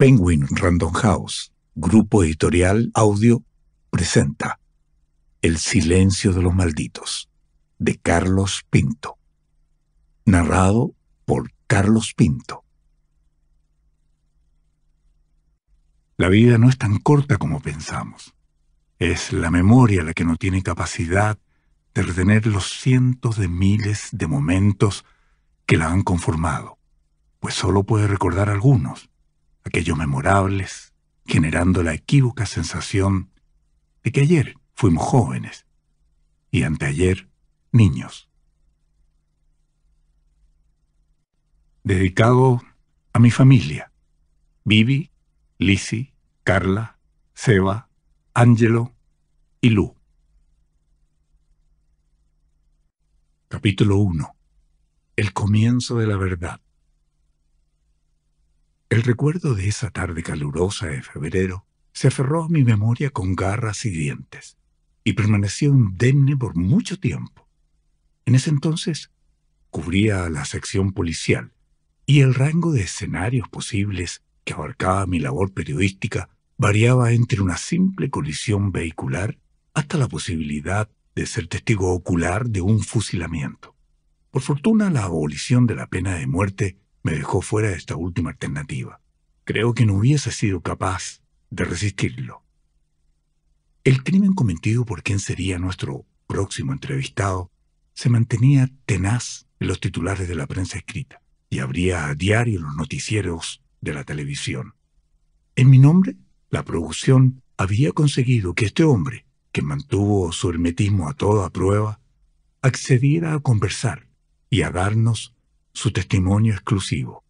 Penguin Random House, Grupo Editorial Audio, presenta El Silencio de los Malditos, de Carlos Pinto. Narrado por Carlos Pinto. La vida no es tan corta como pensamos. Es la memoria la que no tiene capacidad de retener los cientos de miles de momentos que la han conformado, pues solo puede recordar algunos aquellos memorables, generando la equívoca sensación de que ayer fuimos jóvenes y anteayer niños. Dedicado a mi familia, Vivi, Lisi, Carla, Seba, Angelo y Lu. Capítulo 1. El comienzo de la verdad. El recuerdo de esa tarde calurosa de febrero se aferró a mi memoria con garras y dientes, y permaneció indemne por mucho tiempo. En ese entonces cubría la sección policial, y el rango de escenarios posibles que abarcaba mi labor periodística variaba entre una simple colisión vehicular hasta la posibilidad de ser testigo ocular de un fusilamiento. Por fortuna, la abolición de la pena de muerte me dejó fuera de esta última alternativa. Creo que no hubiese sido capaz de resistirlo. El crimen cometido por quien sería nuestro próximo entrevistado se mantenía tenaz en los titulares de la prensa escrita y abría a diario los noticieros de la televisión. En mi nombre, la producción había conseguido que este hombre, que mantuvo su hermetismo a toda prueba, accediera a conversar y a darnos su testimonio exclusivo.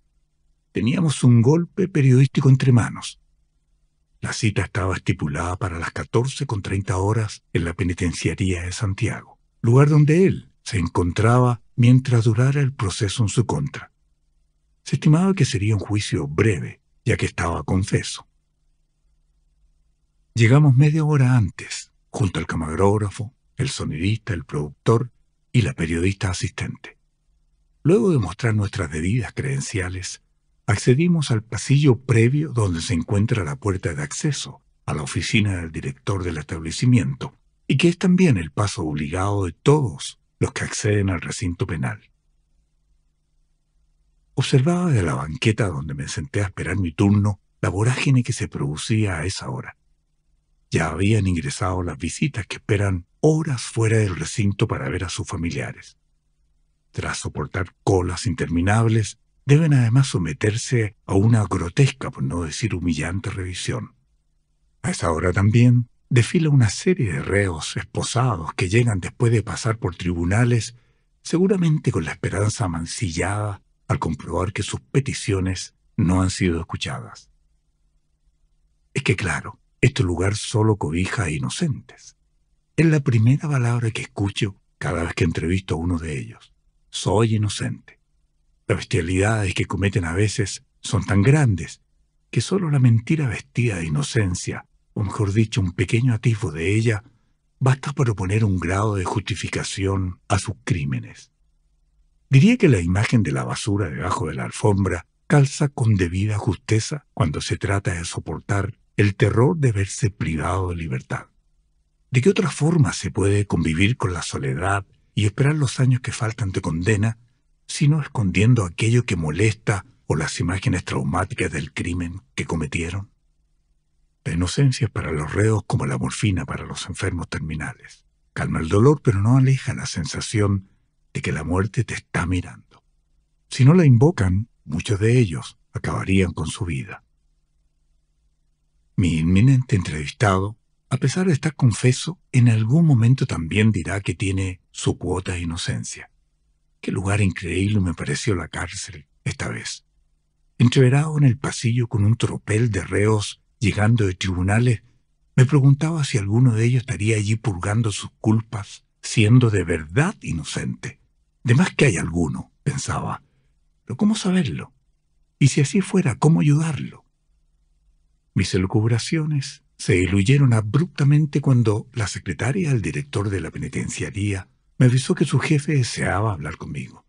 Teníamos un golpe periodístico entre manos. La cita estaba estipulada para las 14 con 30 horas en la penitenciaría de Santiago, lugar donde él se encontraba mientras durara el proceso en su contra. Se estimaba que sería un juicio breve, ya que estaba confeso. Llegamos media hora antes, junto al camarógrafo, el sonidista, el productor y la periodista asistente. Luego de mostrar nuestras debidas credenciales, accedimos al pasillo previo donde se encuentra la puerta de acceso a la oficina del director del establecimiento, y que es también el paso obligado de todos los que acceden al recinto penal. Observaba de la banqueta donde me senté a esperar mi turno la vorágine que se producía a esa hora. Ya habían ingresado las visitas que esperan horas fuera del recinto para ver a sus familiares. Tras soportar colas interminables, deben además someterse a una grotesca, por no decir humillante revisión. A esa hora también desfila una serie de reos esposados que llegan después de pasar por tribunales, seguramente con la esperanza mancillada al comprobar que sus peticiones no han sido escuchadas. Es que claro, este lugar solo cobija a inocentes. Es la primera palabra que escucho cada vez que entrevisto a uno de ellos soy inocente. Las bestialidades que cometen a veces son tan grandes que solo la mentira vestida de inocencia, o mejor dicho, un pequeño atisbo de ella, basta para poner un grado de justificación a sus crímenes. Diría que la imagen de la basura debajo de la alfombra calza con debida justeza cuando se trata de soportar el terror de verse privado de libertad. ¿De qué otra forma se puede convivir con la soledad y esperar los años que faltan de condena, sino escondiendo aquello que molesta o las imágenes traumáticas del crimen que cometieron. La inocencia es para los reos como la morfina para los enfermos terminales. Calma el dolor, pero no aleja la sensación de que la muerte te está mirando. Si no la invocan, muchos de ellos acabarían con su vida. Mi inminente entrevistado, a pesar de estar confeso, en algún momento también dirá que tiene su cuota de inocencia. Qué lugar increíble me pareció la cárcel, esta vez. Entreverado en el pasillo con un tropel de reos llegando de tribunales, me preguntaba si alguno de ellos estaría allí purgando sus culpas, siendo de verdad inocente. De más que hay alguno, pensaba. Pero ¿cómo saberlo? Y si así fuera, ¿cómo ayudarlo? Mis elucubraciones se diluyeron abruptamente cuando la secretaria al director de la penitenciaría me avisó que su jefe deseaba hablar conmigo.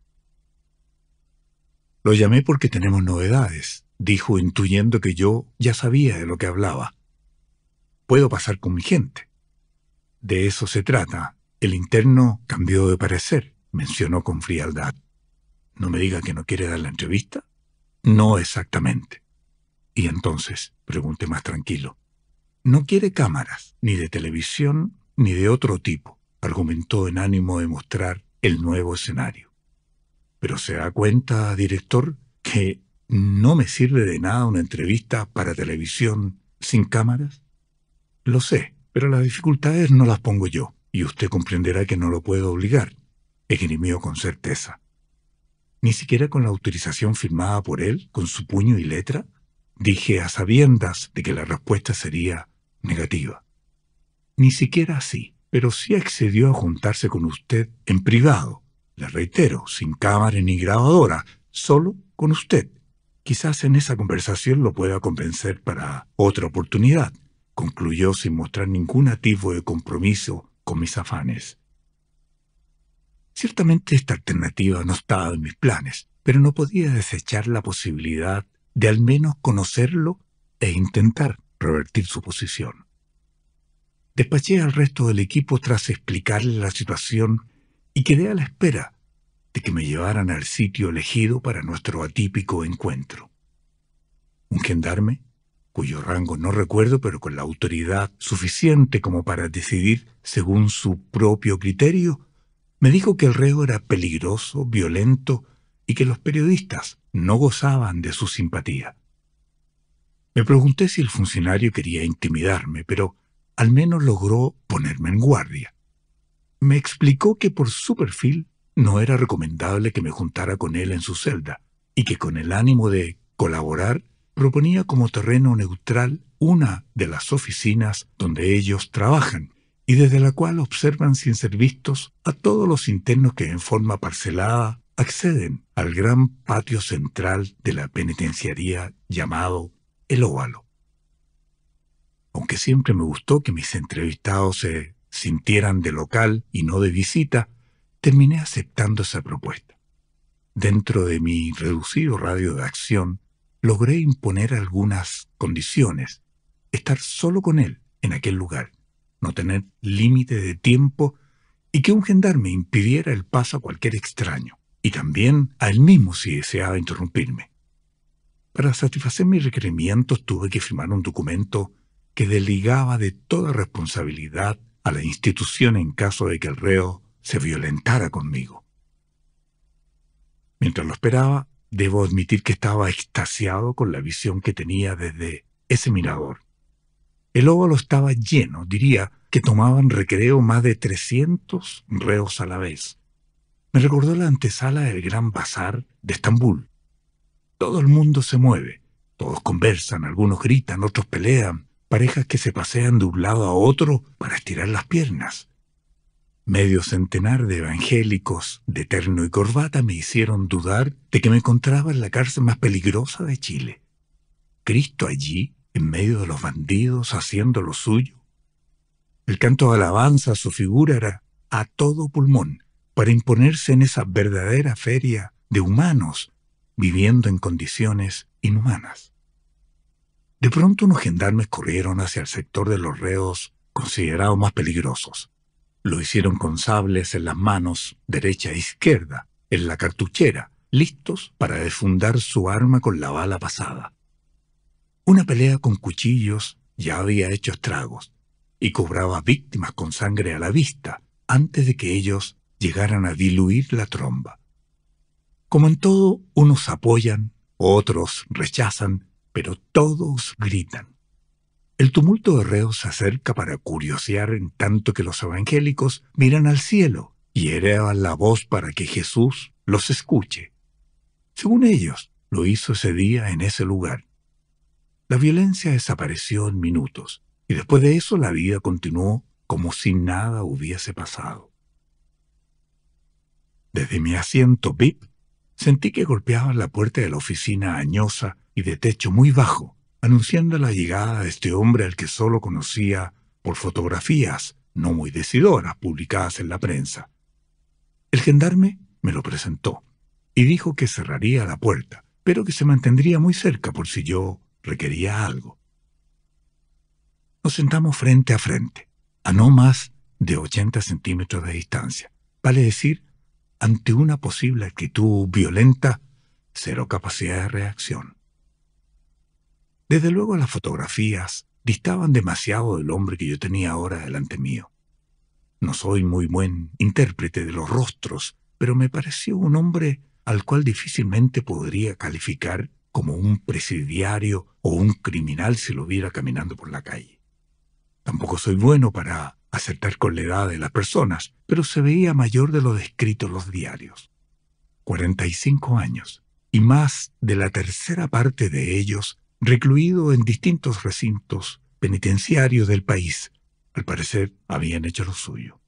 Lo llamé porque tenemos novedades, dijo intuyendo que yo ya sabía de lo que hablaba. Puedo pasar con mi gente. De eso se trata. El interno cambió de parecer, mencionó con frialdad. No me diga que no quiere dar la entrevista. No exactamente. Y entonces, pregunté más tranquilo, no quiere cámaras, ni de televisión, ni de otro tipo argumentó en ánimo de mostrar el nuevo escenario. Pero se da cuenta, director, que no me sirve de nada una entrevista para televisión sin cámaras. Lo sé, pero las dificultades no las pongo yo, y usted comprenderá que no lo puedo obligar, esgrimió con certeza. Ni siquiera con la autorización firmada por él, con su puño y letra, dije a sabiendas de que la respuesta sería negativa. Ni siquiera así pero sí accedió a juntarse con usted en privado. Le reitero, sin cámara ni grabadora, solo con usted. Quizás en esa conversación lo pueda convencer para otra oportunidad, concluyó sin mostrar ningún atisbo de compromiso con mis afanes. Ciertamente esta alternativa no estaba en mis planes, pero no podía desechar la posibilidad de al menos conocerlo e intentar revertir su posición. Despaché al resto del equipo tras explicarle la situación y quedé a la espera de que me llevaran al sitio elegido para nuestro atípico encuentro. Un gendarme, cuyo rango no recuerdo, pero con la autoridad suficiente como para decidir según su propio criterio, me dijo que el reo era peligroso, violento y que los periodistas no gozaban de su simpatía. Me pregunté si el funcionario quería intimidarme, pero al menos logró ponerme en guardia. Me explicó que por su perfil no era recomendable que me juntara con él en su celda, y que con el ánimo de colaborar proponía como terreno neutral una de las oficinas donde ellos trabajan, y desde la cual observan sin ser vistos a todos los internos que en forma parcelada acceden al gran patio central de la penitenciaría llamado el óvalo aunque siempre me gustó que mis entrevistados se sintieran de local y no de visita, terminé aceptando esa propuesta. Dentro de mi reducido radio de acción, logré imponer algunas condiciones. Estar solo con él en aquel lugar, no tener límite de tiempo y que un gendarme impidiera el paso a cualquier extraño, y también a él mismo si deseaba interrumpirme. Para satisfacer mis requerimientos tuve que firmar un documento que delegaba de toda responsabilidad a la institución en caso de que el reo se violentara conmigo. Mientras lo esperaba, debo admitir que estaba extasiado con la visión que tenía desde ese mirador. El óvalo estaba lleno, diría, que tomaban recreo más de 300 reos a la vez. Me recordó la antesala del gran bazar de Estambul. Todo el mundo se mueve, todos conversan, algunos gritan, otros pelean, parejas que se pasean de un lado a otro para estirar las piernas. Medio centenar de evangélicos de terno y corbata me hicieron dudar de que me encontraba en la cárcel más peligrosa de Chile. Cristo allí, en medio de los bandidos, haciendo lo suyo. El canto de alabanza a su figura era a todo pulmón, para imponerse en esa verdadera feria de humanos viviendo en condiciones inhumanas. De pronto unos gendarmes corrieron hacia el sector de los reos considerados más peligrosos. Lo hicieron con sables en las manos derecha e izquierda, en la cartuchera, listos para defundar su arma con la bala pasada. Una pelea con cuchillos ya había hecho estragos y cobraba víctimas con sangre a la vista antes de que ellos llegaran a diluir la tromba. Como en todo, unos apoyan, otros rechazan pero todos gritan. El tumulto de reos se acerca para curiosear en tanto que los evangélicos miran al cielo y heredan la voz para que Jesús los escuche. Según ellos, lo hizo ese día en ese lugar. La violencia desapareció en minutos y después de eso la vida continuó como si nada hubiese pasado. Desde mi asiento VIP sentí que golpeaban la puerta de la oficina añosa y de techo muy bajo, anunciando la llegada de este hombre al que solo conocía por fotografías no muy decidoras publicadas en la prensa. El gendarme me lo presentó y dijo que cerraría la puerta, pero que se mantendría muy cerca por si yo requería algo. Nos sentamos frente a frente, a no más de 80 centímetros de distancia, vale decir, ante una posible actitud violenta, cero capacidad de reacción. Desde luego las fotografías distaban demasiado del hombre que yo tenía ahora delante mío. No soy muy buen intérprete de los rostros, pero me pareció un hombre al cual difícilmente podría calificar como un presidiario o un criminal si lo viera caminando por la calle. Tampoco soy bueno para acertar con la edad de las personas, pero se veía mayor de lo descrito en los diarios. 45 años, y más de la tercera parte de ellos recluido en distintos recintos penitenciarios del país. Al parecer, habían hecho lo suyo.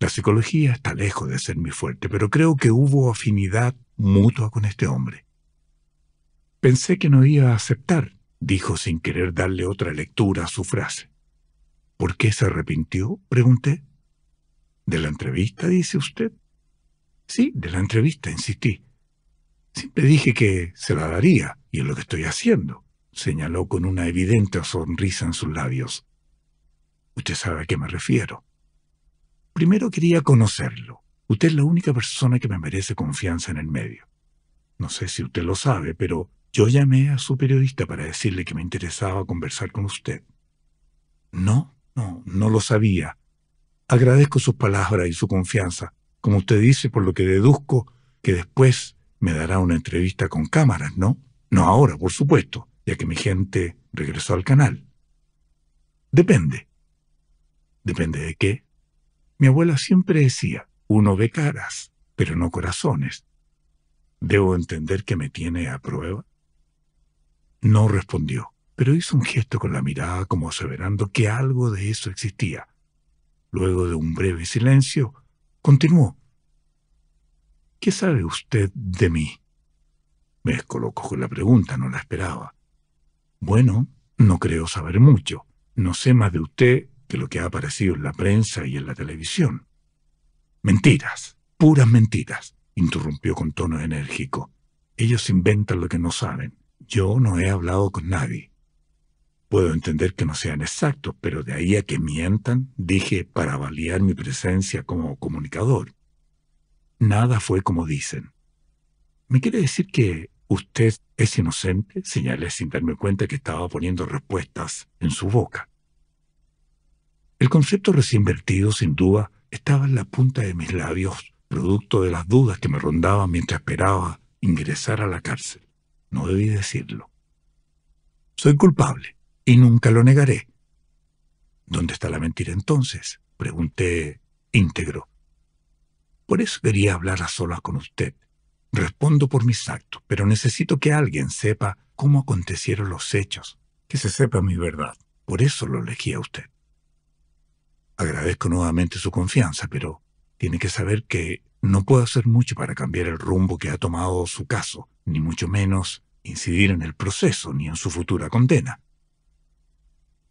La psicología está lejos de ser mi fuerte, pero creo que hubo afinidad mutua con este hombre. Pensé que no iba a aceptar, dijo sin querer darle otra lectura a su frase. ¿Por qué se arrepintió? pregunté. ¿De la entrevista, dice usted? Sí, de la entrevista, insistí. Siempre dije que se la daría, y es lo que estoy haciendo, señaló con una evidente sonrisa en sus labios. Usted sabe a qué me refiero. Primero quería conocerlo. Usted es la única persona que me merece confianza en el medio. No sé si usted lo sabe, pero yo llamé a su periodista para decirle que me interesaba conversar con usted. No, no, no lo sabía. Agradezco sus palabras y su confianza, como usted dice, por lo que deduzco que después me dará una entrevista con cámaras, ¿no? No ahora, por supuesto, ya que mi gente regresó al canal. Depende. ¿Depende de qué? Mi abuela siempre decía, uno ve caras, pero no corazones. ¿Debo entender que me tiene a prueba? No respondió, pero hizo un gesto con la mirada como aseverando que algo de eso existía. Luego de un breve silencio, continuó, ¿Qué sabe usted de mí? Me coloco con la pregunta, no la esperaba. Bueno, no creo saber mucho. No sé más de usted que lo que ha aparecido en la prensa y en la televisión. Mentiras, puras mentiras, interrumpió con tono enérgico. Ellos inventan lo que no saben. Yo no he hablado con nadie. Puedo entender que no sean exactos, pero de ahí a que mientan, dije para avaliar mi presencia como comunicador nada fue como dicen. ¿Me quiere decir que usted es inocente? Señalé sin darme cuenta que estaba poniendo respuestas en su boca. El concepto recién vertido, sin duda, estaba en la punta de mis labios, producto de las dudas que me rondaban mientras esperaba ingresar a la cárcel. No debí decirlo. Soy culpable, y nunca lo negaré. ¿Dónde está la mentira entonces? Pregunté íntegro. Por eso quería hablar a solas con usted. Respondo por mis actos, pero necesito que alguien sepa cómo acontecieron los hechos, que se sepa mi verdad. Por eso lo elegí a usted. Agradezco nuevamente su confianza, pero tiene que saber que no puedo hacer mucho para cambiar el rumbo que ha tomado su caso, ni mucho menos incidir en el proceso ni en su futura condena.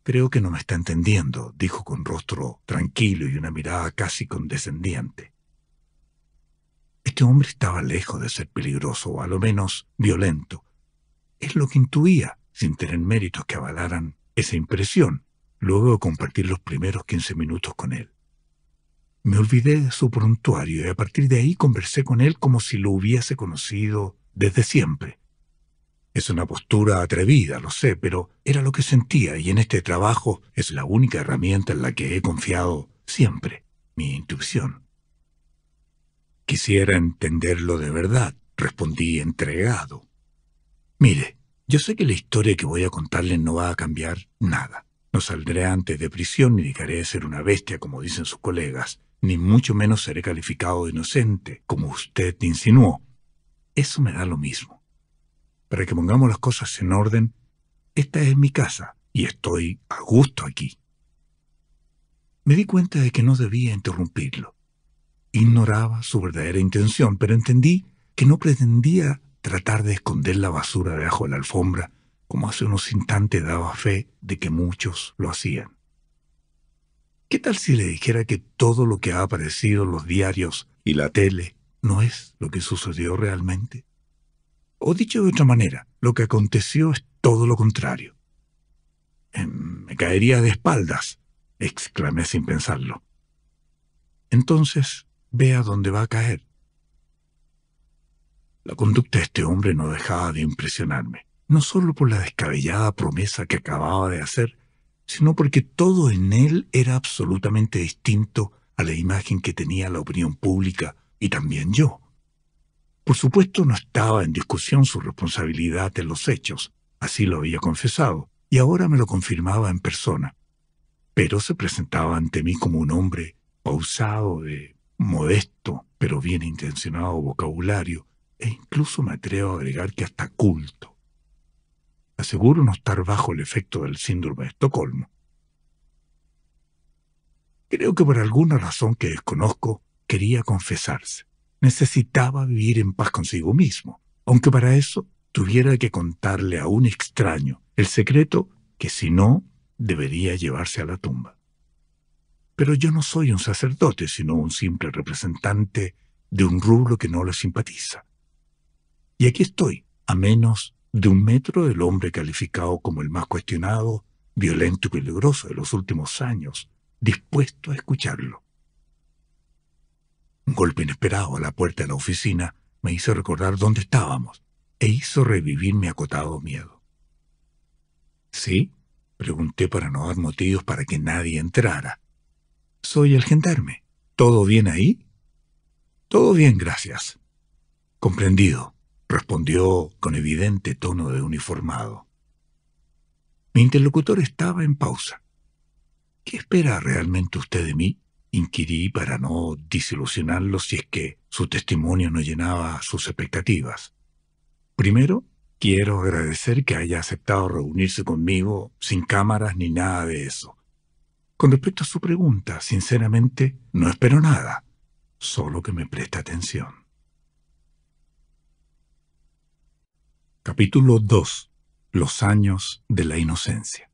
Creo que no me está entendiendo, dijo con rostro tranquilo y una mirada casi condescendiente. Este hombre estaba lejos de ser peligroso o a lo menos violento. Es lo que intuía, sin tener méritos que avalaran esa impresión, luego de compartir los primeros 15 minutos con él. Me olvidé de su prontuario y a partir de ahí conversé con él como si lo hubiese conocido desde siempre. Es una postura atrevida, lo sé, pero era lo que sentía y en este trabajo es la única herramienta en la que he confiado siempre, mi intuición. Quisiera entenderlo de verdad, respondí entregado. Mire, yo sé que la historia que voy a contarle no va a cambiar nada. No saldré antes de prisión ni dejaré de ser una bestia, como dicen sus colegas, ni mucho menos seré calificado de inocente, como usted insinuó. Eso me da lo mismo. Para que pongamos las cosas en orden, esta es mi casa y estoy a gusto aquí. Me di cuenta de que no debía interrumpirlo. Ignoraba su verdadera intención, pero entendí que no pretendía tratar de esconder la basura debajo de la alfombra, como hace unos instantes daba fe de que muchos lo hacían. ¿Qué tal si le dijera que todo lo que ha aparecido en los diarios y la tele no es lo que sucedió realmente? O dicho de otra manera, lo que aconteció es todo lo contrario. Em, me caería de espaldas, exclamé sin pensarlo. Entonces vea dónde va a caer. La conducta de este hombre no dejaba de impresionarme, no solo por la descabellada promesa que acababa de hacer, sino porque todo en él era absolutamente distinto a la imagen que tenía la opinión pública y también yo. Por supuesto no estaba en discusión su responsabilidad en los hechos, así lo había confesado, y ahora me lo confirmaba en persona. Pero se presentaba ante mí como un hombre pausado de modesto, pero bien intencionado vocabulario, e incluso me atrevo a agregar que hasta culto. Aseguro no estar bajo el efecto del síndrome de Estocolmo. Creo que por alguna razón que desconozco, quería confesarse. Necesitaba vivir en paz consigo mismo, aunque para eso tuviera que contarle a un extraño el secreto que si no debería llevarse a la tumba. Pero yo no soy un sacerdote, sino un simple representante de un rublo que no le simpatiza. Y aquí estoy, a menos de un metro del hombre calificado como el más cuestionado, violento y peligroso de los últimos años, dispuesto a escucharlo. Un golpe inesperado a la puerta de la oficina me hizo recordar dónde estábamos e hizo revivir mi acotado miedo. ¿Sí? Pregunté para no dar motivos para que nadie entrara, soy el gendarme. ¿Todo bien ahí? Todo bien, gracias. Comprendido, respondió con evidente tono de uniformado. Mi interlocutor estaba en pausa. ¿Qué espera realmente usted de mí? inquirí para no desilusionarlo si es que su testimonio no llenaba sus expectativas. Primero, quiero agradecer que haya aceptado reunirse conmigo sin cámaras ni nada de eso. Con respecto a su pregunta, sinceramente, no espero nada, solo que me preste atención. Capítulo 2. Los años de la inocencia.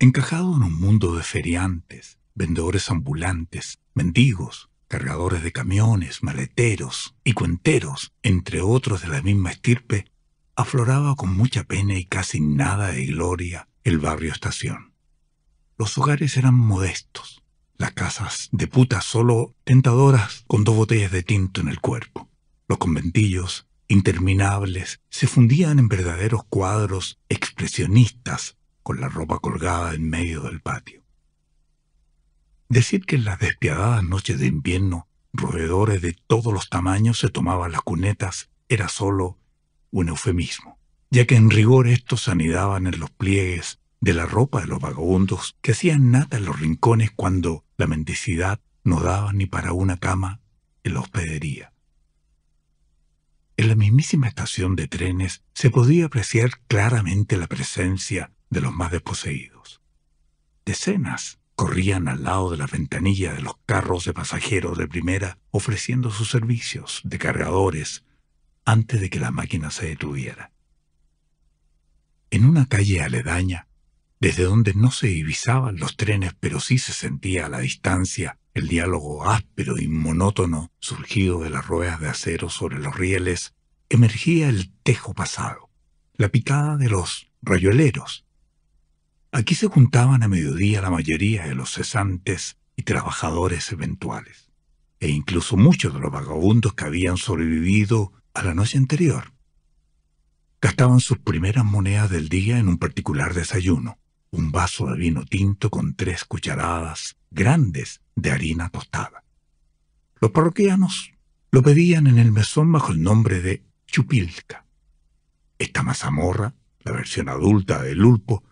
Encajado en un mundo de feriantes, vendedores ambulantes, mendigos, cargadores de camiones, maleteros y cuenteros, entre otros de la misma estirpe, afloraba con mucha pena y casi nada de gloria el barrio estación. Los hogares eran modestos, las casas de putas solo tentadoras con dos botellas de tinto en el cuerpo. Los conventillos, interminables, se fundían en verdaderos cuadros expresionistas con la ropa colgada en medio del patio. Decir que en las despiadadas noches de invierno roedores de todos los tamaños se tomaban las cunetas era solo un eufemismo ya que en rigor estos anidaban en los pliegues de la ropa de los vagabundos que hacían nata en los rincones cuando la mendicidad no daba ni para una cama en la hospedería. En la mismísima estación de trenes se podía apreciar claramente la presencia de los más desposeídos. Decenas corrían al lado de la ventanilla de los carros de pasajeros de primera ofreciendo sus servicios de cargadores antes de que la máquina se detuviera en una calle aledaña, desde donde no se divisaban los trenes pero sí se sentía a la distancia el diálogo áspero y monótono surgido de las ruedas de acero sobre los rieles, emergía el tejo pasado, la picada de los rayueleros. Aquí se juntaban a mediodía la mayoría de los cesantes y trabajadores eventuales, e incluso muchos de los vagabundos que habían sobrevivido a la noche anterior gastaban sus primeras monedas del día en un particular desayuno, un vaso de vino tinto con tres cucharadas grandes de harina tostada. Los parroquianos lo pedían en el mesón bajo el nombre de chupilca. Esta mazamorra, la versión adulta del ulpo,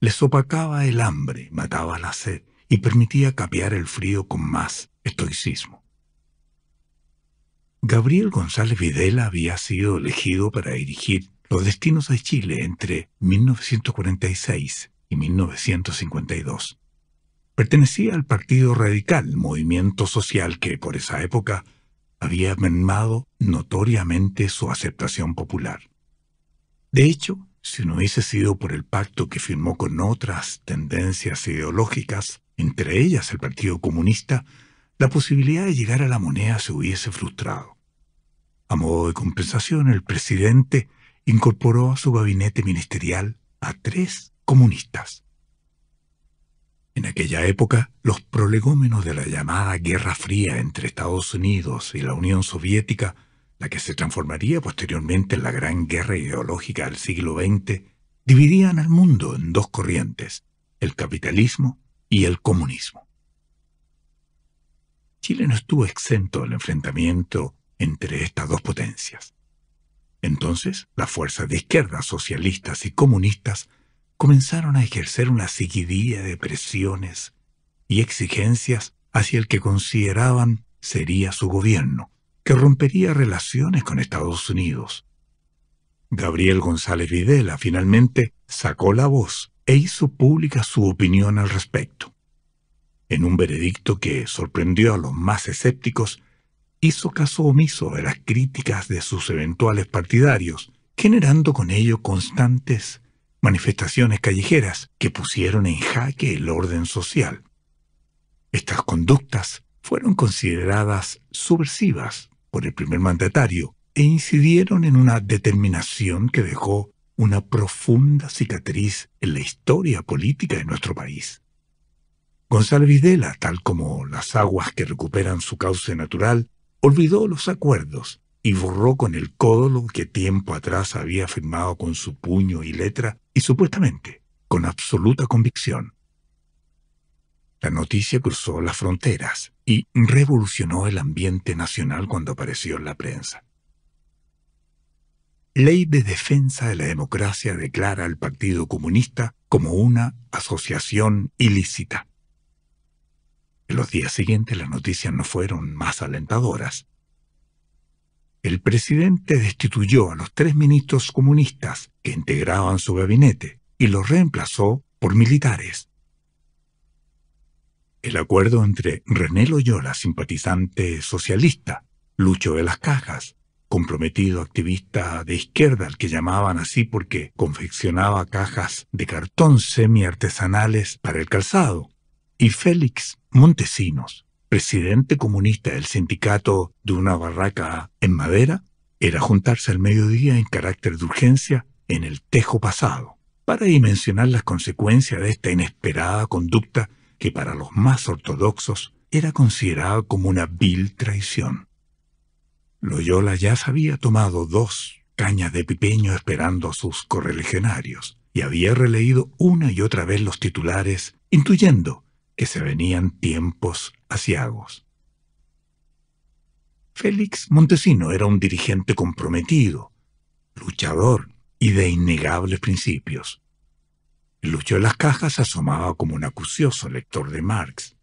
les opacaba el hambre, mataba la sed y permitía capear el frío con más estoicismo. Gabriel González Videla había sido elegido para dirigir los destinos de Chile entre 1946 y 1952. Pertenecía al Partido Radical, movimiento social que por esa época había mermado notoriamente su aceptación popular. De hecho, si no hubiese sido por el pacto que firmó con otras tendencias ideológicas, entre ellas el Partido Comunista, la posibilidad de llegar a la moneda se hubiese frustrado. A modo de compensación, el presidente incorporó a su gabinete ministerial a tres comunistas. En aquella época, los prolegómenos de la llamada Guerra Fría entre Estados Unidos y la Unión Soviética, la que se transformaría posteriormente en la gran guerra ideológica del siglo XX, dividían al mundo en dos corrientes, el capitalismo y el comunismo. Chile no estuvo exento del enfrentamiento entre estas dos potencias. Entonces, las fuerzas de izquierda, socialistas y comunistas comenzaron a ejercer una seguidilla de presiones y exigencias hacia el que consideraban sería su gobierno, que rompería relaciones con Estados Unidos. Gabriel González Videla finalmente sacó la voz e hizo pública su opinión al respecto. En un veredicto que sorprendió a los más escépticos, hizo caso omiso de las críticas de sus eventuales partidarios, generando con ello constantes manifestaciones callejeras que pusieron en jaque el orden social. Estas conductas fueron consideradas subversivas por el primer mandatario e incidieron en una determinación que dejó una profunda cicatriz en la historia política de nuestro país. Gonzalo Videla, tal como las aguas que recuperan su cauce natural, olvidó los acuerdos y borró con el codo que tiempo atrás había firmado con su puño y letra y supuestamente con absoluta convicción. La noticia cruzó las fronteras y revolucionó el ambiente nacional cuando apareció en la prensa. Ley de Defensa de la Democracia declara al Partido Comunista como una asociación ilícita. En los días siguientes las noticias no fueron más alentadoras. El presidente destituyó a los tres ministros comunistas que integraban su gabinete y los reemplazó por militares. El acuerdo entre René Loyola, simpatizante socialista, Lucho de las Cajas, comprometido activista de izquierda, al que llamaban así porque confeccionaba cajas de cartón artesanales para el calzado, y Félix Montesinos, presidente comunista del sindicato de una barraca en madera, era juntarse al mediodía en carácter de urgencia en el tejo pasado, para dimensionar las consecuencias de esta inesperada conducta que para los más ortodoxos era considerada como una vil traición. Loyola ya se había tomado dos cañas de pipeño esperando a sus correligionarios y había releído una y otra vez los titulares, intuyendo que se venían tiempos asiagos. Félix Montesino era un dirigente comprometido, luchador y de innegables principios. El en de las cajas asomaba como un acucioso lector de Marx.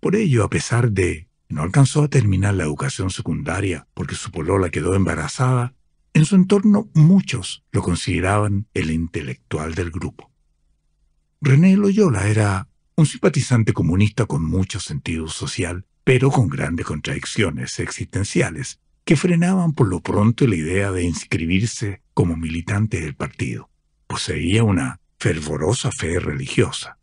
Por ello, a pesar de no alcanzó a terminar la educación secundaria porque su polola quedó embarazada, en su entorno muchos lo consideraban el intelectual del grupo. René Loyola era un simpatizante comunista con mucho sentido social, pero con grandes contradicciones existenciales, que frenaban por lo pronto la idea de inscribirse como militante del partido. Poseía una fervorosa fe religiosa.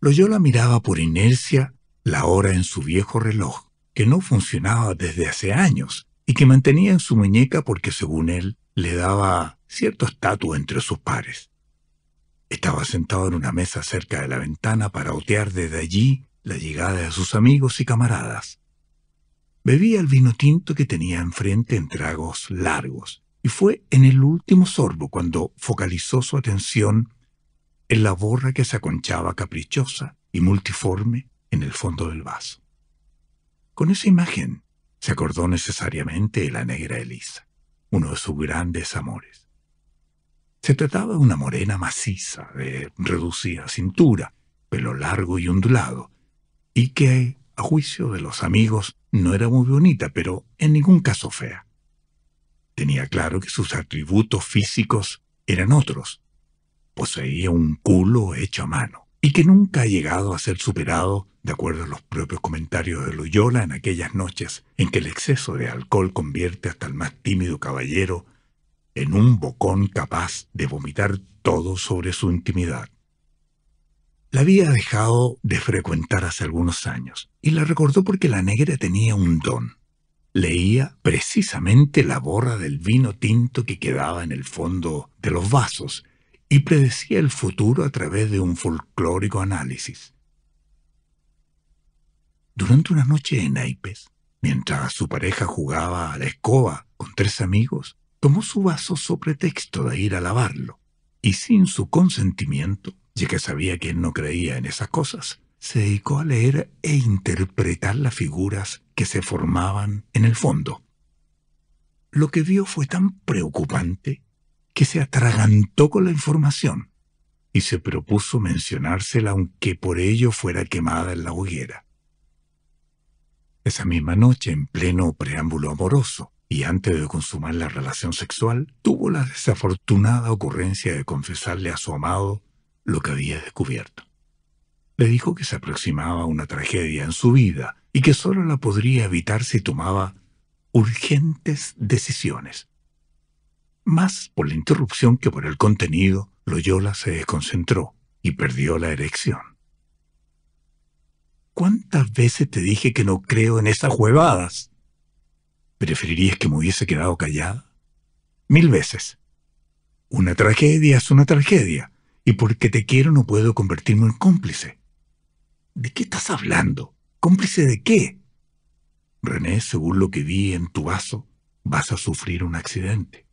Loyola miraba por inercia la hora en su viejo reloj, que no funcionaba desde hace años y que mantenía en su muñeca porque según él le daba cierto estatus entre sus pares. Estaba sentado en una mesa cerca de la ventana para otear desde allí la llegada de sus amigos y camaradas. Bebía el vino tinto que tenía enfrente en tragos largos, y fue en el último sorbo cuando focalizó su atención en la borra que se aconchaba caprichosa y multiforme en el fondo del vaso. Con esa imagen se acordó necesariamente de la negra Elisa, uno de sus grandes amores. Se trataba de una morena maciza, de reducida cintura, pelo largo y ondulado, y que, a juicio de los amigos, no era muy bonita, pero en ningún caso fea. Tenía claro que sus atributos físicos eran otros. Poseía un culo hecho a mano, y que nunca ha llegado a ser superado, de acuerdo a los propios comentarios de Loyola en aquellas noches en que el exceso de alcohol convierte hasta el más tímido caballero en un bocón capaz de vomitar todo sobre su intimidad. La había dejado de frecuentar hace algunos años, y la recordó porque la negra tenía un don. Leía precisamente la borra del vino tinto que quedaba en el fondo de los vasos, y predecía el futuro a través de un folclórico análisis. Durante una noche en Aipes, mientras su pareja jugaba a la escoba con tres amigos, tomó su vaso sobre texto de ir a lavarlo, y sin su consentimiento, ya que sabía que él no creía en esas cosas, se dedicó a leer e interpretar las figuras que se formaban en el fondo. Lo que vio fue tan preocupante que se atragantó con la información y se propuso mencionársela aunque por ello fuera quemada en la hoguera. Esa misma noche, en pleno preámbulo amoroso, y antes de consumar la relación sexual, tuvo la desafortunada ocurrencia de confesarle a su amado lo que había descubierto. Le dijo que se aproximaba una tragedia en su vida y que sólo la podría evitar si tomaba urgentes decisiones. Más por la interrupción que por el contenido, Loyola se desconcentró y perdió la erección. ¿Cuántas veces te dije que no creo en esas huevadas? ¿Preferirías que me hubiese quedado callada? Mil veces. Una tragedia es una tragedia, y porque te quiero no puedo convertirme en cómplice. ¿De qué estás hablando? ¿Cómplice de qué? René, según lo que vi en tu vaso, vas a sufrir un accidente.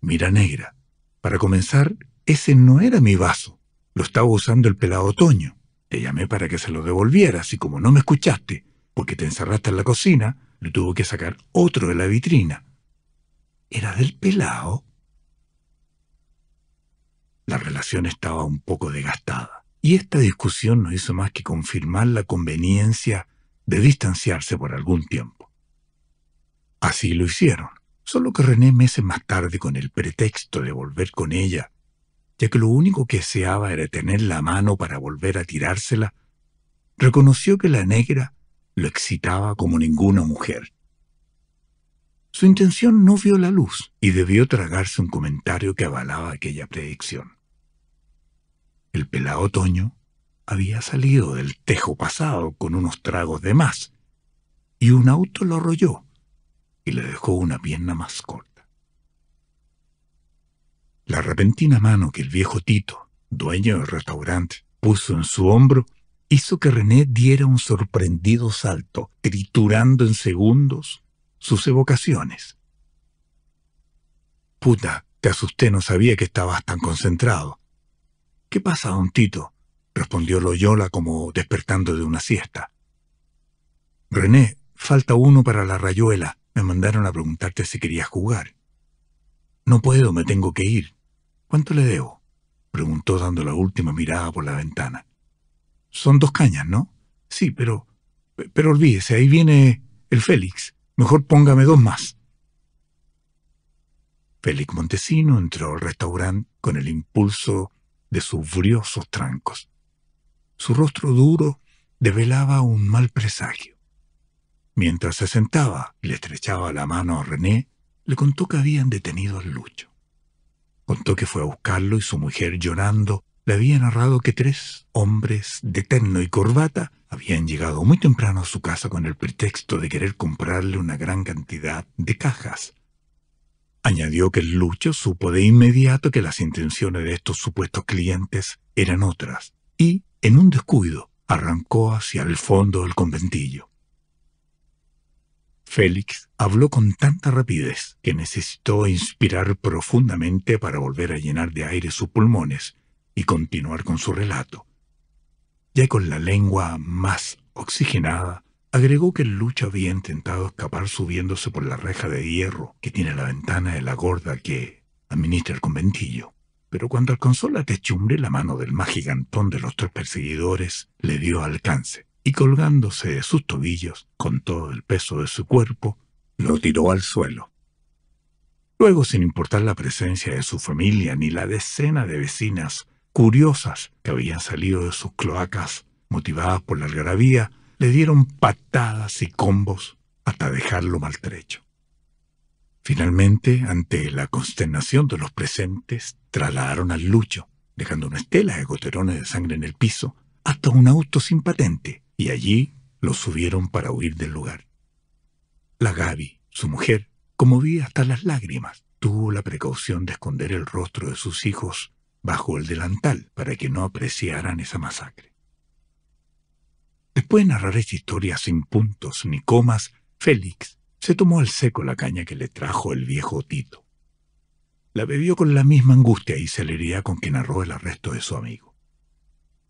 Mira, negra, para comenzar, ese no era mi vaso. Lo estaba usando el pelado otoño. Te llamé para que se lo devolvieras y como no me escuchaste, porque te encerraste en la cocina, le tuvo que sacar otro de la vitrina. Era del pelao. La relación estaba un poco desgastada, y esta discusión no hizo más que confirmar la conveniencia de distanciarse por algún tiempo. Así lo hicieron, solo que René meses más tarde, con el pretexto de volver con ella, ya que lo único que deseaba era tener la mano para volver a tirársela, reconoció que la negra lo excitaba como ninguna mujer. Su intención no vio la luz y debió tragarse un comentario que avalaba aquella predicción. El pelado otoño había salido del tejo pasado con unos tragos de más, y un auto lo arrolló y le dejó una pierna más corta. La repentina mano que el viejo Tito, dueño del restaurante, puso en su hombro hizo que René diera un sorprendido salto, triturando en segundos sus evocaciones. Puta, te asusté, no sabía que estabas tan concentrado. ¿Qué pasa, don Tito? respondió Loyola como despertando de una siesta. René, falta uno para la rayuela. Me mandaron a preguntarte si querías jugar. No puedo, me tengo que ir. ¿Cuánto le debo? preguntó dando la última mirada por la ventana. Son dos cañas, ¿no? Sí, pero... Pero olvídese, ahí viene el Félix. Mejor póngame dos más. Félix Montesino entró al restaurante con el impulso de sus briosos trancos. Su rostro duro develaba un mal presagio. Mientras se sentaba y le estrechaba la mano a René, le contó que habían detenido al Lucho. Contó que fue a buscarlo y su mujer, llorando, le había narrado que tres hombres de terno y corbata habían llegado muy temprano a su casa con el pretexto de querer comprarle una gran cantidad de cajas. Añadió que el Lucho supo de inmediato que las intenciones de estos supuestos clientes eran otras, y, en un descuido, arrancó hacia el fondo del conventillo. Félix habló con tanta rapidez que necesitó inspirar profundamente para volver a llenar de aire sus pulmones, y continuar con su relato. Ya con la lengua más oxigenada, agregó que Lucho había intentado escapar subiéndose por la reja de hierro que tiene la ventana de la gorda que administra el conventillo. Pero cuando alcanzó la techumbre, la mano del más gigantón de los tres perseguidores le dio alcance, y colgándose de sus tobillos, con todo el peso de su cuerpo, lo tiró al suelo. Luego, sin importar la presencia de su familia ni la decena de vecinas curiosas que habían salido de sus cloacas, motivadas por la algarabía, le dieron patadas y combos hasta dejarlo maltrecho. Finalmente, ante la consternación de los presentes, trasladaron al lucho, dejando una estela de goterones de sangre en el piso, hasta un auto sin patente, y allí lo subieron para huir del lugar. La Gaby, su mujer, conmovida hasta las lágrimas, tuvo la precaución de esconder el rostro de sus hijos bajo el delantal para que no apreciaran esa masacre. Después de narrar esta historia sin puntos ni comas, Félix se tomó al seco la caña que le trajo el viejo Tito. La bebió con la misma angustia y celeridad con que narró el arresto de su amigo.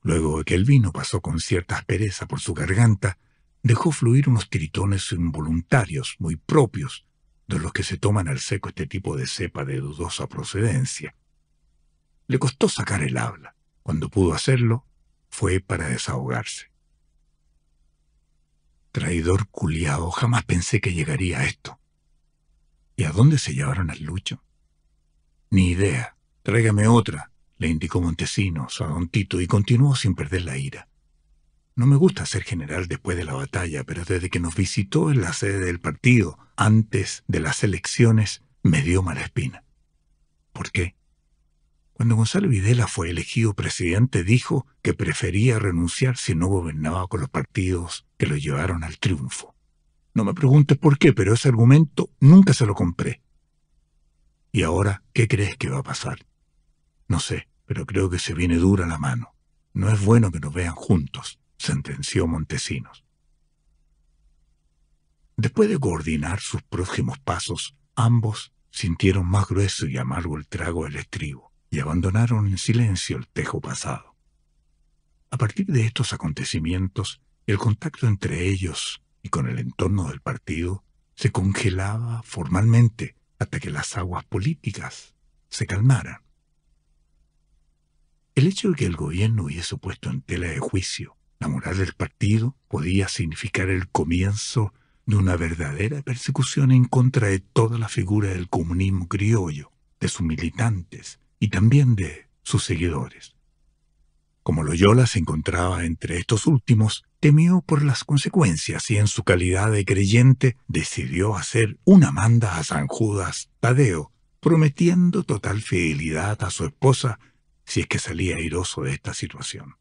Luego de que el vino pasó con cierta aspereza por su garganta, dejó fluir unos tiritones involuntarios muy propios de los que se toman al seco este tipo de cepa de dudosa procedencia, le costó sacar el habla. Cuando pudo hacerlo, fue para desahogarse. Traidor culiao, jamás pensé que llegaría a esto. ¿Y a dónde se llevaron al Lucho? Ni idea. Tráigame otra, le indicó Montesinos a don Tito y continuó sin perder la ira. No me gusta ser general después de la batalla, pero desde que nos visitó en la sede del partido, antes de las elecciones, me dio mala espina. ¿Por qué? Cuando Gonzalo Videla fue elegido presidente, dijo que prefería renunciar si no gobernaba con los partidos que lo llevaron al triunfo. No me preguntes por qué, pero ese argumento nunca se lo compré. ¿Y ahora qué crees que va a pasar? No sé, pero creo que se viene dura la mano. No es bueno que nos vean juntos, sentenció Montesinos. Después de coordinar sus próximos pasos, ambos sintieron más grueso y amargo el trago del estribo y abandonaron en silencio el tejo pasado. A partir de estos acontecimientos, el contacto entre ellos y con el entorno del partido se congelaba formalmente hasta que las aguas políticas se calmaran. El hecho de que el gobierno hubiese puesto en tela de juicio la moral del partido podía significar el comienzo de una verdadera persecución en contra de toda la figura del comunismo criollo, de sus militantes, y también de sus seguidores. Como Loyola se encontraba entre estos últimos, temió por las consecuencias y en su calidad de creyente decidió hacer una manda a San Judas Tadeo, prometiendo total fidelidad a su esposa si es que salía airoso de esta situación.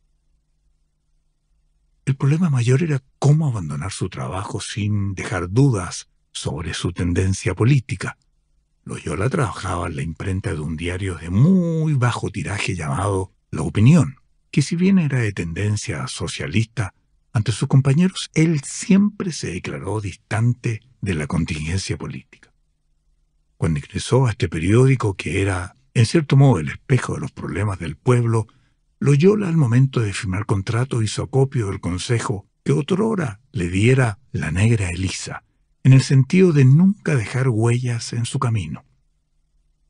El problema mayor era cómo abandonar su trabajo sin dejar dudas sobre su tendencia política, Loyola trabajaba en la imprenta de un diario de muy bajo tiraje llamado La Opinión, que si bien era de tendencia socialista, ante sus compañeros él siempre se declaró distante de la contingencia política. Cuando ingresó a este periódico, que era en cierto modo el espejo de los problemas del pueblo, Loyola al momento de firmar contrato hizo acopio del consejo que otrora le diera la negra Elisa, en el sentido de nunca dejar huellas en su camino.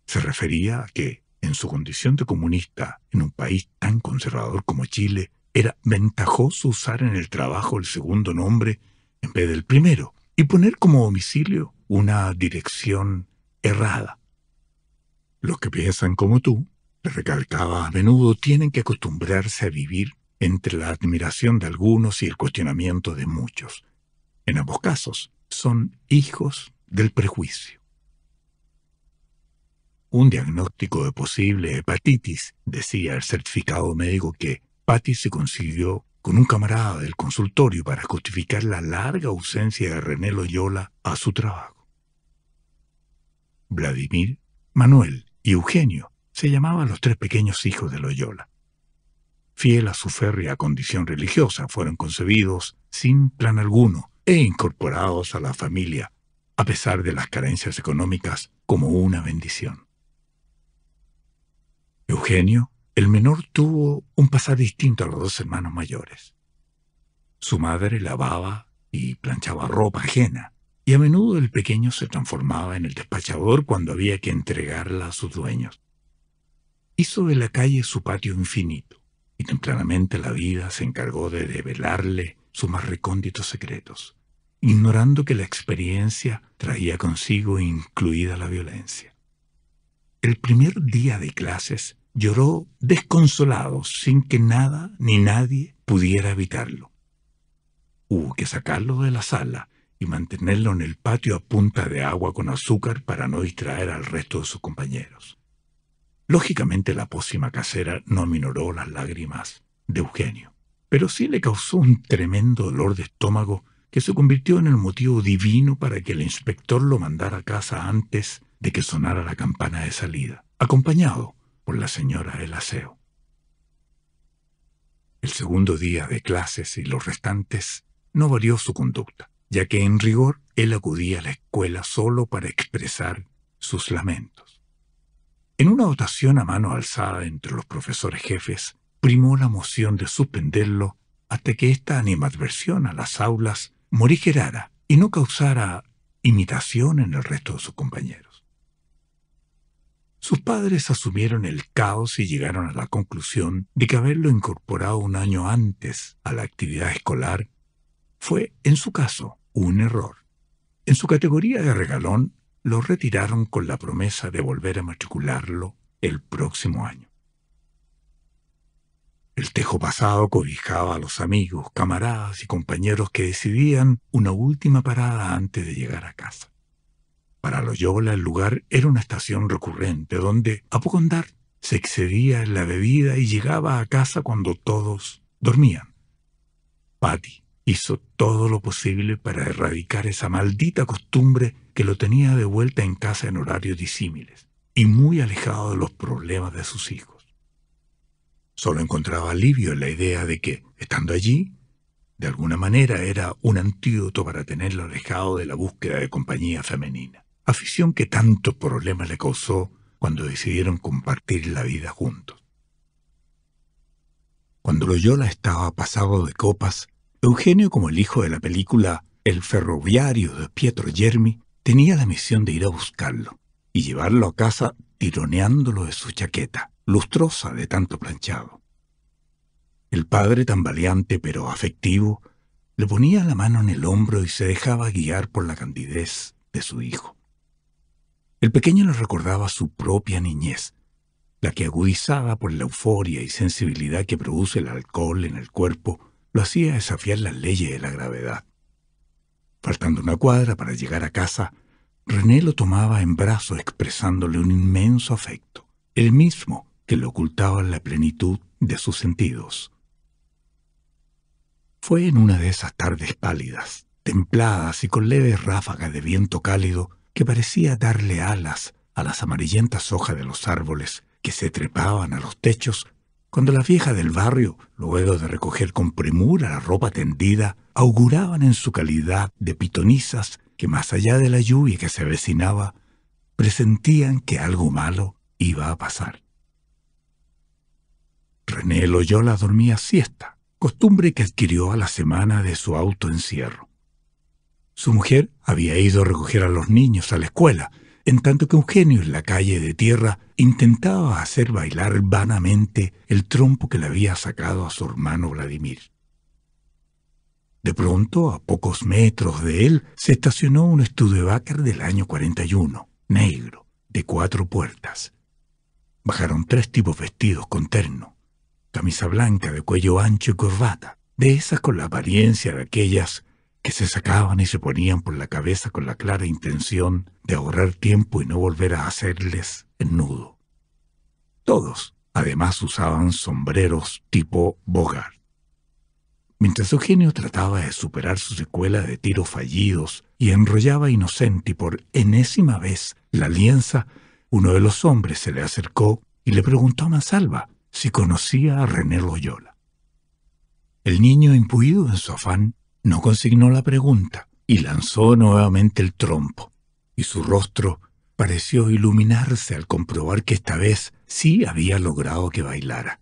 Se refería a que, en su condición de comunista, en un país tan conservador como Chile, era ventajoso usar en el trabajo el segundo nombre en vez del primero y poner como domicilio una dirección errada. Los que piensan como tú, le recalcaba a menudo, tienen que acostumbrarse a vivir entre la admiración de algunos y el cuestionamiento de muchos. En ambos casos, son hijos del prejuicio. Un diagnóstico de posible hepatitis, decía el certificado médico que Patty se consiguió con un camarada del consultorio para justificar la larga ausencia de René Loyola a su trabajo. Vladimir, Manuel y Eugenio se llamaban los tres pequeños hijos de Loyola. Fiel a su férrea condición religiosa, fueron concebidos sin plan alguno e incorporados a la familia, a pesar de las carencias económicas, como una bendición. Eugenio, el menor, tuvo un pasar distinto a los dos hermanos mayores. Su madre lavaba y planchaba ropa ajena, y a menudo el pequeño se transformaba en el despachador cuando había que entregarla a sus dueños. Hizo de la calle su patio infinito, y tempranamente la vida se encargó de develarle sus más recónditos secretos ignorando que la experiencia traía consigo incluida la violencia. El primer día de clases lloró desconsolado sin que nada ni nadie pudiera evitarlo. Hubo que sacarlo de la sala y mantenerlo en el patio a punta de agua con azúcar para no distraer al resto de sus compañeros. Lógicamente la pócima casera no aminoró las lágrimas de Eugenio, pero sí le causó un tremendo dolor de estómago que se convirtió en el motivo divino para que el inspector lo mandara a casa antes de que sonara la campana de salida, acompañado por la señora del aseo. El segundo día de clases y los restantes no varió su conducta, ya que en rigor él acudía a la escuela solo para expresar sus lamentos. En una votación a mano alzada entre los profesores jefes, primó la moción de suspenderlo hasta que esta animadversión a las aulas morigerara y no causara imitación en el resto de sus compañeros. Sus padres asumieron el caos y llegaron a la conclusión de que haberlo incorporado un año antes a la actividad escolar fue, en su caso, un error. En su categoría de regalón, lo retiraron con la promesa de volver a matricularlo el próximo año. El tejo pasado cobijaba a los amigos, camaradas y compañeros que decidían una última parada antes de llegar a casa. Para los Loyola el lugar era una estación recurrente donde, a poco andar, se excedía en la bebida y llegaba a casa cuando todos dormían. Patty hizo todo lo posible para erradicar esa maldita costumbre que lo tenía de vuelta en casa en horarios disímiles y muy alejado de los problemas de sus hijos. Solo encontraba alivio en la idea de que, estando allí, de alguna manera era un antídoto para tenerlo alejado de la búsqueda de compañía femenina. Afición que tanto problema le causó cuando decidieron compartir la vida juntos. Cuando Loyola estaba pasado de copas, Eugenio, como el hijo de la película El ferroviario de Pietro Germi, tenía la misión de ir a buscarlo y llevarlo a casa tironeándolo de su chaqueta, lustrosa de tanto planchado. El padre, tan valiente pero afectivo, le ponía la mano en el hombro y se dejaba guiar por la candidez de su hijo. El pequeño le recordaba su propia niñez, la que agudizada por la euforia y sensibilidad que produce el alcohol en el cuerpo, lo hacía desafiar las leyes de la gravedad. Faltando una cuadra para llegar a casa, René lo tomaba en brazos expresándole un inmenso afecto, el mismo que le ocultaba la plenitud de sus sentidos. Fue en una de esas tardes pálidas, templadas y con leves ráfagas de viento cálido que parecía darle alas a las amarillentas hojas de los árboles que se trepaban a los techos, cuando la vieja del barrio, luego de recoger con premura la ropa tendida, auguraban en su calidad de pitonizas que más allá de la lluvia que se avecinaba, presentían que algo malo iba a pasar. René Loyola dormía siesta, costumbre que adquirió a la semana de su autoencierro. Su mujer había ido a recoger a los niños a la escuela, en tanto que Eugenio en la calle de tierra intentaba hacer bailar vanamente el trompo que le había sacado a su hermano Vladimir. De pronto, a pocos metros de él, se estacionó un Studebaker del año 41, negro, de cuatro puertas. Bajaron tres tipos vestidos con terno, camisa blanca de cuello ancho y corbata, de esas con la apariencia de aquellas que se sacaban y se ponían por la cabeza con la clara intención de ahorrar tiempo y no volver a hacerles el nudo. Todos, además, usaban sombreros tipo bogar. Mientras Eugenio trataba de superar su secuela de tiros fallidos y enrollaba inocente por enésima vez la lienza, uno de los hombres se le acercó y le preguntó a Mansalva si conocía a René Loyola. El niño, impuido en su afán, no consignó la pregunta y lanzó nuevamente el trompo, y su rostro pareció iluminarse al comprobar que esta vez sí había logrado que bailara.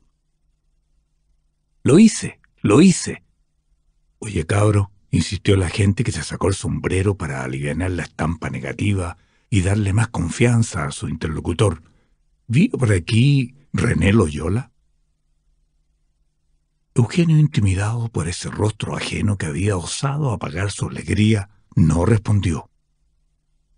Lo hice, lo hice, Oye, cabro, insistió la gente que se sacó el sombrero para aliviar la estampa negativa y darle más confianza a su interlocutor. ¿Vio por aquí René Loyola? Eugenio, intimidado por ese rostro ajeno que había osado apagar su alegría, no respondió.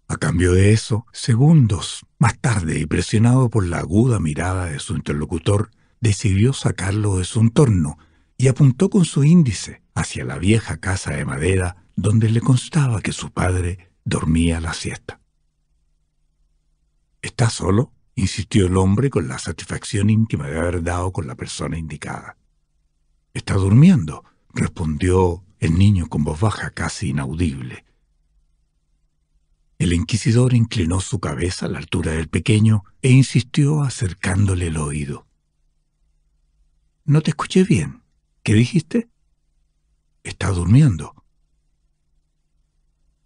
A cambio de eso, segundos más tarde y presionado por la aguda mirada de su interlocutor, decidió sacarlo de su entorno y apuntó con su índice hacia la vieja casa de madera donde le constaba que su padre dormía la siesta. —¿Está solo? —insistió el hombre con la satisfacción íntima de haber dado con la persona indicada. —Está durmiendo —respondió el niño con voz baja casi inaudible. El inquisidor inclinó su cabeza a la altura del pequeño e insistió acercándole el oído. —No te escuché bien ¿Qué dijiste? Está durmiendo.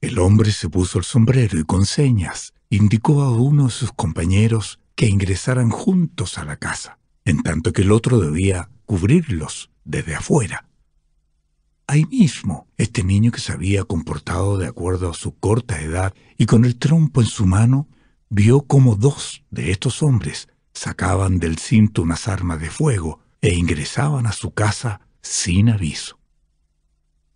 El hombre se puso el sombrero y con señas indicó a uno de sus compañeros que ingresaran juntos a la casa, en tanto que el otro debía cubrirlos desde afuera. Ahí mismo, este niño que se había comportado de acuerdo a su corta edad y con el trompo en su mano, vio como dos de estos hombres sacaban del cinto unas armas de fuego e ingresaban a su casa sin aviso.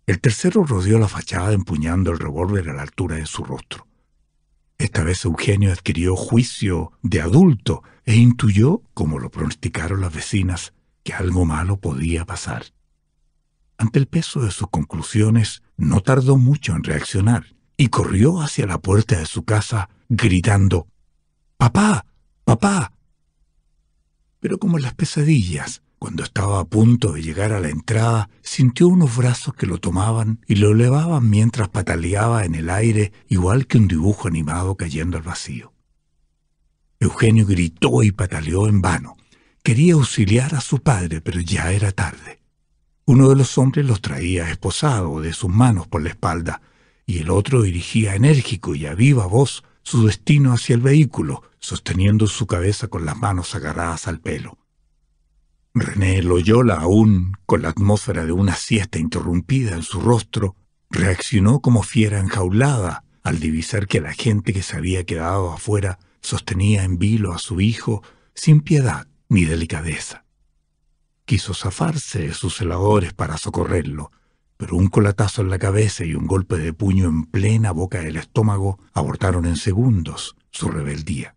El tercero rodeó la fachada empuñando el revólver a la altura de su rostro. Esta vez Eugenio adquirió juicio de adulto e intuyó, como lo pronosticaron las vecinas, que algo malo podía pasar. Ante el peso de sus conclusiones, no tardó mucho en reaccionar y corrió hacia la puerta de su casa gritando, Papá, papá. Pero como las pesadillas, cuando estaba a punto de llegar a la entrada, sintió unos brazos que lo tomaban y lo elevaban mientras pataleaba en el aire, igual que un dibujo animado cayendo al vacío. Eugenio gritó y pataleó en vano. Quería auxiliar a su padre, pero ya era tarde. Uno de los hombres los traía esposado de sus manos por la espalda, y el otro dirigía enérgico y a viva voz su destino hacia el vehículo, sosteniendo su cabeza con las manos agarradas al pelo. René Loyola, aún con la atmósfera de una siesta interrumpida en su rostro, reaccionó como fiera enjaulada al divisar que la gente que se había quedado afuera sostenía en vilo a su hijo sin piedad ni delicadeza. Quiso zafarse de sus celadores para socorrerlo, pero un colatazo en la cabeza y un golpe de puño en plena boca del estómago abortaron en segundos su rebeldía.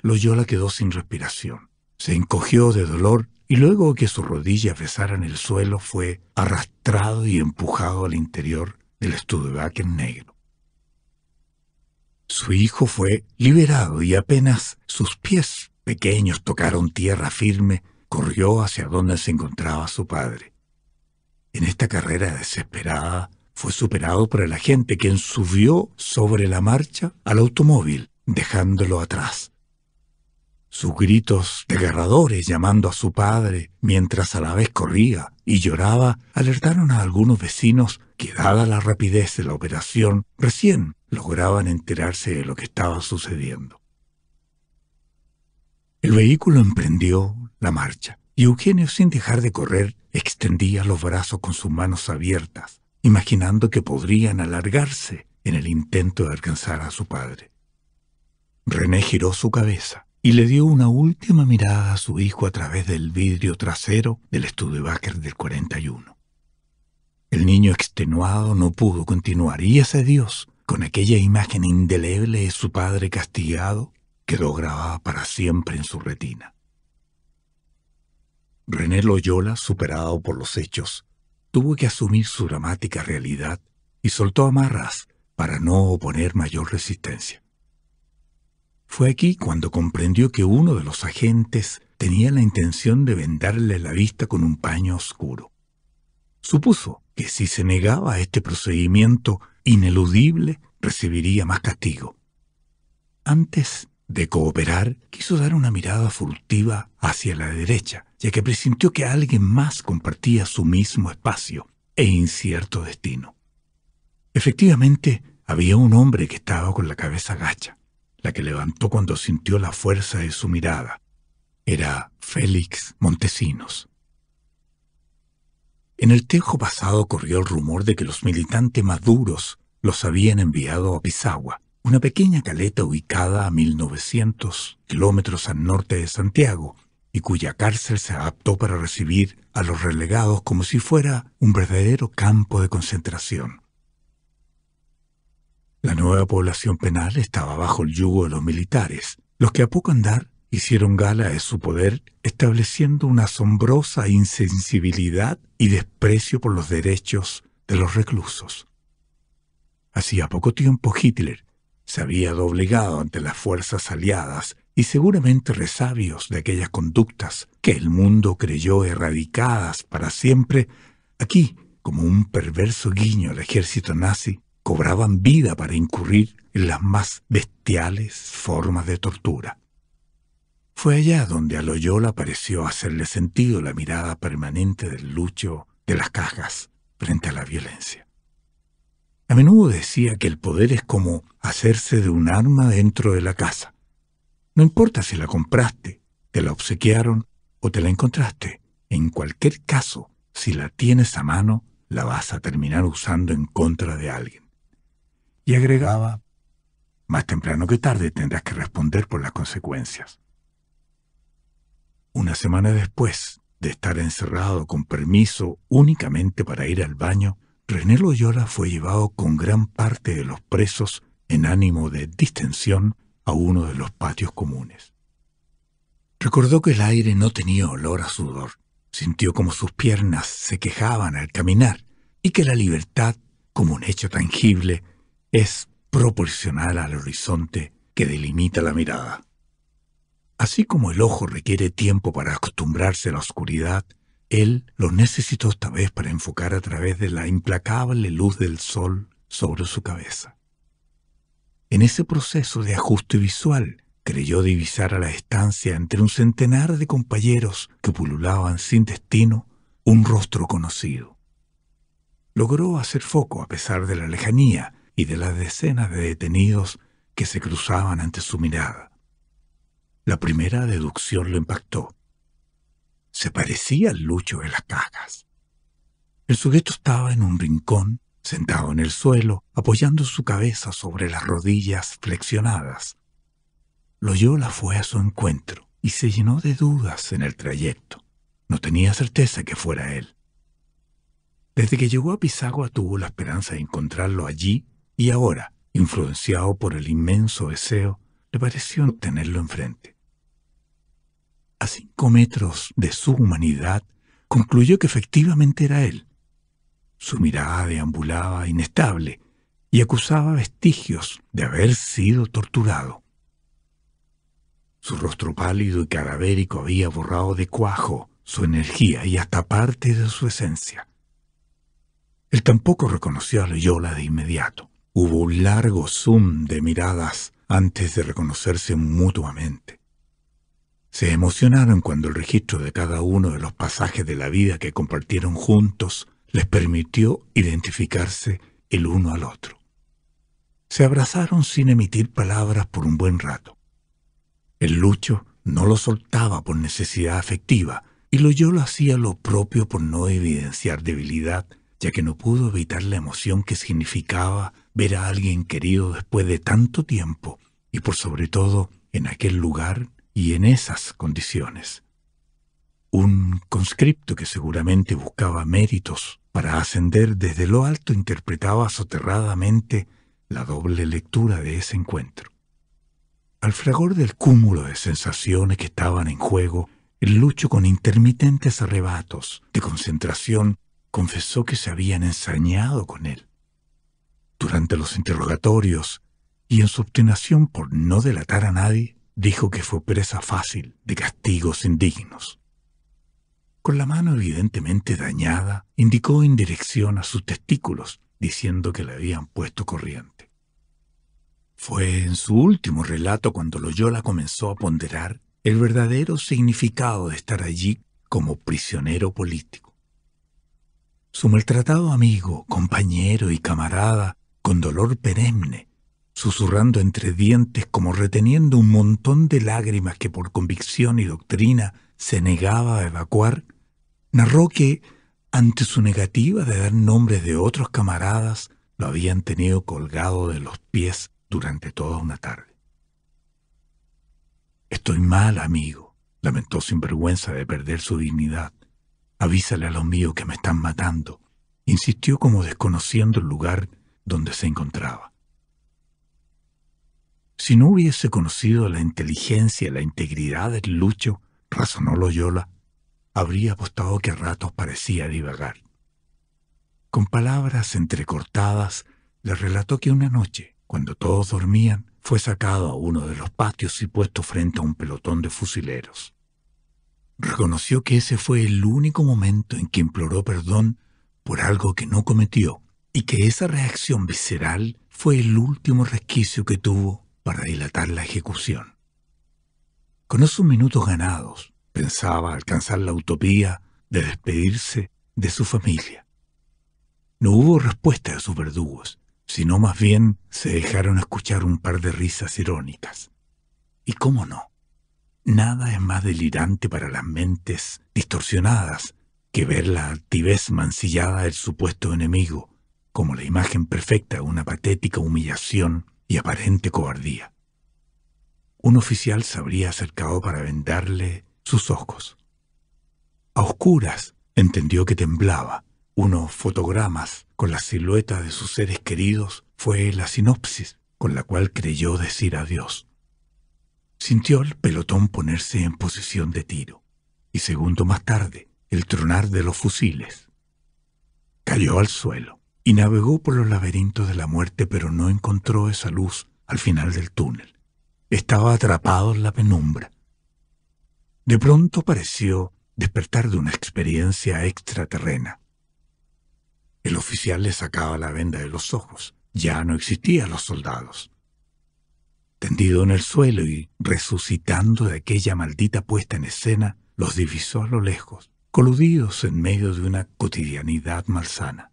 Loyola quedó sin respiración. Se encogió de dolor y luego que sus rodillas besaran el suelo fue arrastrado y empujado al interior del Studebaker negro. Su hijo fue liberado y apenas sus pies pequeños tocaron tierra firme, corrió hacia donde se encontraba su padre. En esta carrera desesperada fue superado por el agente, quien subió sobre la marcha al automóvil, dejándolo atrás sus gritos desgarradores llamando a su padre mientras a la vez corría y lloraba alertaron a algunos vecinos que dada la rapidez de la operación recién lograban enterarse de lo que estaba sucediendo. El vehículo emprendió la marcha y Eugenio sin dejar de correr extendía los brazos con sus manos abiertas, imaginando que podrían alargarse en el intento de alcanzar a su padre. René giró su cabeza y le dio una última mirada a su hijo a través del vidrio trasero del Studebaker del 41. El niño extenuado no pudo continuar y ese Dios, con aquella imagen indeleble de su padre castigado, quedó grabada para siempre en su retina. René Loyola, superado por los hechos, tuvo que asumir su dramática realidad y soltó amarras para no oponer mayor resistencia. Fue aquí cuando comprendió que uno de los agentes tenía la intención de vendarle la vista con un paño oscuro. Supuso que si se negaba a este procedimiento ineludible, recibiría más castigo. Antes de cooperar, quiso dar una mirada furtiva hacia la derecha, ya que presintió que alguien más compartía su mismo espacio e incierto destino. Efectivamente, había un hombre que estaba con la cabeza gacha la que levantó cuando sintió la fuerza de su mirada. Era Félix Montesinos. En el tejo pasado corrió el rumor de que los militantes maduros los habían enviado a Pisagua, una pequeña caleta ubicada a 1900 kilómetros al norte de Santiago, y cuya cárcel se adaptó para recibir a los relegados como si fuera un verdadero campo de concentración. La nueva población penal estaba bajo el yugo de los militares, los que a poco andar hicieron gala de su poder, estableciendo una asombrosa insensibilidad y desprecio por los derechos de los reclusos. Hacía poco tiempo Hitler se había doblegado ante las fuerzas aliadas y seguramente resabios de aquellas conductas que el mundo creyó erradicadas para siempre, aquí, como un perverso guiño al ejército nazi, cobraban vida para incurrir en las más bestiales formas de tortura. Fue allá donde a Loyola pareció hacerle sentido la mirada permanente del lucho de las cajas frente a la violencia. A menudo decía que el poder es como hacerse de un arma dentro de la casa. No importa si la compraste, te la obsequiaron o te la encontraste. En cualquier caso, si la tienes a mano, la vas a terminar usando en contra de alguien y agregaba, más temprano que tarde tendrás que responder por las consecuencias. Una semana después de estar encerrado con permiso únicamente para ir al baño, René Loyola fue llevado con gran parte de los presos en ánimo de distensión a uno de los patios comunes. Recordó que el aire no tenía olor a sudor, sintió como sus piernas se quejaban al caminar y que la libertad, como un hecho tangible, es proporcional al horizonte que delimita la mirada. Así como el ojo requiere tiempo para acostumbrarse a la oscuridad, él lo necesitó esta vez para enfocar a través de la implacable luz del sol sobre su cabeza. En ese proceso de ajuste visual, creyó divisar a la estancia entre un centenar de compañeros que pululaban sin destino un rostro conocido. Logró hacer foco a pesar de la lejanía y de las decenas de detenidos que se cruzaban ante su mirada. La primera deducción lo impactó. Se parecía al Lucho de las cajas. El sujeto estaba en un rincón, sentado en el suelo, apoyando su cabeza sobre las rodillas flexionadas. Loyola fue a su encuentro y se llenó de dudas en el trayecto. No tenía certeza que fuera él. Desde que llegó a Pisagua tuvo la esperanza de encontrarlo allí y ahora, influenciado por el inmenso deseo, le pareció tenerlo enfrente. A cinco metros de su humanidad, concluyó que efectivamente era él. Su mirada deambulaba inestable y acusaba vestigios de haber sido torturado. Su rostro pálido y cadavérico había borrado de cuajo su energía y hasta parte de su esencia. Él tampoco reconoció a Loyola de inmediato. Hubo un largo zoom de miradas antes de reconocerse mutuamente. Se emocionaron cuando el registro de cada uno de los pasajes de la vida que compartieron juntos les permitió identificarse el uno al otro. Se abrazaron sin emitir palabras por un buen rato. El Lucho no lo soltaba por necesidad afectiva y lo yo lo hacía lo propio por no evidenciar debilidad, ya que no pudo evitar la emoción que significaba ver a alguien querido después de tanto tiempo y por sobre todo en aquel lugar y en esas condiciones. Un conscripto que seguramente buscaba méritos para ascender desde lo alto interpretaba soterradamente la doble lectura de ese encuentro. Al fragor del cúmulo de sensaciones que estaban en juego, el lucho con intermitentes arrebatos de concentración confesó que se habían ensañado con él. Durante los interrogatorios y en su obstinación por no delatar a nadie, dijo que fue presa fácil de castigos indignos. Con la mano evidentemente dañada, indicó en dirección a sus testículos, diciendo que le habían puesto corriente. Fue en su último relato cuando Loyola comenzó a ponderar el verdadero significado de estar allí como prisionero político. Su maltratado amigo, compañero y camarada con dolor perenne, susurrando entre dientes como reteniendo un montón de lágrimas que por convicción y doctrina se negaba a evacuar, narró que, ante su negativa de dar nombres de otros camaradas, lo habían tenido colgado de los pies durante toda una tarde. Estoy mal, amigo, lamentó sin vergüenza de perder su dignidad. Avísale a los míos que me están matando, insistió como desconociendo el lugar donde se encontraba. Si no hubiese conocido la inteligencia y la integridad del Lucho, razonó Loyola, habría apostado que a ratos parecía divagar. Con palabras entrecortadas, le relató que una noche, cuando todos dormían, fue sacado a uno de los patios y puesto frente a un pelotón de fusileros. Reconoció que ese fue el único momento en que imploró perdón por algo que no cometió y que esa reacción visceral fue el último resquicio que tuvo para dilatar la ejecución. Con esos minutos ganados, pensaba alcanzar la utopía de despedirse de su familia. No hubo respuesta de sus verdugos, sino más bien se dejaron escuchar un par de risas irónicas. Y cómo no, nada es más delirante para las mentes distorsionadas que ver la altivez mancillada del supuesto enemigo como la imagen perfecta de una patética humillación y aparente cobardía. Un oficial se habría acercado para vendarle sus ojos. A oscuras entendió que temblaba. Unos fotogramas con la silueta de sus seres queridos fue la sinopsis con la cual creyó decir adiós. Sintió el pelotón ponerse en posición de tiro y segundo más tarde el tronar de los fusiles. Cayó al suelo y navegó por los laberintos de la muerte, pero no encontró esa luz al final del túnel. Estaba atrapado en la penumbra. De pronto pareció despertar de una experiencia extraterrena. El oficial le sacaba la venda de los ojos. Ya no existían los soldados. Tendido en el suelo y resucitando de aquella maldita puesta en escena, los divisó a lo lejos, coludidos en medio de una cotidianidad malsana.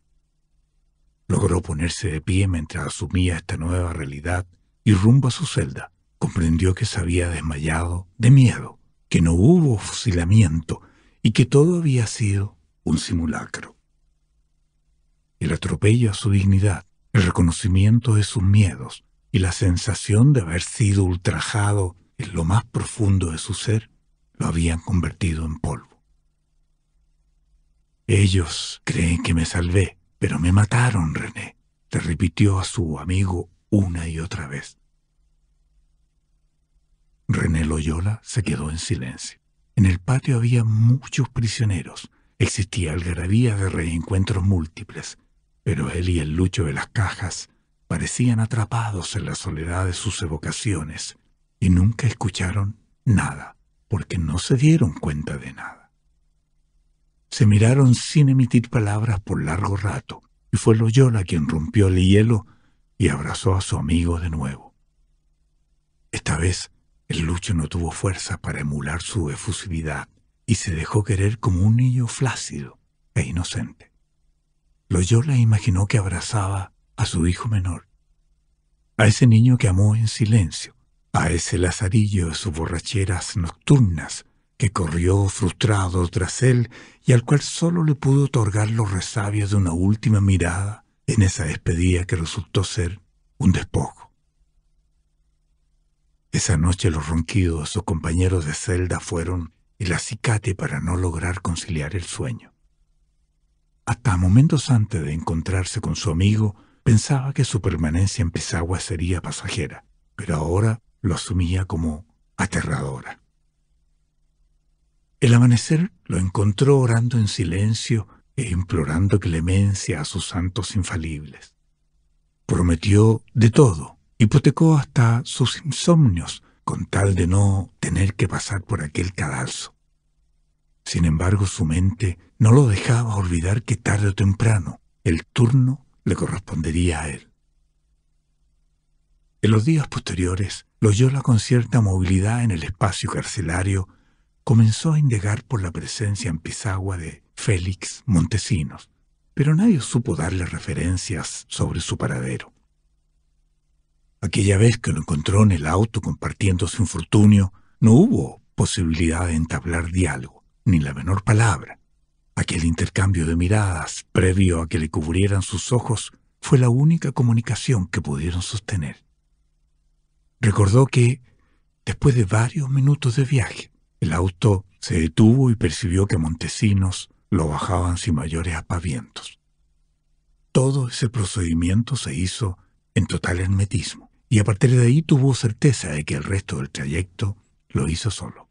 Logró ponerse de pie mientras asumía esta nueva realidad y rumbo a su celda comprendió que se había desmayado de miedo, que no hubo fusilamiento y que todo había sido un simulacro. El atropello a su dignidad, el reconocimiento de sus miedos y la sensación de haber sido ultrajado en lo más profundo de su ser lo habían convertido en polvo. Ellos creen que me salvé, pero me mataron, René, te repitió a su amigo una y otra vez. René Loyola se quedó en silencio. En el patio había muchos prisioneros. Existía algarabía de reencuentros múltiples, pero él y el lucho de las cajas parecían atrapados en la soledad de sus evocaciones y nunca escucharon nada, porque no se dieron cuenta de nada. Se miraron sin emitir palabras por largo rato, y fue Loyola quien rompió el hielo y abrazó a su amigo de nuevo. Esta vez el Lucho no tuvo fuerza para emular su efusividad y se dejó querer como un niño flácido e inocente. Loyola imaginó que abrazaba a su hijo menor, a ese niño que amó en silencio, a ese lazarillo de sus borracheras nocturnas que corrió frustrado tras él y al cual solo le pudo otorgar los resabios de una última mirada en esa despedida que resultó ser un despojo. Esa noche los ronquidos de sus compañeros de celda fueron el acicate para no lograr conciliar el sueño. Hasta momentos antes de encontrarse con su amigo, pensaba que su permanencia en Pisagua sería pasajera, pero ahora lo asumía como aterradora. El amanecer lo encontró orando en silencio e implorando clemencia a sus santos infalibles. Prometió de todo, hipotecó hasta sus insomnios con tal de no tener que pasar por aquel cadalso. Sin embargo, su mente no lo dejaba olvidar que tarde o temprano el turno le correspondería a él. En los días posteriores, lo oyó la con cierta movilidad en el espacio carcelario comenzó a indagar por la presencia en Pisagua de Félix Montesinos, pero nadie supo darle referencias sobre su paradero. Aquella vez que lo encontró en el auto compartiendo su infortunio, no hubo posibilidad de entablar diálogo, ni la menor palabra. Aquel intercambio de miradas, previo a que le cubrieran sus ojos, fue la única comunicación que pudieron sostener. Recordó que, después de varios minutos de viaje, el auto se detuvo y percibió que Montesinos lo bajaban sin mayores apavientos. Todo ese procedimiento se hizo en total hermetismo, y a partir de ahí tuvo certeza de que el resto del trayecto lo hizo solo.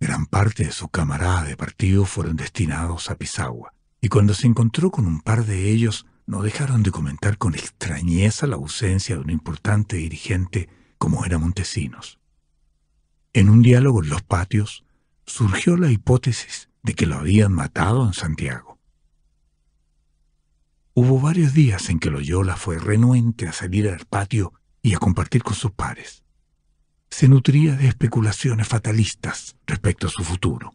Gran parte de sus camaradas de partido fueron destinados a Pisagua, y cuando se encontró con un par de ellos, no dejaron de comentar con extrañeza la ausencia de un importante dirigente como era Montesinos. En un diálogo en los patios surgió la hipótesis de que lo habían matado en Santiago. Hubo varios días en que Loyola fue renuente a salir al patio y a compartir con sus pares. Se nutría de especulaciones fatalistas respecto a su futuro.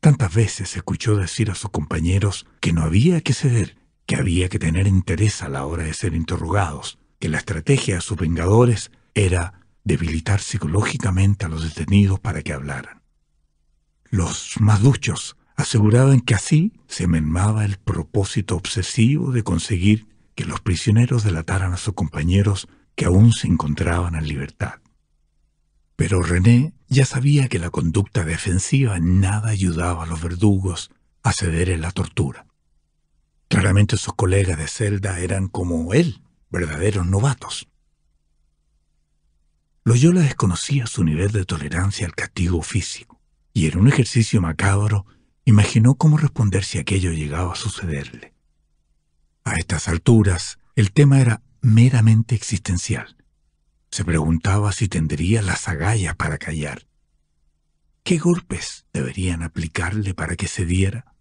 Tantas veces escuchó decir a sus compañeros que no había que ceder, que había que tener interés a la hora de ser interrogados, que la estrategia de sus vengadores era debilitar psicológicamente a los detenidos para que hablaran. Los maduchos aseguraban que así se mermaba el propósito obsesivo de conseguir que los prisioneros delataran a sus compañeros que aún se encontraban en libertad. Pero René ya sabía que la conducta defensiva nada ayudaba a los verdugos a ceder en la tortura. Claramente sus colegas de celda eran como él, verdaderos novatos. Loyola desconocía su nivel de tolerancia al castigo físico, y en un ejercicio macabro imaginó cómo responder si aquello llegaba a sucederle. A estas alturas, el tema era meramente existencial. Se preguntaba si tendría las agallas para callar. ¿Qué golpes deberían aplicarle para que se diera?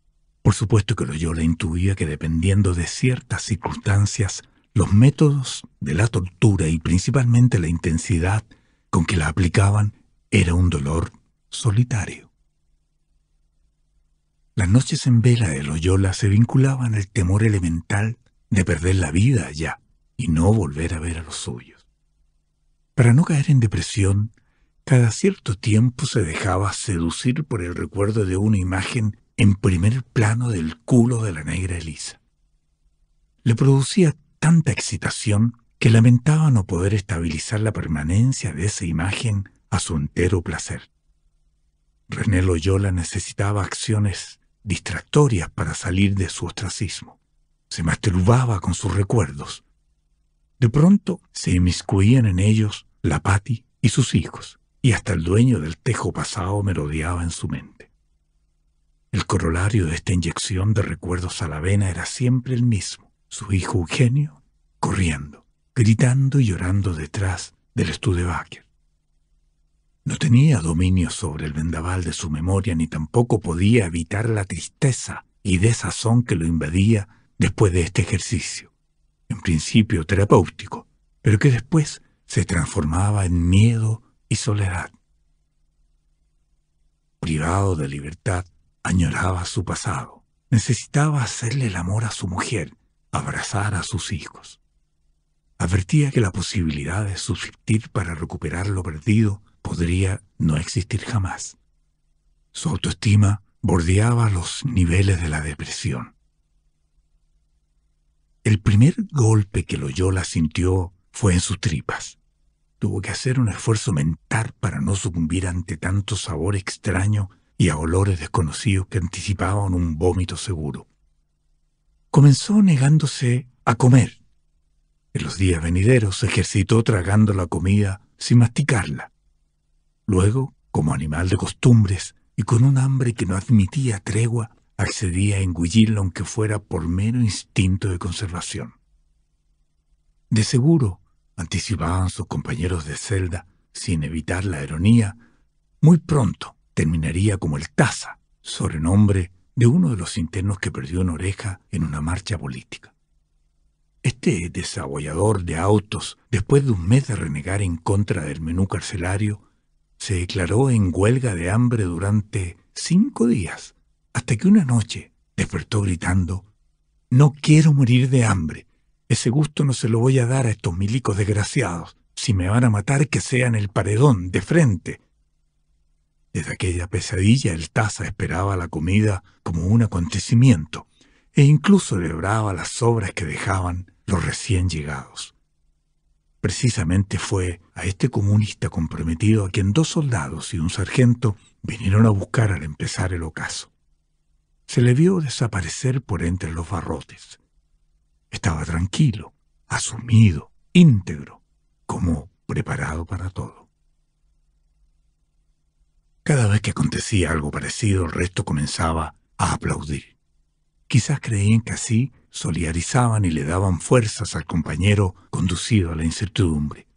Por supuesto que Loyola intuía que dependiendo de ciertas circunstancias los métodos de la tortura y principalmente la intensidad con que la aplicaban era un dolor solitario. Las noches en vela de Loyola se vinculaban al temor elemental de perder la vida allá y no volver a ver a los suyos. Para no caer en depresión, cada cierto tiempo se dejaba seducir por el recuerdo de una imagen en primer plano del culo de la negra Elisa. Le producía tanta excitación que lamentaba no poder estabilizar la permanencia de esa imagen a su entero placer. René Loyola necesitaba acciones distractorias para salir de su ostracismo. Se masturbaba con sus recuerdos. De pronto se inmiscuían en ellos la Patti y sus hijos, y hasta el dueño del tejo pasado merodeaba en su mente. El corolario de esta inyección de recuerdos a la vena era siempre el mismo su hijo Eugenio, corriendo, gritando y llorando detrás del Studebaker. No tenía dominio sobre el vendaval de su memoria ni tampoco podía evitar la tristeza y desazón que lo invadía después de este ejercicio, en principio terapéutico, pero que después se transformaba en miedo y soledad. Privado de libertad, añoraba su pasado. Necesitaba hacerle el amor a su mujer, abrazar a sus hijos. Advertía que la posibilidad de subsistir para recuperar lo perdido podría no existir jamás. Su autoestima bordeaba los niveles de la depresión. El primer golpe que Loyola sintió fue en sus tripas. Tuvo que hacer un esfuerzo mental para no sucumbir ante tanto sabor extraño y a olores desconocidos que anticipaban un vómito seguro comenzó negándose a comer. En los días venideros se ejercitó tragando la comida sin masticarla. Luego, como animal de costumbres y con un hambre que no admitía tregua, accedía a engullirla aunque fuera por mero instinto de conservación. De seguro, anticipaban sus compañeros de celda, sin evitar la ironía, muy pronto terminaría como el Taza, sobrenombre de uno de los internos que perdió una oreja en una marcha política. Este desabollador de autos, después de un mes de renegar en contra del menú carcelario, se declaró en huelga de hambre durante cinco días, hasta que una noche despertó gritando, «No quiero morir de hambre. Ese gusto no se lo voy a dar a estos milicos desgraciados. Si me van a matar, que sea en el paredón, de frente». Desde aquella pesadilla el Taza esperaba la comida como un acontecimiento e incluso celebraba las obras que dejaban los recién llegados. Precisamente fue a este comunista comprometido a quien dos soldados y un sargento vinieron a buscar al empezar el ocaso. Se le vio desaparecer por entre los barrotes. Estaba tranquilo, asumido, íntegro, como preparado para todo. Cada vez que acontecía algo parecido, el resto comenzaba a aplaudir. Quizás creían que así solidarizaban y le daban fuerzas al compañero conducido a la incertidumbre.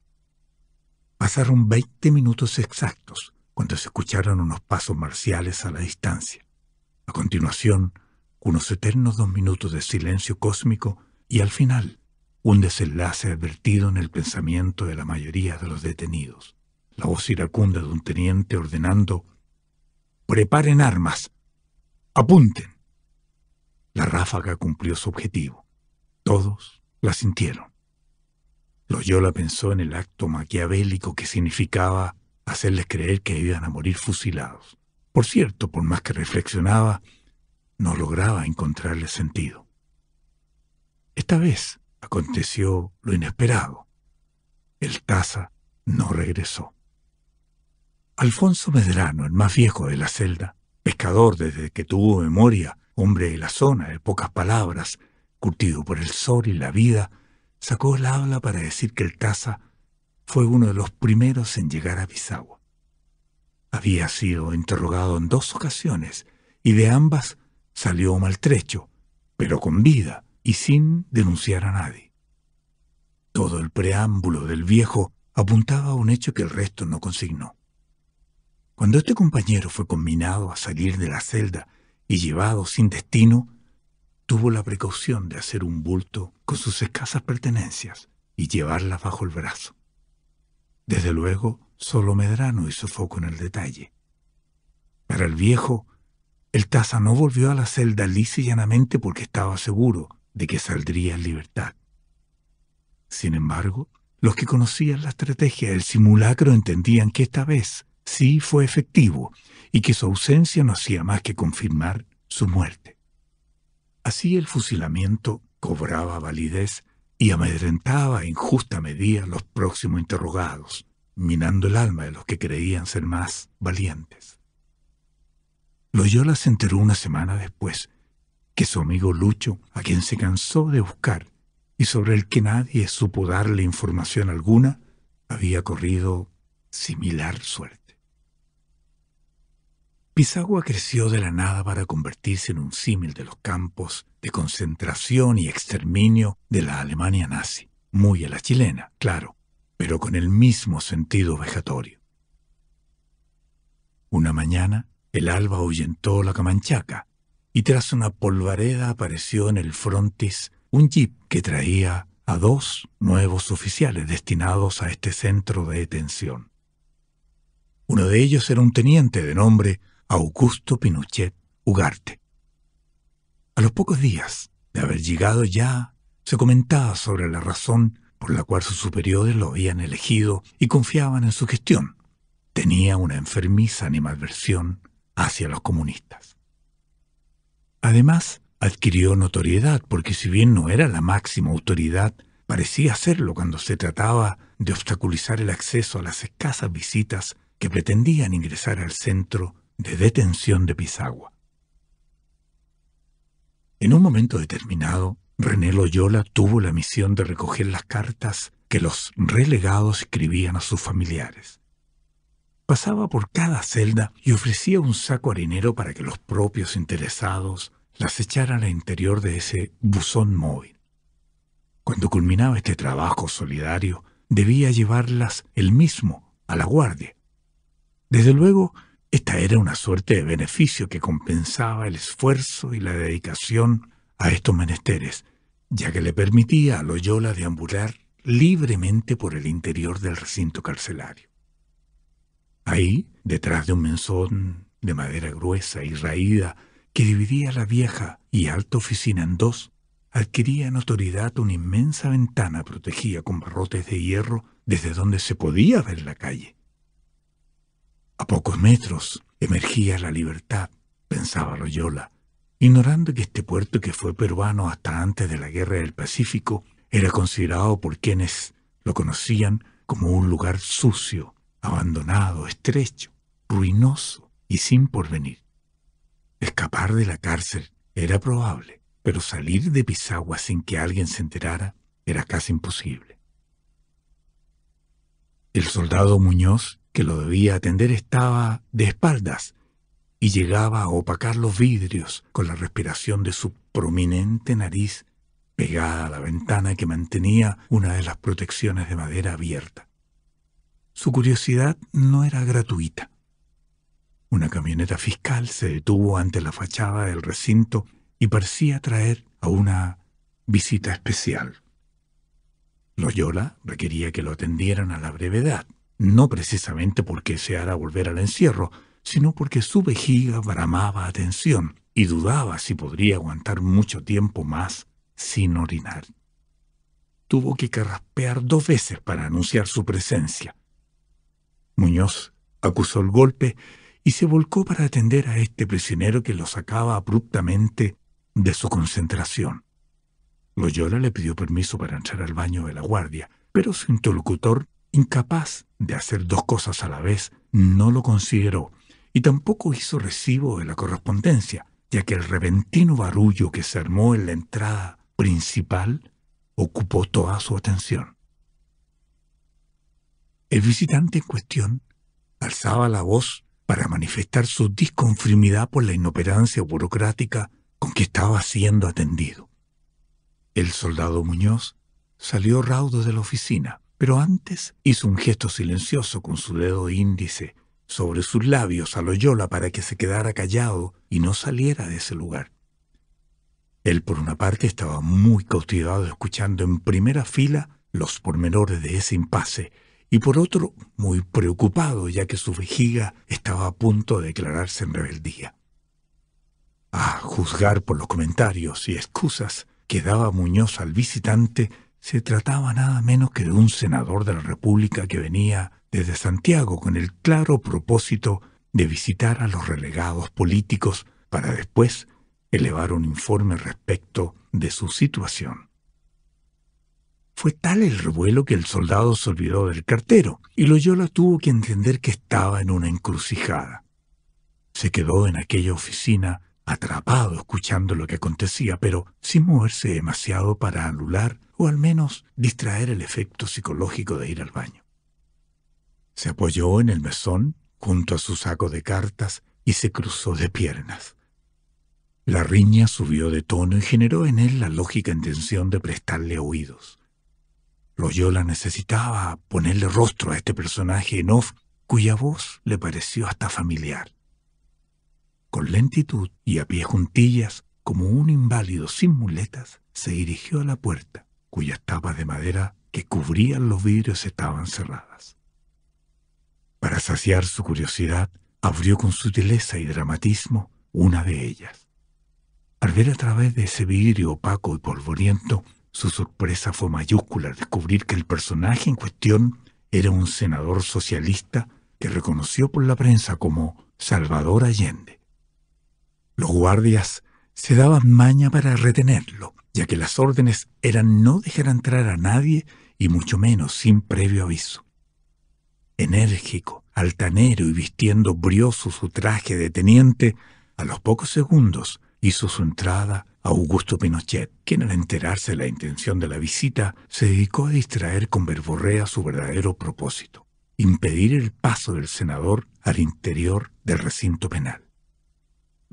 Pasaron veinte minutos exactos cuando se escucharon unos pasos marciales a la distancia. A continuación, unos eternos dos minutos de silencio cósmico y al final, un desenlace advertido en el pensamiento de la mayoría de los detenidos la voz iracunda de un teniente ordenando, Preparen armas, apunten. La ráfaga cumplió su objetivo. Todos la sintieron. Loyola pensó en el acto maquiavélico que significaba hacerles creer que iban a morir fusilados. Por cierto, por más que reflexionaba, no lograba encontrarle sentido. Esta vez aconteció lo inesperado. El Taza no regresó. Alfonso Medrano, el más viejo de la celda, pescador desde que tuvo memoria, hombre de la zona, de pocas palabras, curtido por el sol y la vida, sacó el habla para decir que el Taza fue uno de los primeros en llegar a Pisagua. Había sido interrogado en dos ocasiones y de ambas salió maltrecho, pero con vida y sin denunciar a nadie. Todo el preámbulo del viejo apuntaba a un hecho que el resto no consignó. Cuando este compañero fue combinado a salir de la celda y llevado sin destino, tuvo la precaución de hacer un bulto con sus escasas pertenencias y llevarlas bajo el brazo. Desde luego, solo Medrano hizo foco en el detalle. Para el viejo, el Taza no volvió a la celda lisa y llanamente porque estaba seguro de que saldría en libertad. Sin embargo, los que conocían la estrategia del simulacro entendían que esta vez sí fue efectivo y que su ausencia no hacía más que confirmar su muerte. Así el fusilamiento cobraba validez y amedrentaba en justa medida los próximos interrogados, minando el alma de los que creían ser más valientes. Loyola se enteró una semana después que su amigo Lucho, a quien se cansó de buscar y sobre el que nadie supo darle información alguna, había corrido similar suerte. Pisagua creció de la nada para convertirse en un símil de los campos de concentración y exterminio de la Alemania nazi, muy a la chilena, claro, pero con el mismo sentido vejatorio. Una mañana, el alba ahuyentó la camanchaca, y tras una polvareda apareció en el frontis un jeep que traía a dos nuevos oficiales destinados a este centro de detención. Uno de ellos era un teniente de nombre Augusto Pinochet Ugarte. A los pocos días de haber llegado ya, se comentaba sobre la razón por la cual sus superiores lo habían elegido y confiaban en su gestión. Tenía una enfermiza animadversión hacia los comunistas. Además, adquirió notoriedad porque si bien no era la máxima autoridad, parecía serlo cuando se trataba de obstaculizar el acceso a las escasas visitas que pretendían ingresar al centro de detención de Pisagua. En un momento determinado, René Loyola tuvo la misión de recoger las cartas que los relegados escribían a sus familiares. Pasaba por cada celda y ofrecía un saco harinero para que los propios interesados las echaran al interior de ese buzón móvil. Cuando culminaba este trabajo solidario, debía llevarlas él mismo a la guardia. Desde luego, esta era una suerte de beneficio que compensaba el esfuerzo y la dedicación a estos menesteres, ya que le permitía a Loyola deambular libremente por el interior del recinto carcelario. Ahí, detrás de un mensón de madera gruesa y raída que dividía la vieja y alta oficina en dos, adquiría notoriedad una inmensa ventana protegida con barrotes de hierro desde donde se podía ver la calle. A pocos metros emergía la libertad, pensaba Loyola, ignorando que este puerto que fue peruano hasta antes de la Guerra del Pacífico era considerado por quienes lo conocían como un lugar sucio, abandonado, estrecho, ruinoso y sin porvenir. Escapar de la cárcel era probable, pero salir de Pisagua sin que alguien se enterara era casi imposible. El soldado Muñoz que lo debía atender estaba de espaldas y llegaba a opacar los vidrios con la respiración de su prominente nariz pegada a la ventana que mantenía una de las protecciones de madera abierta. Su curiosidad no era gratuita. Una camioneta fiscal se detuvo ante la fachada del recinto y parecía traer a una visita especial. Loyola requería que lo atendieran a la brevedad no precisamente porque se volver al encierro, sino porque su vejiga bramaba atención y dudaba si podría aguantar mucho tiempo más sin orinar. Tuvo que carraspear dos veces para anunciar su presencia. Muñoz acusó el golpe y se volcó para atender a este prisionero que lo sacaba abruptamente de su concentración. Loyola le pidió permiso para entrar al baño de la guardia, pero su interlocutor Incapaz de hacer dos cosas a la vez, no lo consideró, y tampoco hizo recibo de la correspondencia, ya que el repentino barullo que se armó en la entrada principal ocupó toda su atención. El visitante en cuestión alzaba la voz para manifestar su disconformidad por la inoperancia burocrática con que estaba siendo atendido. El soldado Muñoz salió raudo de la oficina, pero antes hizo un gesto silencioso con su dedo índice sobre sus labios a Loyola para que se quedara callado y no saliera de ese lugar. Él, por una parte, estaba muy cautivado escuchando en primera fila los pormenores de ese impasse, y por otro, muy preocupado, ya que su vejiga estaba a punto de declararse en rebeldía. A juzgar por los comentarios y excusas que daba Muñoz al visitante, se trataba nada menos que de un senador de la República que venía desde Santiago con el claro propósito de visitar a los relegados políticos para después elevar un informe respecto de su situación. Fue tal el revuelo que el soldado se olvidó del cartero y Loyola tuvo que entender que estaba en una encrucijada. Se quedó en aquella oficina atrapado escuchando lo que acontecía, pero sin moverse demasiado para anular o al menos distraer el efecto psicológico de ir al baño. Se apoyó en el mesón junto a su saco de cartas y se cruzó de piernas. La riña subió de tono y generó en él la lógica intención de prestarle oídos. Loyola necesitaba ponerle rostro a este personaje en off cuya voz le pareció hasta familiar. Con lentitud y a pie juntillas, como un inválido sin muletas, se dirigió a la puerta, cuyas tapas de madera que cubrían los vidrios estaban cerradas. Para saciar su curiosidad, abrió con sutileza y dramatismo una de ellas. Al ver a través de ese vidrio opaco y polvoriento, su sorpresa fue mayúscula al descubrir que el personaje en cuestión era un senador socialista que reconoció por la prensa como Salvador Allende. Los guardias se daban maña para retenerlo, ya que las órdenes eran no dejar entrar a nadie y mucho menos sin previo aviso. Enérgico, altanero y vistiendo brioso su traje de teniente, a los pocos segundos hizo su entrada a Augusto Pinochet, quien al enterarse de la intención de la visita se dedicó a distraer con verborrea su verdadero propósito, impedir el paso del senador al interior del recinto penal.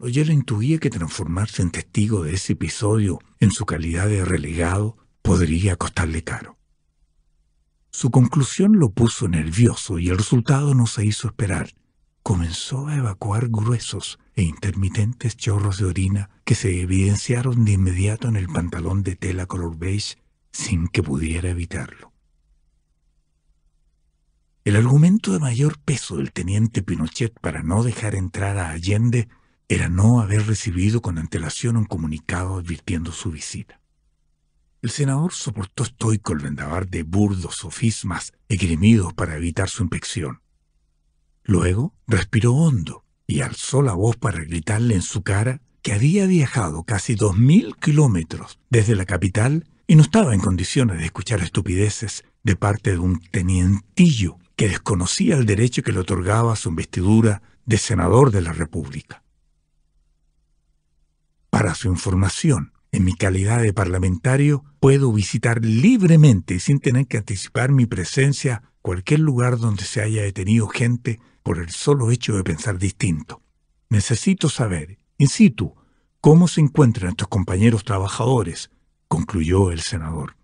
Oyer intuía que transformarse en testigo de ese episodio en su calidad de relegado podría costarle caro. Su conclusión lo puso nervioso y el resultado no se hizo esperar. Comenzó a evacuar gruesos e intermitentes chorros de orina que se evidenciaron de inmediato en el pantalón de tela color beige sin que pudiera evitarlo. El argumento de mayor peso del teniente Pinochet para no dejar entrar a Allende era no haber recibido con antelación un comunicado advirtiendo su visita. El senador soportó estoico el vendaval de burdos sofismas egrimidos para evitar su inspección. Luego respiró hondo y alzó la voz para gritarle en su cara que había viajado casi dos mil kilómetros desde la capital y no estaba en condiciones de escuchar estupideces de parte de un tenientillo que desconocía el derecho que le otorgaba su investidura de senador de la República. Para su información, en mi calidad de parlamentario puedo visitar libremente y sin tener que anticipar mi presencia cualquier lugar donde se haya detenido gente por el solo hecho de pensar distinto. Necesito saber, in situ, cómo se encuentran estos compañeros trabajadores, concluyó el senador.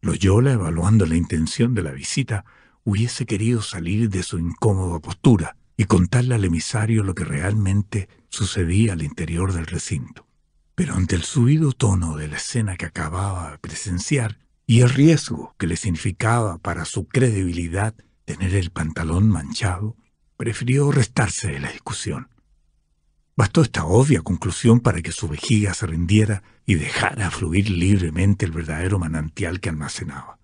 Loyola, evaluando la intención de la visita, hubiese querido salir de su incómoda postura y contarle al emisario lo que realmente sucedía al interior del recinto. Pero ante el subido tono de la escena que acababa de presenciar y el riesgo que le significaba para su credibilidad tener el pantalón manchado, prefirió restarse de la discusión. Bastó esta obvia conclusión para que su vejiga se rindiera y dejara fluir libremente el verdadero manantial que almacenaba.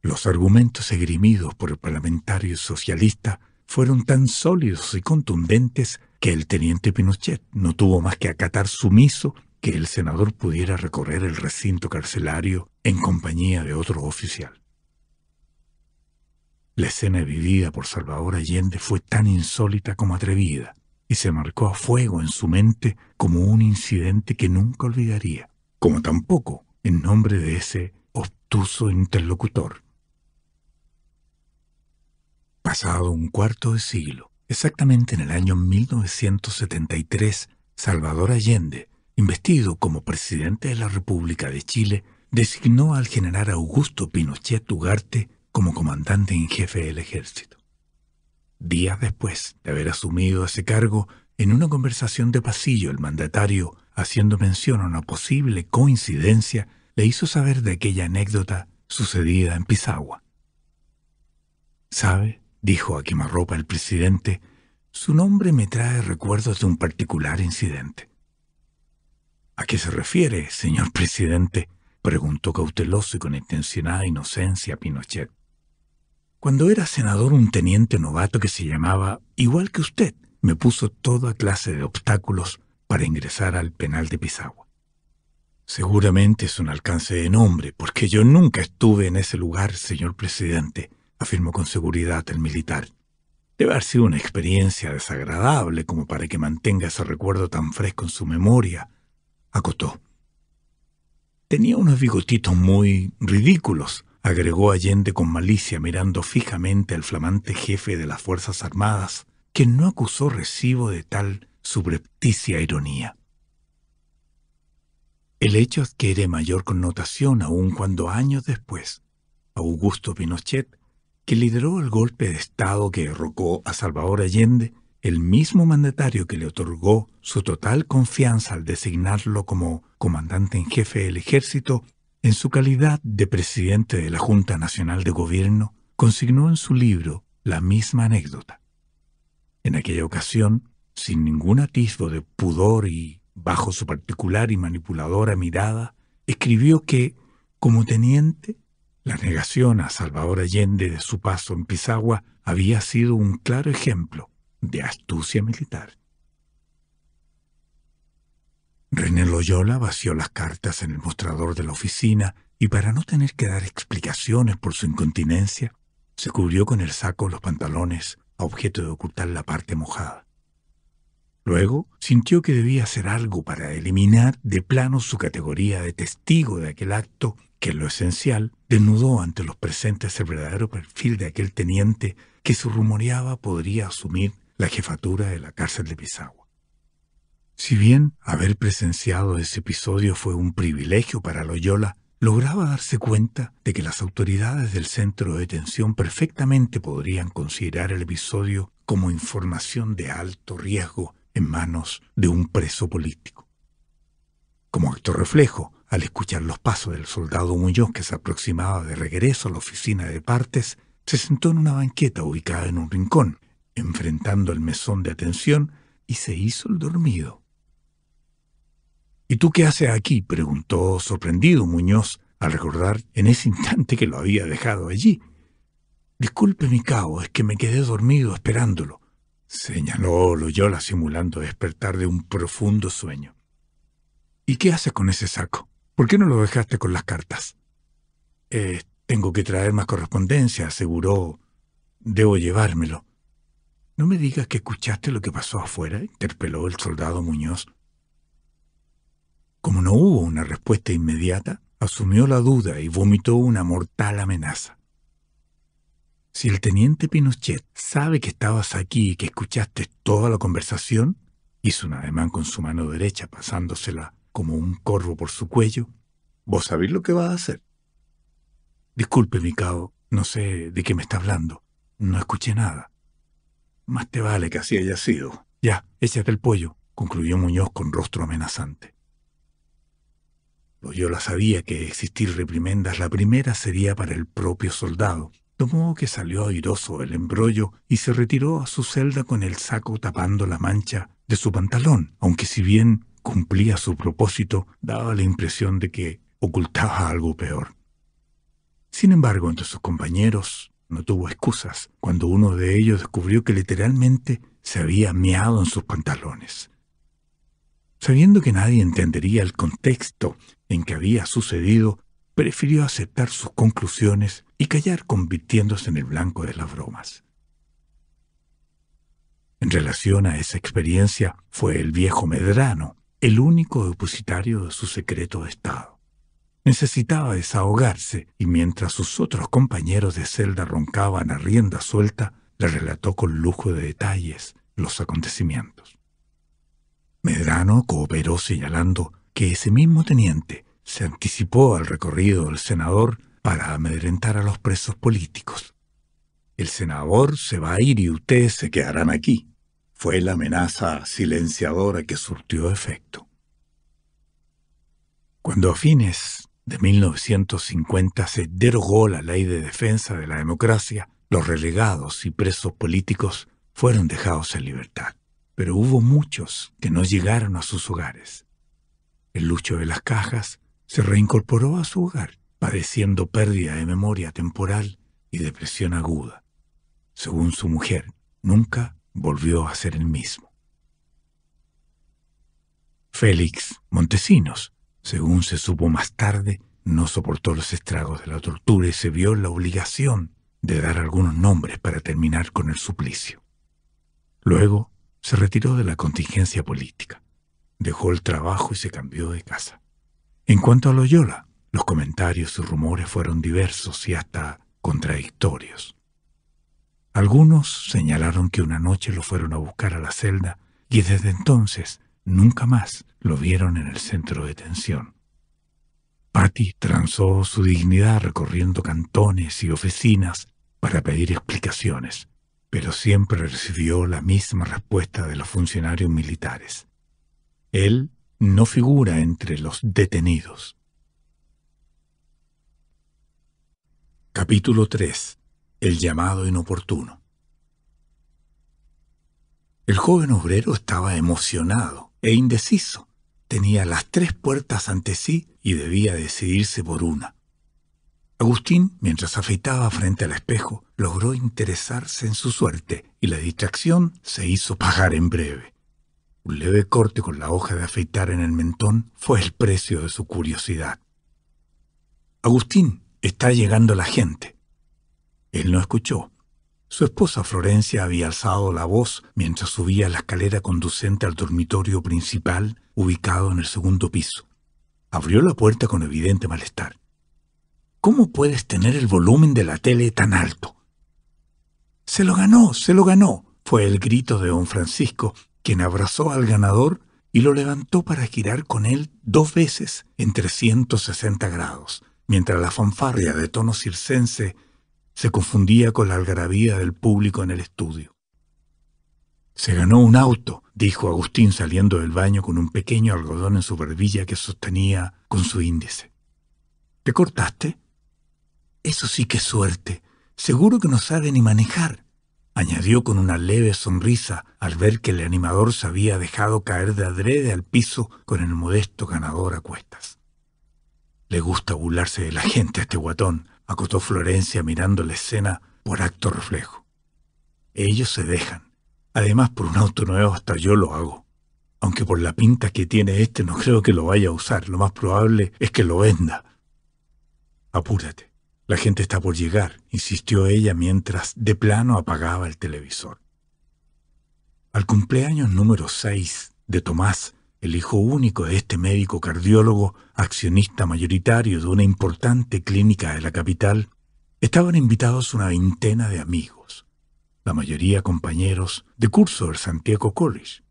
Los argumentos esgrimidos por el parlamentario socialista fueron tan sólidos y contundentes que el teniente Pinochet no tuvo más que acatar sumiso que el senador pudiera recorrer el recinto carcelario en compañía de otro oficial. La escena vivida por Salvador Allende fue tan insólita como atrevida y se marcó a fuego en su mente como un incidente que nunca olvidaría, como tampoco en nombre de ese obtuso interlocutor. Pasado un cuarto de siglo, exactamente en el año 1973, Salvador Allende, investido como presidente de la República de Chile, designó al general Augusto Pinochet Ugarte como comandante en jefe del ejército. Días después de haber asumido ese cargo, en una conversación de pasillo el mandatario, haciendo mención a una posible coincidencia, le hizo saber de aquella anécdota sucedida en Pisagua. ¿Sabe? dijo a quemarropa el presidente, su nombre me trae recuerdos de un particular incidente. —¿A qué se refiere, señor presidente? —preguntó cauteloso y con intencionada e inocencia Pinochet. Cuando era senador un teniente novato que se llamaba, igual que usted, me puso toda clase de obstáculos para ingresar al penal de Pisagua. Seguramente es un alcance de nombre, porque yo nunca estuve en ese lugar, señor presidente, afirmó con seguridad el militar. Debe haber sido una experiencia desagradable como para que mantenga ese recuerdo tan fresco en su memoria, acotó. Tenía unos bigotitos muy ridículos, agregó Allende con malicia mirando fijamente al flamante jefe de las Fuerzas Armadas, quien no acusó recibo de tal subrepticia ironía. El hecho adquiere mayor connotación aún cuando años después Augusto Pinochet que lideró el golpe de Estado que derrocó a Salvador Allende, el mismo mandatario que le otorgó su total confianza al designarlo como comandante en jefe del ejército, en su calidad de presidente de la Junta Nacional de Gobierno, consignó en su libro la misma anécdota. En aquella ocasión, sin ningún atisbo de pudor y bajo su particular y manipuladora mirada, escribió que, como teniente, la negación a Salvador Allende de su paso en Pisagua había sido un claro ejemplo de astucia militar. René Loyola vació las cartas en el mostrador de la oficina y para no tener que dar explicaciones por su incontinencia, se cubrió con el saco los pantalones a objeto de ocultar la parte mojada. Luego sintió que debía hacer algo para eliminar de plano su categoría de testigo de aquel acto que en lo esencial desnudó ante los presentes el verdadero perfil de aquel teniente que se rumoreaba podría asumir la jefatura de la cárcel de Pisagua. Si bien haber presenciado ese episodio fue un privilegio para Loyola, lograba darse cuenta de que las autoridades del centro de detención perfectamente podrían considerar el episodio como información de alto riesgo en manos de un preso político. Como acto reflejo, al escuchar los pasos del soldado Muñoz que se aproximaba de regreso a la oficina de partes, se sentó en una banqueta ubicada en un rincón, enfrentando el mesón de atención, y se hizo el dormido. ¿Y tú qué haces aquí? preguntó sorprendido Muñoz al recordar en ese instante que lo había dejado allí. Disculpe mi cabo, es que me quedé dormido esperándolo señaló Loyola simulando despertar de un profundo sueño. ¿Y qué haces con ese saco? ¿Por qué no lo dejaste con las cartas? Eh, tengo que traer más correspondencia, aseguró. Debo llevármelo. No me digas que escuchaste lo que pasó afuera, interpeló el soldado Muñoz. Como no hubo una respuesta inmediata, asumió la duda y vomitó una mortal amenaza. Si el teniente Pinochet sabe que estabas aquí y que escuchaste toda la conversación, hizo un ademán con su mano derecha pasándosela como un corvo por su cuello, vos sabéis lo que va a hacer. Disculpe, mi cabo, no sé de qué me está hablando. No escuché nada. Más te vale que así haya sido. Ya, échate el pollo, concluyó Muñoz con rostro amenazante. Pues yo la sabía que existir reprimendas la primera sería para el propio soldado, de que salió airoso el embrollo y se retiró a su celda con el saco tapando la mancha de su pantalón, aunque si bien cumplía su propósito, daba la impresión de que ocultaba algo peor. Sin embargo, entre sus compañeros no tuvo excusas cuando uno de ellos descubrió que literalmente se había meado en sus pantalones. Sabiendo que nadie entendería el contexto en que había sucedido, prefirió aceptar sus conclusiones y callar convirtiéndose en el blanco de las bromas. En relación a esa experiencia fue el viejo Medrano el único depositario de su secreto de estado. Necesitaba desahogarse y mientras sus otros compañeros de celda roncaban a rienda suelta, le relató con lujo de detalles los acontecimientos. Medrano cooperó señalando que ese mismo teniente se anticipó al recorrido del senador para amedrentar a los presos políticos. El senador se va a ir y ustedes se quedarán aquí. Fue la amenaza silenciadora que surtió efecto. Cuando a fines de 1950 se derogó la ley de defensa de la democracia, los relegados y presos políticos fueron dejados en libertad. Pero hubo muchos que no llegaron a sus hogares. El Lucho de las Cajas se reincorporó a su hogar padeciendo pérdida de memoria temporal y depresión aguda. Según su mujer, nunca volvió a ser el mismo. Félix Montesinos, según se supo más tarde, no soportó los estragos de la tortura y se vio la obligación de dar algunos nombres para terminar con el suplicio. Luego se retiró de la contingencia política, dejó el trabajo y se cambió de casa. En cuanto a Loyola, los comentarios y rumores fueron diversos y hasta contradictorios. Algunos señalaron que una noche lo fueron a buscar a la celda y desde entonces nunca más lo vieron en el centro de detención. Patty transó su dignidad recorriendo cantones y oficinas para pedir explicaciones, pero siempre recibió la misma respuesta de los funcionarios militares. Él no figura entre los detenidos. Capítulo 3. El llamado inoportuno. El joven obrero estaba emocionado e indeciso. Tenía las tres puertas ante sí y debía decidirse por una. Agustín, mientras afeitaba frente al espejo, logró interesarse en su suerte y la distracción se hizo pagar en breve. Un leve corte con la hoja de afeitar en el mentón fue el precio de su curiosidad. Agustín, Está llegando la gente. Él no escuchó. Su esposa Florencia había alzado la voz mientras subía la escalera conducente al dormitorio principal ubicado en el segundo piso. Abrió la puerta con evidente malestar. ¿Cómo puedes tener el volumen de la tele tan alto? Se lo ganó, se lo ganó, fue el grito de don Francisco, quien abrazó al ganador y lo levantó para girar con él dos veces en 360 grados mientras la fanfarria de tono circense se confundía con la algarabía del público en el estudio. Se ganó un auto, dijo Agustín saliendo del baño con un pequeño algodón en su barbilla que sostenía con su índice. ¿Te cortaste? Eso sí que suerte. Seguro que no sabe ni manejar, añadió con una leve sonrisa al ver que el animador se había dejado caer de adrede al piso con el modesto ganador a cuestas. Le gusta burlarse de la gente a este guatón, acotó Florencia mirando la escena por acto reflejo. Ellos se dejan. Además, por un auto nuevo hasta yo lo hago. Aunque por la pinta que tiene este no creo que lo vaya a usar. Lo más probable es que lo venda. Apúrate. La gente está por llegar, insistió ella mientras de plano apagaba el televisor. Al cumpleaños número 6 de Tomás, el hijo único de este médico cardiólogo, accionista mayoritario de una importante clínica de la capital, estaban invitados una veintena de amigos, la mayoría compañeros de curso del Santiago College.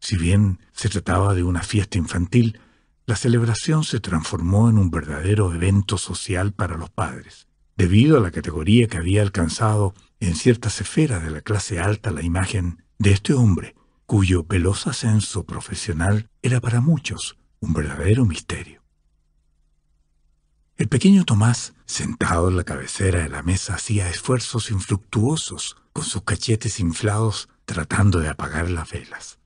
Si bien se trataba de una fiesta infantil, la celebración se transformó en un verdadero evento social para los padres, debido a la categoría que había alcanzado en ciertas esferas de la clase alta la imagen de este hombre, cuyo veloz ascenso profesional era para muchos un verdadero misterio. El pequeño Tomás, sentado en la cabecera de la mesa, hacía esfuerzos infructuosos con sus cachetes inflados tratando de apagar las velas.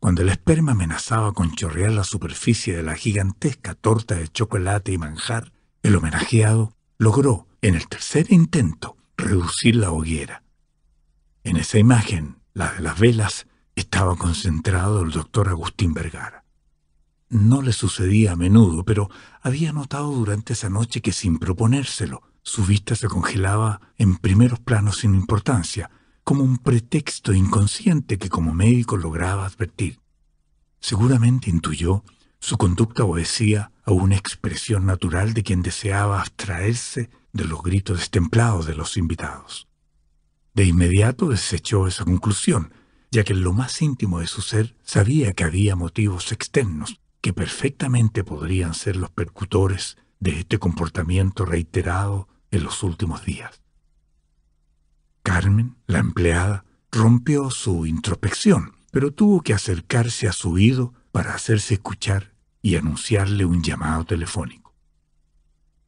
Cuando el esperma amenazaba con chorrear la superficie de la gigantesca torta de chocolate y manjar, el homenajeado logró, en el tercer intento, reducir la hoguera. En esa imagen, la de las velas, estaba concentrado el doctor Agustín Vergara. No le sucedía a menudo, pero había notado durante esa noche que sin proponérselo, su vista se congelaba en primeros planos sin importancia, como un pretexto inconsciente que como médico lograba advertir. Seguramente intuyó, su conducta obedecía a una expresión natural de quien deseaba abstraerse de los gritos destemplados de los invitados. De inmediato desechó esa conclusión, ya que en lo más íntimo de su ser sabía que había motivos externos que perfectamente podrían ser los percutores de este comportamiento reiterado en los últimos días. Carmen, la empleada, rompió su introspección, pero tuvo que acercarse a su oído para hacerse escuchar y anunciarle un llamado telefónico.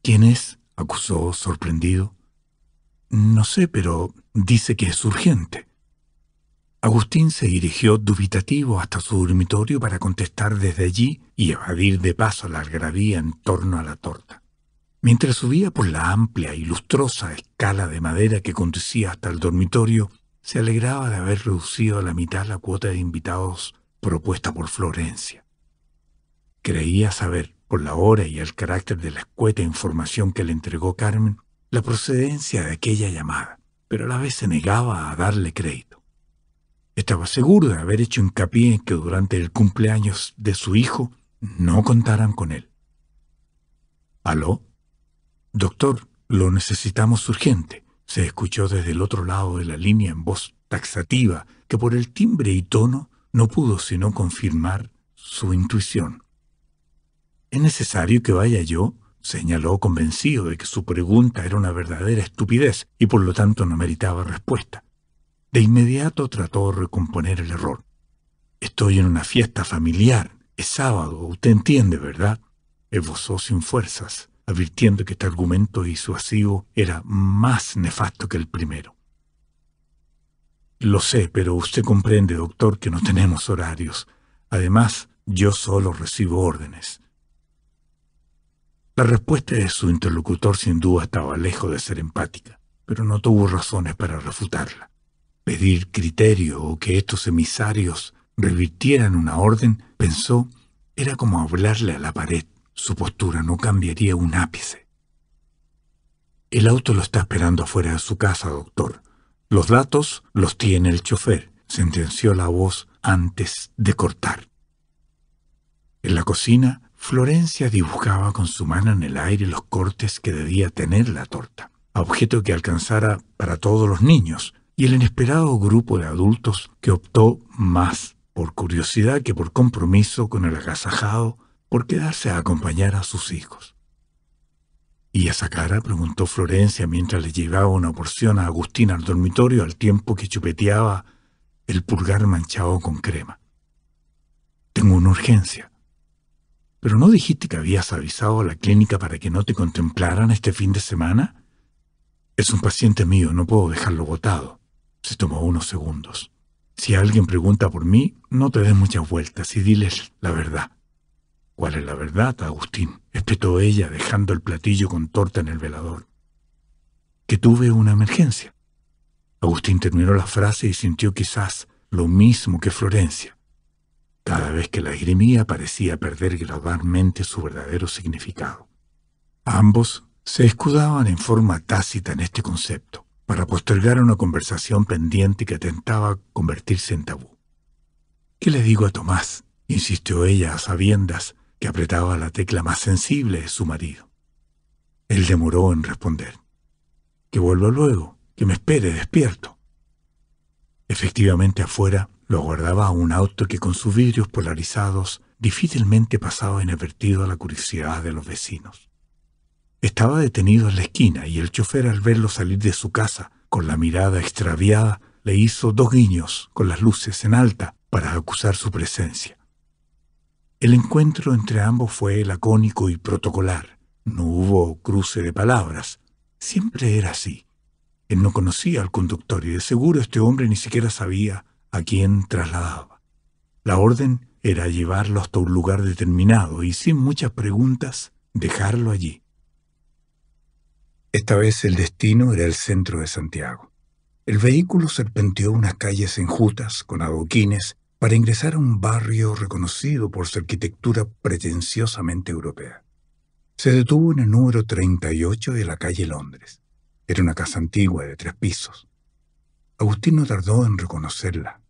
¿Quién es? acusó sorprendido. No sé, pero dice que es urgente. Agustín se dirigió dubitativo hasta su dormitorio para contestar desde allí y evadir de paso la algarabía en torno a la torta. Mientras subía por la amplia y lustrosa escala de madera que conducía hasta el dormitorio, se alegraba de haber reducido a la mitad la cuota de invitados propuesta por Florencia. Creía saber, por la hora y el carácter de la escueta información que le entregó Carmen, la procedencia de aquella llamada, pero a la vez se negaba a darle crédito. Estaba seguro de haber hecho hincapié en que durante el cumpleaños de su hijo no contaran con él. ¿Aló? Doctor, lo necesitamos urgente, se escuchó desde el otro lado de la línea en voz taxativa que por el timbre y tono no pudo sino confirmar su intuición. ¿Es necesario que vaya yo? Señaló convencido de que su pregunta era una verdadera estupidez y por lo tanto no meritaba respuesta. De inmediato trató de recomponer el error. Estoy en una fiesta familiar, es sábado, usted entiende, ¿verdad? Esbozó sin fuerzas, advirtiendo que este argumento disuasivo era más nefasto que el primero. Lo sé, pero usted comprende, doctor, que no tenemos horarios. Además, yo solo recibo órdenes. La respuesta de su interlocutor sin duda estaba lejos de ser empática, pero no tuvo razones para refutarla. Pedir criterio o que estos emisarios revirtieran una orden, pensó, era como hablarle a la pared. Su postura no cambiaría un ápice. El auto lo está esperando afuera de su casa, doctor. Los datos los tiene el chofer, sentenció la voz antes de cortar. En la cocina, Florencia dibujaba con su mano en el aire los cortes que debía tener la torta, objeto que alcanzara para todos los niños, y el inesperado grupo de adultos que optó más por curiosidad que por compromiso con el agasajado por quedarse a acompañar a sus hijos. ¿Y esa cara? preguntó Florencia mientras le llevaba una porción a Agustín al dormitorio al tiempo que chupeteaba el pulgar manchado con crema. Tengo una urgencia. ¿Pero no dijiste que habías avisado a la clínica para que no te contemplaran este fin de semana? Es un paciente mío, no puedo dejarlo botado. Se tomó unos segundos. Si alguien pregunta por mí, no te des muchas vueltas y diles la verdad. ¿Cuál es la verdad, Agustín? espetó ella, dejando el platillo con torta en el velador. Que tuve una emergencia. Agustín terminó la frase y sintió quizás lo mismo que Florencia cada vez que la esgrimía parecía perder gradualmente su verdadero significado. Ambos se escudaban en forma tácita en este concepto, para postergar una conversación pendiente que tentaba convertirse en tabú. ¿Qué le digo a Tomás? insistió ella a sabiendas que apretaba la tecla más sensible de su marido. Él demoró en responder. Que vuelva luego, que me espere despierto. Efectivamente afuera lo aguardaba un auto que con sus vidrios polarizados difícilmente pasaba inadvertido a la curiosidad de los vecinos. Estaba detenido en la esquina y el chofer al verlo salir de su casa con la mirada extraviada le hizo dos guiños con las luces en alta para acusar su presencia. El encuentro entre ambos fue lacónico y protocolar. No hubo cruce de palabras. Siempre era así. Él no conocía al conductor y de seguro este hombre ni siquiera sabía a quien trasladaba. La orden era llevarlo hasta un lugar determinado y sin muchas preguntas dejarlo allí. Esta vez el destino era el centro de Santiago. El vehículo serpenteó unas calles enjutas con adoquines para ingresar a un barrio reconocido por su arquitectura pretenciosamente europea. Se detuvo en el número 38 de la calle Londres. Era una casa antigua de tres pisos. Agustín no tardó en reconocerla.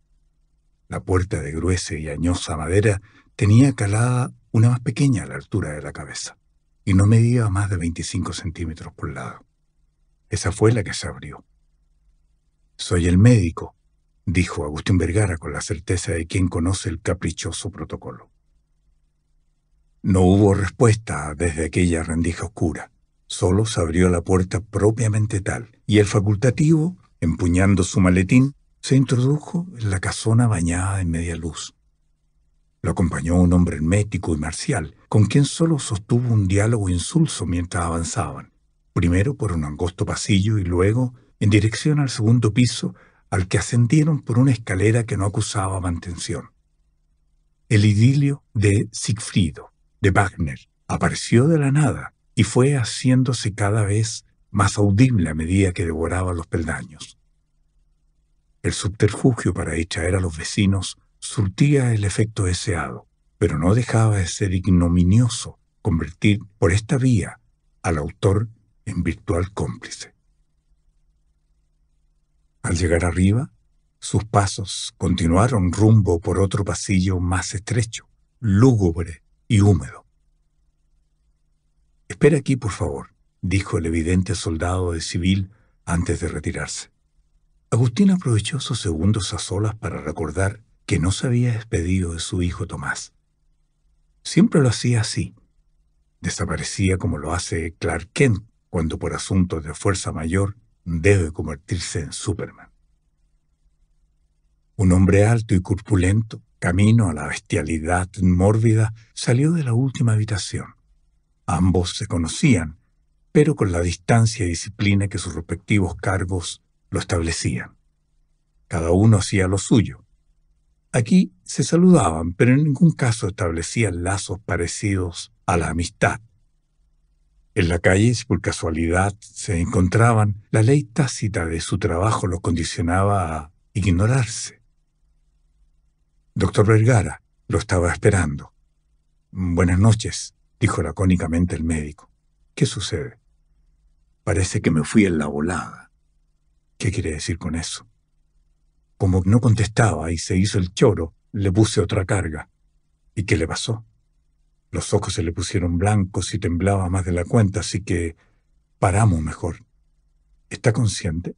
La puerta de gruesa y añosa madera tenía calada una más pequeña a la altura de la cabeza, y no medía más de 25 centímetros por lado. Esa fue la que se abrió. Soy el médico, dijo Agustín Vergara con la certeza de quien conoce el caprichoso protocolo. No hubo respuesta desde aquella rendija oscura. Solo se abrió la puerta propiamente tal, y el facultativo Empuñando su maletín, se introdujo en la casona bañada en media luz. Lo acompañó un hombre hermético y marcial, con quien solo sostuvo un diálogo insulso mientras avanzaban, primero por un angosto pasillo y luego en dirección al segundo piso, al que ascendieron por una escalera que no acusaba mantención. El idilio de Siegfriedo, de Wagner, apareció de la nada y fue haciéndose cada vez más audible a medida que devoraba los peldaños. El subterfugio para echar a los vecinos surtía el efecto deseado, pero no dejaba de ser ignominioso convertir por esta vía al autor en virtual cómplice. Al llegar arriba, sus pasos continuaron rumbo por otro pasillo más estrecho, lúgubre y húmedo. Espera aquí, por favor, dijo el evidente soldado de civil antes de retirarse. Agustín aprovechó sus segundos a solas para recordar que no se había despedido de su hijo Tomás. Siempre lo hacía así. Desaparecía como lo hace Clark Kent cuando por asuntos de fuerza mayor debe convertirse en Superman. Un hombre alto y corpulento, camino a la bestialidad mórbida, salió de la última habitación. Ambos se conocían, pero con la distancia y disciplina que sus respectivos cargos lo establecían. Cada uno hacía lo suyo. Aquí se saludaban, pero en ningún caso establecían lazos parecidos a la amistad. En la calle, si por casualidad se encontraban, la ley tácita de su trabajo lo condicionaba a ignorarse. Doctor Vergara lo estaba esperando. Buenas noches, dijo lacónicamente el médico. ¿Qué sucede? Parece que me fui en la volada. ¿Qué quiere decir con eso? Como no contestaba y se hizo el choro, le puse otra carga. ¿Y qué le pasó? Los ojos se le pusieron blancos y temblaba más de la cuenta, así que paramos mejor. ¿Está consciente?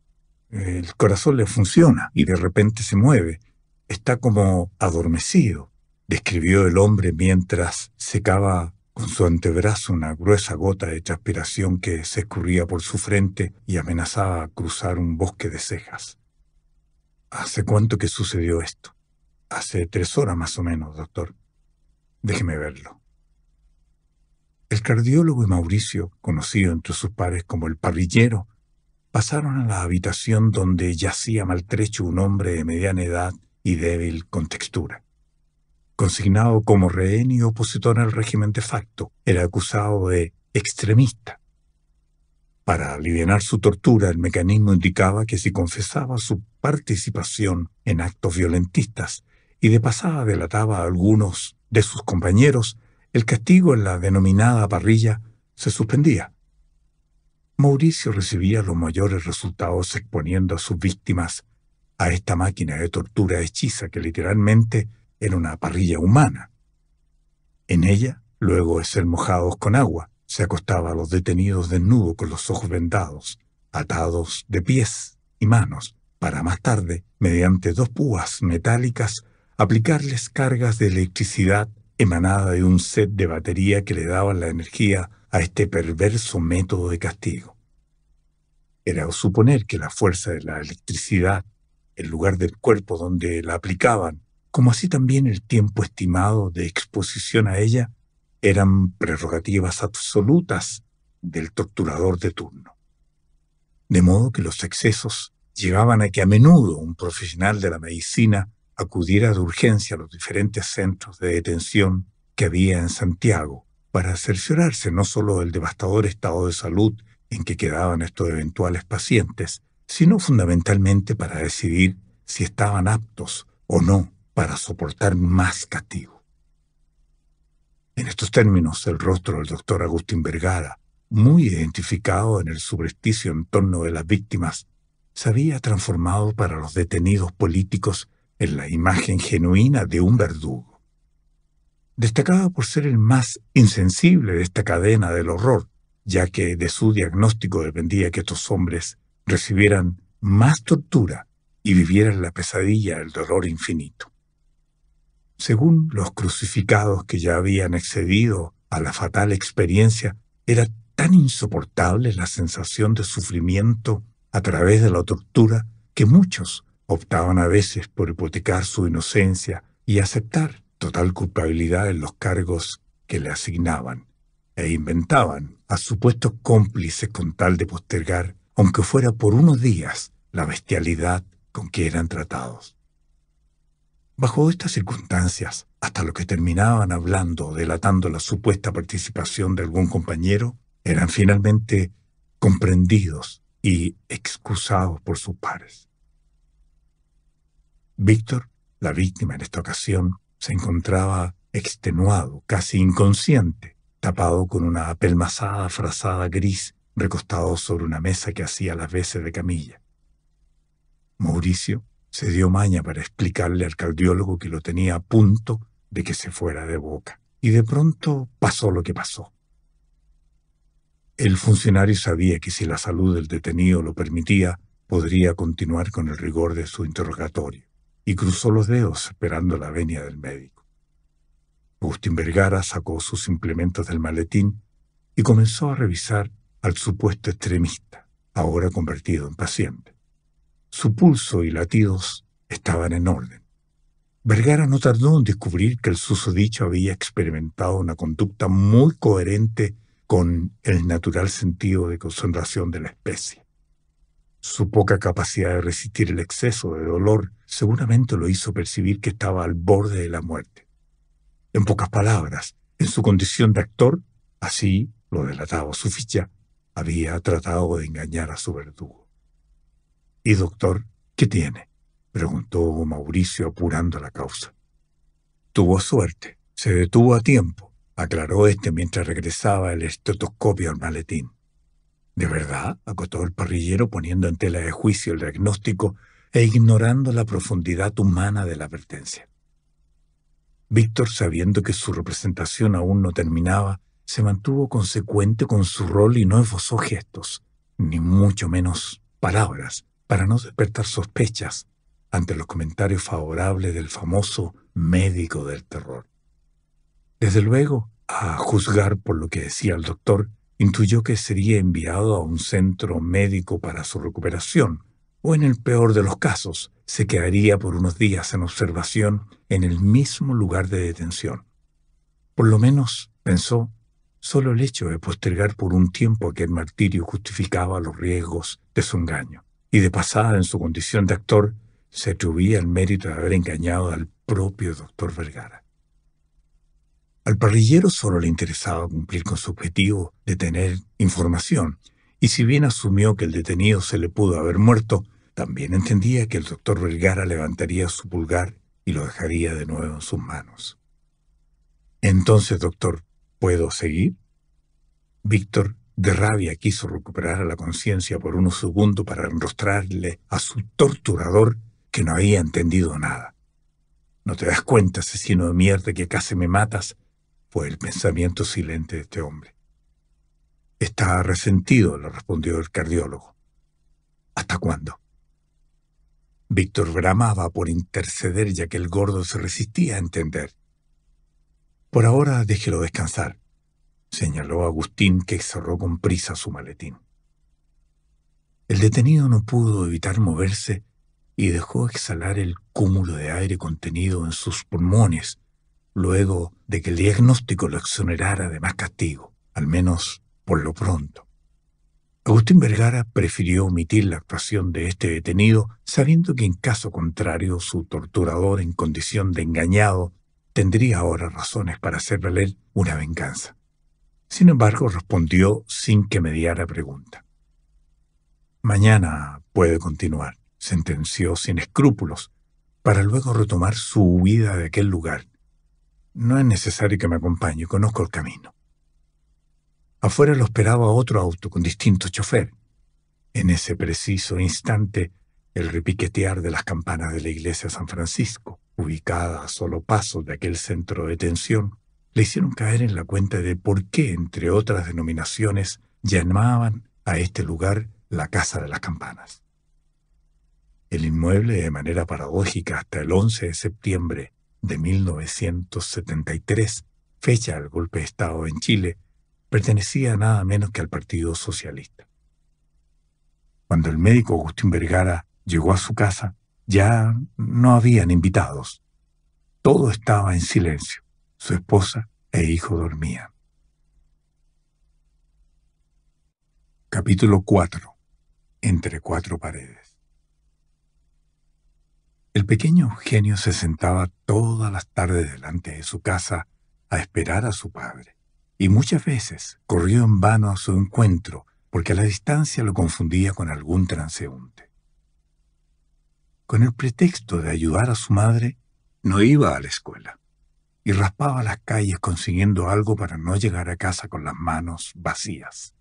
El corazón le funciona y de repente se mueve. Está como adormecido, describió el hombre mientras secaba con su antebrazo una gruesa gota de transpiración que se escurría por su frente y amenazaba a cruzar un bosque de cejas. ¿Hace cuánto que sucedió esto? Hace tres horas más o menos, doctor. Déjeme verlo. El cardiólogo y Mauricio, conocido entre sus pares como el parrillero, pasaron a la habitación donde yacía maltrecho un hombre de mediana edad y débil con textura. Consignado como rehén y opositor al régimen de facto, era acusado de extremista. Para aliviar su tortura, el mecanismo indicaba que si confesaba su participación en actos violentistas y de pasada delataba a algunos de sus compañeros, el castigo en la denominada parrilla se suspendía. Mauricio recibía los mayores resultados exponiendo a sus víctimas a esta máquina de tortura hechiza que literalmente en una parrilla humana. En ella, luego de ser mojados con agua, se acostaba a los detenidos desnudos con los ojos vendados, atados de pies y manos, para más tarde, mediante dos púas metálicas, aplicarles cargas de electricidad emanada de un set de batería que le daban la energía a este perverso método de castigo. Era suponer que la fuerza de la electricidad, el lugar del cuerpo donde la aplicaban, como así también el tiempo estimado de exposición a ella, eran prerrogativas absolutas del torturador de turno. De modo que los excesos llevaban a que a menudo un profesional de la medicina acudiera de urgencia a los diferentes centros de detención que había en Santiago para cerciorarse no sólo del devastador estado de salud en que quedaban estos eventuales pacientes, sino fundamentalmente para decidir si estaban aptos o no para soportar más castigo. En estos términos, el rostro del doctor Agustín Vergara, muy identificado en el en torno de las víctimas, se había transformado para los detenidos políticos en la imagen genuina de un verdugo. Destacaba por ser el más insensible de esta cadena del horror, ya que de su diagnóstico dependía que estos hombres recibieran más tortura y vivieran la pesadilla del dolor infinito. Según los crucificados que ya habían excedido a la fatal experiencia, era tan insoportable la sensación de sufrimiento a través de la tortura que muchos optaban a veces por hipotecar su inocencia y aceptar total culpabilidad en los cargos que le asignaban, e inventaban a supuestos cómplices con tal de postergar, aunque fuera por unos días, la bestialidad con que eran tratados. Bajo estas circunstancias, hasta los que terminaban hablando, delatando la supuesta participación de algún compañero, eran finalmente comprendidos y excusados por sus pares. Víctor, la víctima en esta ocasión, se encontraba extenuado, casi inconsciente, tapado con una apelmazada frazada gris recostado sobre una mesa que hacía las veces de camilla. Mauricio, se dio maña para explicarle al cardiólogo que lo tenía a punto de que se fuera de boca. Y de pronto pasó lo que pasó. El funcionario sabía que si la salud del detenido lo permitía, podría continuar con el rigor de su interrogatorio, y cruzó los dedos esperando la venia del médico. Agustín Vergara sacó sus implementos del maletín y comenzó a revisar al supuesto extremista, ahora convertido en paciente. Su pulso y latidos estaban en orden. Vergara no tardó en descubrir que el susodicho había experimentado una conducta muy coherente con el natural sentido de concentración de la especie. Su poca capacidad de resistir el exceso de dolor seguramente lo hizo percibir que estaba al borde de la muerte. En pocas palabras, en su condición de actor, así lo delataba su ficha, había tratado de engañar a su verdugo. ¿Y doctor, qué tiene? preguntó Mauricio apurando la causa. Tuvo suerte, se detuvo a tiempo, aclaró este mientras regresaba el estetoscopio al maletín. ¿De verdad? acotó el parrillero poniendo en tela de juicio el diagnóstico e ignorando la profundidad humana de la advertencia. Víctor, sabiendo que su representación aún no terminaba, se mantuvo consecuente con su rol y no esbozó gestos, ni mucho menos palabras, para no despertar sospechas ante los comentarios favorables del famoso médico del terror. Desde luego, a juzgar por lo que decía el doctor, intuyó que sería enviado a un centro médico para su recuperación, o en el peor de los casos, se quedaría por unos días en observación en el mismo lugar de detención. Por lo menos, pensó, solo el hecho de postergar por un tiempo aquel martirio justificaba los riesgos de su engaño y de pasada en su condición de actor se atribuía el mérito de haber engañado al propio doctor Vergara. Al parrillero solo le interesaba cumplir con su objetivo de tener información, y si bien asumió que el detenido se le pudo haber muerto, también entendía que el doctor Vergara levantaría su pulgar y lo dejaría de nuevo en sus manos. Entonces, doctor, ¿puedo seguir? Víctor de rabia quiso recuperar la conciencia por unos segundos para enrostrarle a su torturador que no había entendido nada. No te das cuenta, asesino de mierda, que casi me matas, fue el pensamiento silente de este hombre. Está resentido, le respondió el cardiólogo. ¿Hasta cuándo? Víctor bramaba por interceder ya que el gordo se resistía a entender. Por ahora déjelo descansar señaló Agustín que cerró con prisa su maletín. El detenido no pudo evitar moverse y dejó exhalar el cúmulo de aire contenido en sus pulmones, luego de que el diagnóstico lo exonerara de más castigo, al menos por lo pronto. Agustín Vergara prefirió omitir la actuación de este detenido, sabiendo que en caso contrario su torturador en condición de engañado tendría ahora razones para hacer él una venganza. Sin embargo, respondió sin que mediara pregunta. Mañana puede continuar, sentenció sin escrúpulos, para luego retomar su huida de aquel lugar. No es necesario que me acompañe, conozco el camino. Afuera lo esperaba otro auto con distinto chofer. En ese preciso instante, el repiquetear de las campanas de la iglesia San Francisco, ubicada a solo pasos de aquel centro de tensión, le hicieron caer en la cuenta de por qué, entre otras denominaciones, llamaban a este lugar la Casa de las Campanas. El inmueble, de manera paradójica, hasta el 11 de septiembre de 1973, fecha del golpe de Estado en Chile, pertenecía nada menos que al Partido Socialista. Cuando el médico Agustín Vergara llegó a su casa, ya no habían invitados. Todo estaba en silencio su esposa e hijo dormían. Capítulo 4. Entre cuatro paredes. El pequeño Eugenio se sentaba todas las tardes delante de su casa a esperar a su padre, y muchas veces corrió en vano a su encuentro porque a la distancia lo confundía con algún transeúnte. Con el pretexto de ayudar a su madre, no iba a la escuela y raspaba las calles consiguiendo algo para no llegar a casa con las manos vacías.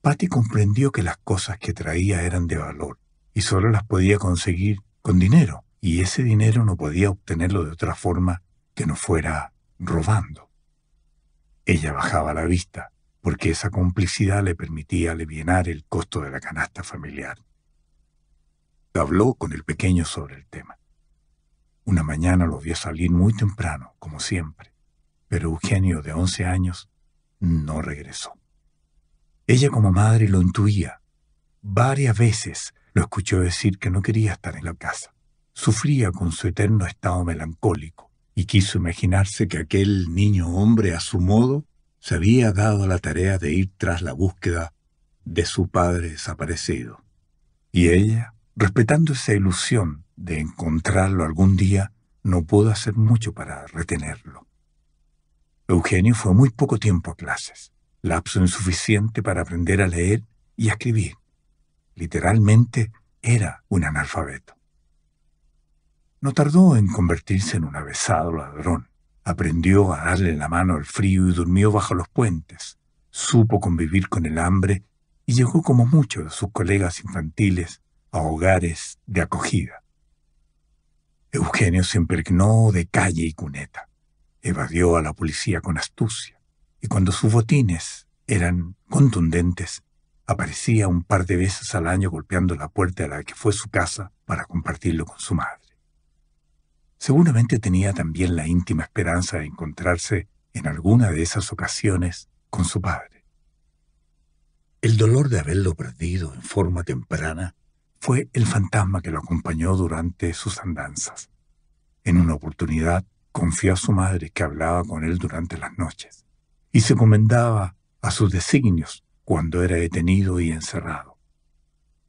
Patty comprendió que las cosas que traía eran de valor y solo las podía conseguir con dinero, y ese dinero no podía obtenerlo de otra forma que no fuera robando. Ella bajaba la vista, porque esa complicidad le permitía aliviar el costo de la canasta familiar. Habló con el pequeño sobre el tema. Una mañana lo vio salir muy temprano, como siempre, pero Eugenio, de 11 años, no regresó. Ella como madre lo intuía. Varias veces lo escuchó decir que no quería estar en la casa. Sufría con su eterno estado melancólico y quiso imaginarse que aquel niño hombre a su modo se había dado la tarea de ir tras la búsqueda de su padre desaparecido. Y ella, respetando esa ilusión, de encontrarlo algún día, no pudo hacer mucho para retenerlo. Eugenio fue muy poco tiempo a clases, lapso insuficiente para aprender a leer y a escribir. Literalmente era un analfabeto. No tardó en convertirse en un avesado ladrón. Aprendió a darle la mano al frío y durmió bajo los puentes. Supo convivir con el hambre y llegó como muchos de sus colegas infantiles a hogares de acogida. Eugenio se impregnó de calle y cuneta. Evadió a la policía con astucia, y cuando sus botines eran contundentes, aparecía un par de veces al año golpeando la puerta de la que fue su casa para compartirlo con su madre. Seguramente tenía también la íntima esperanza de encontrarse en alguna de esas ocasiones con su padre. El dolor de haberlo perdido en forma temprana fue el fantasma que lo acompañó durante sus andanzas. En una oportunidad confió a su madre que hablaba con él durante las noches y se comendaba a sus designios cuando era detenido y encerrado.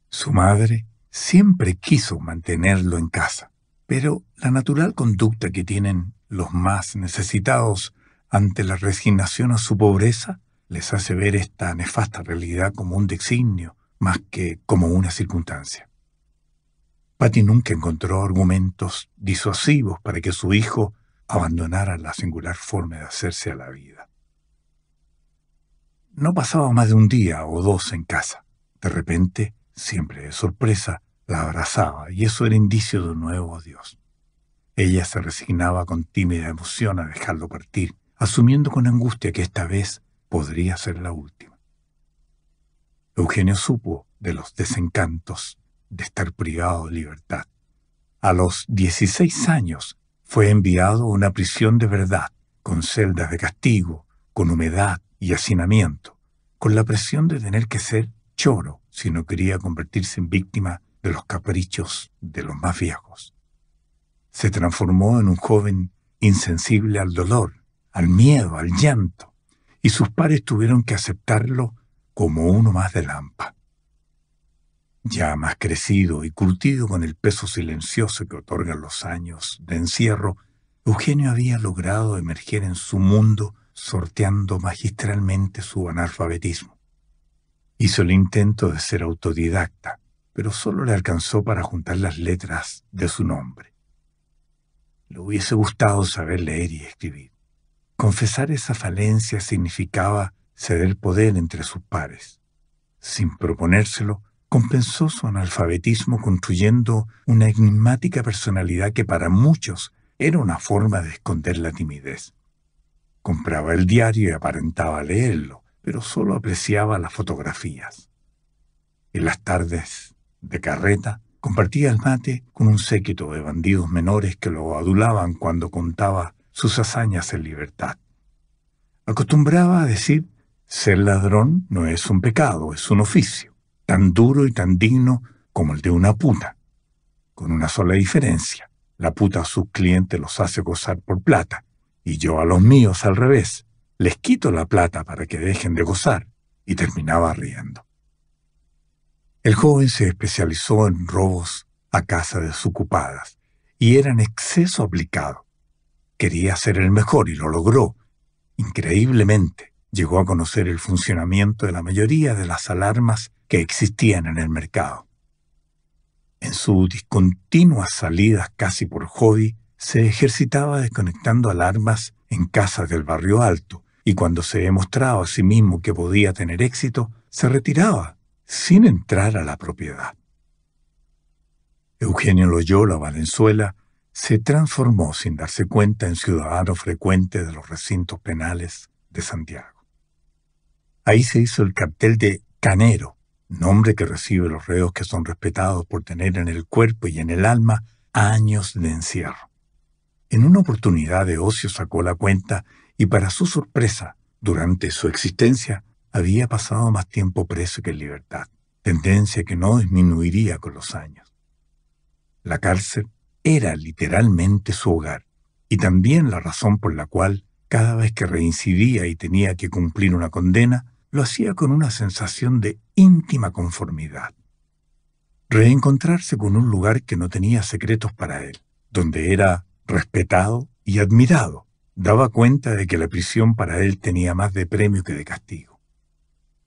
Su madre siempre quiso mantenerlo en casa, pero la natural conducta que tienen los más necesitados ante la resignación a su pobreza les hace ver esta nefasta realidad como un designio más que como una circunstancia. Patty nunca encontró argumentos disuasivos para que su hijo abandonara la singular forma de hacerse a la vida. No pasaba más de un día o dos en casa. De repente, siempre de sorpresa, la abrazaba y eso era indicio de un nuevo Dios. Ella se resignaba con tímida emoción a dejarlo partir, asumiendo con angustia que esta vez podría ser la última. Eugenio supo de los desencantos de estar privado de libertad. A los 16 años fue enviado a una prisión de verdad, con celdas de castigo, con humedad y hacinamiento, con la presión de tener que ser choro si no quería convertirse en víctima de los caprichos de los más viejos. Se transformó en un joven insensible al dolor, al miedo, al llanto, y sus pares tuvieron que aceptarlo como uno más de Lampa. Ya más crecido y curtido con el peso silencioso que otorgan los años de encierro, Eugenio había logrado emerger en su mundo sorteando magistralmente su analfabetismo. Hizo el intento de ser autodidacta, pero solo le alcanzó para juntar las letras de su nombre. Le hubiese gustado saber leer y escribir. Confesar esa falencia significaba el poder entre sus pares. Sin proponérselo, compensó su analfabetismo construyendo una enigmática personalidad que para muchos era una forma de esconder la timidez. Compraba el diario y aparentaba leerlo, pero solo apreciaba las fotografías. En las tardes de carreta compartía el mate con un séquito de bandidos menores que lo adulaban cuando contaba sus hazañas en libertad. Acostumbraba a decir ser ladrón no es un pecado, es un oficio, tan duro y tan digno como el de una puta, con una sola diferencia. La puta a sus clientes los hace gozar por plata, y yo a los míos al revés, les quito la plata para que dejen de gozar, y terminaba riendo. El joven se especializó en robos a casa desocupadas, y era en exceso aplicado. Quería ser el mejor y lo logró, increíblemente llegó a conocer el funcionamiento de la mayoría de las alarmas que existían en el mercado. En sus discontinuas salidas casi por hobby, se ejercitaba desconectando alarmas en casas del barrio alto, y cuando se demostraba a sí mismo que podía tener éxito, se retiraba, sin entrar a la propiedad. Eugenio Loyola Valenzuela se transformó sin darse cuenta en ciudadano frecuente de los recintos penales de Santiago. Ahí se hizo el cartel de Canero, nombre que recibe los reos que son respetados por tener en el cuerpo y en el alma años de encierro. En una oportunidad de ocio sacó la cuenta y para su sorpresa, durante su existencia, había pasado más tiempo preso que en libertad, tendencia que no disminuiría con los años. La cárcel era literalmente su hogar y también la razón por la cual cada vez que reincidía y tenía que cumplir una condena, lo hacía con una sensación de íntima conformidad. Reencontrarse con un lugar que no tenía secretos para él, donde era respetado y admirado, daba cuenta de que la prisión para él tenía más de premio que de castigo.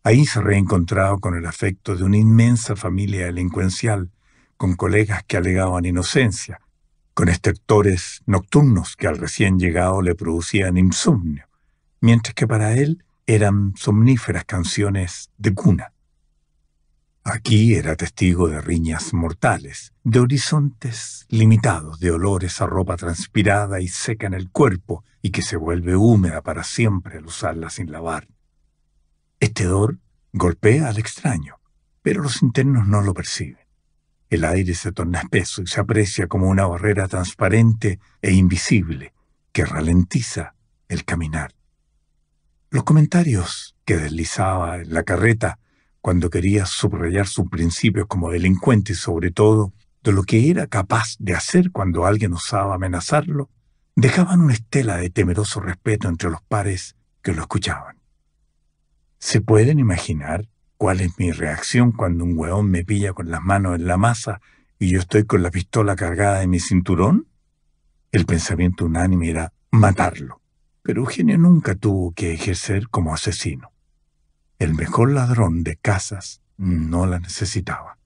Ahí se reencontraba con el afecto de una inmensa familia delincuencial, con colegas que alegaban inocencia, con estertores nocturnos que al recién llegado le producían insomnio, mientras que para él eran somníferas canciones de cuna. Aquí era testigo de riñas mortales, de horizontes limitados, de olores a ropa transpirada y seca en el cuerpo y que se vuelve húmeda para siempre al usarla sin lavar. Este odor golpea al extraño, pero los internos no lo perciben. El aire se torna espeso y se aprecia como una barrera transparente e invisible que ralentiza el caminar. Los comentarios que deslizaba en la carreta cuando quería subrayar sus principios como delincuente sobre todo de lo que era capaz de hacer cuando alguien osaba amenazarlo, dejaban una estela de temeroso respeto entre los pares que lo escuchaban. ¿Se pueden imaginar cuál es mi reacción cuando un hueón me pilla con las manos en la masa y yo estoy con la pistola cargada en mi cinturón? El pensamiento unánime era matarlo pero Eugenio nunca tuvo que ejercer como asesino. El mejor ladrón de casas no la necesitaba.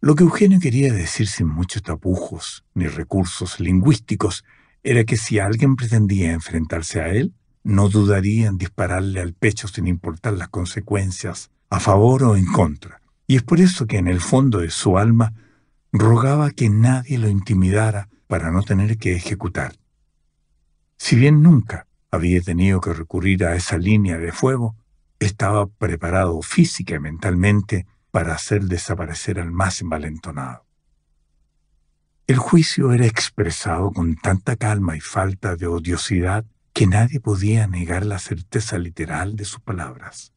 Lo que Eugenio quería decir sin muchos tapujos ni recursos lingüísticos era que si alguien pretendía enfrentarse a él, no dudaría en dispararle al pecho sin importar las consecuencias, a favor o en contra. Y es por eso que en el fondo de su alma rogaba que nadie lo intimidara para no tener que ejecutar. Si bien nunca había tenido que recurrir a esa línea de fuego, estaba preparado física y mentalmente para hacer desaparecer al más envalentonado. El juicio era expresado con tanta calma y falta de odiosidad que nadie podía negar la certeza literal de sus palabras.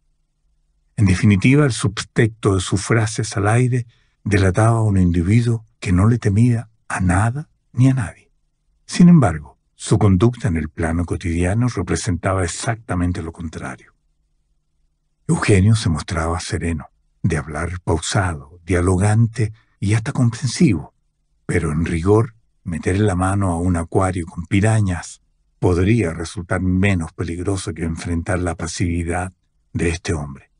En definitiva, el subtexto de sus frases al aire delataba a un individuo que no le temía a nada ni a nadie. Sin embargo, su conducta en el plano cotidiano representaba exactamente lo contrario. Eugenio se mostraba sereno, de hablar pausado, dialogante y hasta comprensivo, pero en rigor, meter la mano a un acuario con pirañas podría resultar menos peligroso que enfrentar la pasividad de este hombre.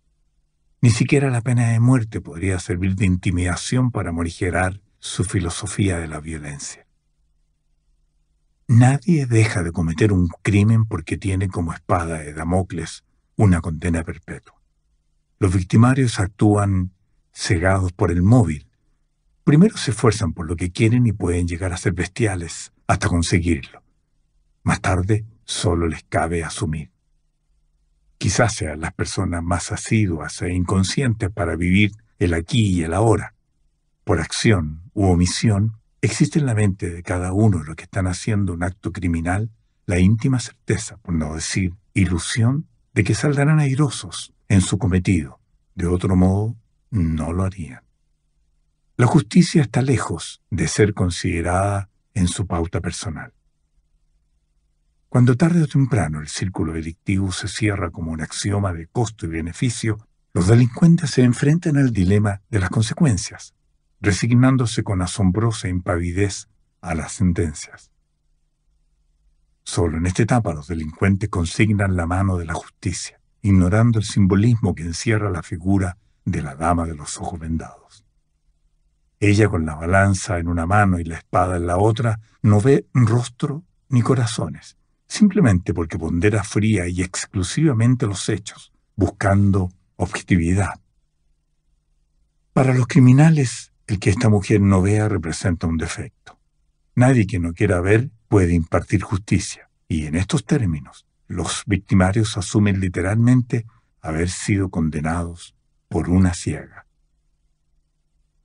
Ni siquiera la pena de muerte podría servir de intimidación para morigerar su filosofía de la violencia. Nadie deja de cometer un crimen porque tiene como espada de Damocles una condena perpetua. Los victimarios actúan cegados por el móvil. Primero se esfuerzan por lo que quieren y pueden llegar a ser bestiales hasta conseguirlo. Más tarde solo les cabe asumir. Quizás sean las personas más asiduas e inconscientes para vivir el aquí y el ahora. Por acción u omisión, Existe en la mente de cada uno de los que están haciendo un acto criminal la íntima certeza, por no decir ilusión, de que saldrán airosos en su cometido. De otro modo, no lo harían. La justicia está lejos de ser considerada en su pauta personal. Cuando tarde o temprano el círculo delictivo se cierra como un axioma de costo y beneficio, los delincuentes se enfrentan al dilema de las consecuencias resignándose con asombrosa impavidez a las sentencias. Solo en esta etapa los delincuentes consignan la mano de la justicia, ignorando el simbolismo que encierra la figura de la dama de los ojos vendados. Ella con la balanza en una mano y la espada en la otra no ve rostro ni corazones, simplemente porque pondera fría y exclusivamente los hechos, buscando objetividad. Para los criminales el que esta mujer no vea representa un defecto. Nadie que no quiera ver puede impartir justicia. Y en estos términos, los victimarios asumen literalmente haber sido condenados por una ciega.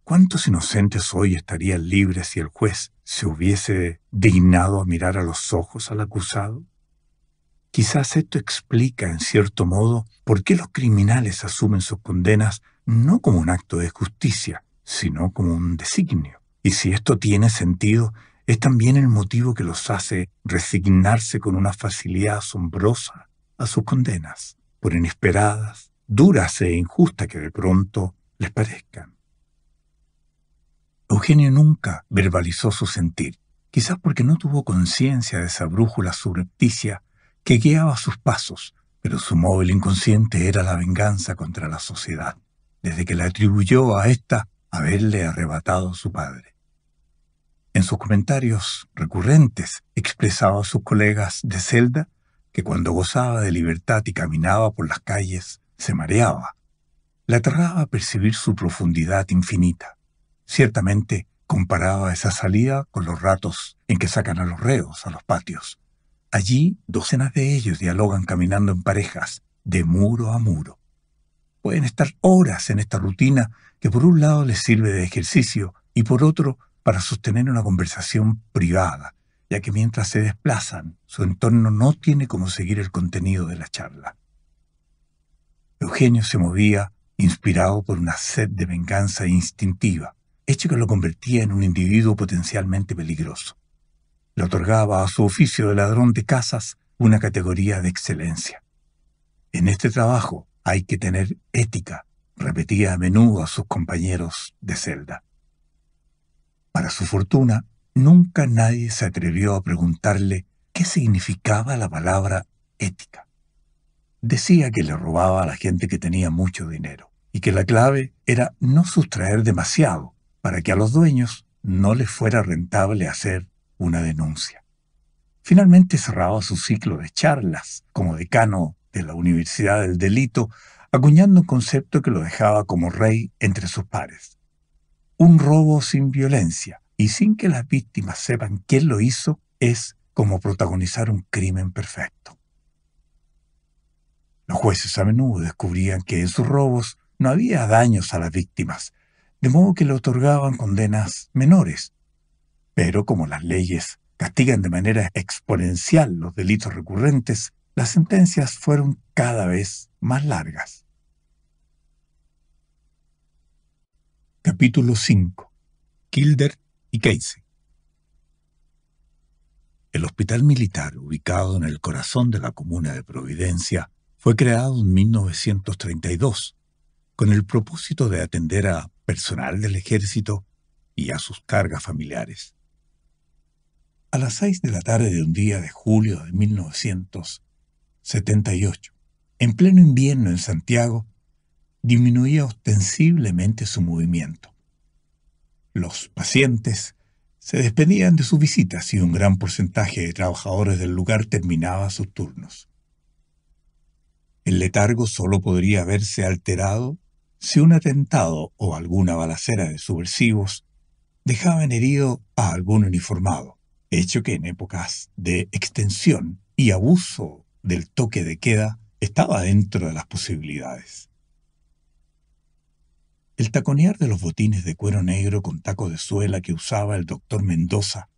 ¿Cuántos inocentes hoy estarían libres si el juez se hubiese dignado a mirar a los ojos al acusado? Quizás esto explica, en cierto modo, por qué los criminales asumen sus condenas no como un acto de justicia, sino como un designio. Y si esto tiene sentido, es también el motivo que los hace resignarse con una facilidad asombrosa a sus condenas, por inesperadas, duras e injustas que de pronto les parezcan. Eugenio nunca verbalizó su sentir, quizás porque no tuvo conciencia de esa brújula subrepticia que guiaba sus pasos, pero su móvil inconsciente era la venganza contra la sociedad. Desde que la atribuyó a esta, haberle arrebatado su padre. En sus comentarios recurrentes expresaba a sus colegas de celda que cuando gozaba de libertad y caminaba por las calles se mareaba. Le aterraba percibir su profundidad infinita. Ciertamente comparaba esa salida con los ratos en que sacan a los reos a los patios. Allí docenas de ellos dialogan caminando en parejas, de muro a muro. Pueden estar horas en esta rutina que por un lado les sirve de ejercicio y por otro para sostener una conversación privada, ya que mientras se desplazan, su entorno no tiene cómo seguir el contenido de la charla. Eugenio se movía inspirado por una sed de venganza instintiva, hecho este que lo convertía en un individuo potencialmente peligroso. Le otorgaba a su oficio de ladrón de casas una categoría de excelencia. En este trabajo hay que tener ética repetía a menudo a sus compañeros de celda. Para su fortuna, nunca nadie se atrevió a preguntarle qué significaba la palabra ética. Decía que le robaba a la gente que tenía mucho dinero y que la clave era no sustraer demasiado para que a los dueños no les fuera rentable hacer una denuncia. Finalmente cerraba su ciclo de charlas como decano de la Universidad del Delito acuñando un concepto que lo dejaba como rey entre sus pares. Un robo sin violencia y sin que las víctimas sepan quién lo hizo es como protagonizar un crimen perfecto. Los jueces a menudo descubrían que en sus robos no había daños a las víctimas, de modo que le otorgaban condenas menores. Pero como las leyes castigan de manera exponencial los delitos recurrentes, las sentencias fueron cada vez más largas. Capítulo 5. Kilder y Casey. El hospital militar, ubicado en el corazón de la comuna de Providencia, fue creado en 1932 con el propósito de atender a personal del ejército y a sus cargas familiares. A las seis de la tarde de un día de julio de 1978, en pleno invierno en Santiago, disminuía ostensiblemente su movimiento. Los pacientes se despedían de sus visitas y un gran porcentaje de trabajadores del lugar terminaba sus turnos. El letargo solo podría haberse alterado si un atentado o alguna balacera de subversivos dejaban herido a algún uniformado, hecho que en épocas de extensión y abuso del toque de queda estaba dentro de las posibilidades. El taconear de los botines de cuero negro con taco de suela que usaba el doctor Mendoza,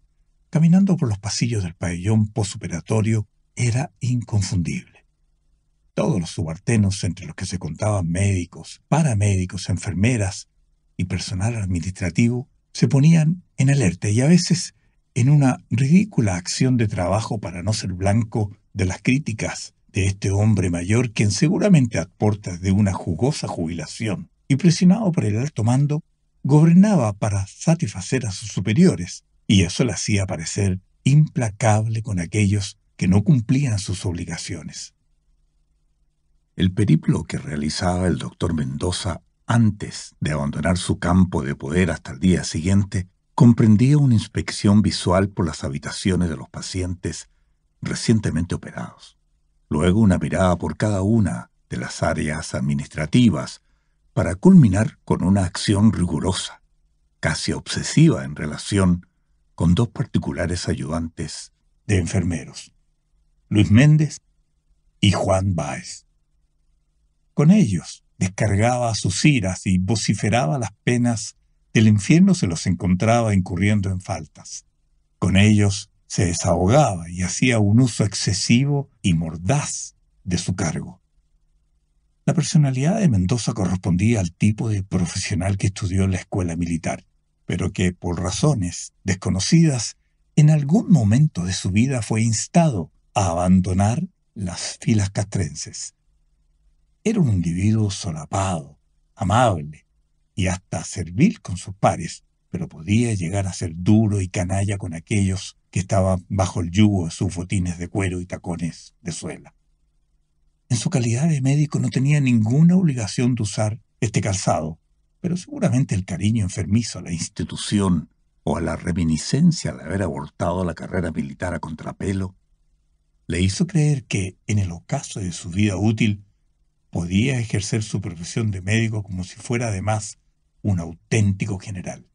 caminando por los pasillos del pabellón postoperatorio, era inconfundible. Todos los subartenos, entre los que se contaban médicos, paramédicos, enfermeras y personal administrativo, se ponían en alerta y a veces en una ridícula acción de trabajo para no ser blanco de las críticas de este hombre mayor, quien seguramente aporta de una jugosa jubilación y presionado por el alto mando, gobernaba para satisfacer a sus superiores, y eso le hacía parecer implacable con aquellos que no cumplían sus obligaciones. El periplo que realizaba el doctor Mendoza antes de abandonar su campo de poder hasta el día siguiente comprendía una inspección visual por las habitaciones de los pacientes recientemente operados, luego una mirada por cada una de las áreas administrativas para culminar con una acción rigurosa, casi obsesiva en relación con dos particulares ayudantes de enfermeros, Luis Méndez y Juan Báez. Con ellos descargaba sus iras y vociferaba las penas del infierno se los encontraba incurriendo en faltas. Con ellos se desahogaba y hacía un uso excesivo y mordaz de su cargo. La personalidad de Mendoza correspondía al tipo de profesional que estudió en la escuela militar, pero que por razones desconocidas en algún momento de su vida fue instado a abandonar las filas castrenses. Era un individuo solapado, amable y hasta servil con sus pares, pero podía llegar a ser duro y canalla con aquellos que estaban bajo el yugo de sus botines de cuero y tacones de suela. En su calidad de médico no tenía ninguna obligación de usar este calzado, pero seguramente el cariño enfermizo a la institución o a la reminiscencia de haber abortado la carrera militar a contrapelo le hizo creer que, en el ocaso de su vida útil, podía ejercer su profesión de médico como si fuera además un auténtico general.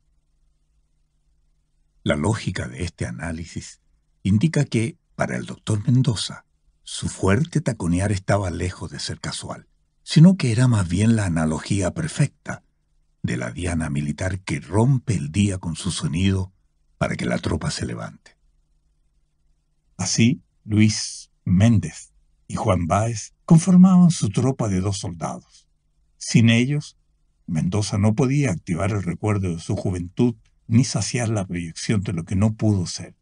La lógica de este análisis indica que, para el doctor Mendoza, su fuerte taconear estaba lejos de ser casual, sino que era más bien la analogía perfecta de la diana militar que rompe el día con su sonido para que la tropa se levante. Así, Luis Méndez y Juan Báez conformaban su tropa de dos soldados. Sin ellos, Mendoza no podía activar el recuerdo de su juventud ni saciar la proyección de lo que no pudo ser.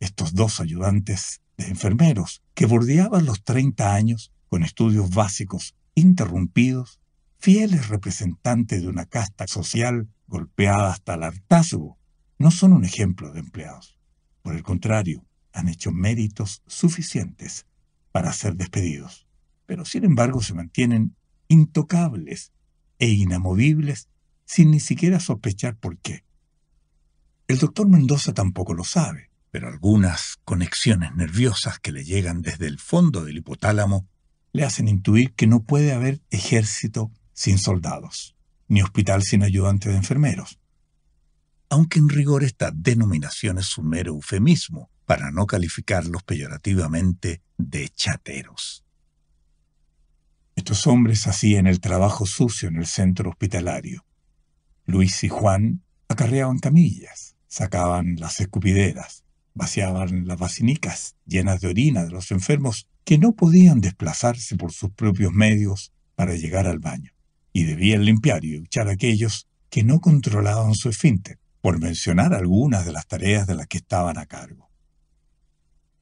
Estos dos ayudantes de enfermeros que bordeaban los 30 años con estudios básicos interrumpidos, fieles representantes de una casta social golpeada hasta el hartazgo, no son un ejemplo de empleados. Por el contrario, han hecho méritos suficientes para ser despedidos, pero sin embargo se mantienen intocables e inamovibles sin ni siquiera sospechar por qué. El doctor Mendoza tampoco lo sabe, pero algunas conexiones nerviosas que le llegan desde el fondo del hipotálamo le hacen intuir que no puede haber ejército sin soldados, ni hospital sin ayudantes de enfermeros. Aunque en rigor esta denominación es un mero eufemismo para no calificarlos peyorativamente de chateros. Estos hombres hacían el trabajo sucio en el centro hospitalario. Luis y Juan acarreaban camillas, sacaban las escupideras, vaciaban las basinicas llenas de orina de los enfermos que no podían desplazarse por sus propios medios para llegar al baño, y debían limpiar y duchar a aquellos que no controlaban su esfínter, por mencionar algunas de las tareas de las que estaban a cargo.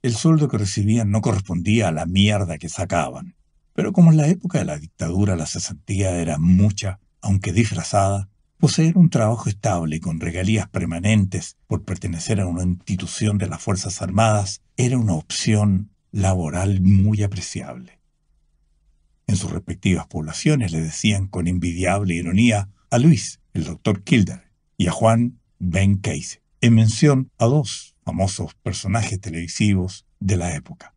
El sueldo que recibían no correspondía a la mierda que sacaban, pero como en la época de la dictadura la cesantía era mucha, aunque disfrazada, Poseer un trabajo estable con regalías permanentes por pertenecer a una institución de las Fuerzas Armadas era una opción laboral muy apreciable. En sus respectivas poblaciones le decían con envidiable ironía a Luis, el doctor Kilder, y a Juan Ben Case, en mención a dos famosos personajes televisivos de la época.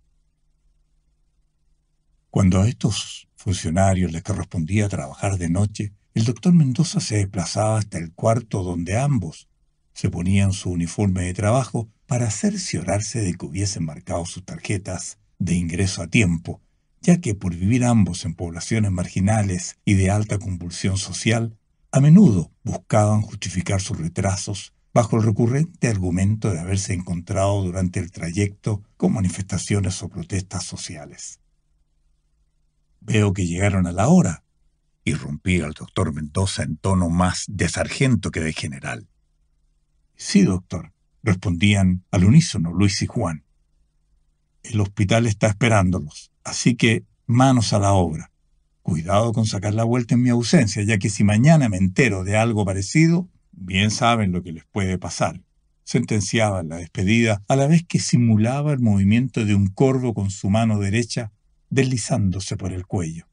Cuando a estos funcionarios les correspondía trabajar de noche, el doctor Mendoza se desplazaba hasta el cuarto donde ambos se ponían su uniforme de trabajo para cerciorarse de que hubiesen marcado sus tarjetas de ingreso a tiempo, ya que por vivir ambos en poblaciones marginales y de alta convulsión social, a menudo buscaban justificar sus retrasos bajo el recurrente argumento de haberse encontrado durante el trayecto con manifestaciones o protestas sociales. Veo que llegaron a la hora, irrumpía el doctor Mendoza en tono más de sargento que de general. Sí, doctor, respondían al unísono Luis y Juan. El hospital está esperándolos, así que manos a la obra. Cuidado con sacar la vuelta en mi ausencia, ya que si mañana me entero de algo parecido, bien saben lo que les puede pasar. Sentenciaba la despedida a la vez que simulaba el movimiento de un corvo con su mano derecha deslizándose por el cuello.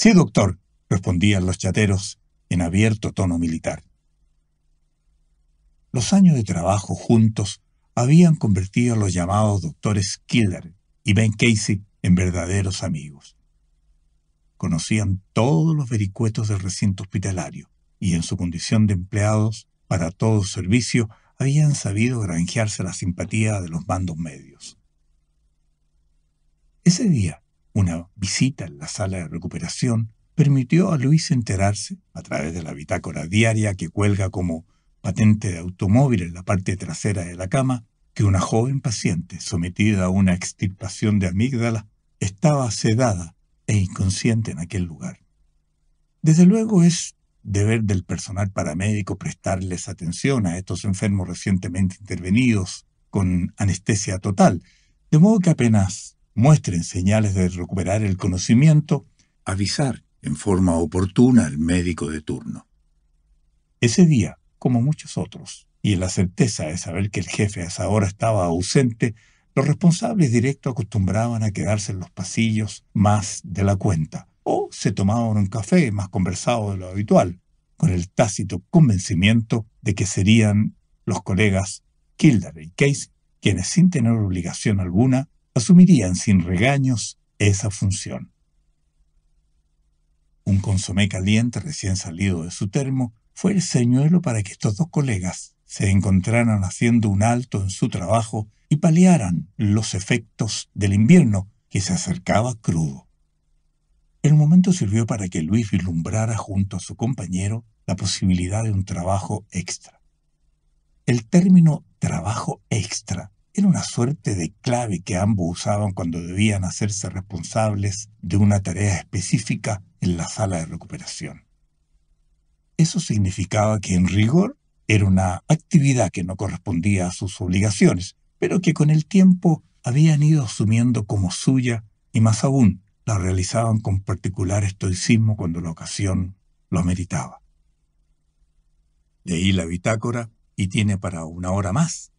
Sí, doctor, respondían los chateros en abierto tono militar. Los años de trabajo juntos habían convertido a los llamados doctores Killer y Ben Casey en verdaderos amigos. Conocían todos los vericuetos del recinto hospitalario y en su condición de empleados para todo servicio habían sabido granjearse la simpatía de los mandos medios. Ese día, una visita en la sala de recuperación permitió a Luis enterarse, a través de la bitácora diaria que cuelga como patente de automóvil en la parte trasera de la cama, que una joven paciente sometida a una extirpación de amígdala estaba sedada e inconsciente en aquel lugar. Desde luego es deber del personal paramédico prestarles atención a estos enfermos recientemente intervenidos con anestesia total, de modo que apenas muestren señales de recuperar el conocimiento, avisar en forma oportuna al médico de turno. Ese día, como muchos otros, y en la certeza de saber que el jefe a esa hora estaba ausente, los responsables directos acostumbraban a quedarse en los pasillos más de la cuenta, o se tomaban un café más conversado de lo habitual, con el tácito convencimiento de que serían los colegas Kildare y Case quienes, sin tener obligación alguna, asumirían sin regaños esa función. Un consomé caliente recién salido de su termo fue el señuelo para que estos dos colegas se encontraran haciendo un alto en su trabajo y paliaran los efectos del invierno que se acercaba crudo. El momento sirvió para que Luis vislumbrara junto a su compañero la posibilidad de un trabajo extra. El término trabajo extra era una suerte de clave que ambos usaban cuando debían hacerse responsables de una tarea específica en la sala de recuperación. Eso significaba que en rigor era una actividad que no correspondía a sus obligaciones, pero que con el tiempo habían ido asumiendo como suya y más aún la realizaban con particular estoicismo cuando la ocasión lo meritaba. ahí la bitácora y tiene para una hora más,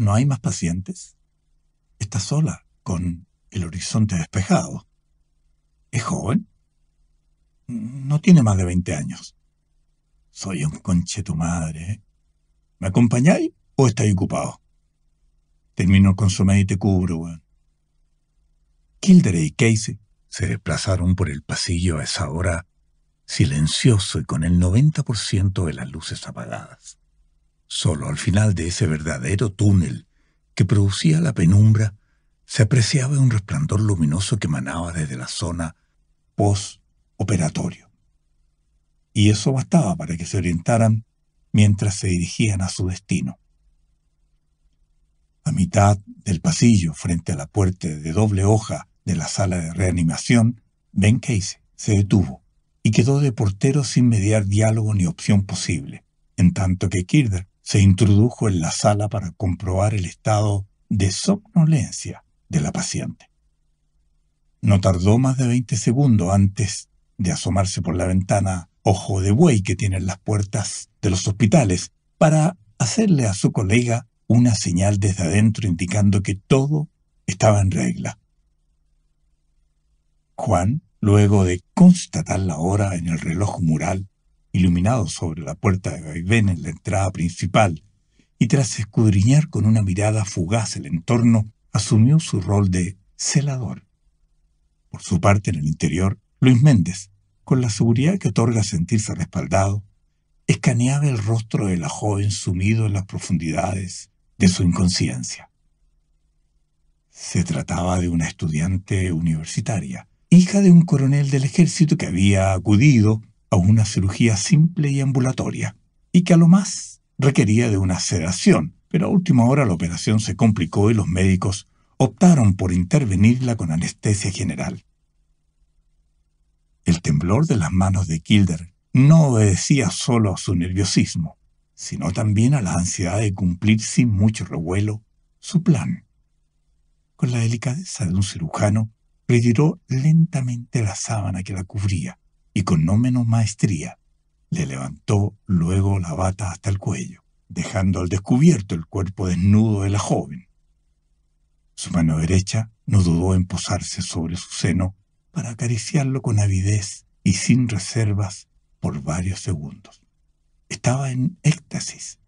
no hay más pacientes. Está sola, con el horizonte despejado. Es joven. No tiene más de 20 años. Soy un conche tu madre. ¿eh? ¿Me acompañáis o estáis ocupado? Termino con su y te cubro, y Casey se desplazaron por el pasillo a esa hora silencioso y con el 90% de las luces apagadas. Solo al final de ese verdadero túnel que producía la penumbra, se apreciaba un resplandor luminoso que emanaba desde la zona pos-operatorio. Y eso bastaba para que se orientaran mientras se dirigían a su destino. A mitad del pasillo, frente a la puerta de doble hoja de la sala de reanimación, Ben Casey se detuvo y quedó de portero sin mediar diálogo ni opción posible, en tanto que Kirder se introdujo en la sala para comprobar el estado de somnolencia de la paciente. No tardó más de 20 segundos antes de asomarse por la ventana ojo de buey que tienen las puertas de los hospitales para hacerle a su colega una señal desde adentro indicando que todo estaba en regla. Juan, luego de constatar la hora en el reloj mural iluminado sobre la puerta de vaivén en la entrada principal, y tras escudriñar con una mirada fugaz el entorno, asumió su rol de celador. Por su parte, en el interior, Luis Méndez, con la seguridad que otorga sentirse respaldado, escaneaba el rostro de la joven sumido en las profundidades de su inconsciencia. Se trataba de una estudiante universitaria, hija de un coronel del ejército que había acudido a una cirugía simple y ambulatoria, y que a lo más requería de una sedación, pero a última hora la operación se complicó y los médicos optaron por intervenirla con anestesia general. El temblor de las manos de Kilder no obedecía solo a su nerviosismo, sino también a la ansiedad de cumplir sin mucho revuelo su plan. Con la delicadeza de un cirujano, retiró lentamente la sábana que la cubría, y con no menos maestría le levantó luego la bata hasta el cuello, dejando al descubierto el cuerpo desnudo de la joven. Su mano derecha no dudó en posarse sobre su seno para acariciarlo con avidez y sin reservas por varios segundos. Estaba en éxtasis.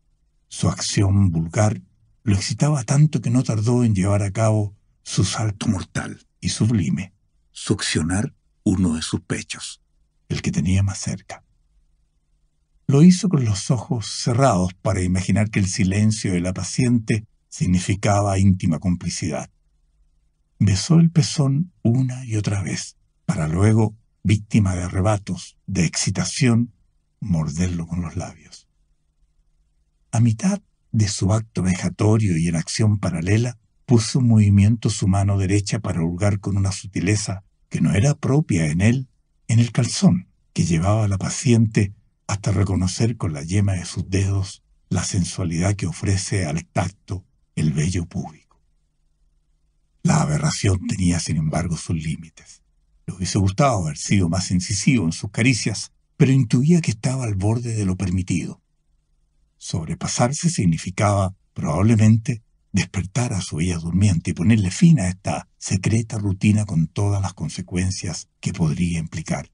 Su acción vulgar lo excitaba tanto que no tardó en llevar a cabo su salto mortal y sublime, succionar uno de sus pechos el que tenía más cerca. Lo hizo con los ojos cerrados para imaginar que el silencio de la paciente significaba íntima complicidad. Besó el pezón una y otra vez, para luego, víctima de arrebatos, de excitación, morderlo con los labios. A mitad de su acto vejatorio y en acción paralela, puso en movimiento su mano derecha para hurgar con una sutileza que no era propia en él en el calzón que llevaba la paciente hasta reconocer con la yema de sus dedos la sensualidad que ofrece al tacto el bello público. La aberración tenía, sin embargo, sus límites. Le hubiese gustado haber sido más incisivo en sus caricias, pero intuía que estaba al borde de lo permitido. Sobrepasarse significaba, probablemente, despertar a su ella durmiente y ponerle fin a esta secreta rutina con todas las consecuencias que podría implicar.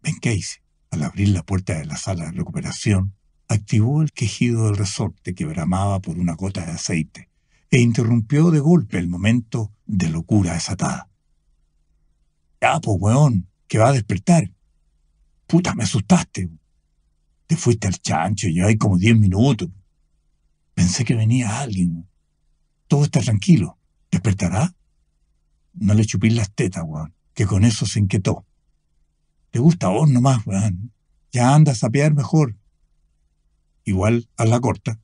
Ben Casey, al abrir la puerta de la sala de recuperación, activó el quejido del resorte que bramaba por una gota de aceite e interrumpió de golpe el momento de locura desatada. ¡Ya, pues, weón! ¡Que va a despertar! ¡Puta, me asustaste! Te fuiste al chancho, yo hay como diez minutos. Pensé que venía alguien. Todo está tranquilo. ¿Despertará? No le chupís las tetas, weón, que con eso se inquietó. Te gusta vos nomás, weón. Ya andas a pear mejor. Igual a la corta.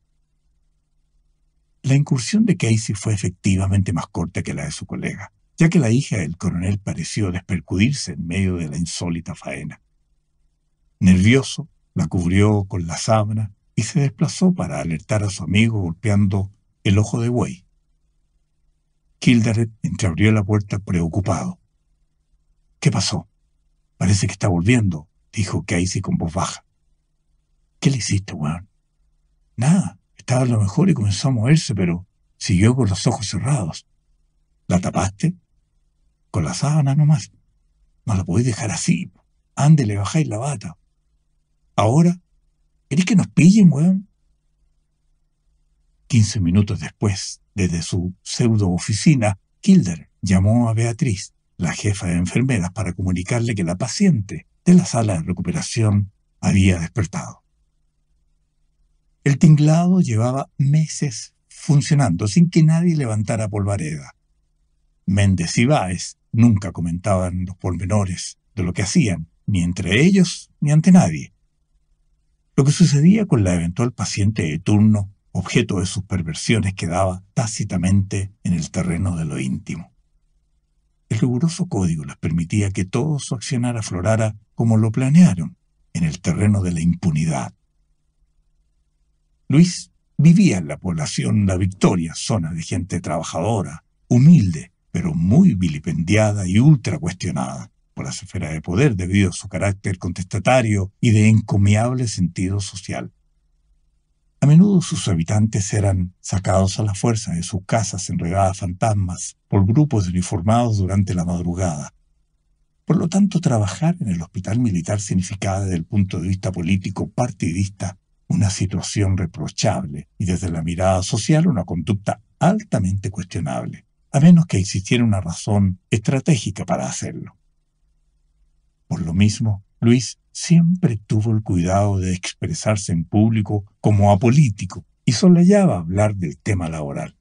La incursión de Casey fue efectivamente más corta que la de su colega, ya que la hija del coronel pareció despercudirse en medio de la insólita faena. Nervioso, la cubrió con la sábana y se desplazó para alertar a su amigo golpeando el ojo de buey. Kildaret entreabrió la puerta preocupado. ¿Qué pasó? Parece que está volviendo, dijo Casey con voz baja. ¿Qué le hiciste, weón? Nada, estaba a lo mejor y comenzó a moverse, pero siguió con los ojos cerrados. ¿La tapaste? Con la sábana nomás. No la podéis dejar así. Ande, le bajáis la bata. Ahora, ¿queréis que nos pillen, weón? Quince minutos después, desde su pseudo oficina, Kilder llamó a Beatriz, la jefa de enfermeras, para comunicarle que la paciente de la sala de recuperación había despertado. El tinglado llevaba meses funcionando sin que nadie levantara polvareda. Méndez y Báez nunca comentaban los pormenores de lo que hacían, ni entre ellos ni ante nadie. Lo que sucedía con la eventual paciente de turno objeto de sus perversiones quedaba tácitamente en el terreno de lo íntimo. El riguroso código les permitía que todo su accionar aflorara como lo planearon, en el terreno de la impunidad. Luis vivía en la población La Victoria, zona de gente trabajadora, humilde, pero muy vilipendiada y ultra cuestionada por las esferas de poder debido a su carácter contestatario y de encomiable sentido social. A menudo sus habitantes eran sacados a la fuerza de sus casas enredadas fantasmas por grupos uniformados durante la madrugada. Por lo tanto, trabajar en el hospital militar significaba desde el punto de vista político partidista una situación reprochable y desde la mirada social una conducta altamente cuestionable, a menos que existiera una razón estratégica para hacerlo. Por lo mismo, Luis siempre tuvo el cuidado de expresarse en público como apolítico y solayaba hablar del tema laboral.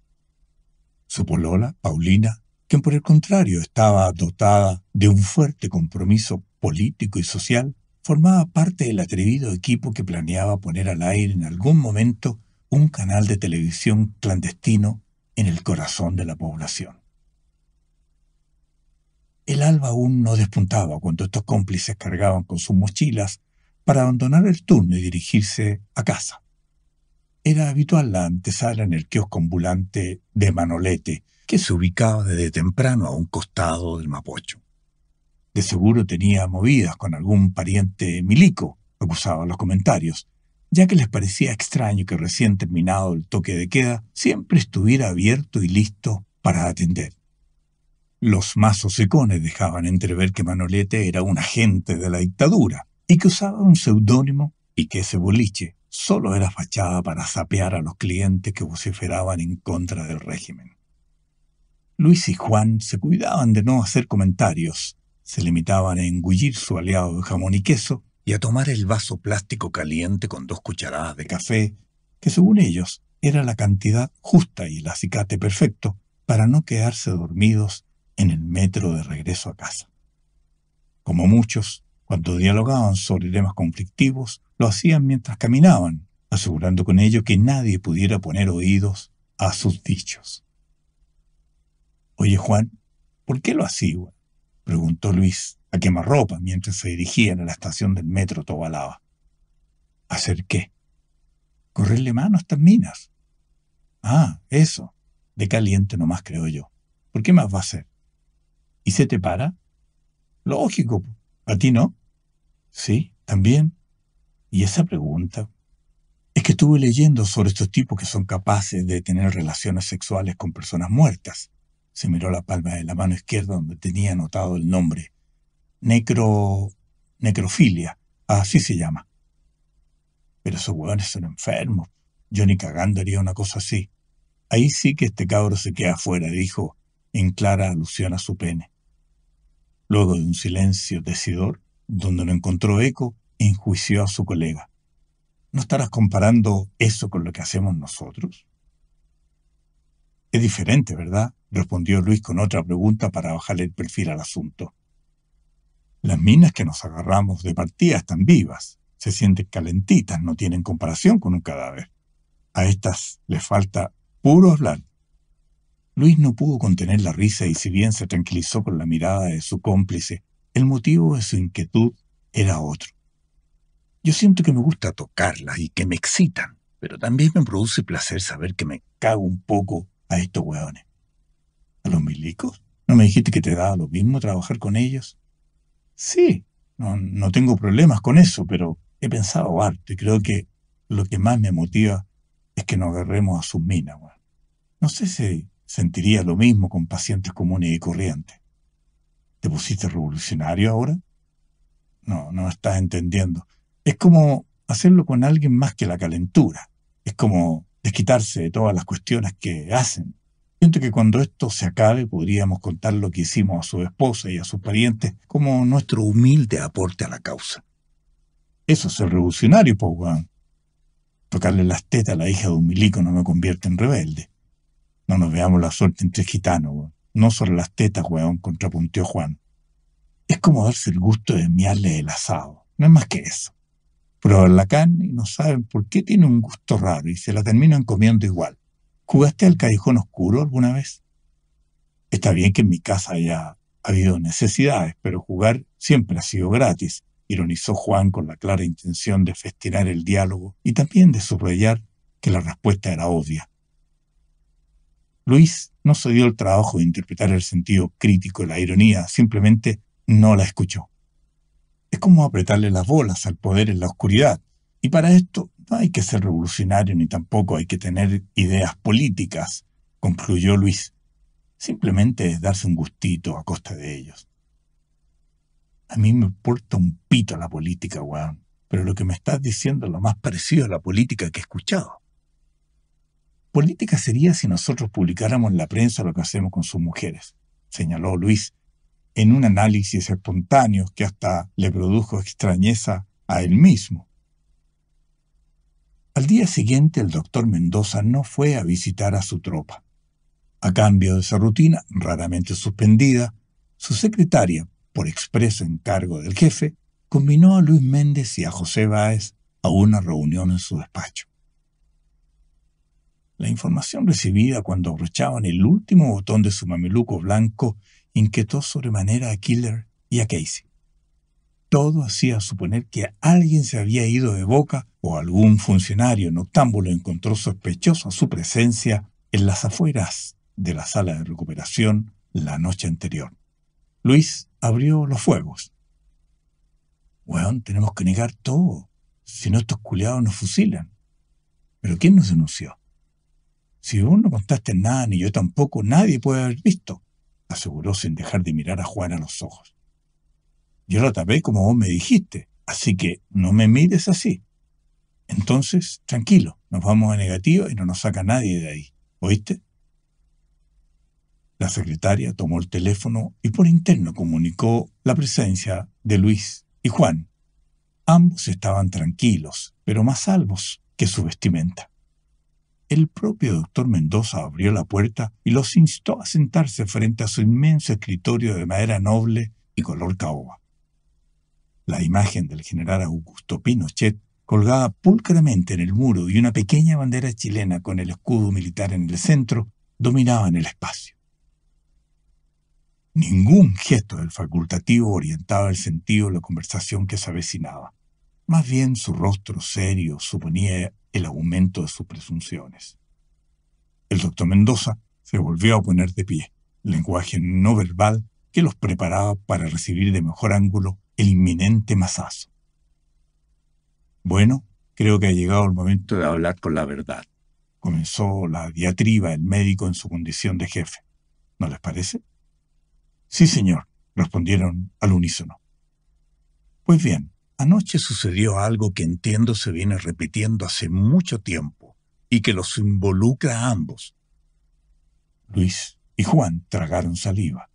Su polola, Paulina, quien por el contrario estaba dotada de un fuerte compromiso político y social, formaba parte del atrevido equipo que planeaba poner al aire en algún momento un canal de televisión clandestino en el corazón de la población. El alba aún no despuntaba cuando estos cómplices cargaban con sus mochilas para abandonar el turno y dirigirse a casa. Era habitual la antesala en el kiosco ambulante de Manolete, que se ubicaba desde temprano a un costado del Mapocho. De seguro tenía movidas con algún pariente milico, acusaban los comentarios, ya que les parecía extraño que recién terminado el toque de queda siempre estuviera abierto y listo para atender. Los mazos secones dejaban entrever que Manolete era un agente de la dictadura y que usaba un seudónimo y que ese boliche solo era fachada para sapear a los clientes que vociferaban en contra del régimen. Luis y Juan se cuidaban de no hacer comentarios, se limitaban a engullir su aliado de jamón y queso y a tomar el vaso plástico caliente con dos cucharadas de café, que según ellos era la cantidad justa y el acicate perfecto para no quedarse dormidos en el metro de regreso a casa. Como muchos, cuando dialogaban sobre temas conflictivos, lo hacían mientras caminaban, asegurando con ello que nadie pudiera poner oídos a sus dichos. Oye, Juan, ¿por qué lo hacía? preguntó Luis a quemarropa mientras se dirigían a la estación del metro Tobalaba. ¿Hacer qué? Correrle mano a estas minas. Ah, eso. De caliente nomás creo yo. ¿Por qué más va a ser? y se te para? Lógico, a ti no. Sí, también. Y esa pregunta. Es que estuve leyendo sobre estos tipos que son capaces de tener relaciones sexuales con personas muertas. Se miró la palma de la mano izquierda donde tenía anotado el nombre. Necro... necrofilia. Así se llama. Pero esos hueones son enfermos. Yo ni cagando haría una cosa así. Ahí sí que este cabro se queda afuera, dijo, en clara alusión a su pene. Luego de un silencio decidor, donde no encontró eco, enjuició a su colega. ¿No estarás comparando eso con lo que hacemos nosotros? Es diferente, ¿verdad? respondió Luis con otra pregunta para bajarle el perfil al asunto. Las minas que nos agarramos de partida están vivas, se sienten calentitas, no tienen comparación con un cadáver. A estas les falta puro hablar. Luis no pudo contener la risa y si bien se tranquilizó con la mirada de su cómplice, el motivo de su inquietud era otro. Yo siento que me gusta tocarlas y que me excitan, pero también me produce placer saber que me cago un poco a estos hueones. ¿A los milicos? ¿No me dijiste que te daba lo mismo trabajar con ellos? Sí, no, tengo problemas con eso, pero he pensado harto y creo que lo que más me motiva es que nos agarremos a sus minas. No sé si Sentiría lo mismo con pacientes comunes y corrientes. ¿Te pusiste revolucionario ahora? No, no estás entendiendo. Es como hacerlo con alguien más que la calentura. Es como desquitarse de todas las cuestiones que hacen. Siento que cuando esto se acabe podríamos contar lo que hicimos a su esposa y a sus parientes como nuestro humilde aporte a la causa. Eso es el revolucionario, Juan. Pues, Tocarle las tetas a la hija de un milico no me convierte en rebelde. No nos veamos la suerte entre gitanos, No sobre las tetas, weón, contrapuntió Juan. Es como darse el gusto de miarle el asado. No es más que eso. Probar la carne y no saben por qué tiene un gusto raro y se la terminan comiendo igual. ¿Jugaste al callejón oscuro alguna vez? Está bien que en mi casa haya habido necesidades, pero jugar siempre ha sido gratis, ironizó Juan con la clara intención de festinar el diálogo y también de subrayar que la respuesta era obvia. Luis no se dio el trabajo de interpretar el sentido crítico de la ironía, simplemente no la escuchó. Es como apretarle las bolas al poder en la oscuridad, y para esto no hay que ser revolucionario ni tampoco hay que tener ideas políticas, concluyó Luis. Simplemente es darse un gustito a costa de ellos. A mí me importa un pito la política, weón, pero lo que me estás diciendo es lo más parecido a la política que he escuchado. Política sería si nosotros publicáramos en la prensa lo que hacemos con sus mujeres, señaló Luis, en un análisis espontáneo que hasta le produjo extrañeza a él mismo. Al día siguiente el doctor Mendoza no fue a visitar a su tropa. A cambio de esa rutina, raramente suspendida, su secretaria, por expreso encargo del jefe, combinó a Luis Méndez y a José Báez a una reunión en su despacho. La información recibida cuando abrochaban el último botón de su mameluco blanco inquietó sobremanera a Killer y a Casey. Todo hacía suponer que alguien se había ido de boca o algún funcionario noctámbulo encontró sospechoso su presencia en las afueras de la sala de recuperación la noche anterior. Luis abrió los fuegos. Bueno, tenemos que negar todo, si no estos culeados nos fusilan. ¿Pero quién nos denunció? Si vos no contaste nada, ni yo tampoco, nadie puede haber visto, aseguró sin dejar de mirar a Juan a los ojos. Yo lo tapé como vos me dijiste, así que no me mires así. Entonces, tranquilo, nos vamos a negativo y no nos saca nadie de ahí. ¿Oíste? La secretaria tomó el teléfono y por interno comunicó la presencia de Luis y Juan. Ambos estaban tranquilos, pero más salvos que su vestimenta. El propio doctor Mendoza abrió la puerta y los instó a sentarse frente a su inmenso escritorio de madera noble y color caoba. La imagen del general Augusto Pinochet colgada pulcramente en el muro y una pequeña bandera chilena con el escudo militar en el centro dominaban el espacio. Ningún gesto del facultativo orientaba el sentido de la conversación que se avecinaba. Más bien su rostro serio suponía el aumento de sus presunciones. El doctor Mendoza se volvió a poner de pie, lenguaje no verbal que los preparaba para recibir de mejor ángulo el inminente masazo. Bueno, creo que ha llegado el momento de hablar con la verdad. Comenzó la diatriba el médico en su condición de jefe. ¿No les parece? Sí, señor, respondieron al unísono. Pues bien, Anoche sucedió algo que entiendo se viene repitiendo hace mucho tiempo y que los involucra a ambos. Luis y Juan tragaron saliva.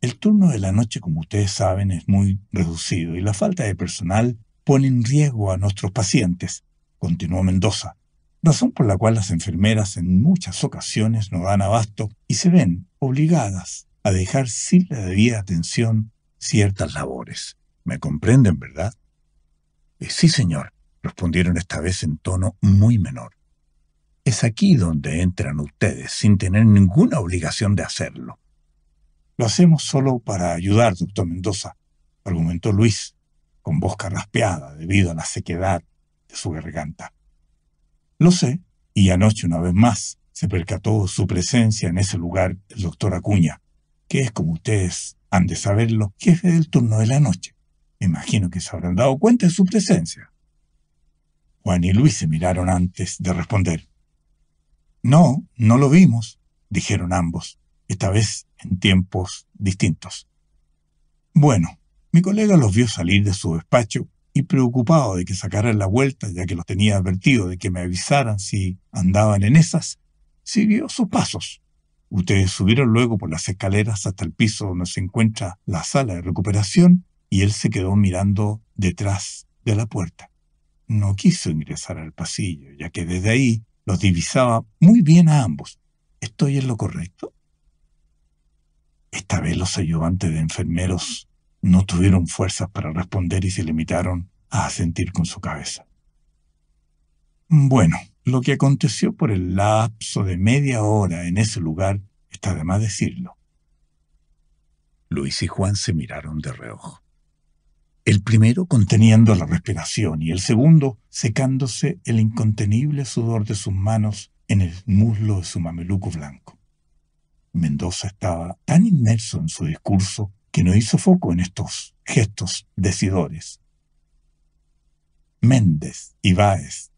El turno de la noche, como ustedes saben, es muy reducido y la falta de personal pone en riesgo a nuestros pacientes, continuó Mendoza, razón por la cual las enfermeras en muchas ocasiones no dan abasto y se ven obligadas a dejar sin la debida atención ciertas labores. Me comprenden, ¿verdad? Sí, señor, respondieron esta vez en tono muy menor. Es aquí donde entran ustedes, sin tener ninguna obligación de hacerlo. Lo hacemos solo para ayudar, doctor Mendoza, argumentó Luis, con voz carraspeada debido a la sequedad de su garganta. Lo sé, y anoche una vez más se percató su presencia en ese lugar el doctor Acuña, que es, como ustedes han de saberlo, jefe del turno de la noche. Imagino que se habrán dado cuenta de su presencia. Juan y Luis se miraron antes de responder. No, no lo vimos, dijeron ambos, esta vez en tiempos distintos. Bueno, mi colega los vio salir de su despacho y preocupado de que sacaran la vuelta, ya que los tenía advertido de que me avisaran si andaban en esas, siguió sus pasos. Ustedes subieron luego por las escaleras hasta el piso donde se encuentra la sala de recuperación y él se quedó mirando detrás de la puerta. No quiso ingresar al pasillo, ya que desde ahí los divisaba muy bien a ambos. ¿Estoy en lo correcto? Esta vez los ayudantes de enfermeros no tuvieron fuerzas para responder y se limitaron a asentir con su cabeza. Bueno, lo que aconteció por el lapso de media hora en ese lugar está de más decirlo. Luis y Juan se miraron de reojo. El primero conteniendo la respiración y el segundo secándose el incontenible sudor de sus manos en el muslo de su mameluco blanco. Mendoza estaba tan inmerso en su discurso que no hizo foco en estos gestos decidores. Méndez y Báez,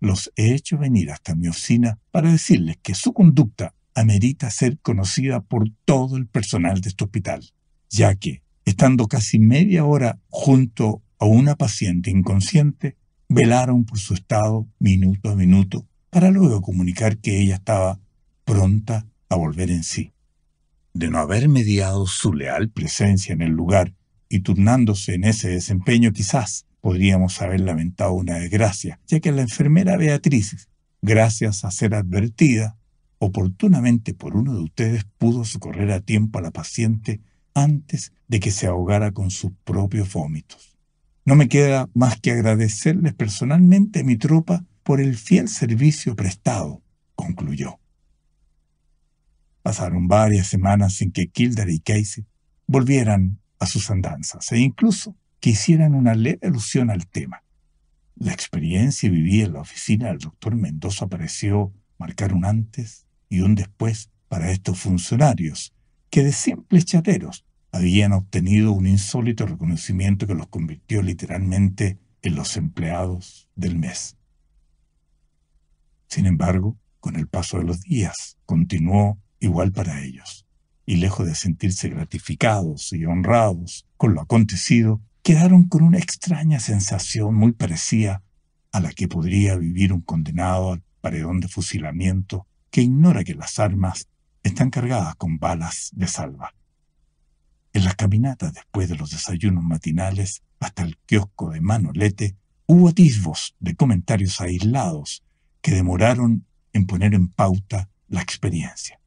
los he hecho venir hasta mi oficina para decirles que su conducta amerita ser conocida por todo el personal de este hospital, ya que, estando casi media hora junto a una paciente inconsciente, velaron por su estado minuto a minuto para luego comunicar que ella estaba pronta a volver en sí. De no haber mediado su leal presencia en el lugar y turnándose en ese desempeño quizás podríamos haber lamentado una desgracia, ya que la enfermera Beatriz, gracias a ser advertida, oportunamente por uno de ustedes pudo socorrer a tiempo a la paciente antes de que se ahogara con sus propios vómitos. No me queda más que agradecerles personalmente a mi tropa por el fiel servicio prestado, concluyó. Pasaron varias semanas sin que Kildare y Casey volvieran a sus andanzas e incluso que hicieran una leve alusión al tema. La experiencia vivida en la oficina del doctor Mendoza pareció marcar un antes y un después para estos funcionarios, que de simples chateros habían obtenido un insólito reconocimiento que los convirtió literalmente en los empleados del mes. Sin embargo, con el paso de los días, continuó igual para ellos, y lejos de sentirse gratificados y honrados con lo acontecido, quedaron con una extraña sensación muy parecida a la que podría vivir un condenado al paredón de fusilamiento que ignora que las armas están cargadas con balas de salva. En las caminatas después de los desayunos matinales hasta el kiosco de Manolete, hubo atisbos de comentarios aislados que demoraron en poner en pauta la experiencia.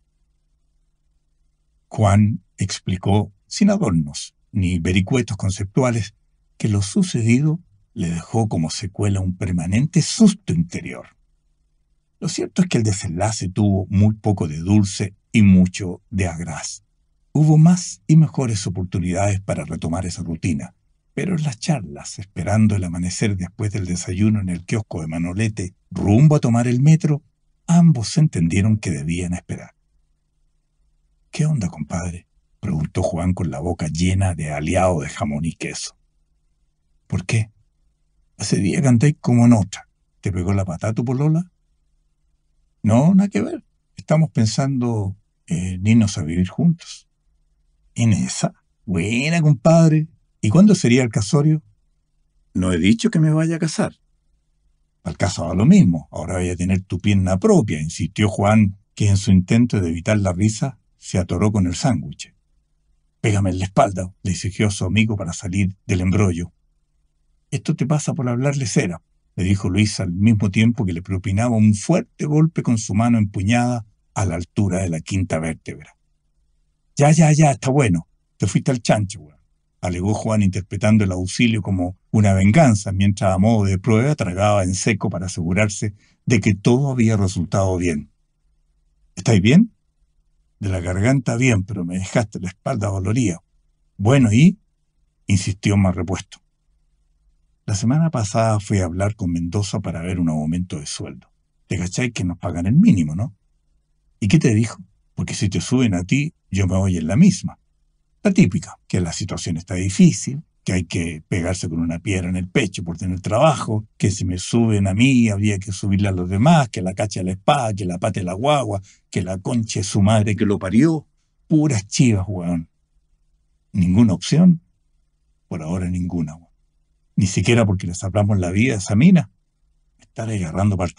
Juan explicó, sin adornos ni vericuetos conceptuales, que lo sucedido le dejó como secuela un permanente susto interior. Lo cierto es que el desenlace tuvo muy poco de dulce y mucho de agraz. Hubo más y mejores oportunidades para retomar esa rutina, pero en las charlas, esperando el amanecer después del desayuno en el kiosco de Manolete, rumbo a tomar el metro, ambos entendieron que debían esperar. ¿Qué onda, compadre? preguntó Juan con la boca llena de aliado de jamón y queso. ¿Por qué? Hace día canté como nota. ¿Te pegó la patata tu polola? No, nada que ver. Estamos pensando en irnos a vivir juntos. ¿En esa? Buena, compadre. ¿Y cuándo sería el casorio? No he dicho que me vaya a casar. Al va lo mismo. Ahora voy a tener tu pierna propia, insistió Juan, que en su intento de evitar la risa se atoró con el sándwich. Pégame en la espalda, le exigió a su amigo para salir del embrollo. Esto te pasa por hablarle cera, le dijo Luis al mismo tiempo que le propinaba un fuerte golpe con su mano empuñada a la altura de la quinta vértebra. Ya, ya, ya, está bueno. Te fuiste al chancho, weón. Alegó Juan interpretando el auxilio como una venganza, mientras a modo de prueba tragaba en seco para asegurarse de que todo había resultado bien. ¿Estáis bien? De la garganta bien, pero me dejaste la espalda dolorida. Bueno, ¿y? insistió más repuesto. La semana pasada fui a hablar con Mendoza para ver un aumento de sueldo. ¿Te cacháis que nos pagan el mínimo, no? ¿Y qué te dijo? porque si te suben a ti, yo me voy en la misma. La típica, que la situación está difícil, que hay que pegarse con una piedra en el pecho por tener trabajo, que si me suben a mí habría que subirle a los demás, que la cacha la espada, que la pate la guagua, que la conche su madre que lo parió. Puras chivas, weón. ¿Ninguna opción? Por ahora ninguna, weón. Ni siquiera porque les hablamos la vida a esa mina. estar agarrando para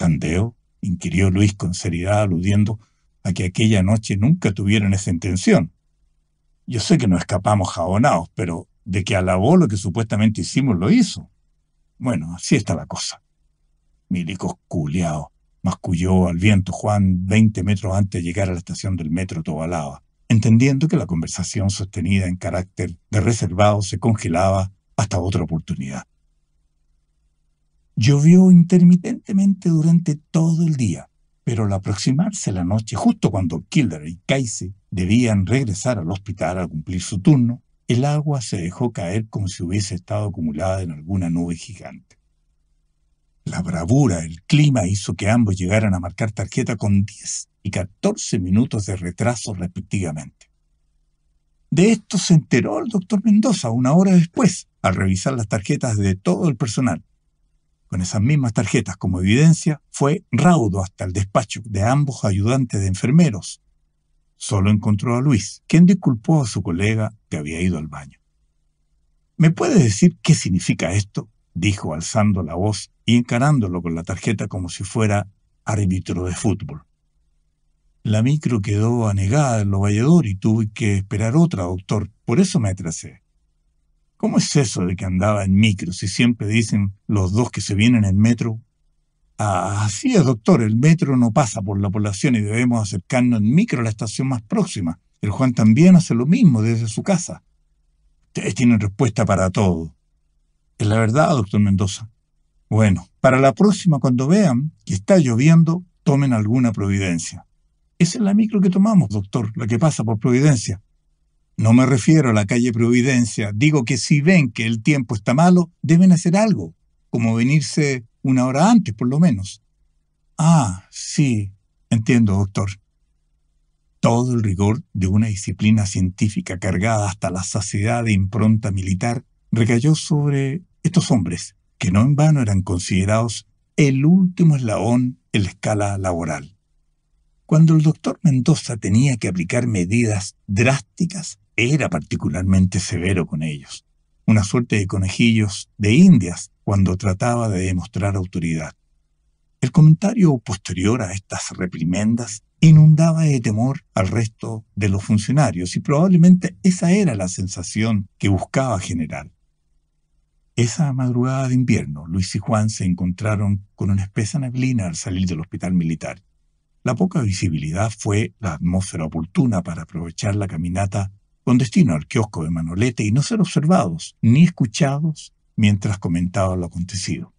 inquirió Luis con seriedad, aludiendo a que aquella noche nunca tuvieron esa intención. Yo sé que no escapamos jabonados, pero de que alabó lo que supuestamente hicimos lo hizo. Bueno, así está la cosa. Milicos culeados, masculló al viento Juan 20 metros antes de llegar a la estación del metro Tobalaba, entendiendo que la conversación sostenida en carácter de reservado se congelaba hasta otra oportunidad. Llovió intermitentemente durante todo el día, pero al aproximarse la noche, justo cuando Kilder y Casey debían regresar al hospital a cumplir su turno, el agua se dejó caer como si hubiese estado acumulada en alguna nube gigante. La bravura, del clima hizo que ambos llegaran a marcar tarjeta con 10 y 14 minutos de retraso respectivamente. De esto se enteró el doctor Mendoza una hora después, al revisar las tarjetas de todo el personal, con esas mismas tarjetas como evidencia, fue raudo hasta el despacho de ambos ayudantes de enfermeros. Solo encontró a Luis, quien disculpó a su colega que había ido al baño. ¿Me puede decir qué significa esto? dijo alzando la voz y encarándolo con la tarjeta como si fuera árbitro de fútbol. La micro quedó anegada en lo vallador y tuve que esperar otra, doctor. Por eso me atrasé. ¿Cómo es eso de que andaba en micro si siempre dicen los dos que se vienen en metro? Ah, así es, doctor, el metro no pasa por la población y debemos acercarnos en micro a la estación más próxima. El Juan también hace lo mismo desde su casa. Ustedes tienen respuesta para todo. Es la verdad, doctor Mendoza. Bueno, para la próxima, cuando vean que está lloviendo, tomen alguna providencia. Esa es la micro que tomamos, doctor, la que pasa por providencia. No me refiero a la calle Providencia. Digo que si ven que el tiempo está malo, deben hacer algo, como venirse una hora antes, por lo menos. Ah, sí, entiendo, doctor. Todo el rigor de una disciplina científica cargada hasta la saciedad de impronta militar recayó sobre estos hombres, que no en vano eran considerados el último eslabón en la escala laboral. Cuando el doctor Mendoza tenía que aplicar medidas drásticas, era particularmente severo con ellos, una suerte de conejillos de indias cuando trataba de demostrar autoridad. El comentario posterior a estas reprimendas inundaba de temor al resto de los funcionarios y probablemente esa era la sensación que buscaba generar. Esa madrugada de invierno, Luis y Juan se encontraron con una espesa neblina al salir del hospital militar. La poca visibilidad fue la atmósfera oportuna para aprovechar la caminata con destino al kiosco de Manolete y no ser observados ni escuchados mientras comentaba lo acontecido.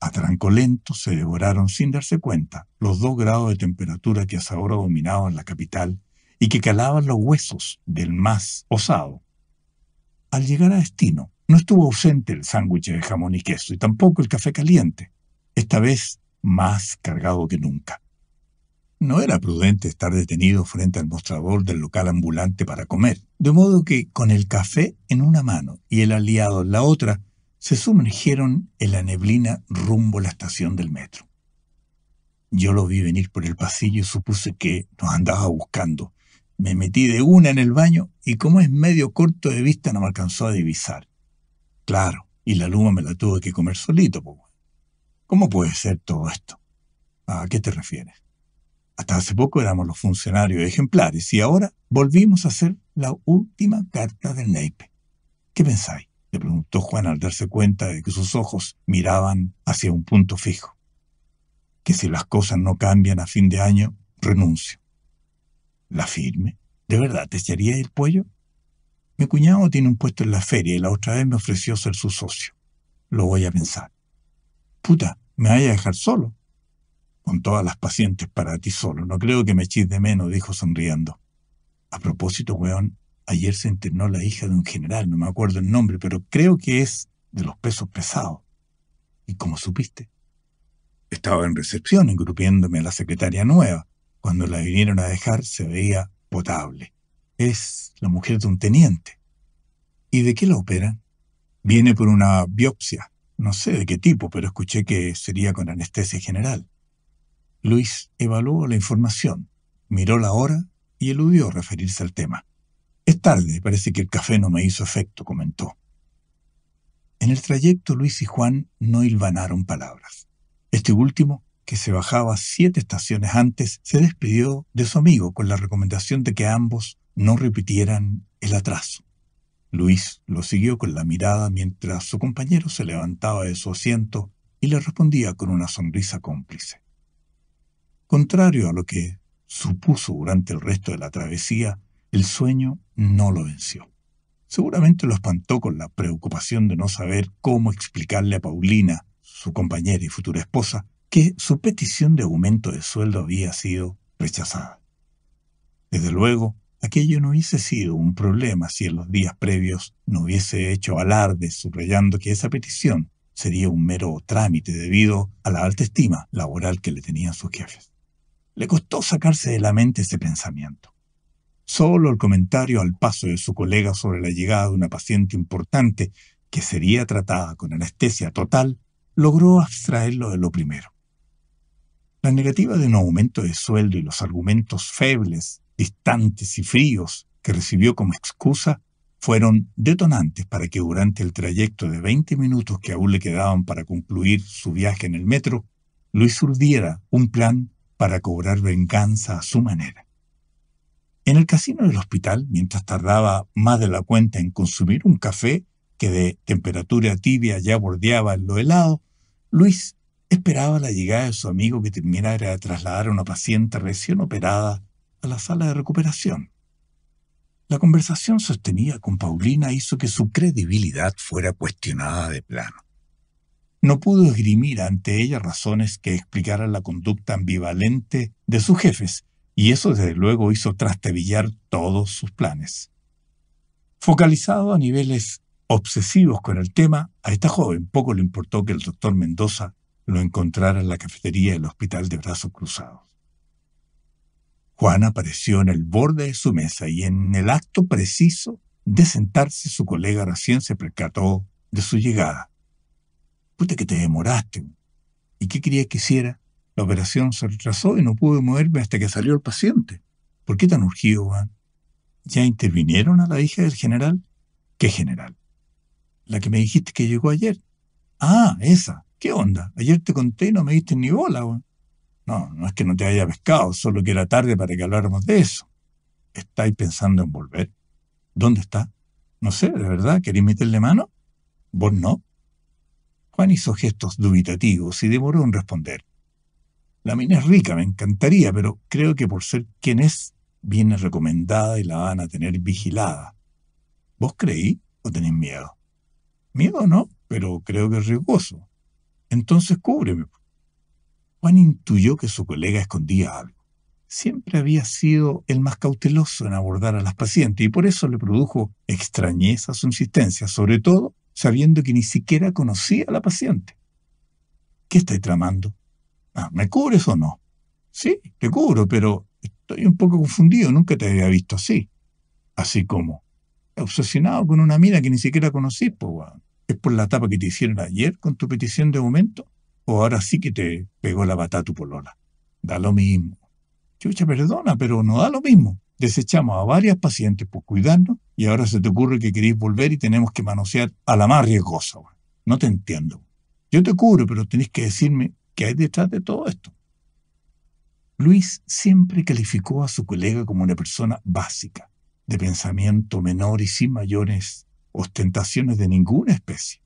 A tranco lento se devoraron sin darse cuenta los dos grados de temperatura que hasta ahora dominaban la capital y que calaban los huesos del más osado. Al llegar a destino, no estuvo ausente el sándwich de jamón y queso y tampoco el café caliente, esta vez más cargado que nunca. No era prudente estar detenido frente al mostrador del local ambulante para comer, de modo que con el café en una mano y el aliado en la otra, se sumergieron en la neblina rumbo a la estación del metro. Yo lo vi venir por el pasillo y supuse que nos andaba buscando. Me metí de una en el baño y como es medio corto de vista no me alcanzó a divisar. Claro, y la luma me la tuve que comer solito. Pues. ¿Cómo puede ser todo esto? ¿A qué te refieres? Hasta hace poco éramos los funcionarios ejemplares y ahora volvimos a ser la última carta del naipe. ¿Qué pensáis? le preguntó Juan al darse cuenta de que sus ojos miraban hacia un punto fijo. Que si las cosas no cambian a fin de año, renuncio. ¿La firme? ¿De verdad te echaría el pollo? Mi cuñado tiene un puesto en la feria y la otra vez me ofreció ser su socio. Lo voy a pensar. Puta, me vaya a dejar solo con todas las pacientes para ti solo. No creo que me chiste de menos, dijo sonriendo. A propósito, weón, ayer se internó la hija de un general, no me acuerdo el nombre, pero creo que es de los pesos pesados. ¿Y como supiste? Estaba en recepción, engrupiéndome a la secretaria nueva. Cuando la vinieron a dejar, se veía potable. Es la mujer de un teniente. ¿Y de qué la operan? Viene por una biopsia. No sé de qué tipo, pero escuché que sería con anestesia general. Luis evaluó la información, miró la hora y eludió referirse al tema. Es tarde, parece que el café no me hizo efecto, comentó. En el trayecto Luis y Juan no hilvanaron palabras. Este último, que se bajaba siete estaciones antes, se despidió de su amigo con la recomendación de que ambos no repitieran el atraso. Luis lo siguió con la mirada mientras su compañero se levantaba de su asiento y le respondía con una sonrisa cómplice. Contrario a lo que supuso durante el resto de la travesía, el sueño no lo venció. Seguramente lo espantó con la preocupación de no saber cómo explicarle a Paulina, su compañera y futura esposa, que su petición de aumento de sueldo había sido rechazada. Desde luego, aquello no hubiese sido un problema si en los días previos no hubiese hecho alarde subrayando que esa petición sería un mero trámite debido a la alta estima laboral que le tenían sus jefes. Le costó sacarse de la mente ese pensamiento. Solo el comentario al paso de su colega sobre la llegada de una paciente importante que sería tratada con anestesia total logró abstraerlo de lo primero. La negativa de un aumento de sueldo y los argumentos febles, distantes y fríos que recibió como excusa fueron detonantes para que durante el trayecto de 20 minutos que aún le quedaban para concluir su viaje en el metro, Luis urdiera un plan para cobrar venganza a su manera. En el casino del hospital, mientras tardaba más de la cuenta en consumir un café que de temperatura tibia ya bordeaba en lo helado, Luis esperaba la llegada de su amigo que terminara de trasladar a una paciente recién operada a la sala de recuperación. La conversación sostenida con Paulina hizo que su credibilidad fuera cuestionada de plano no pudo esgrimir ante ella razones que explicaran la conducta ambivalente de sus jefes, y eso desde luego hizo trastebillar todos sus planes. Focalizado a niveles obsesivos con el tema, a esta joven poco le importó que el doctor Mendoza lo encontrara en la cafetería del hospital de brazos cruzados. Juan apareció en el borde de su mesa y en el acto preciso de sentarse su colega recién se percató de su llegada puta que te demoraste. ¿Y qué querías que hiciera? La operación se retrasó y no pude moverme hasta que salió el paciente. ¿Por qué tan urgido, Juan? ¿Ya intervinieron a la hija del general? ¿Qué general? La que me dijiste que llegó ayer. Ah, esa. ¿Qué onda? Ayer te conté y no me diste ni bola, Juan. No, no es que no te haya pescado, solo que era tarde para que habláramos de eso. ¿Estáis pensando en volver? ¿Dónde está? No sé, ¿de verdad? ¿Queréis meterle mano? Vos no, Juan hizo gestos dubitativos y demoró en responder. La mina es rica, me encantaría, pero creo que por ser quien es, viene recomendada y la van a tener vigilada. ¿Vos creí o tenés miedo? Miedo no, pero creo que es riesgoso. Entonces cúbreme. Juan intuyó que su colega escondía algo. Siempre había sido el más cauteloso en abordar a las pacientes y por eso le produjo extrañeza su e insistencia, sobre todo sabiendo que ni siquiera conocía a la paciente. ¿Qué estoy tramando? Ah, ¿Me cubres o no? Sí, te cubro, pero estoy un poco confundido, nunca te había visto así. Así como, obsesionado con una mina que ni siquiera conocí, pues, ¿Es por la tapa que te hicieron ayer con tu petición de aumento? ¿O ahora sí que te pegó la batata tu polola? Da lo mismo. Chucha, perdona, pero no da lo mismo desechamos a varias pacientes por cuidarnos y ahora se te ocurre que queréis volver y tenemos que manosear a la más riesgosa. No te entiendo. Yo te curo, pero tenéis que decirme qué hay detrás de todo esto. Luis siempre calificó a su colega como una persona básica, de pensamiento menor y sin mayores ostentaciones de ninguna especie.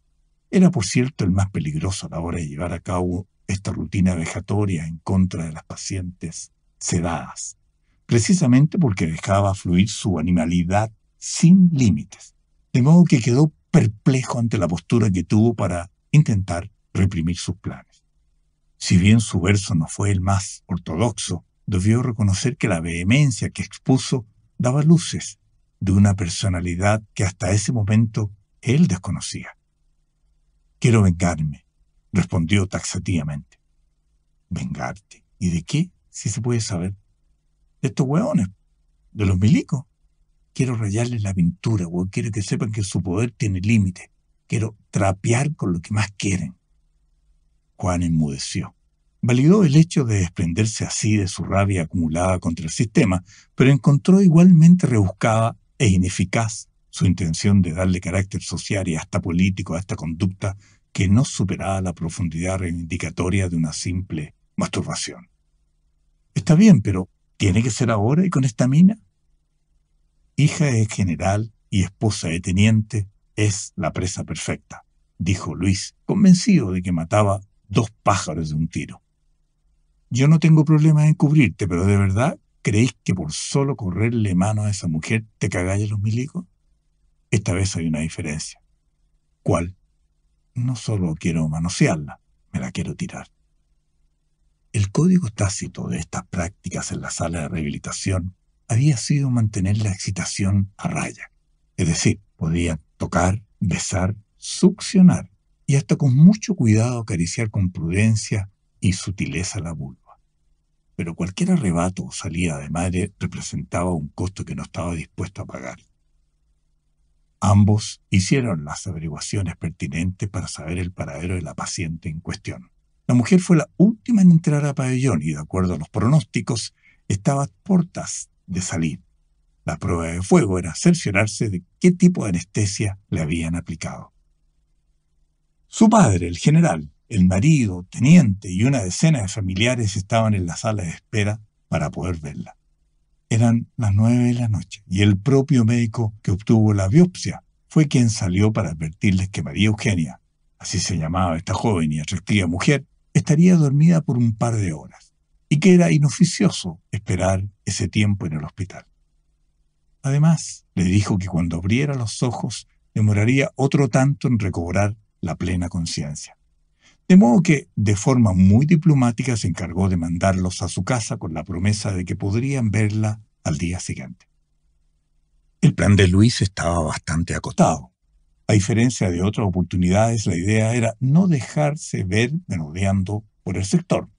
Era, por cierto, el más peligroso a la hora de llevar a cabo esta rutina vejatoria en contra de las pacientes sedadas precisamente porque dejaba fluir su animalidad sin límites, de modo que quedó perplejo ante la postura que tuvo para intentar reprimir sus planes. Si bien su verso no fue el más ortodoxo, debió reconocer que la vehemencia que expuso daba luces de una personalidad que hasta ese momento él desconocía. Quiero vengarme, respondió taxativamente. ¿Vengarte? ¿Y de qué? Si se puede saber de estos hueones, de los milicos. Quiero rayarles la pintura, o Quiero que sepan que su poder tiene límite. Quiero trapear con lo que más quieren. Juan enmudeció. Validó el hecho de desprenderse así de su rabia acumulada contra el sistema, pero encontró igualmente rebuscada e ineficaz su intención de darle carácter social y hasta político a esta conducta que no superaba la profundidad reivindicatoria de una simple masturbación. Está bien, pero ¿Tiene que ser ahora y con esta mina? Hija de general y esposa de teniente es la presa perfecta, dijo Luis, convencido de que mataba dos pájaros de un tiro. Yo no tengo problema en cubrirte, pero de verdad, ¿creéis que por solo correrle mano a esa mujer te cagáis los milicos? Esta vez hay una diferencia. ¿Cuál? No solo quiero manosearla, me la quiero tirar. El código tácito de estas prácticas en la sala de rehabilitación había sido mantener la excitación a raya. Es decir, podían tocar, besar, succionar y hasta con mucho cuidado acariciar con prudencia y sutileza la vulva. Pero cualquier arrebato o salida de madre representaba un costo que no estaba dispuesto a pagar. Ambos hicieron las averiguaciones pertinentes para saber el paradero de la paciente en cuestión. La mujer fue la última en entrar a pabellón y, de acuerdo a los pronósticos, estaba a portas de salir. La prueba de fuego era cerciorarse de qué tipo de anestesia le habían aplicado. Su padre, el general, el marido, teniente y una decena de familiares estaban en la sala de espera para poder verla. Eran las nueve de la noche y el propio médico que obtuvo la biopsia fue quien salió para advertirles que María Eugenia, así se llamaba esta joven y atractiva mujer, estaría dormida por un par de horas y que era inoficioso esperar ese tiempo en el hospital. Además, le dijo que cuando abriera los ojos demoraría otro tanto en recobrar la plena conciencia. De modo que, de forma muy diplomática, se encargó de mandarlos a su casa con la promesa de que podrían verla al día siguiente. El plan de Luis estaba bastante acotado. A diferencia de otras oportunidades, la idea era no dejarse ver menudeando por el sector.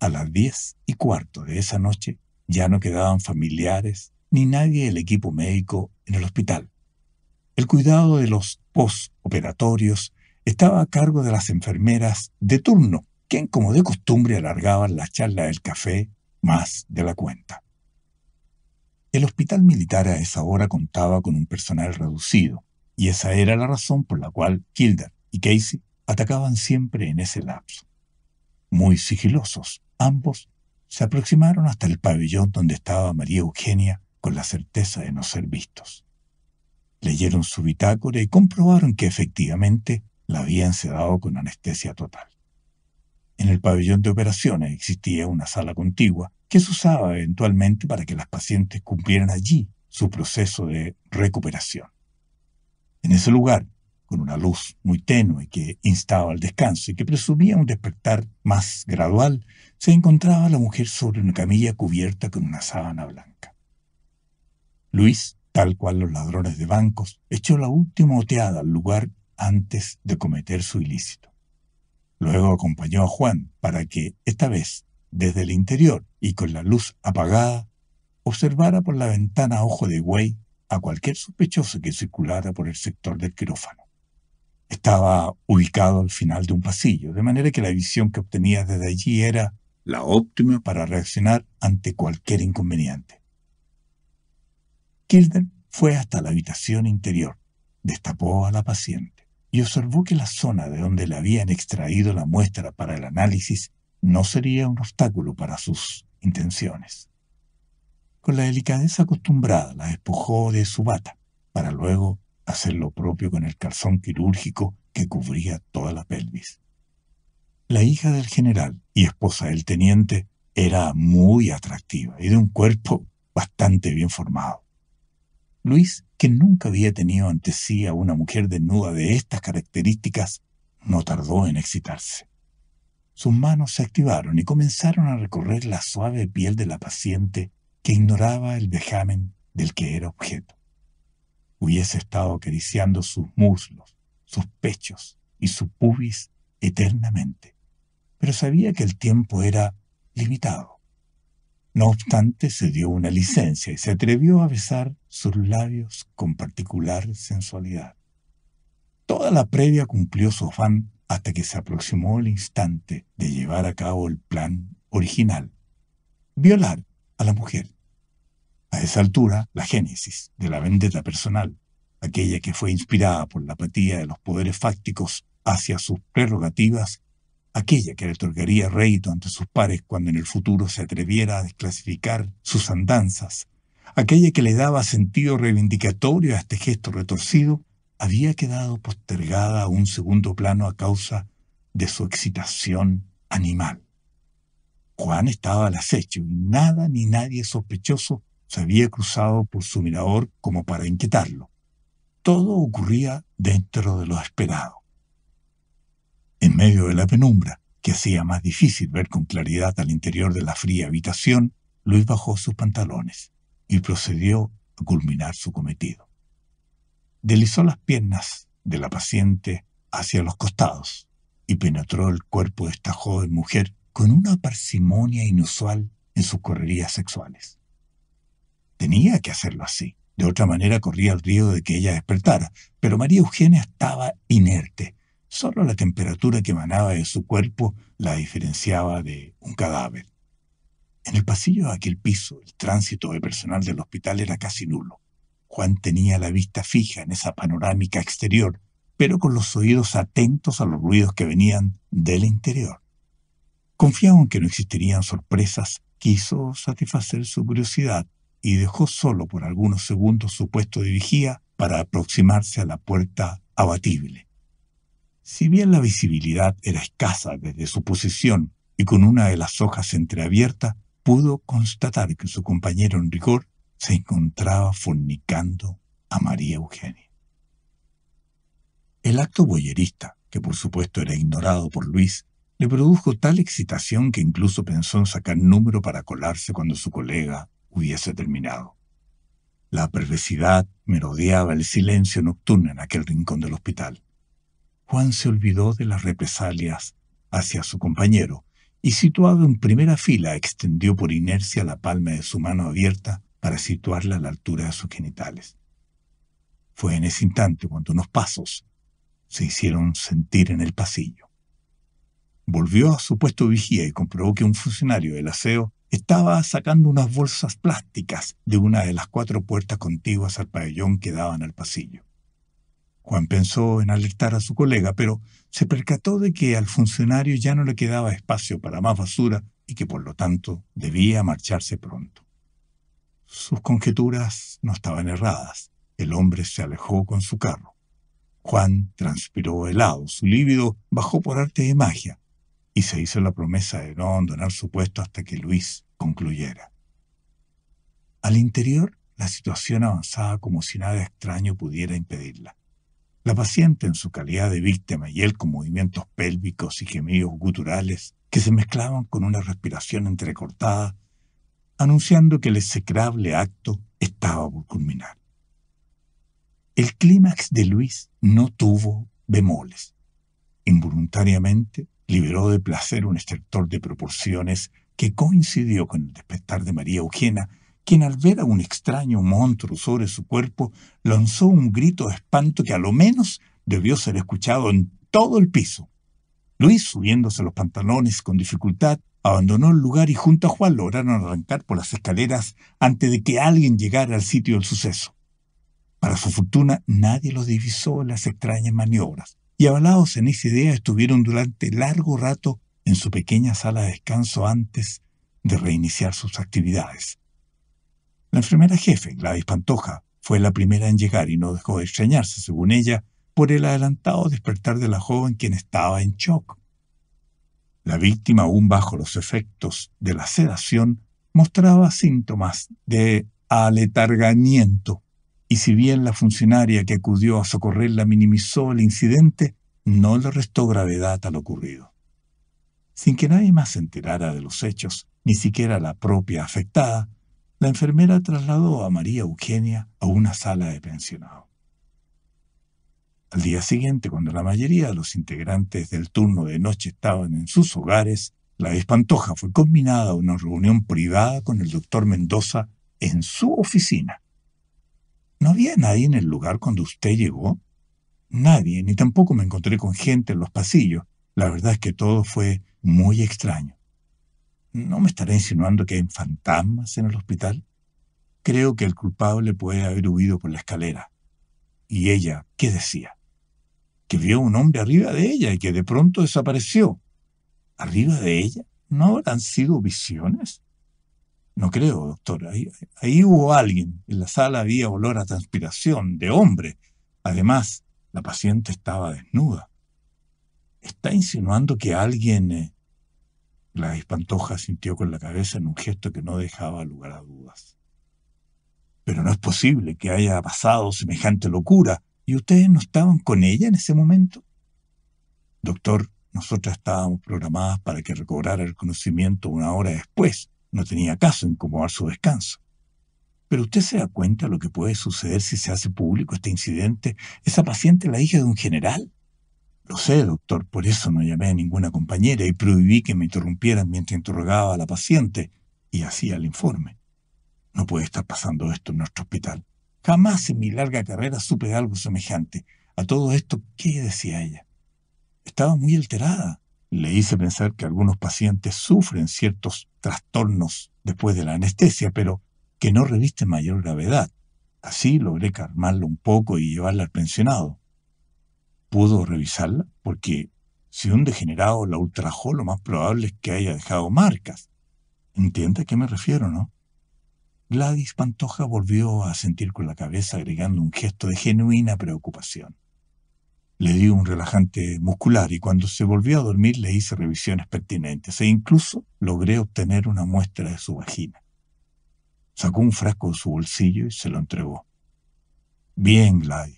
A las diez y cuarto de esa noche ya no quedaban familiares ni nadie del equipo médico en el hospital. El cuidado de los postoperatorios estaba a cargo de las enfermeras de turno, quien como de costumbre alargaban la charla del café más de la cuenta. El hospital militar a esa hora contaba con un personal reducido, y esa era la razón por la cual Kildare y Casey atacaban siempre en ese lapso. Muy sigilosos, ambos se aproximaron hasta el pabellón donde estaba María Eugenia con la certeza de no ser vistos. Leyeron su bitácora y comprobaron que efectivamente la habían sedado con anestesia total. En el pabellón de operaciones existía una sala contigua que se usaba eventualmente para que las pacientes cumplieran allí su proceso de recuperación. En ese lugar, con una luz muy tenue que instaba al descanso y que presumía un despertar más gradual, se encontraba la mujer sobre una camilla cubierta con una sábana blanca. Luis, tal cual los ladrones de bancos, echó la última oteada al lugar antes de cometer su ilícito. Luego acompañó a Juan para que, esta vez, desde el interior y con la luz apagada, observara por la ventana ojo de güey a cualquier sospechoso que circulara por el sector del quirófano. Estaba ubicado al final de un pasillo, de manera que la visión que obtenía desde allí era la óptima para reaccionar ante cualquier inconveniente. Kilden fue hasta la habitación interior, destapó a la paciente y observó que la zona de donde le habían extraído la muestra para el análisis no sería un obstáculo para sus intenciones. Con la delicadeza acostumbrada la despojó de su bata, para luego hacer lo propio con el calzón quirúrgico que cubría toda la pelvis. La hija del general y esposa del teniente era muy atractiva y de un cuerpo bastante bien formado. Luis, que nunca había tenido ante sí a una mujer desnuda de estas características, no tardó en excitarse. Sus manos se activaron y comenzaron a recorrer la suave piel de la paciente que ignoraba el vejamen del que era objeto. Hubiese estado acariciando sus muslos, sus pechos y su pubis eternamente, pero sabía que el tiempo era limitado. No obstante, se dio una licencia y se atrevió a besar sus labios con particular sensualidad. Toda la previa cumplió su afán hasta que se aproximó el instante de llevar a cabo el plan original. Violar a la mujer. A esa altura, la génesis de la vendetta personal, aquella que fue inspirada por la apatía de los poderes fácticos hacia sus prerrogativas, aquella que le otorgaría reito ante sus pares cuando en el futuro se atreviera a desclasificar sus andanzas, aquella que le daba sentido reivindicatorio a este gesto retorcido, había quedado postergada a un segundo plano a causa de su excitación animal. Juan estaba al acecho y nada ni nadie sospechoso se había cruzado por su mirador como para inquietarlo. Todo ocurría dentro de lo esperado. En medio de la penumbra, que hacía más difícil ver con claridad al interior de la fría habitación, Luis bajó sus pantalones y procedió a culminar su cometido. Deslizó las piernas de la paciente hacia los costados y penetró el cuerpo de esta joven mujer con una parsimonia inusual en sus correrías sexuales. Tenía que hacerlo así, de otra manera corría el riesgo de que ella despertara, pero María Eugenia estaba inerte, solo la temperatura que emanaba de su cuerpo la diferenciaba de un cadáver. En el pasillo de aquel piso, el tránsito de personal del hospital era casi nulo. Juan tenía la vista fija en esa panorámica exterior, pero con los oídos atentos a los ruidos que venían del interior. Confiado en que no existirían sorpresas, quiso satisfacer su curiosidad y dejó solo por algunos segundos su puesto de vigía para aproximarse a la puerta abatible. Si bien la visibilidad era escasa desde su posición y con una de las hojas entreabierta, pudo constatar que su compañero en rigor se encontraba fornicando a María Eugenia. El acto boyerista, que por supuesto era ignorado por Luis, le produjo tal excitación que incluso pensó en sacar número para colarse cuando su colega hubiese terminado. La perversidad merodeaba el silencio nocturno en aquel rincón del hospital. Juan se olvidó de las represalias hacia su compañero y situado en primera fila extendió por inercia la palma de su mano abierta para situarla a la altura de sus genitales. Fue en ese instante cuando unos pasos se hicieron sentir en el pasillo. Volvió a su puesto de vigía y comprobó que un funcionario del aseo estaba sacando unas bolsas plásticas de una de las cuatro puertas contiguas al pabellón que daban al pasillo. Juan pensó en alertar a su colega, pero se percató de que al funcionario ya no le quedaba espacio para más basura y que por lo tanto debía marcharse pronto. Sus conjeturas no estaban erradas. El hombre se alejó con su carro. Juan transpiró helado, su lívido bajó por arte de magia, y se hizo la promesa de no abandonar su puesto hasta que Luis concluyera. Al interior, la situación avanzaba como si nada extraño pudiera impedirla. La paciente, en su calidad de víctima y él con movimientos pélvicos y gemidos guturales que se mezclaban con una respiración entrecortada, anunciando que el execrable acto estaba por culminar. El clímax de Luis no tuvo bemoles. Involuntariamente, liberó de placer un estertor de proporciones que coincidió con el despertar de María Eugenia, quien al ver a un extraño monstruo sobre su cuerpo lanzó un grito de espanto que a lo menos debió ser escuchado en todo el piso. Luis, subiéndose los pantalones con dificultad, abandonó el lugar y junto a Juan lograron arrancar por las escaleras antes de que alguien llegara al sitio del suceso. Para su fortuna, nadie los divisó en las extrañas maniobras y avalados en esa idea estuvieron durante largo rato en su pequeña sala de descanso antes de reiniciar sus actividades. La enfermera jefe, Gladys Pantoja, fue la primera en llegar y no dejó de extrañarse, según ella, por el adelantado despertar de la joven quien estaba en shock. La víctima, aún bajo los efectos de la sedación, mostraba síntomas de aletargamiento y si bien la funcionaria que acudió a socorrerla minimizó el incidente, no le restó gravedad al ocurrido. Sin que nadie más se enterara de los hechos, ni siquiera la propia afectada, la enfermera trasladó a María Eugenia a una sala de pensionado. Al día siguiente, cuando la mayoría de los integrantes del turno de noche estaban en sus hogares, la espantoja fue combinada a una reunión privada con el doctor Mendoza en su oficina no había nadie en el lugar cuando usted llegó. Nadie, ni tampoco me encontré con gente en los pasillos. La verdad es que todo fue muy extraño. ¿No me estará insinuando que hay fantasmas en el hospital? Creo que el culpable puede haber huido por la escalera. ¿Y ella qué decía? Que vio un hombre arriba de ella y que de pronto desapareció. ¿Arriba de ella? ¿No habrán sido visiones? No creo, doctor. Ahí, hubo alguien. En la sala había olor a transpiración de hombre. Además, la paciente estaba desnuda. ¿Está insinuando que alguien... Eh, la espantoja sintió con la cabeza en un gesto que no dejaba lugar a dudas. Pero no es posible que haya pasado semejante locura. ¿Y ustedes no estaban con ella en ese momento? Doctor, nosotras estábamos programadas para que recobrara el conocimiento una hora después no tenía caso incomodar su descanso. Pero usted se da cuenta de lo que puede suceder si se hace público este incidente. Esa paciente es la hija de un general. Lo sé, doctor, por eso no llamé a ninguna compañera y prohibí que me interrumpieran mientras interrogaba a la paciente y hacía el informe. No puede estar pasando esto en nuestro hospital. Jamás en mi larga carrera supe de algo semejante. A todo esto, ¿qué decía ella? Estaba muy alterada. Le hice pensar que algunos pacientes sufren ciertos trastornos después de la anestesia, pero que no reviste mayor gravedad. Así logré calmarlo un poco y llevarla al pensionado. Pudo revisarla porque si un degenerado la ultrajó, lo más probable es que haya dejado marcas. ¿Entiende a qué me refiero, no? Gladys Pantoja volvió a sentir con la cabeza agregando un gesto de genuina preocupación le di un relajante muscular y cuando se volvió a dormir le hice revisiones pertinentes e incluso logré obtener una muestra de su vagina. Sacó un frasco de su bolsillo y se lo entregó. Bien, Gladys.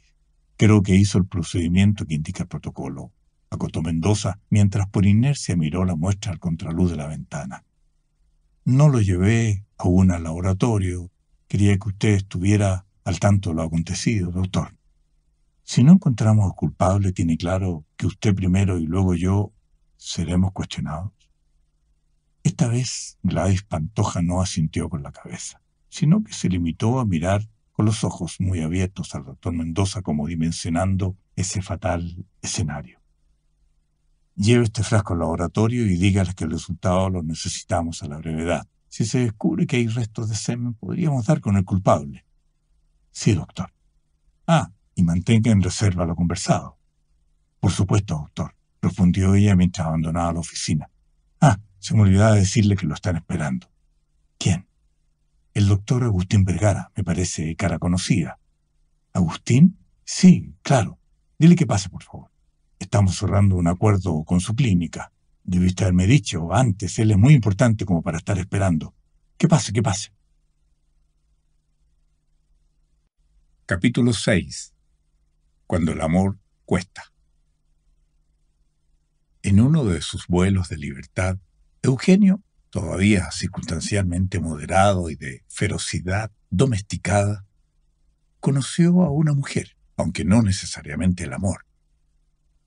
Creo que hizo el procedimiento que indica el protocolo, acotó Mendoza mientras por inercia miró la muestra al contraluz de la ventana. No lo llevé aún al laboratorio. Quería que usted estuviera al tanto de lo acontecido, doctor. Si no encontramos culpable, tiene claro que usted primero y luego yo seremos cuestionados. Esta vez Gladys Pantoja no asintió con la cabeza, sino que se limitó a mirar con los ojos muy abiertos al doctor Mendoza como dimensionando ese fatal escenario. Lleve este frasco al laboratorio y dígales que el resultado lo necesitamos a la brevedad. Si se descubre que hay restos de semen, podríamos dar con el culpable. Sí, doctor. Ah, y mantenga en reserva lo conversado. Por supuesto, doctor, respondió ella mientras abandonaba la oficina. Ah, se me olvidaba decirle que lo están esperando. ¿Quién? El doctor Agustín Vergara, me parece cara conocida. ¿Agustín? Sí, claro. Dile que pase, por favor. Estamos cerrando un acuerdo con su clínica. Debiste haberme dicho antes, él es muy importante como para estar esperando. Que pase, que pase. Capítulo 6 cuando el amor cuesta. En uno de sus vuelos de libertad, Eugenio, todavía circunstancialmente moderado y de ferocidad domesticada, conoció a una mujer, aunque no necesariamente el amor.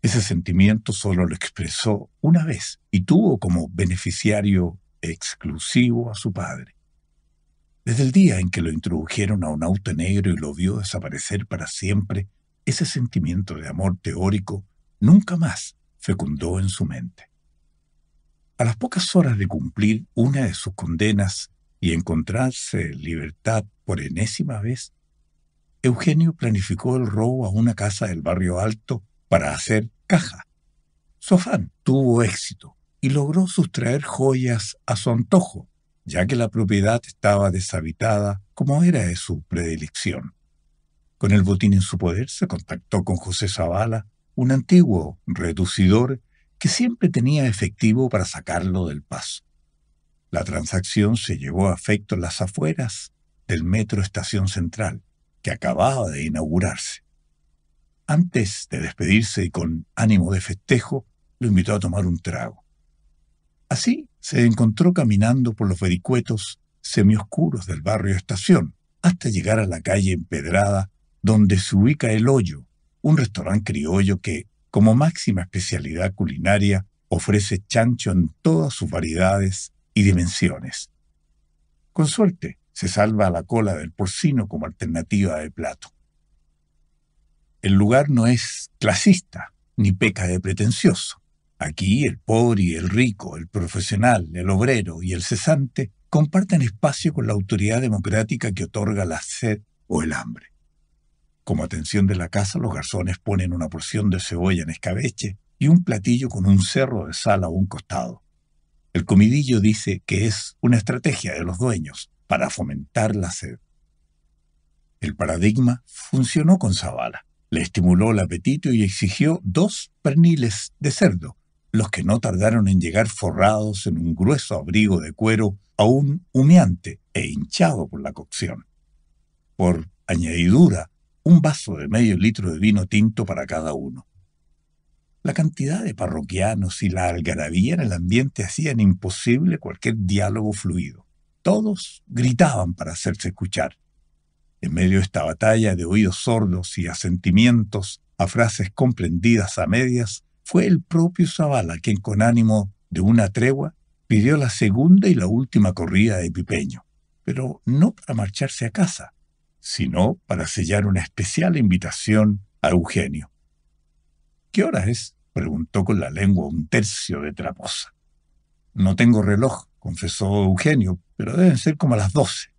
Ese sentimiento solo lo expresó una vez y tuvo como beneficiario exclusivo a su padre. Desde el día en que lo introdujeron a un auto negro y lo vio desaparecer para siempre, ese sentimiento de amor teórico nunca más fecundó en su mente. A las pocas horas de cumplir una de sus condenas y encontrarse libertad por enésima vez, Eugenio planificó el robo a una casa del barrio alto para hacer caja. Sofán tuvo éxito y logró sustraer joyas a su antojo, ya que la propiedad estaba deshabitada como era de su predilección. Con el botín en su poder se contactó con José Zavala, un antiguo reducidor que siempre tenía efectivo para sacarlo del paso. La transacción se llevó a efecto en las afueras del metro Estación Central, que acababa de inaugurarse. Antes de despedirse y con ánimo de festejo, lo invitó a tomar un trago. Así se encontró caminando por los vericuetos semioscuros del barrio Estación, hasta llegar a la calle empedrada donde se ubica El Hoyo, un restaurante criollo que, como máxima especialidad culinaria, ofrece chancho en todas sus variedades y dimensiones. Con suerte, se salva la cola del porcino como alternativa de plato. El lugar no es clasista, ni peca de pretencioso. Aquí el pobre y el rico, el profesional, el obrero y el cesante comparten espacio con la autoridad democrática que otorga la sed o el hambre. Como atención de la casa, los garzones ponen una porción de cebolla en escabeche y un platillo con un cerro de sal a un costado. El comidillo dice que es una estrategia de los dueños para fomentar la sed. El paradigma funcionó con Zavala. Le estimuló el apetito y exigió dos perniles de cerdo, los que no tardaron en llegar forrados en un grueso abrigo de cuero aún humeante e hinchado por la cocción. Por añadidura, un vaso de medio litro de vino tinto para cada uno. La cantidad de parroquianos y la algarabía en el ambiente hacían imposible cualquier diálogo fluido. Todos gritaban para hacerse escuchar. En medio de esta batalla de oídos sordos y asentimientos a frases comprendidas a medias, fue el propio Zavala quien con ánimo de una tregua pidió la segunda y la última corrida de Pipeño, pero no para marcharse a casa, sino para sellar una especial invitación a Eugenio. ¿Qué hora es? preguntó con la lengua un tercio de traposa. No tengo reloj, confesó Eugenio, pero deben ser como a las doce.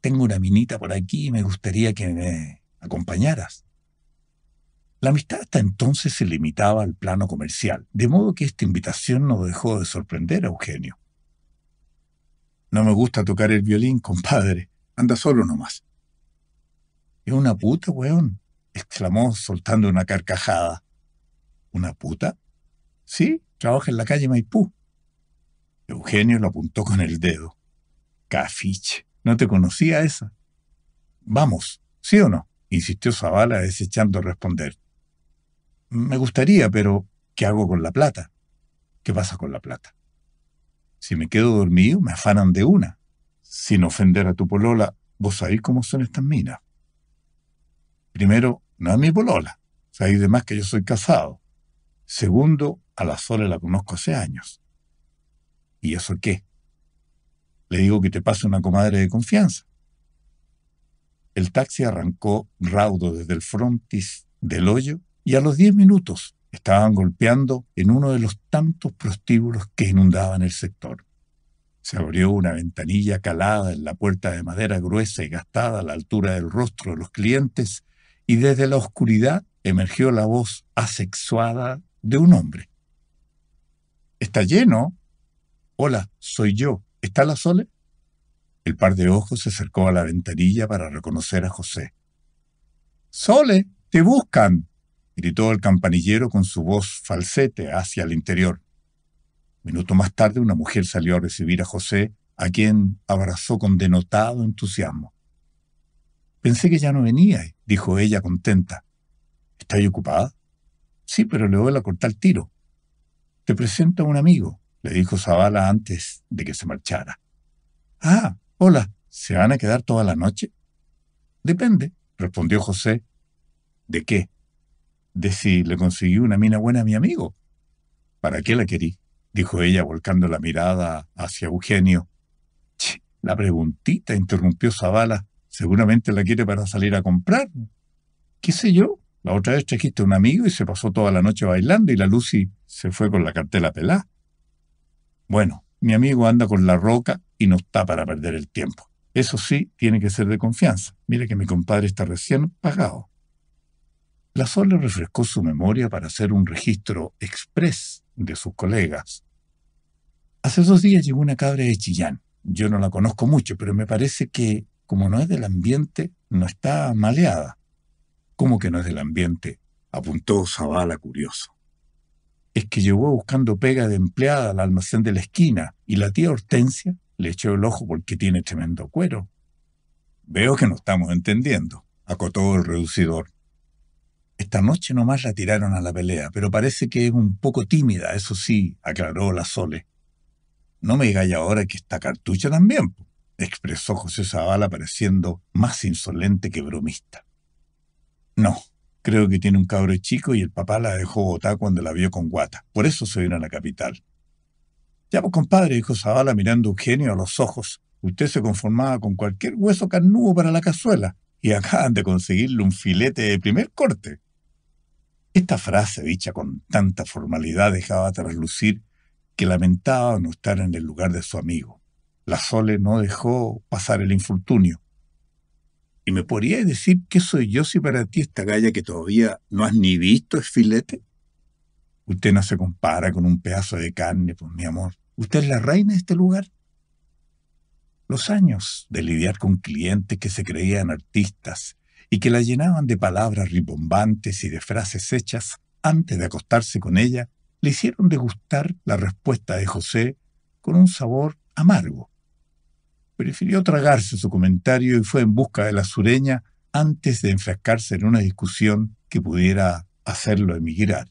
Tengo una minita por aquí y me gustaría que me acompañaras. La amistad hasta entonces se limitaba al plano comercial, de modo que esta invitación no dejó de sorprender a Eugenio. No me gusta tocar el violín, compadre. Anda solo nomás. Es una puta, weón, exclamó soltando una carcajada. ¿Una puta? Sí, trabaja en la calle Maipú. Eugenio lo apuntó con el dedo. Cafiche, no te conocía esa. Vamos, ¿sí o no? insistió Zavala desechando responder. Me gustaría, pero ¿qué hago con la plata? ¿Qué pasa con la plata? Si me quedo dormido, me afanan de una. Sin ofender a tu polola, vos sabéis cómo son estas minas. Primero, no es mi polola. Sabéis de más que yo soy casado. Segundo, a la sola la conozco hace años. ¿Y eso qué? Le digo que te pase una comadre de confianza. El taxi arrancó raudo desde el frontis del hoyo y a los diez minutos estaban golpeando en uno de los tantos prostíbulos que inundaban el sector. Se abrió una ventanilla calada en la puerta de madera gruesa y gastada a la altura del rostro de los clientes y desde la oscuridad emergió la voz asexuada de un hombre. ¿Está lleno? Hola, soy yo. ¿Está la Sole? El par de ojos se acercó a la ventanilla para reconocer a José. Sole, te buscan, gritó el campanillero con su voz falsete hacia el interior. Minuto más tarde una mujer salió a recibir a José, a quien abrazó con denotado entusiasmo. Pensé que ya no venía dijo ella contenta. ¿Estáis ocupada? Sí, pero le voy a cortar el tiro. Te presento a un amigo, le dijo Zavala antes de que se marchara. Ah, hola, ¿se van a quedar toda la noche? Depende, respondió José. ¿De qué? De si le conseguí una mina buena a mi amigo. ¿Para qué la querí? dijo ella volcando la mirada hacia Eugenio. la preguntita, interrumpió Zavala. Seguramente la quiere para salir a comprar. ¿Qué sé yo? La otra vez trajiste a un amigo y se pasó toda la noche bailando y la Lucy se fue con la cartela pelada. Bueno, mi amigo anda con la roca y no está para perder el tiempo. Eso sí, tiene que ser de confianza. Mire que mi compadre está recién pagado. La Sol refrescó su memoria para hacer un registro express de sus colegas. Hace dos días llegó una cabra de Chillán. Yo no la conozco mucho, pero me parece que como no es del ambiente, no está maleada. ¿Cómo que no es del ambiente? apuntó Zavala curioso. Es que llegó buscando pega de empleada al almacén de la esquina y la tía Hortensia le echó el ojo porque tiene tremendo cuero. Veo que no estamos entendiendo, acotó el reducidor. Esta noche nomás la tiraron a la pelea, pero parece que es un poco tímida, eso sí, aclaró la Sole. No me ya ahora que está cartucha también expresó José Zavala pareciendo más insolente que bromista. No, creo que tiene un cabro chico y el papá la dejó botar cuando la vio con guata. Por eso se vino a la capital. Ya pues, compadre, dijo Zavala mirando a Eugenio a los ojos. Usted se conformaba con cualquier hueso carnudo para la cazuela y acaban de conseguirle un filete de primer corte. Esta frase dicha con tanta formalidad dejaba traslucir que lamentaba no estar en el lugar de su amigo. La Sole no dejó pasar el infortunio. ¿Y me podría decir qué soy yo si para ti esta galla que todavía no has ni visto es filete? Usted no se compara con un pedazo de carne, por pues, mi amor. Usted es la reina de este lugar. Los años de lidiar con clientes que se creían artistas y que la llenaban de palabras ribombantes y de frases hechas antes de acostarse con ella, le hicieron degustar la respuesta de José con un sabor amargo. Prefirió tragarse su comentario y fue en busca de la sureña antes de enfrascarse en una discusión que pudiera hacerlo emigrar.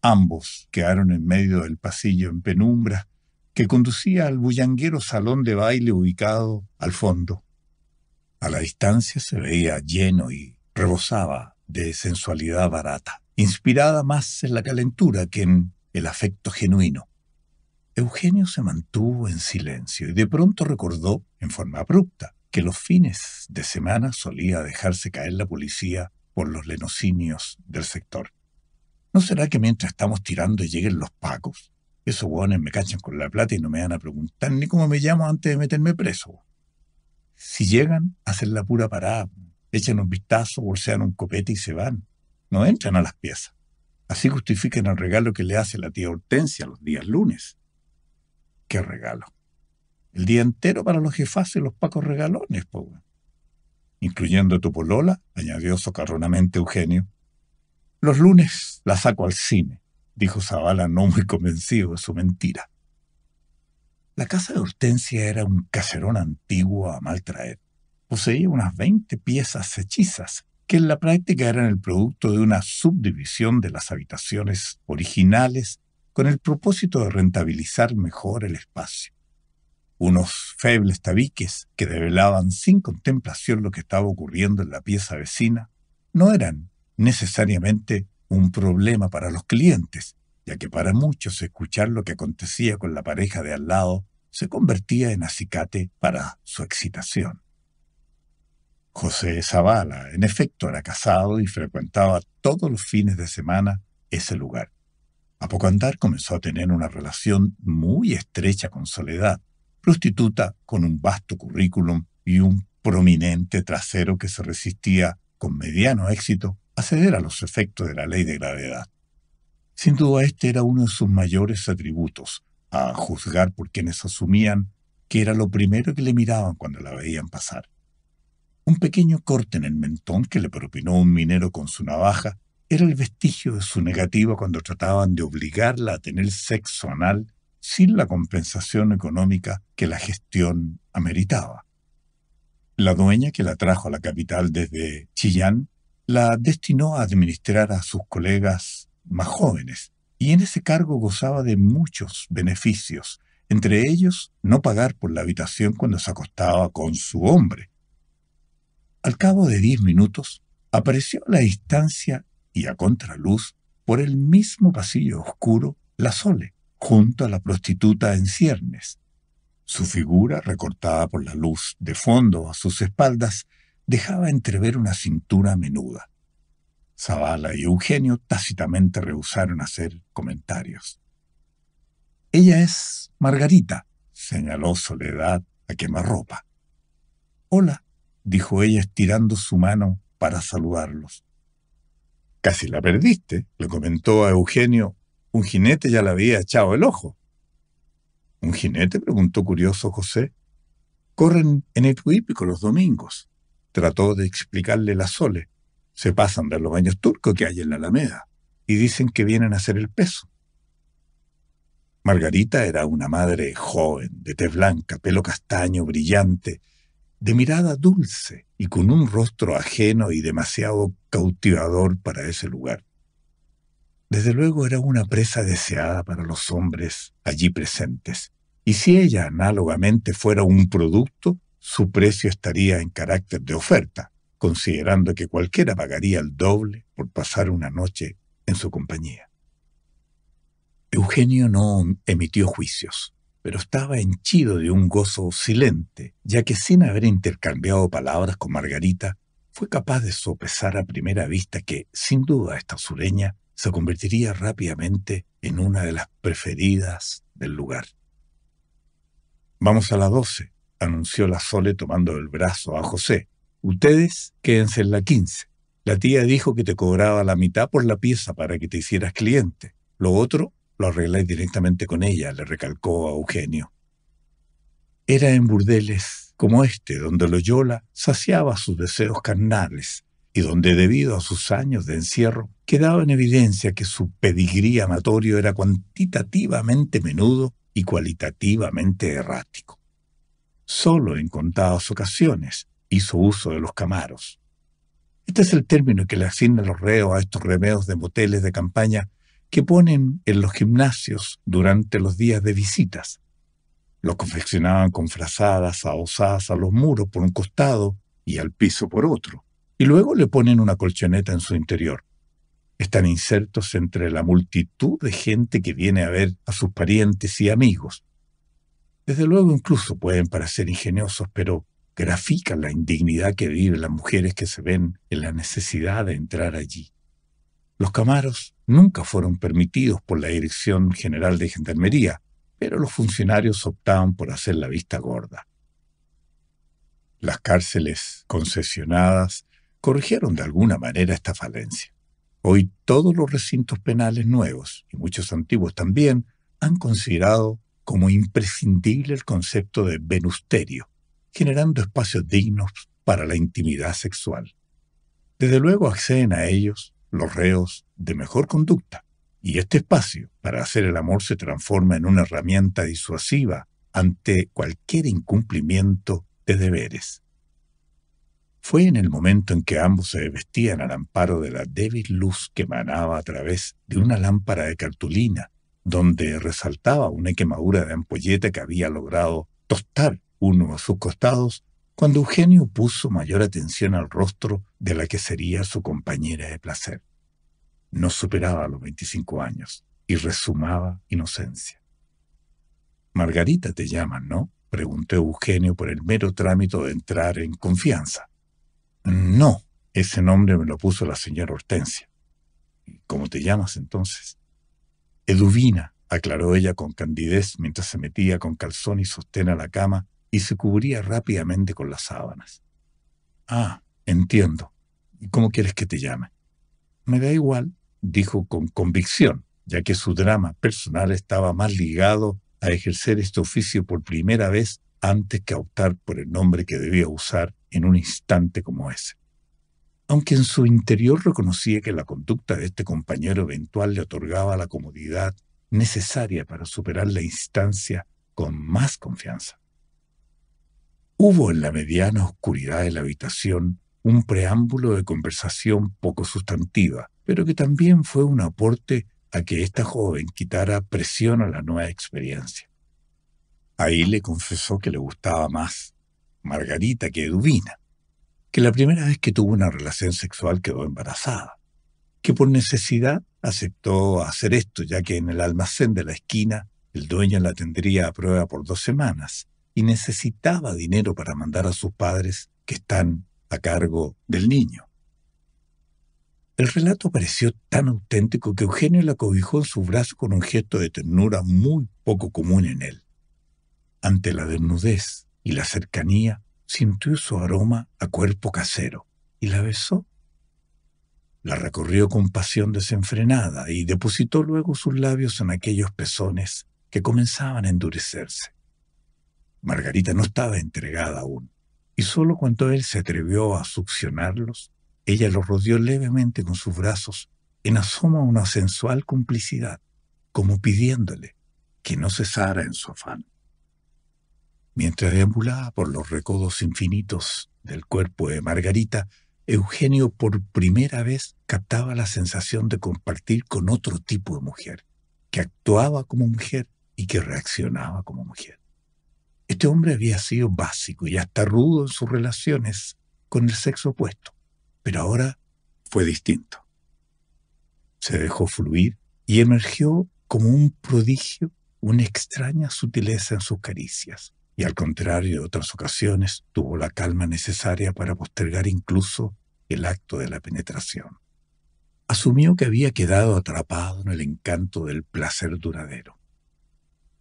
Ambos quedaron en medio del pasillo en penumbra que conducía al bullanguero salón de baile ubicado al fondo. A la distancia se veía lleno y rebosaba de sensualidad barata, inspirada más en la calentura que en el afecto genuino. Eugenio se mantuvo en silencio y de pronto recordó, en forma abrupta, que los fines de semana solía dejarse caer la policía por los lenocinios del sector. ¿No será que mientras estamos tirando y lleguen los pacos? Esos hueones me cachan con la plata y no me van a preguntar ni cómo me llamo antes de meterme preso. Si llegan, hacen la pura parada, echan un vistazo, bolsean un copete y se van. No entran a las piezas. Así justifican el regalo que le hace la tía Hortensia los días lunes, qué regalo. El día entero para los jefaces y los pacos regalones, pobre. incluyendo tu polola, añadió socarronamente Eugenio. Los lunes la saco al cine, dijo Zavala no muy convencido de su mentira. La casa de Hortensia era un caserón antiguo a mal traer. Poseía unas veinte piezas hechizas, que en la práctica eran el producto de una subdivisión de las habitaciones originales con el propósito de rentabilizar mejor el espacio. Unos febles tabiques que develaban sin contemplación lo que estaba ocurriendo en la pieza vecina no eran necesariamente un problema para los clientes, ya que para muchos escuchar lo que acontecía con la pareja de al lado se convertía en acicate para su excitación. José Zavala, en efecto, era casado y frecuentaba todos los fines de semana ese lugar. A poco andar comenzó a tener una relación muy estrecha con Soledad, prostituta con un vasto currículum y un prominente trasero que se resistía con mediano éxito a ceder a los efectos de la ley de gravedad. Sin duda este era uno de sus mayores atributos, a juzgar por quienes asumían que era lo primero que le miraban cuando la veían pasar. Un pequeño corte en el mentón que le propinó un minero con su navaja era el vestigio de su negativa cuando trataban de obligarla a tener sexo anal sin la compensación económica que la gestión ameritaba. La dueña que la trajo a la capital desde Chillán la destinó a administrar a sus colegas más jóvenes y en ese cargo gozaba de muchos beneficios, entre ellos no pagar por la habitación cuando se acostaba con su hombre. Al cabo de diez minutos apareció la distancia y a contraluz, por el mismo pasillo oscuro, la Sole, junto a la prostituta en ciernes. Su figura, recortada por la luz de fondo a sus espaldas, dejaba entrever una cintura menuda. Zavala y Eugenio tácitamente rehusaron hacer comentarios. Ella es Margarita, señaló Soledad a quemarropa. Hola, dijo ella estirando su mano para saludarlos. Casi la perdiste, le comentó a Eugenio. Un jinete ya le había echado el ojo. ¿Un jinete? preguntó curioso José. Corren en el los domingos. Trató de explicarle la Sole. Se pasan de los baños turcos que hay en la Alameda y dicen que vienen a hacer el peso. Margarita era una madre joven, de tez blanca, pelo castaño, brillante, de mirada dulce y con un rostro ajeno y demasiado cautivador para ese lugar. Desde luego era una presa deseada para los hombres allí presentes, y si ella análogamente fuera un producto, su precio estaría en carácter de oferta, considerando que cualquiera pagaría el doble por pasar una noche en su compañía. Eugenio no emitió juicios pero estaba henchido de un gozo silente, ya que sin haber intercambiado palabras con Margarita, fue capaz de sopesar a primera vista que, sin duda, esta sureña se convertiría rápidamente en una de las preferidas del lugar. Vamos a la doce, anunció la Sole tomando el brazo a José. Ustedes quédense en la quince. La tía dijo que te cobraba la mitad por la pieza para que te hicieras cliente. Lo otro lo arreglé directamente con ella, le recalcó a Eugenio. Era en burdeles como este donde Loyola saciaba sus deseos carnales y donde debido a sus años de encierro quedaba en evidencia que su pedigrí amatorio era cuantitativamente menudo y cualitativamente errático. Solo en contadas ocasiones hizo uso de los camaros. Este es el término que le asigna los reos a estos remeos de moteles de campaña que ponen en los gimnasios durante los días de visitas. Los confeccionaban con frazadas osadas a los muros por un costado y al piso por otro, y luego le ponen una colchoneta en su interior. Están insertos entre la multitud de gente que viene a ver a sus parientes y amigos. Desde luego incluso pueden parecer ingeniosos, pero grafican la indignidad que viven las mujeres que se ven en la necesidad de entrar allí. Los camaros nunca fueron permitidos por la Dirección General de Gendarmería, pero los funcionarios optaban por hacer la vista gorda. Las cárceles concesionadas corrigieron de alguna manera esta falencia. Hoy todos los recintos penales nuevos, y muchos antiguos también, han considerado como imprescindible el concepto de venusterio, generando espacios dignos para la intimidad sexual. Desde luego acceden a ellos los reos de mejor conducta. Y este espacio para hacer el amor se transforma en una herramienta disuasiva ante cualquier incumplimiento de deberes. Fue en el momento en que ambos se vestían al amparo de la débil luz que emanaba a través de una lámpara de cartulina, donde resaltaba una quemadura de ampolleta que había logrado tostar uno a sus costados, cuando Eugenio puso mayor atención al rostro de la que sería su compañera de placer. No superaba los 25 años y resumaba inocencia. Margarita te llama, ¿no? preguntó Eugenio por el mero trámite de entrar en confianza. No, ese nombre me lo puso la señora Hortensia. ¿Cómo te llamas entonces? Eduvina, aclaró ella con candidez mientras se metía con calzón y sostén a la cama y se cubría rápidamente con las sábanas. Ah, entiendo. ¿Y cómo quieres que te llame? Me da igual, dijo con convicción, ya que su drama personal estaba más ligado a ejercer este oficio por primera vez antes que a optar por el nombre que debía usar en un instante como ese. Aunque en su interior reconocía que la conducta de este compañero eventual le otorgaba la comodidad necesaria para superar la instancia con más confianza. Hubo en la mediana oscuridad de la habitación un preámbulo de conversación poco sustantiva, pero que también fue un aporte a que esta joven quitara presión a la nueva experiencia. Ahí le confesó que le gustaba más Margarita que Eduvina, que la primera vez que tuvo una relación sexual quedó embarazada, que por necesidad aceptó hacer esto ya que en el almacén de la esquina el dueño la tendría a prueba por dos semanas y necesitaba dinero para mandar a sus padres que están a cargo del niño. El relato pareció tan auténtico que Eugenio la cobijó en su brazo con un gesto de ternura muy poco común en él. Ante la desnudez y la cercanía, sintió su aroma a cuerpo casero y la besó. La recorrió con pasión desenfrenada y depositó luego sus labios en aquellos pezones que comenzaban a endurecerse. Margarita no estaba entregada aún, y solo cuando él se atrevió a succionarlos, ella los rodeó levemente con sus brazos en asoma a una sensual complicidad, como pidiéndole que no cesara en su afán. Mientras deambulaba por los recodos infinitos del cuerpo de Margarita, Eugenio por primera vez captaba la sensación de compartir con otro tipo de mujer, que actuaba como mujer y que reaccionaba como mujer. Este hombre había sido básico y hasta rudo en sus relaciones con el sexo opuesto, pero ahora fue distinto. Se dejó fluir y emergió como un prodigio, una extraña sutileza en sus caricias, y al contrario de otras ocasiones tuvo la calma necesaria para postergar incluso el acto de la penetración. Asumió que había quedado atrapado en el encanto del placer duradero.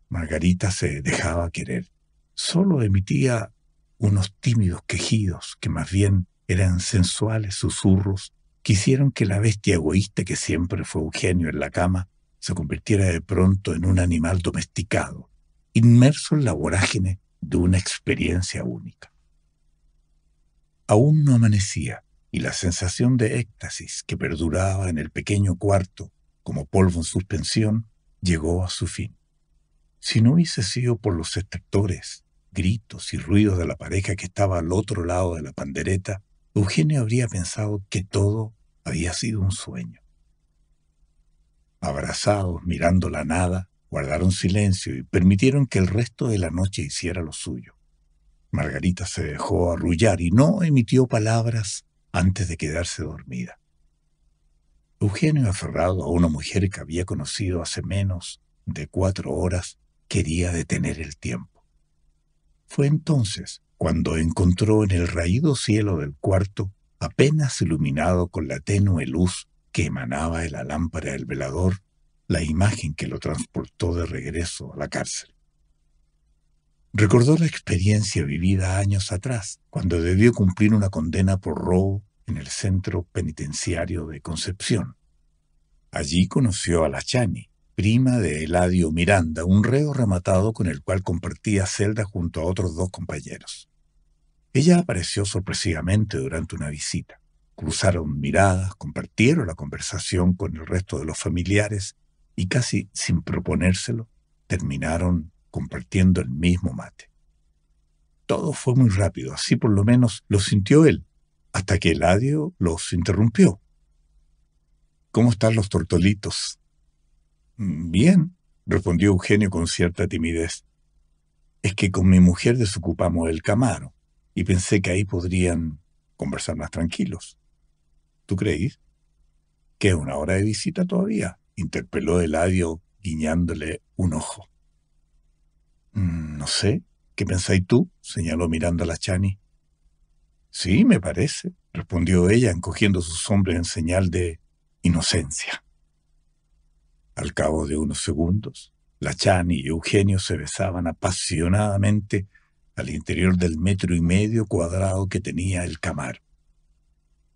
Margarita se dejaba querer solo emitía unos tímidos quejidos que más bien eran sensuales susurros que hicieron que la bestia egoísta que siempre fue Eugenio en la cama se convirtiera de pronto en un animal domesticado, inmerso en la vorágine de una experiencia única. Aún no amanecía y la sensación de éxtasis que perduraba en el pequeño cuarto como polvo en suspensión llegó a su fin. Si no hubiese sido por los extractores, gritos y ruidos de la pareja que estaba al otro lado de la pandereta, Eugenio habría pensado que todo había sido un sueño. Abrazados, mirando la nada, guardaron silencio y permitieron que el resto de la noche hiciera lo suyo. Margarita se dejó arrullar y no emitió palabras antes de quedarse dormida. Eugenio, aferrado a una mujer que había conocido hace menos de cuatro horas, quería detener el tiempo. Fue entonces cuando encontró en el raído cielo del cuarto, apenas iluminado con la tenue luz que emanaba de la lámpara del velador, la imagen que lo transportó de regreso a la cárcel. Recordó la experiencia vivida años atrás, cuando debió cumplir una condena por robo en el centro penitenciario de Concepción. Allí conoció a la Chani, prima de Eladio Miranda, un reo rematado con el cual compartía celda junto a otros dos compañeros. Ella apareció sorpresivamente durante una visita. Cruzaron miradas, compartieron la conversación con el resto de los familiares y casi sin proponérselo, terminaron compartiendo el mismo mate. Todo fue muy rápido, así por lo menos lo sintió él, hasta que Eladio los interrumpió. ¿Cómo están los tortolitos? Bien, respondió Eugenio con cierta timidez. Es que con mi mujer desocupamos el camaro y pensé que ahí podrían conversar más tranquilos. ¿Tú creís? Que es una hora de visita todavía, interpeló Eladio guiñándole un ojo. Mm, no sé, ¿qué pensáis tú? señaló mirando a Chani. Sí, me parece, respondió ella encogiendo sus hombros en señal de inocencia. Al cabo de unos segundos, la Chani y Eugenio se besaban apasionadamente al interior del metro y medio cuadrado que tenía el camar.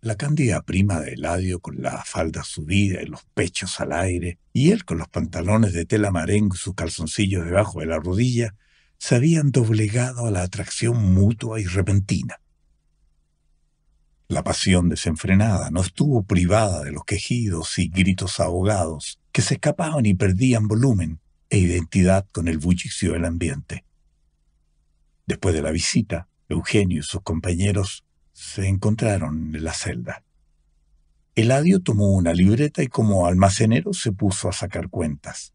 La cándida prima de Eladio con la falda subida y los pechos al aire, y él con los pantalones de tela marengo y sus calzoncillos debajo de la rodilla, se habían doblegado a la atracción mutua y repentina. La pasión desenfrenada no estuvo privada de los quejidos y gritos ahogados, que se escapaban y perdían volumen e identidad con el bullicio del ambiente. Después de la visita, Eugenio y sus compañeros se encontraron en la celda. Eladio tomó una libreta y como almacenero se puso a sacar cuentas.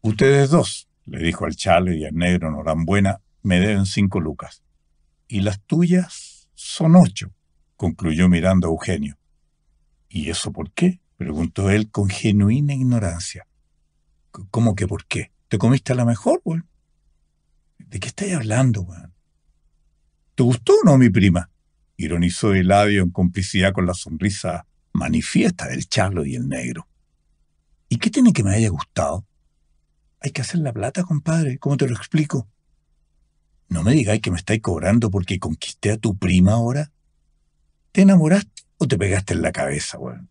Ustedes dos, le dijo al chale y al negro Norambuena, me deben cinco lucas. Y las tuyas son ocho, concluyó mirando a Eugenio. ¿Y eso por qué? Preguntó él con genuina ignorancia. ¿Cómo que por qué? ¿Te comiste a la mejor, güey? ¿De qué estáis hablando, weón? ¿Te gustó o no, mi prima? Ironizó el labio en complicidad con la sonrisa manifiesta del charlo y el negro. ¿Y qué tiene que me haya gustado? Hay que hacer la plata, compadre. ¿Cómo te lo explico? No me digáis que me estáis cobrando porque conquisté a tu prima ahora. ¿Te enamoraste o te pegaste en la cabeza, weón?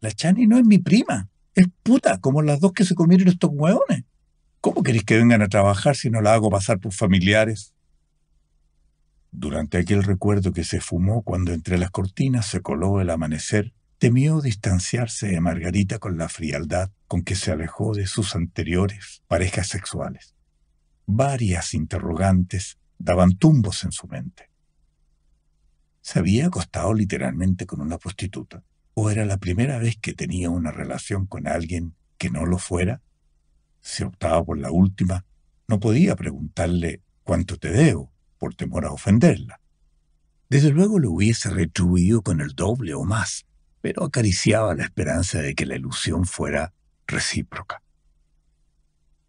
la Chani no es mi prima, es puta, como las dos que se comieron estos hueones. ¿Cómo queréis que vengan a trabajar si no la hago pasar por familiares? Durante aquel recuerdo que se fumó cuando entre las cortinas se coló el amanecer, temió distanciarse de Margarita con la frialdad con que se alejó de sus anteriores parejas sexuales. Varias interrogantes daban tumbos en su mente. ¿Se había acostado literalmente con una prostituta? ¿O era la primera vez que tenía una relación con alguien que no lo fuera? Si optaba por la última, no podía preguntarle cuánto te debo, por temor a ofenderla. Desde luego lo hubiese retribuido con el doble o más, pero acariciaba la esperanza de que la ilusión fuera recíproca.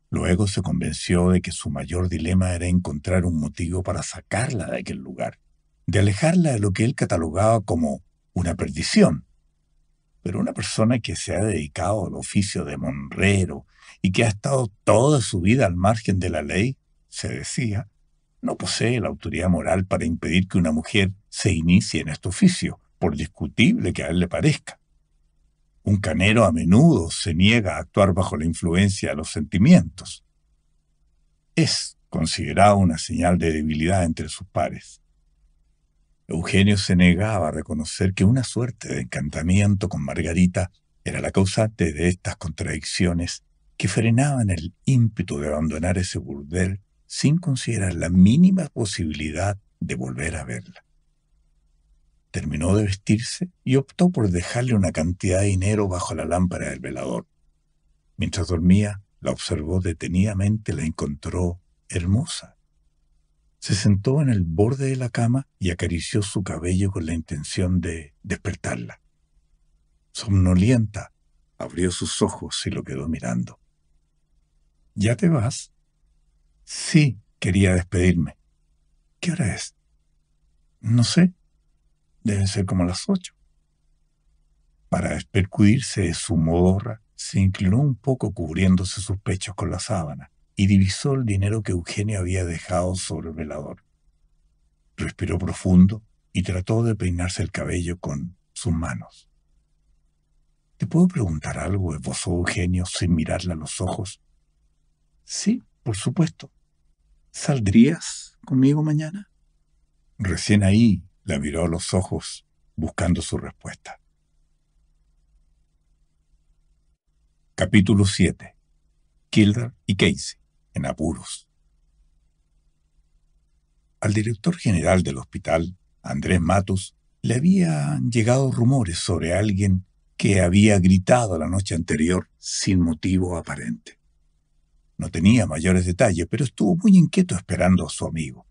Luego se convenció de que su mayor dilema era encontrar un motivo para sacarla de aquel lugar, de alejarla de lo que él catalogaba como una perdición, pero una persona que se ha dedicado al oficio de monrero y que ha estado toda su vida al margen de la ley, se decía, no posee la autoridad moral para impedir que una mujer se inicie en este oficio, por discutible que a él le parezca. Un canero a menudo se niega a actuar bajo la influencia de los sentimientos. Es considerado una señal de debilidad entre sus pares. Eugenio se negaba a reconocer que una suerte de encantamiento con Margarita era la causante de estas contradicciones que frenaban el ímpetu de abandonar ese burdel sin considerar la mínima posibilidad de volver a verla. Terminó de vestirse y optó por dejarle una cantidad de dinero bajo la lámpara del velador. Mientras dormía, la observó detenidamente y la encontró hermosa. Se sentó en el borde de la cama y acarició su cabello con la intención de despertarla. Somnolienta, abrió sus ojos y lo quedó mirando. ¿Ya te vas? Sí, quería despedirme. ¿Qué hora es? No sé. Debe ser como las ocho. Para despercudirse de su modorra, se inclinó un poco cubriéndose sus pechos con la sábana y divisó el dinero que Eugenio había dejado sobre el velador. Respiró profundo y trató de peinarse el cabello con sus manos. ¿Te puedo preguntar algo? esbozó Eugenio sin mirarla a los ojos. Sí, por supuesto. ¿Saldrías conmigo mañana? Recién ahí la miró a los ojos, buscando su respuesta. Capítulo 7. Kilder y Casey apuros. Al director general del hospital, Andrés Matos, le habían llegado rumores sobre alguien que había gritado la noche anterior sin motivo aparente. No tenía mayores detalles, pero estuvo muy inquieto esperando a su amigo.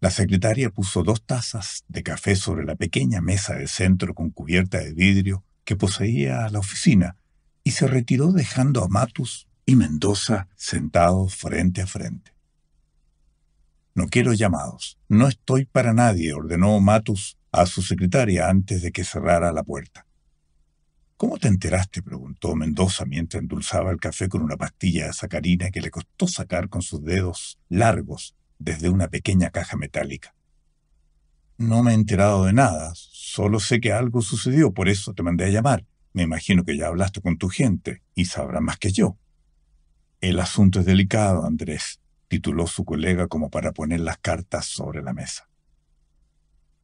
La secretaria puso dos tazas de café sobre la pequeña mesa del centro con cubierta de vidrio que poseía la oficina y se retiró dejando a Matus y Mendoza sentado frente a frente. No quiero llamados, no estoy para nadie, ordenó Matus a su secretaria antes de que cerrara la puerta. ¿Cómo te enteraste? preguntó Mendoza mientras endulzaba el café con una pastilla de sacarina que le costó sacar con sus dedos largos desde una pequeña caja metálica. No me he enterado de nada, solo sé que algo sucedió, por eso te mandé a llamar. Me imagino que ya hablaste con tu gente y sabrá más que yo. El asunto es delicado, Andrés, tituló su colega como para poner las cartas sobre la mesa.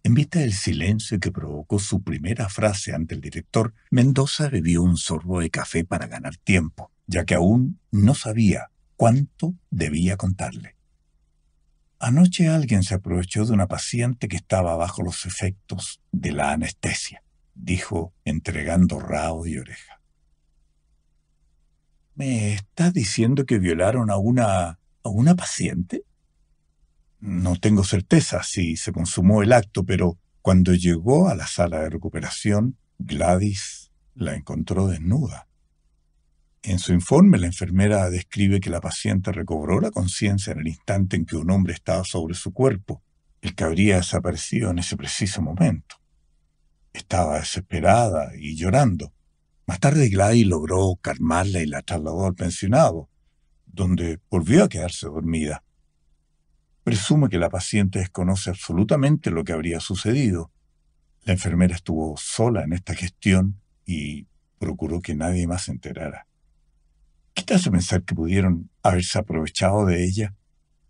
En vista del silencio que provocó su primera frase ante el director, Mendoza bebió un sorbo de café para ganar tiempo, ya que aún no sabía cuánto debía contarle. Anoche alguien se aprovechó de una paciente que estaba bajo los efectos de la anestesia, dijo entregando rao y oreja. ¿Me estás diciendo que violaron a una, a una paciente? No tengo certeza si se consumó el acto, pero cuando llegó a la sala de recuperación, Gladys la encontró desnuda. En su informe, la enfermera describe que la paciente recobró la conciencia en el instante en que un hombre estaba sobre su cuerpo, el que habría desaparecido en ese preciso momento. Estaba desesperada y llorando. Más tarde Gladys logró calmarla y la trasladó al pensionado, donde volvió a quedarse dormida. Presume que la paciente desconoce absolutamente lo que habría sucedido. La enfermera estuvo sola en esta gestión y procuró que nadie más se enterara. ¿Qué te hace pensar que pudieron haberse aprovechado de ella?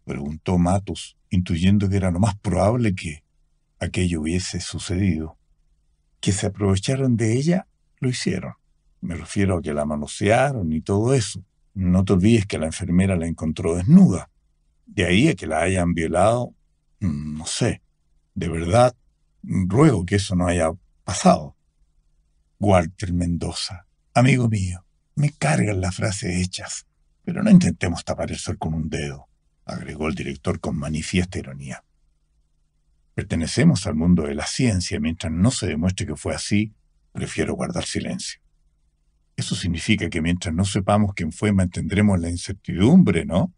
preguntó Matos, intuyendo que era lo más probable que aquello hubiese sucedido. Que se aprovecharon de ella, lo hicieron. Me refiero a que la manosearon y todo eso. No te olvides que la enfermera la encontró desnuda. De ahí a que la hayan violado, mm, no sé. De verdad, ruego que eso no haya pasado. Walter Mendoza, amigo mío, me cargan las frases hechas, pero no intentemos tapar el sol con un dedo, agregó el director con manifiesta ironía. Pertenecemos al mundo de la ciencia, mientras no se demuestre que fue así, prefiero guardar silencio. Eso significa que mientras no sepamos quién fue, mantendremos la incertidumbre, ¿no?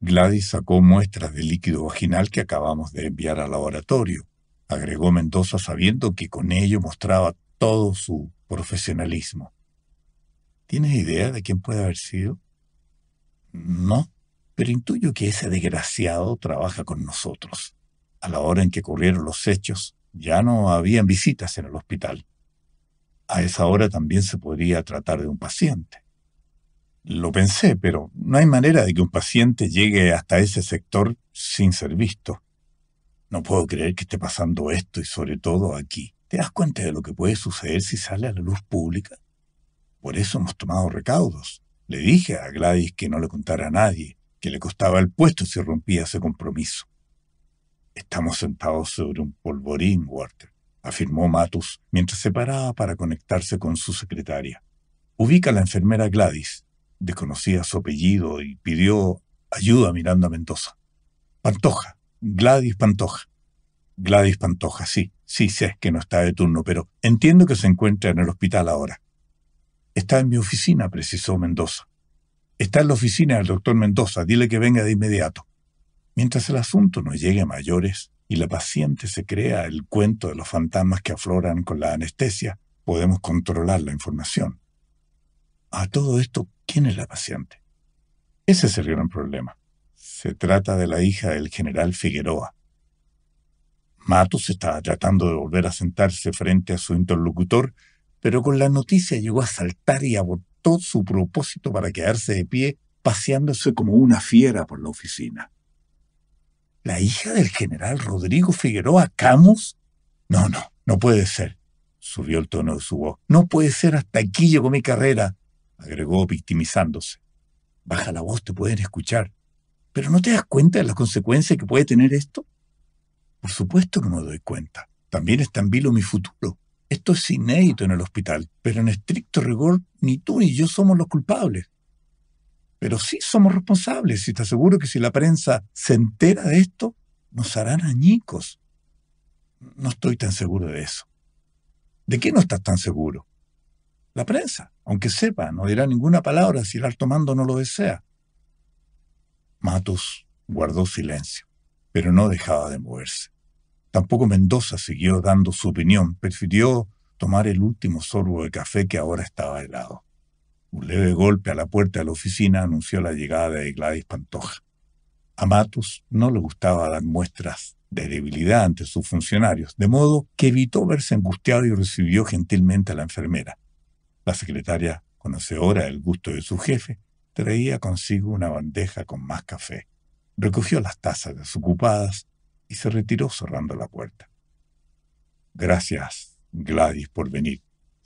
Gladys sacó muestras de líquido vaginal que acabamos de enviar al laboratorio, agregó Mendoza sabiendo que con ello mostraba todo su profesionalismo. ¿Tienes idea de quién puede haber sido? No, pero intuyo que ese desgraciado trabaja con nosotros. A la hora en que ocurrieron los hechos, ya no habían visitas en el hospital a esa hora también se podría tratar de un paciente. Lo pensé, pero no hay manera de que un paciente llegue hasta ese sector sin ser visto. No puedo creer que esté pasando esto y sobre todo aquí. ¿Te das cuenta de lo que puede suceder si sale a la luz pública? Por eso hemos tomado recaudos. Le dije a Gladys que no le contara a nadie, que le costaba el puesto si rompía ese compromiso. Estamos sentados sobre un polvorín, Walter afirmó Matus mientras se paraba para conectarse con su secretaria. Ubica a la enfermera Gladys, desconocía su apellido y pidió ayuda mirando a Mendoza. Pantoja, Gladys Pantoja. Gladys Pantoja, sí, sí sé que no está de turno, pero entiendo que se encuentra en el hospital ahora. Está en mi oficina, precisó Mendoza. Está en la oficina del doctor Mendoza, dile que venga de inmediato. Mientras el asunto no llegue a mayores, y la paciente se crea el cuento de los fantasmas que afloran con la anestesia, podemos controlar la información. A todo esto, ¿quién es la paciente? Ese es el gran problema. Se trata de la hija del general Figueroa. Matos estaba tratando de volver a sentarse frente a su interlocutor, pero con la noticia llegó a saltar y abortó su propósito para quedarse de pie, paseándose como una fiera por la oficina. ¿La hija del general Rodrigo Figueroa Camus? No, no, no puede ser. Subió el tono de su voz. No puede ser, hasta aquí llegó mi carrera, agregó victimizándose. Baja la voz, te pueden escuchar. ¿Pero no te das cuenta de las consecuencias que puede tener esto? Por supuesto que no me doy cuenta. También está en vilo mi futuro. Esto es inédito en el hospital, pero en estricto rigor ni tú ni yo somos los culpables. Pero sí somos responsables y te aseguro que si la prensa se entera de esto, nos harán añicos. No estoy tan seguro de eso. ¿De qué no estás tan seguro? La prensa, aunque sepa, no dirá ninguna palabra si el alto mando no lo desea. Matos guardó silencio, pero no dejaba de moverse. Tampoco Mendoza siguió dando su opinión, prefirió tomar el último sorbo de café que ahora estaba helado. Un leve golpe a la puerta de la oficina anunció la llegada de Gladys Pantoja. A Matus no le gustaba dar muestras de debilidad ante sus funcionarios, de modo que evitó verse angustiado y recibió gentilmente a la enfermera. La secretaria, conocedora del gusto de su jefe, traía consigo una bandeja con más café. Recogió las tazas desocupadas y se retiró cerrando la puerta. Gracias, Gladys, por venir,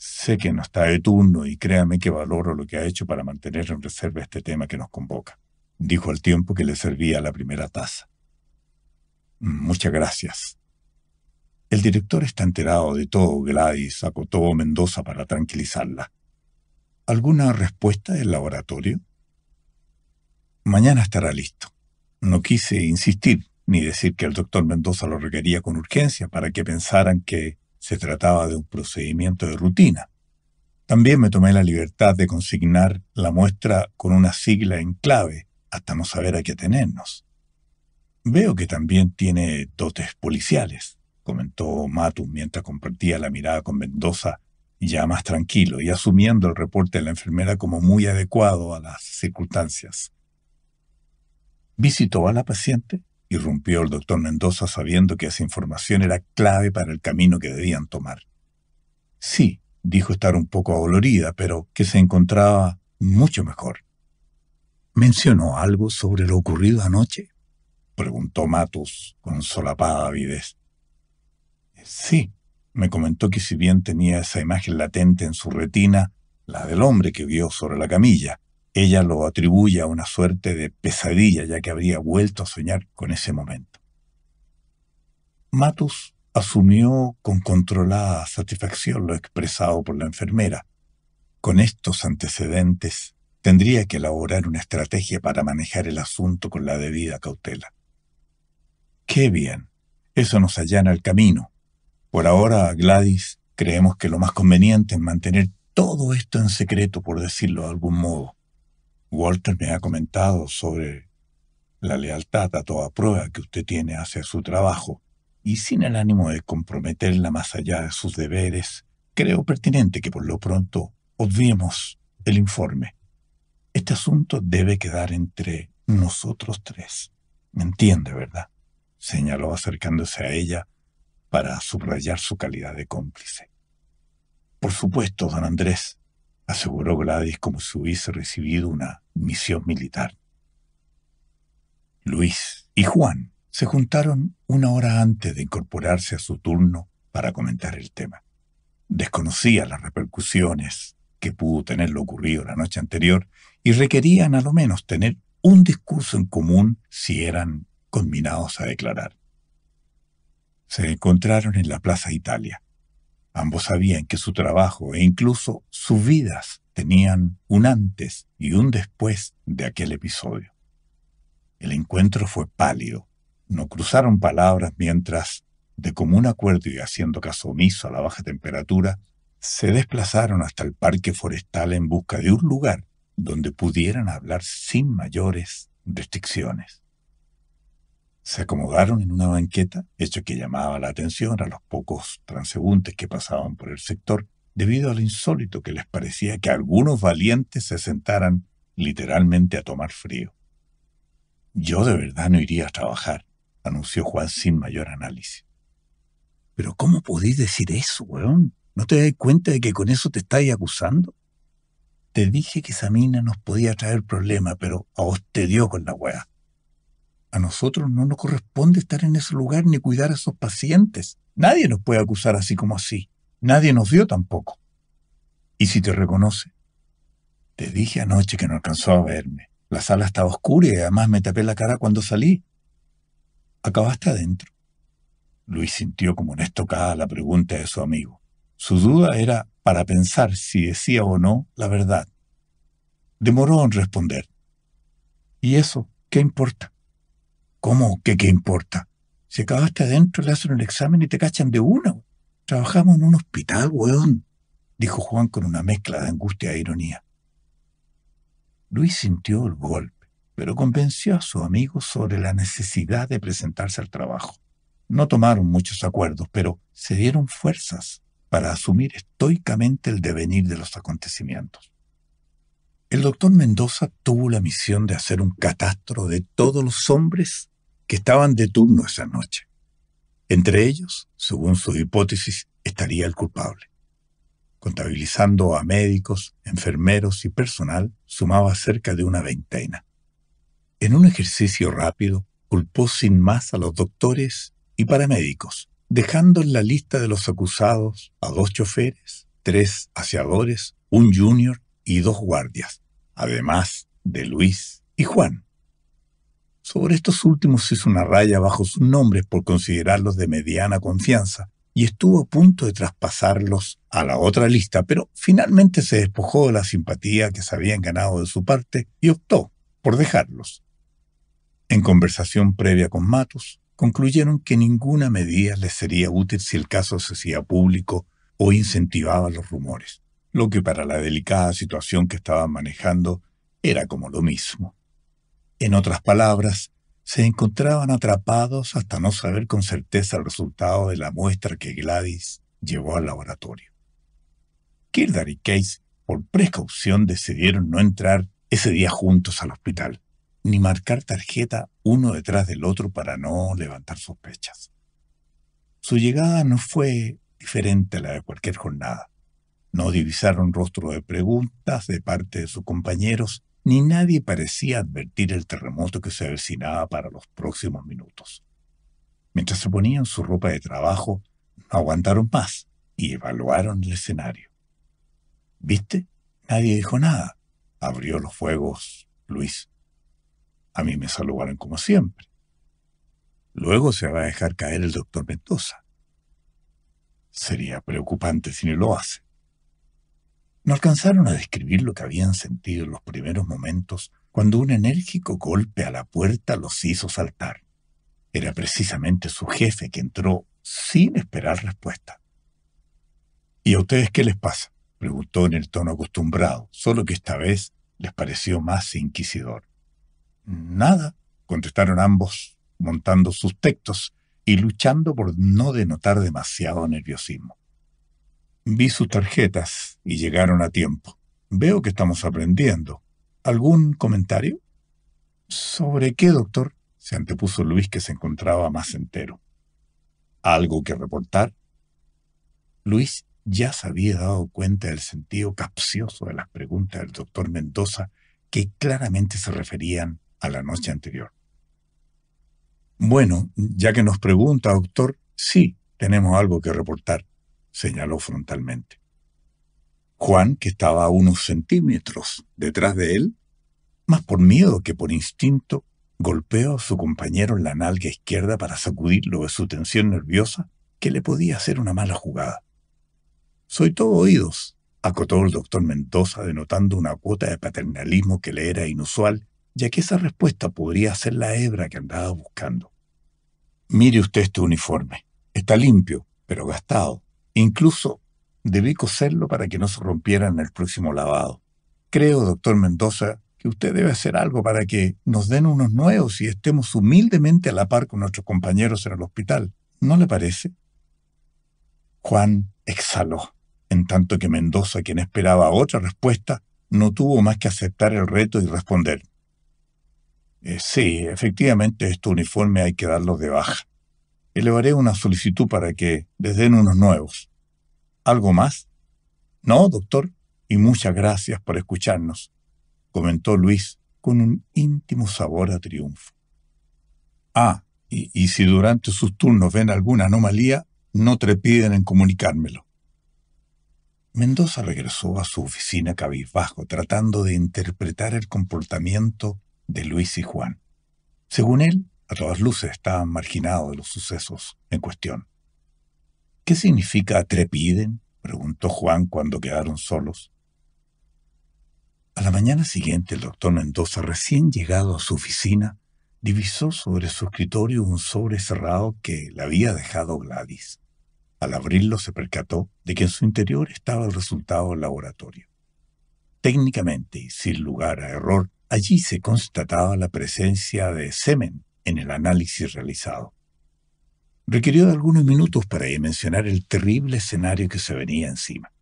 sé que no está de turno y créame que valoro lo que ha hecho para mantener en reserva este tema que nos convoca, dijo al tiempo que le servía la primera taza. Muchas gracias. El director está enterado de todo, Gladys, acotó Mendoza para tranquilizarla. ¿Alguna respuesta del laboratorio? Mañana estará listo. No quise insistir ni decir que el doctor Mendoza lo requería con urgencia para que pensaran que se trataba de un procedimiento de rutina. También me tomé la libertad de consignar la muestra con una sigla en clave, hasta no saber a qué atenernos. Veo que también tiene dotes policiales, comentó Matus mientras compartía la mirada con Mendoza, ya más tranquilo y asumiendo el reporte de la enfermera como muy adecuado a las circunstancias. ¿Visitó a la paciente? irrumpió el doctor Mendoza sabiendo que esa información era clave para el camino que debían tomar. Sí, dijo estar un poco adolorida, pero que se encontraba mucho mejor. ¿Mencionó algo sobre lo ocurrido anoche? preguntó Matus con solapada avidez. Sí, me comentó que si bien tenía esa imagen latente en su retina, la del hombre que vio sobre la camilla, ella lo atribuye a una suerte de pesadilla, ya que habría vuelto a soñar con ese momento. Matus asumió con controlada satisfacción lo expresado por la enfermera. Con estos antecedentes, tendría que elaborar una estrategia para manejar el asunto con la debida cautela. Qué bien, eso nos allana el camino. Por ahora, Gladys, creemos que lo más conveniente es mantener todo esto en secreto, por decirlo de algún modo. Walter me ha comentado sobre la lealtad a toda prueba que usted tiene hacia su trabajo, y sin el ánimo de comprometerla más allá de sus deberes, creo pertinente que por lo pronto obviemos el informe. Este asunto debe quedar entre nosotros tres. ¿Me entiende, verdad? señaló acercándose a ella para subrayar su calidad de cómplice. Por supuesto, don Andrés, aseguró Gladys como si hubiese recibido una misión militar. Luis y Juan se juntaron una hora antes de incorporarse a su turno para comentar el tema. Desconocía las repercusiones que pudo tener lo ocurrido la noche anterior y requerían a lo menos tener un discurso en común si eran combinados a declarar. Se encontraron en la Plaza Italia. Ambos sabían que su trabajo e incluso sus vidas tenían un antes y un después de aquel episodio. El encuentro fue pálido. No cruzaron palabras mientras, de común acuerdo y haciendo caso omiso a la baja temperatura, se desplazaron hasta el parque forestal en busca de un lugar donde pudieran hablar sin mayores restricciones. Se acomodaron en una banqueta, hecho que llamaba la atención a los pocos transeúntes que pasaban por el sector, debido al insólito que les parecía que algunos valientes se sentaran literalmente a tomar frío. Yo de verdad no iría a trabajar, anunció Juan sin mayor análisis. Pero ¿cómo podéis decir eso, weón? ¿No te das cuenta de que con eso te estáis acusando? Te dije que esa mina nos podía traer problemas, pero a vos te dio con la weá. A nosotros no nos corresponde estar en ese lugar ni cuidar a esos pacientes. Nadie nos puede acusar así como así. Nadie nos vio tampoco. ¿Y si te reconoce? Te dije anoche que no alcanzó a verme. La sala estaba oscura y además me tapé la cara cuando salí. Acabaste adentro. Luis sintió como una estocada la pregunta de su amigo. Su duda era para pensar si decía o no la verdad. Demoró en responder. ¿Y eso qué importa? ¿Cómo? ¿Qué, qué importa? Si acabaste adentro, le hacen el examen y te cachan de uno. Trabajamos en un hospital, weón, dijo Juan con una mezcla de angustia e ironía. Luis sintió el golpe, pero convenció a su amigo sobre la necesidad de presentarse al trabajo. No tomaron muchos acuerdos, pero se dieron fuerzas para asumir estoicamente el devenir de los acontecimientos. El doctor Mendoza tuvo la misión de hacer un catastro de todos los hombres que estaban de turno esa noche. Entre ellos, según su hipótesis, estaría el culpable. Contabilizando a médicos, enfermeros y personal, sumaba cerca de una veintena. En un ejercicio rápido, culpó sin más a los doctores y paramédicos, dejando en la lista de los acusados a dos choferes, tres aseadores, un junior y dos guardias, además de Luis y Juan, sobre estos últimos hizo una raya bajo sus nombres por considerarlos de mediana confianza y estuvo a punto de traspasarlos a la otra lista, pero finalmente se despojó de la simpatía que se habían ganado de su parte y optó por dejarlos. En conversación previa con Matos, concluyeron que ninguna medida les sería útil si el caso se hacía público o incentivaba los rumores, lo que para la delicada situación que estaban manejando era como lo mismo. En otras palabras, se encontraban atrapados hasta no saber con certeza el resultado de la muestra que Gladys llevó al laboratorio. Kildare y Case, por precaución, decidieron no entrar ese día juntos al hospital, ni marcar tarjeta uno detrás del otro para no levantar sospechas. Su llegada no fue diferente a la de cualquier jornada. No divisaron rostro de preguntas de parte de sus compañeros ni nadie parecía advertir el terremoto que se avecinaba para los próximos minutos. Mientras se ponían su ropa de trabajo, no aguantaron más y evaluaron el escenario. ¿Viste? Nadie dijo nada. Abrió los fuegos Luis. A mí me saludaron como siempre. Luego se va a dejar caer el doctor Mendoza. Sería preocupante si no lo hace. No alcanzaron a describir lo que habían sentido en los primeros momentos cuando un enérgico golpe a la puerta los hizo saltar. Era precisamente su jefe que entró sin esperar respuesta. ¿Y a ustedes qué les pasa? preguntó en el tono acostumbrado, solo que esta vez les pareció más inquisidor. Nada, contestaron ambos, montando sus textos y luchando por no denotar demasiado nerviosismo. Vi sus tarjetas y llegaron a tiempo. Veo que estamos aprendiendo. ¿Algún comentario? ¿Sobre qué, doctor? se antepuso Luis, que se encontraba más entero. ¿Algo que reportar? Luis ya se había dado cuenta del sentido capcioso de las preguntas del doctor Mendoza, que claramente se referían a la noche anterior. Bueno, ya que nos pregunta, doctor, sí, tenemos algo que reportar señaló frontalmente. Juan, que estaba a unos centímetros detrás de él, más por miedo que por instinto, golpeó a su compañero en la nalga izquierda para sacudirlo de su tensión nerviosa que le podía hacer una mala jugada. Soy todo oídos, acotó el doctor Mendoza denotando una cuota de paternalismo que le era inusual, ya que esa respuesta podría ser la hebra que andaba buscando. Mire usted este uniforme. Está limpio, pero gastado. Incluso debí coserlo para que no se rompiera en el próximo lavado. Creo, doctor Mendoza, que usted debe hacer algo para que nos den unos nuevos y estemos humildemente a la par con nuestros compañeros en el hospital. ¿No le parece? Juan exhaló, en tanto que Mendoza, quien esperaba otra respuesta, no tuvo más que aceptar el reto y responder. Eh, sí, efectivamente, este uniforme hay que darlo de baja elevaré una solicitud para que les den unos nuevos. ¿Algo más? No, doctor, y muchas gracias por escucharnos, comentó Luis con un íntimo sabor a triunfo. Ah, y, si durante sus turnos ven alguna anomalía, no trepiden en comunicármelo. Mendoza regresó a su oficina cabizbajo tratando de interpretar el comportamiento de Luis y Juan. Según él, a todas luces estaban marginado de los sucesos en cuestión. ¿Qué significa trepiden? preguntó Juan cuando quedaron solos. A la mañana siguiente el doctor Mendoza, recién llegado a su oficina, divisó sobre su escritorio un sobre cerrado que le había dejado Gladys. Al abrirlo se percató de que en su interior estaba el resultado del laboratorio. Técnicamente y sin lugar a error, allí se constataba la presencia de semen en el análisis realizado. Requirió algunos minutos para dimensionar el terrible escenario que se venía encima.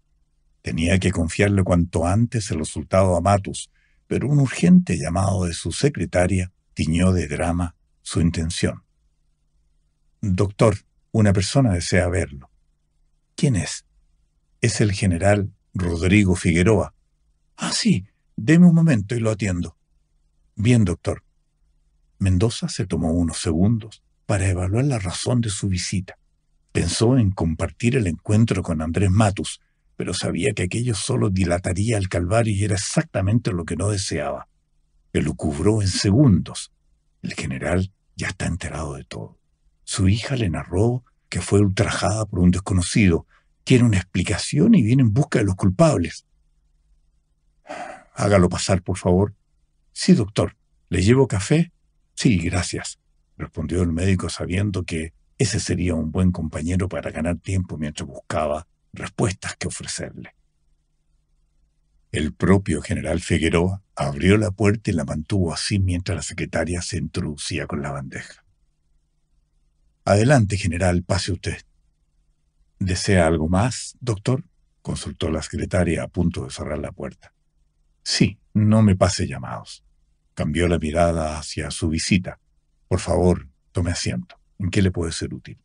Tenía que confiarle cuanto antes el resultado a Matus, pero un urgente llamado de su secretaria tiñó de drama su intención. Doctor, una persona desea verlo. ¿Quién es? Es el general Rodrigo Figueroa. Ah, sí, deme un momento y lo atiendo. Bien, doctor. Mendoza se tomó unos segundos para evaluar la razón de su visita. Pensó en compartir el encuentro con Andrés Matus, pero sabía que aquello solo dilataría el calvario y era exactamente lo que no deseaba. cubró en segundos. El general ya está enterado de todo. Su hija le narró que fue ultrajada por un desconocido, quiere una explicación y viene en busca de los culpables. Hágalo pasar, por favor. Sí, doctor. ¿Le llevo café? Sí, gracias, respondió el médico sabiendo que ese sería un buen compañero para ganar tiempo mientras buscaba respuestas que ofrecerle. El propio general Figueroa abrió la puerta y la mantuvo así mientras la secretaria se introducía con la bandeja. Adelante, general, pase usted. ¿Desea algo más, doctor? consultó la secretaria a punto de cerrar la puerta. Sí, no me pase llamados. Cambió la mirada hacia su visita. Por favor, tome asiento. ¿En qué le puede ser útil?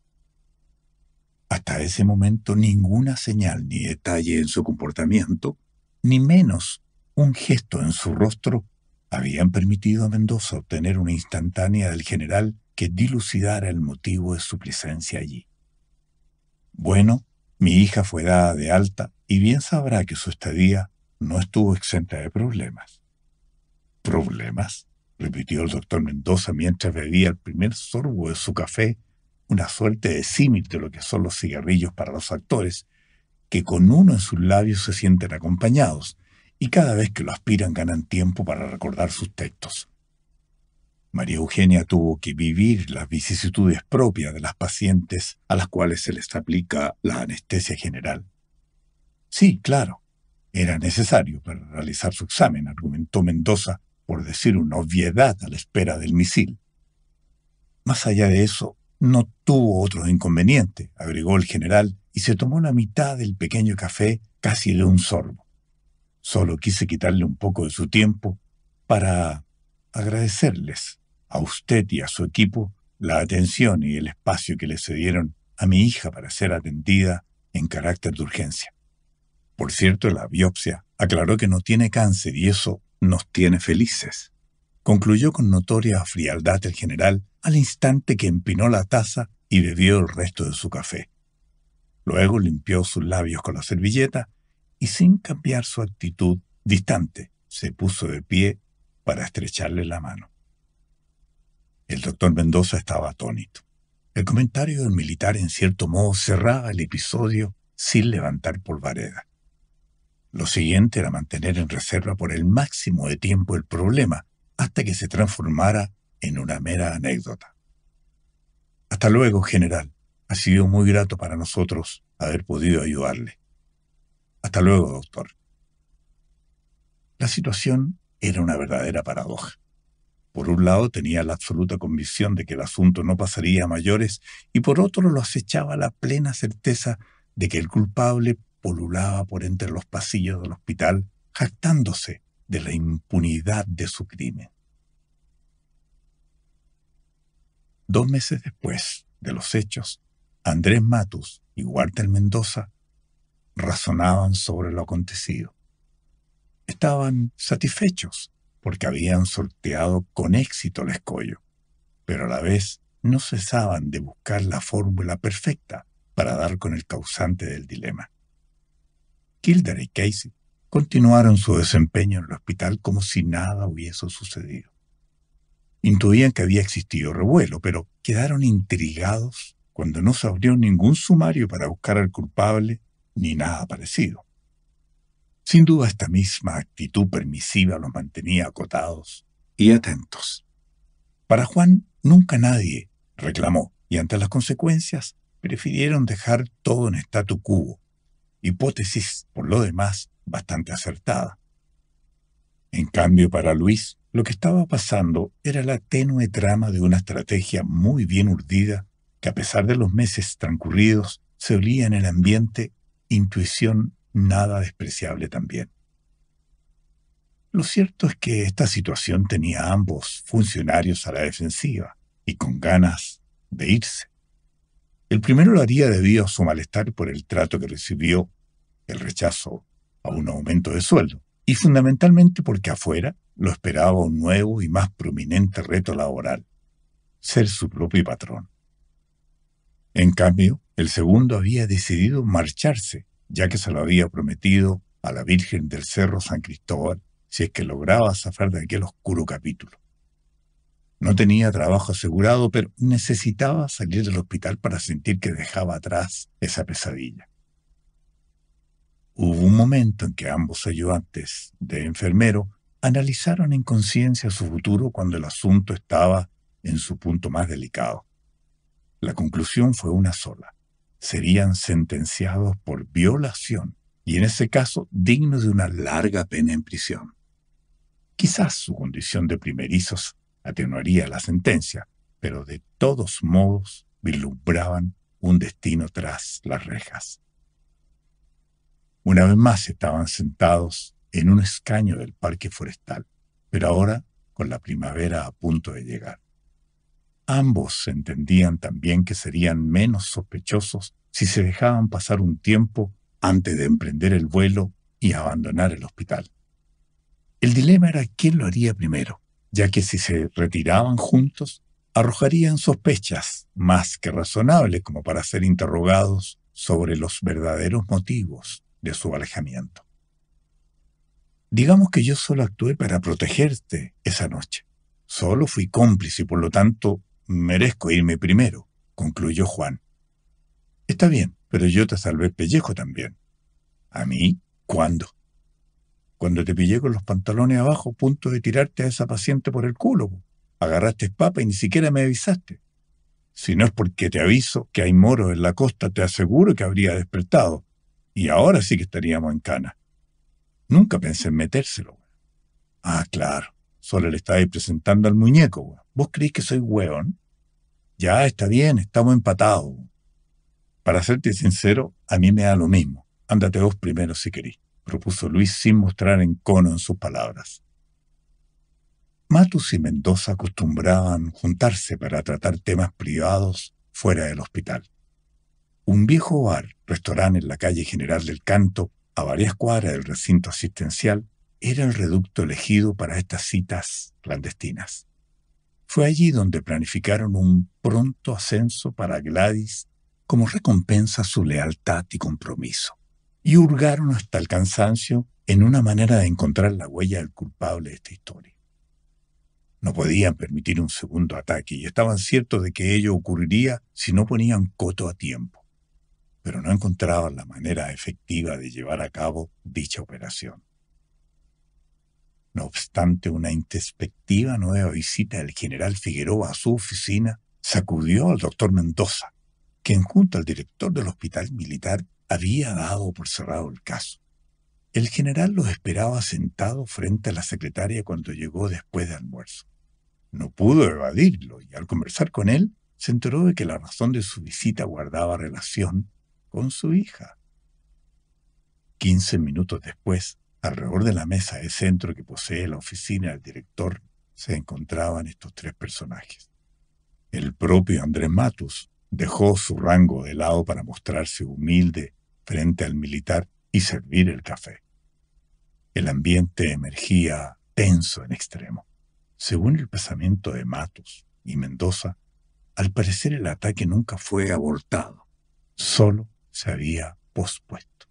Hasta ese momento ninguna señal ni detalle en su comportamiento, ni menos un gesto en su rostro, habían permitido a Mendoza obtener una instantánea del general que dilucidara el motivo de su presencia allí. Bueno, mi hija fue dada de alta y bien sabrá que su estadía no estuvo exenta de problemas. ¿Problemas? repitió el doctor Mendoza mientras bebía el primer sorbo de su café, una suerte de símil de lo que son los cigarrillos para los actores, que con uno en sus labios se sienten acompañados y cada vez que lo aspiran ganan tiempo para recordar sus textos. María Eugenia tuvo que vivir las vicisitudes propias de las pacientes a las cuales se les aplica la anestesia general. Sí, claro, era necesario para realizar su examen, argumentó Mendoza, por decir una obviedad a la espera del misil. Más allá de eso, no tuvo otro inconveniente, agregó el general, y se tomó la mitad del pequeño café casi de un sorbo. Solo quise quitarle un poco de su tiempo para agradecerles a usted y a su equipo la atención y el espacio que le cedieron a mi hija para ser atendida en carácter de urgencia. Por cierto, la biopsia aclaró que no tiene cáncer y eso nos tiene felices, concluyó con notoria frialdad el general al instante que empinó la taza y bebió el resto de su café. Luego limpió sus labios con la servilleta y sin cambiar su actitud distante, se puso de pie para estrecharle la mano. El doctor Mendoza estaba atónito. El comentario del militar en cierto modo cerraba el episodio sin levantar polvareda. Lo siguiente era mantener en reserva por el máximo de tiempo el problema, hasta que se transformara en una mera anécdota. Hasta luego, general. Ha sido muy grato para nosotros haber podido ayudarle. Hasta luego, doctor. La situación era una verdadera paradoja. Por un lado tenía la absoluta convicción de que el asunto no pasaría a mayores y por otro lo acechaba la plena certeza de que el culpable polulaba por entre los pasillos del hospital, jactándose de la impunidad de su crimen. Dos meses después de los hechos, Andrés Matus y Walter Mendoza razonaban sobre lo acontecido. Estaban satisfechos porque habían sorteado con éxito el escollo, pero a la vez no cesaban de buscar la fórmula perfecta para dar con el causante del dilema. Kildare y Casey continuaron su desempeño en el hospital como si nada hubiese sucedido. Intuían que había existido revuelo, pero quedaron intrigados cuando no se abrió ningún sumario para buscar al culpable ni nada parecido. Sin duda esta misma actitud permisiva los mantenía acotados y atentos. Para Juan nunca nadie reclamó y ante las consecuencias prefirieron dejar todo en statu quo hipótesis, por lo demás, bastante acertada. En cambio, para Luis, lo que estaba pasando era la tenue trama de una estrategia muy bien urdida que a pesar de los meses transcurridos se olía en el ambiente intuición nada despreciable también. Lo cierto es que esta situación tenía a ambos funcionarios a la defensiva y con ganas de irse. El primero lo haría debido a su malestar por el trato que recibió, el rechazo a un aumento de sueldo, y fundamentalmente porque afuera lo esperaba un nuevo y más prominente reto laboral, ser su propio patrón. En cambio, el segundo había decidido marcharse, ya que se lo había prometido a la Virgen del Cerro San Cristóbal si es que lograba zafar de aquel oscuro capítulo. No tenía trabajo asegurado, pero necesitaba salir del hospital para sentir que dejaba atrás esa pesadilla. Hubo un momento en que ambos ayudantes de enfermero analizaron en conciencia su futuro cuando el asunto estaba en su punto más delicado. La conclusión fue una sola. Serían sentenciados por violación y en ese caso dignos de una larga pena en prisión. Quizás su condición de primerizos atenuaría la sentencia, pero de todos modos vislumbraban un destino tras las rejas. Una vez más estaban sentados en un escaño del parque forestal, pero ahora con la primavera a punto de llegar. Ambos entendían también que serían menos sospechosos si se dejaban pasar un tiempo antes de emprender el vuelo y abandonar el hospital. El dilema era quién lo haría primero ya que si se retiraban juntos, arrojarían sospechas más que razonables como para ser interrogados sobre los verdaderos motivos de su alejamiento. Digamos que yo solo actué para protegerte esa noche. Solo fui cómplice y por lo tanto merezco irme primero, concluyó Juan. Está bien, pero yo te salvé pellejo también. ¿A mí? ¿Cuándo? Cuando te pillé con los pantalones abajo, punto de tirarte a esa paciente por el culo. Agarraste espapa y ni siquiera me avisaste. Si no es porque te aviso que hay moros en la costa, te aseguro que habría despertado. Y ahora sí que estaríamos en cana. Nunca pensé en metérselo. Ah, claro. Solo le estaba presentando al muñeco. ¿Vos creéis que soy hueón? Ya, está bien, estamos empatados. Para serte sincero, a mí me da lo mismo. Ándate vos primero si querís propuso Luis sin mostrar encono en sus palabras. Matus y Mendoza acostumbraban juntarse para tratar temas privados fuera del hospital. Un viejo bar, restaurante en la calle General del Canto, a varias cuadras del recinto asistencial, era el reducto elegido para estas citas clandestinas. Fue allí donde planificaron un pronto ascenso para Gladys como recompensa a su lealtad y compromiso y hurgaron hasta el cansancio en una manera de encontrar la huella del culpable de esta historia. No podían permitir un segundo ataque y estaban ciertos de que ello ocurriría si no ponían coto a tiempo, pero no encontraban la manera efectiva de llevar a cabo dicha operación. No obstante, una introspectiva nueva visita del general Figueroa a su oficina sacudió al doctor Mendoza, quien junto al director del hospital militar había dado por cerrado el caso. El general los esperaba sentado frente a la secretaria cuando llegó después de almuerzo. No pudo evadirlo y al conversar con él se enteró de que la razón de su visita guardaba relación con su hija. Quince minutos después, alrededor de la mesa de centro que posee la oficina del director, se encontraban estos tres personajes. El propio Andrés Matus dejó su rango de lado para mostrarse humilde frente al militar y servir el café. El ambiente emergía tenso en extremo. Según el pensamiento de Matos y Mendoza, al parecer el ataque nunca fue abortado, solo se había pospuesto.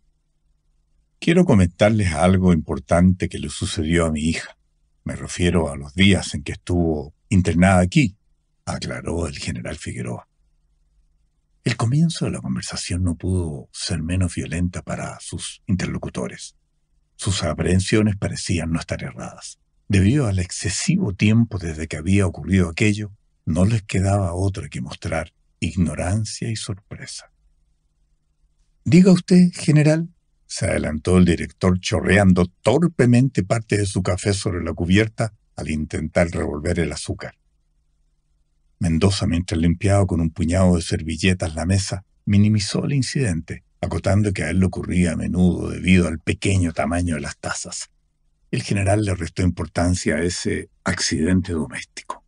Quiero comentarles algo importante que le sucedió a mi hija. Me refiero a los días en que estuvo internada aquí, aclaró el general Figueroa. El comienzo de la conversación no pudo ser menos violenta para sus interlocutores. Sus aprehensiones parecían no estar erradas. Debido al excesivo tiempo desde que había ocurrido aquello, no les quedaba otra que mostrar ignorancia y sorpresa. Diga usted, general, se adelantó el director chorreando torpemente parte de su café sobre la cubierta al intentar revolver el azúcar. Mendoza, mientras limpiaba con un puñado de servilletas la mesa, minimizó el incidente, acotando que a él le ocurría a menudo debido al pequeño tamaño de las tazas. El general le restó importancia a ese accidente doméstico.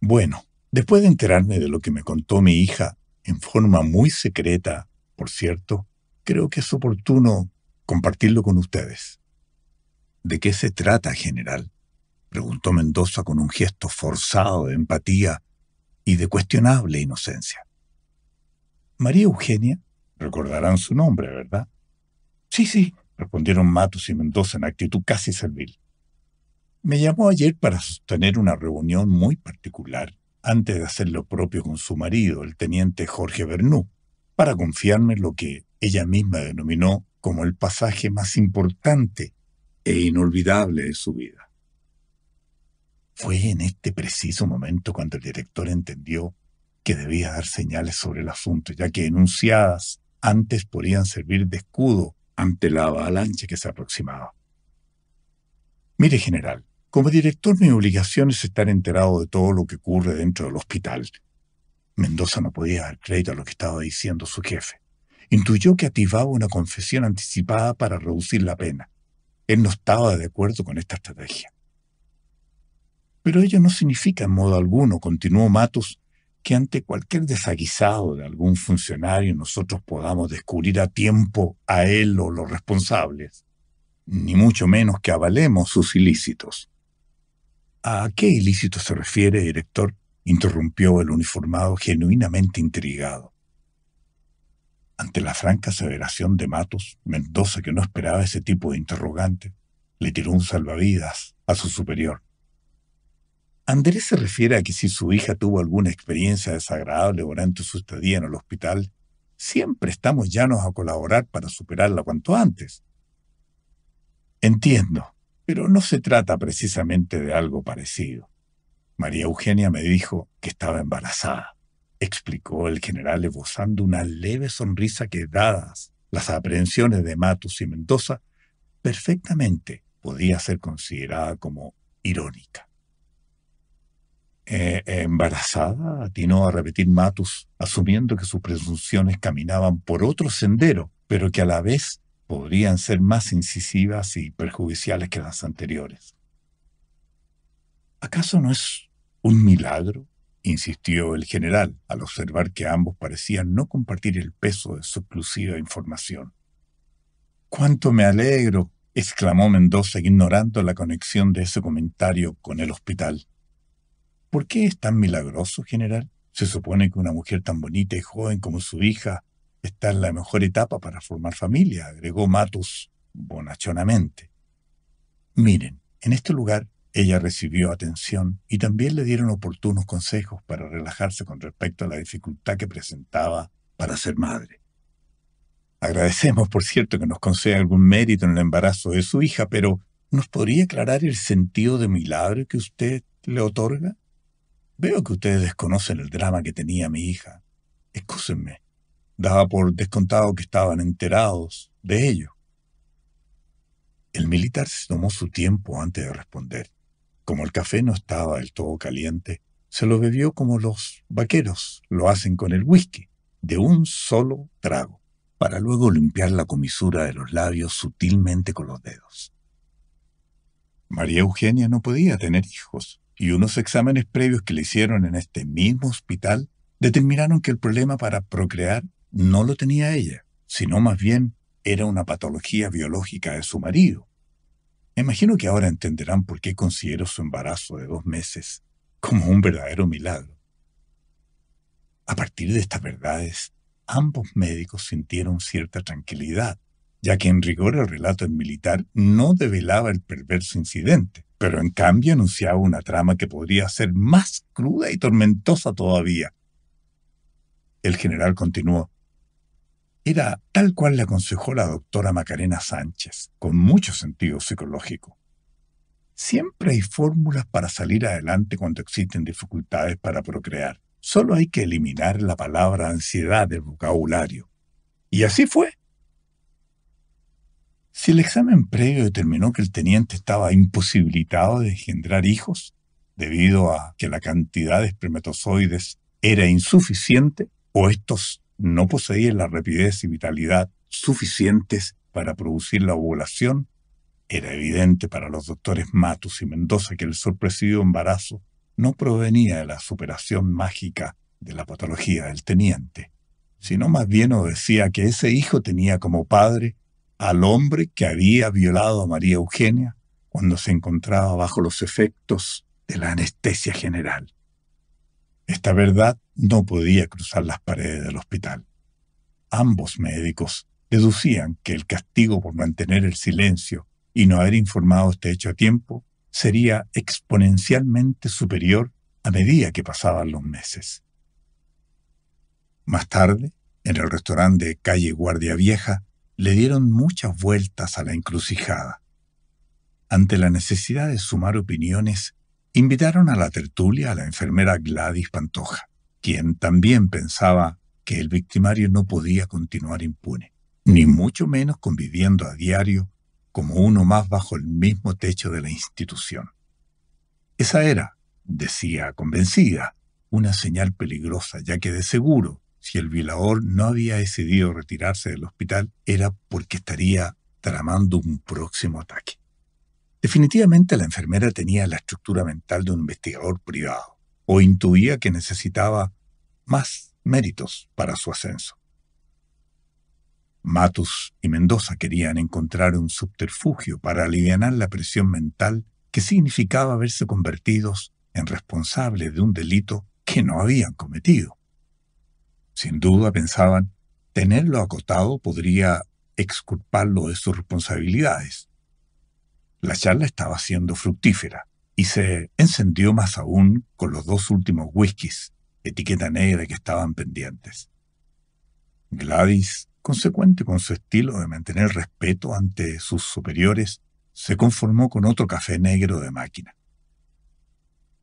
Bueno, después de enterarme de lo que me contó mi hija, en forma muy secreta, por cierto, creo que es oportuno compartirlo con ustedes. ¿De qué se trata, general? preguntó Mendoza con un gesto forzado de empatía y de cuestionable inocencia. María Eugenia, recordarán su nombre, ¿verdad? Sí, sí, respondieron Matos y Mendoza en actitud casi servil. Me llamó ayer para sostener una reunión muy particular antes de hacer lo propio con su marido, el teniente Jorge Bernú, para confiarme lo que ella misma denominó como el pasaje más importante e inolvidable de su vida. Fue en este preciso momento cuando el director entendió que debía dar señales sobre el asunto, ya que enunciadas antes podían servir de escudo ante la avalancha que se aproximaba. Mire, general, como director mi obligación es estar enterado de todo lo que ocurre dentro del hospital. Mendoza no podía dar crédito a lo que estaba diciendo su jefe. Intuyó que activaba una confesión anticipada para reducir la pena. Él no estaba de acuerdo con esta estrategia. Pero ello no significa en modo alguno, continuó Matos, que ante cualquier desaguisado de algún funcionario nosotros podamos descubrir a tiempo a él o los responsables, ni mucho menos que avalemos sus ilícitos. ¿A qué ilícitos se refiere, director? interrumpió el uniformado genuinamente intrigado. Ante la franca aseveración de Matos, Mendoza, que no esperaba ese tipo de interrogante, le tiró un salvavidas a su superior. Andrés se refiere a que si su hija tuvo alguna experiencia desagradable durante su estadía en el hospital, siempre estamos llanos a colaborar para superarla cuanto antes. Entiendo, pero no se trata precisamente de algo parecido. María Eugenia me dijo que estaba embarazada, explicó el general esbozando una leve sonrisa que, dadas las aprehensiones de Matos y Mendoza, perfectamente podía ser considerada como irónica. Eh, embarazada atinó a repetir Matus, asumiendo que sus presunciones caminaban por otro sendero, pero que a la vez podrían ser más incisivas y perjudiciales que las anteriores. ¿Acaso no es un milagro? insistió el general, al observar que ambos parecían no compartir el peso de su exclusiva información. ¡Cuánto me alegro! exclamó Mendoza ignorando la conexión de ese comentario con el hospital. ¿Por qué es tan milagroso, general? Se supone que una mujer tan bonita y joven como su hija está en la mejor etapa para formar familia, agregó Matus bonachonamente. Miren, en este lugar ella recibió atención y también le dieron oportunos consejos para relajarse con respecto a la dificultad que presentaba para ser madre. Agradecemos, por cierto, que nos conceda algún mérito en el embarazo de su hija, pero ¿nos podría aclarar el sentido de milagro que usted le otorga? Veo que ustedes desconocen el drama que tenía mi hija. Excúsenme. Daba por descontado que estaban enterados de ello. El militar se tomó su tiempo antes de responder. Como el café no estaba del todo caliente, se lo bebió como los vaqueros lo hacen con el whisky, de un solo trago, para luego limpiar la comisura de los labios sutilmente con los dedos. María Eugenia no podía tener hijos, y unos exámenes previos que le hicieron en este mismo hospital determinaron que el problema para procrear no lo tenía ella, sino más bien era una patología biológica de su marido. Imagino que ahora entenderán por qué considero su embarazo de dos meses como un verdadero milagro. A partir de estas verdades, ambos médicos sintieron cierta tranquilidad, ya que en rigor el relato del militar no develaba el perverso incidente, pero en cambio anunciaba una trama que podría ser más cruda y tormentosa todavía. El general continuó. Era tal cual le aconsejó la doctora Macarena Sánchez, con mucho sentido psicológico. Siempre hay fórmulas para salir adelante cuando existen dificultades para procrear. Solo hay que eliminar la palabra ansiedad del vocabulario. Y así fue. Si el examen previo determinó que el teniente estaba imposibilitado de engendrar hijos debido a que la cantidad de espermatozoides era insuficiente o estos no poseían la rapidez y vitalidad suficientes para producir la ovulación, era evidente para los doctores Matus y Mendoza que el sorpresivo embarazo no provenía de la superación mágica de la patología del teniente, sino más bien decía que ese hijo tenía como padre al hombre que había violado a María Eugenia cuando se encontraba bajo los efectos de la anestesia general. Esta verdad no podía cruzar las paredes del hospital. Ambos médicos deducían que el castigo por mantener el silencio y no haber informado este hecho a tiempo sería exponencialmente superior a medida que pasaban los meses. Más tarde, en el restaurante de calle Guardia Vieja, le dieron muchas vueltas a la encrucijada. Ante la necesidad de sumar opiniones, invitaron a la tertulia a la enfermera Gladys Pantoja, quien también pensaba que el victimario no podía continuar impune, ni mucho menos conviviendo a diario como uno más bajo el mismo techo de la institución. Esa era, decía convencida, una señal peligrosa, ya que de seguro si el violador no había decidido retirarse del hospital, era porque estaría tramando un próximo ataque. Definitivamente la enfermera tenía la estructura mental de un investigador privado, o intuía que necesitaba más méritos para su ascenso. Matos y Mendoza querían encontrar un subterfugio para aliviar la presión mental que significaba haberse convertidos en responsables de un delito que no habían cometido. Sin duda pensaban, tenerlo acotado podría exculparlo de sus responsabilidades. La charla estaba siendo fructífera y se encendió más aún con los dos últimos whiskies, etiqueta negra que estaban pendientes. Gladys, consecuente con su estilo de mantener respeto ante sus superiores, se conformó con otro café negro de máquina.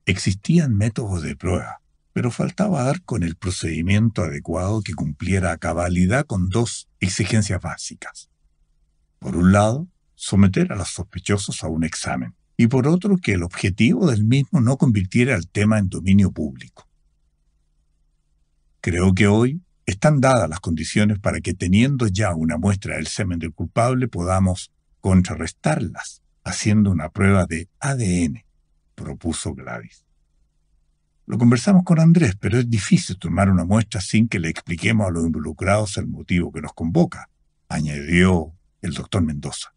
Existían métodos de prueba, pero faltaba dar con el procedimiento adecuado que cumpliera a cabalidad con dos exigencias básicas. Por un lado, someter a los sospechosos a un examen, y por otro, que el objetivo del mismo no convirtiera el tema en dominio público. Creo que hoy están dadas las condiciones para que teniendo ya una muestra del semen del culpable podamos contrarrestarlas haciendo una prueba de ADN, propuso Gladys. Lo conversamos con Andrés, pero es difícil tomar una muestra sin que le expliquemos a los involucrados el motivo que nos convoca, añadió el doctor Mendoza.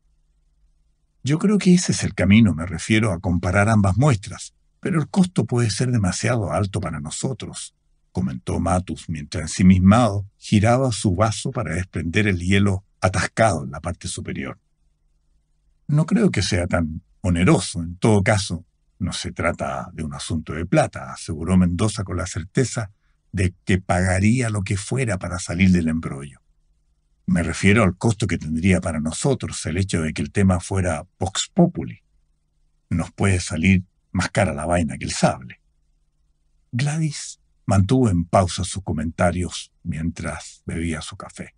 Yo creo que ese es el camino, me refiero a comparar ambas muestras, pero el costo puede ser demasiado alto para nosotros, comentó Matus mientras ensimismado giraba su vaso para desprender el hielo atascado en la parte superior. No creo que sea tan oneroso, en todo caso, no se trata de un asunto de plata, aseguró Mendoza con la certeza de que pagaría lo que fuera para salir del embrollo. Me refiero al costo que tendría para nosotros el hecho de que el tema fuera Vox Populi. Nos puede salir más cara la vaina que el sable. Gladys mantuvo en pausa sus comentarios mientras bebía su café.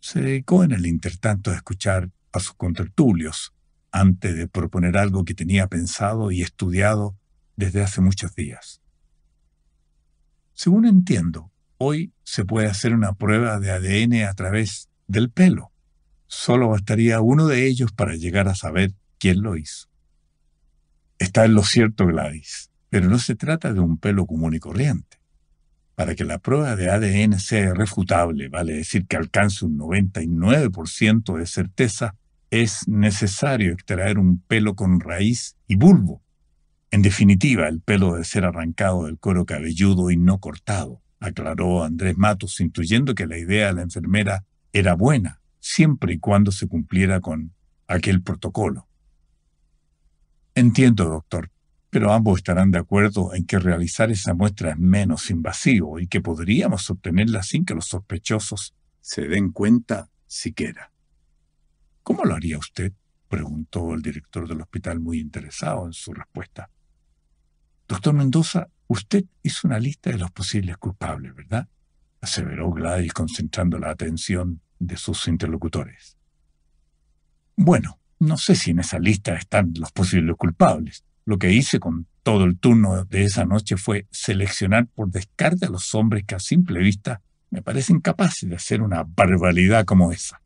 Se dedicó en el intertanto a escuchar a sus contertulios, antes de proponer algo que tenía pensado y estudiado desde hace muchos días. Según entiendo, hoy se puede hacer una prueba de ADN a través del pelo. Solo bastaría uno de ellos para llegar a saber quién lo hizo. Está en lo cierto Gladys, pero no se trata de un pelo común y corriente. Para que la prueba de ADN sea refutable, vale decir que alcance un 99% de certeza, es necesario extraer un pelo con raíz y bulbo. En definitiva, el pelo debe ser arrancado del cuero cabelludo y no cortado, aclaró Andrés Matos, intuyendo que la idea de la enfermera era buena, siempre y cuando se cumpliera con aquel protocolo. Entiendo, doctor, pero ambos estarán de acuerdo en que realizar esa muestra es menos invasivo y que podríamos obtenerla sin que los sospechosos se den cuenta siquiera. ¿Cómo lo haría usted? preguntó el director del hospital muy interesado en su respuesta. Doctor Mendoza, usted hizo una lista de los posibles culpables, ¿verdad? aseveró Gladys concentrando la atención de sus interlocutores. Bueno, no sé si en esa lista están los posibles culpables. Lo que hice con todo el turno de esa noche fue seleccionar por descarte a los hombres que a simple vista me parecen capaces de hacer una barbaridad como esa.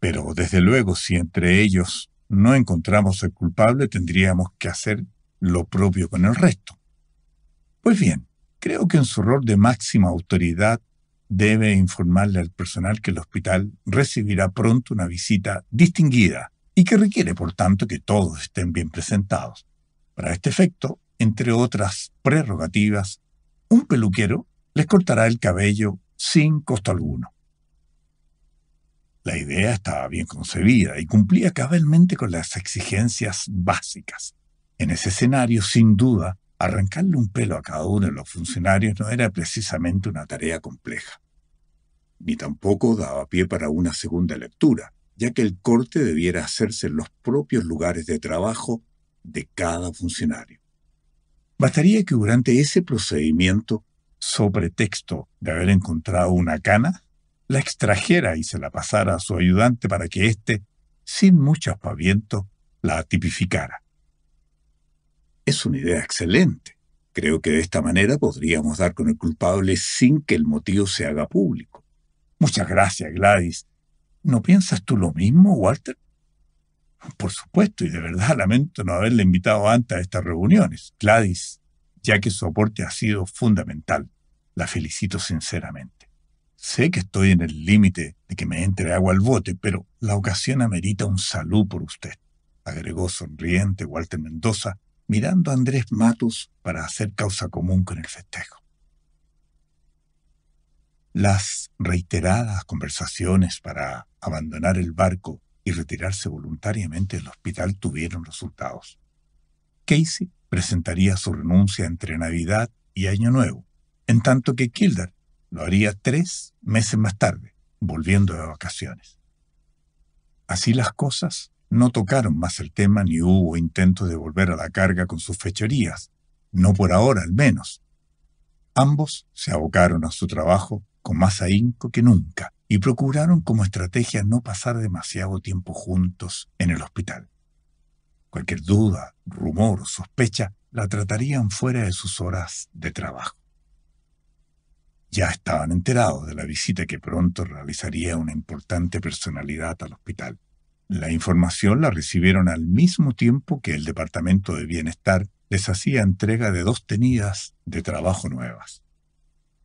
Pero desde luego, si entre ellos no encontramos al culpable, tendríamos que hacer lo propio con el resto. Pues bien, creo que en su rol de máxima autoridad debe informarle al personal que el hospital recibirá pronto una visita distinguida y que requiere, por tanto, que todos estén bien presentados. Para este efecto, entre otras prerrogativas, un peluquero les cortará el cabello sin costo alguno. La idea estaba bien concebida y cumplía cabalmente con las exigencias básicas. En ese escenario, sin duda, arrancarle un pelo a cada uno de los funcionarios no era precisamente una tarea compleja. Ni tampoco daba pie para una segunda lectura, ya que el corte debiera hacerse en los propios lugares de trabajo de cada funcionario. Bastaría que durante ese procedimiento, sobre texto de haber encontrado una cana, la extrajera y se la pasara a su ayudante para que éste, sin mucho aspaviento, la tipificara. Es una idea excelente. Creo que de esta manera podríamos dar con el culpable sin que el motivo se haga público. Muchas gracias, Gladys. ¿No piensas tú lo mismo, Walter? Por supuesto, y de verdad lamento no haberle invitado antes a estas reuniones. Gladys, ya que su aporte ha sido fundamental, la felicito sinceramente. Sé que estoy en el límite de que me entre agua al bote, pero la ocasión amerita un saludo por usted, agregó sonriente Walter Mendoza, mirando a Andrés Matos para hacer causa común con el festejo. Las reiteradas conversaciones para abandonar el barco y retirarse voluntariamente del hospital tuvieron resultados. Casey presentaría su renuncia entre Navidad y Año Nuevo, en tanto que Kildare lo haría tres meses más tarde, volviendo de vacaciones. Así las cosas, no tocaron más el tema ni hubo intentos de volver a la carga con sus fechorías, no por ahora al menos. Ambos se abocaron a su trabajo con más ahínco que nunca y procuraron como estrategia no pasar demasiado tiempo juntos en el hospital. Cualquier duda, rumor o sospecha la tratarían fuera de sus horas de trabajo ya estaban enterados de la visita que pronto realizaría una importante personalidad al hospital. La información la recibieron al mismo tiempo que el Departamento de Bienestar les hacía entrega de dos tenidas de trabajo nuevas.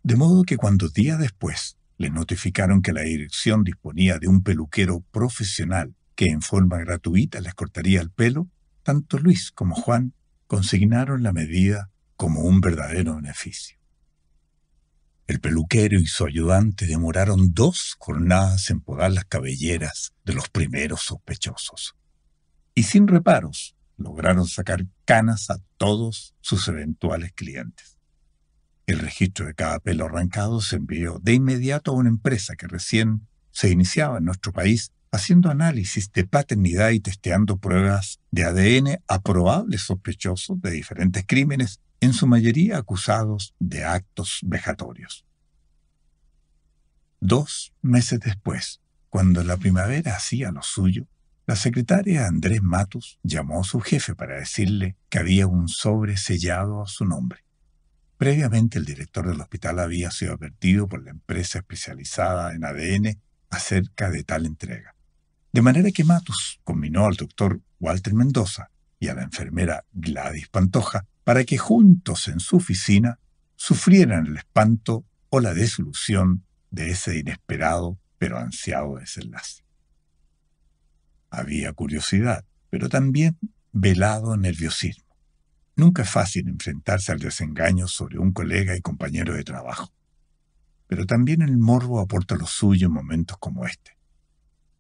De modo que cuando días después les notificaron que la dirección disponía de un peluquero profesional que en forma gratuita les cortaría el pelo, tanto Luis como Juan consignaron la medida como un verdadero beneficio. El peluquero y su ayudante demoraron dos jornadas en podar las cabelleras de los primeros sospechosos. Y sin reparos, lograron sacar canas a todos sus eventuales clientes. El registro de cada pelo arrancado se envió de inmediato a una empresa que recién se iniciaba en nuestro país haciendo análisis de paternidad y testeando pruebas de ADN a probables sospechosos de diferentes crímenes en su mayoría acusados de actos vejatorios. Dos meses después, cuando la primavera hacía lo suyo, la secretaria Andrés Matus llamó a su jefe para decirle que había un sobre sellado a su nombre. Previamente el director del hospital había sido advertido por la empresa especializada en ADN acerca de tal entrega. De manera que Matus combinó al doctor Walter Mendoza y a la enfermera Gladys Pantoja para que juntos en su oficina sufrieran el espanto o la desilusión de ese inesperado pero ansiado desenlace. Había curiosidad, pero también velado nerviosismo. Nunca es fácil enfrentarse al desengaño sobre un colega y compañero de trabajo, pero también el morbo aporta lo suyo en momentos como este.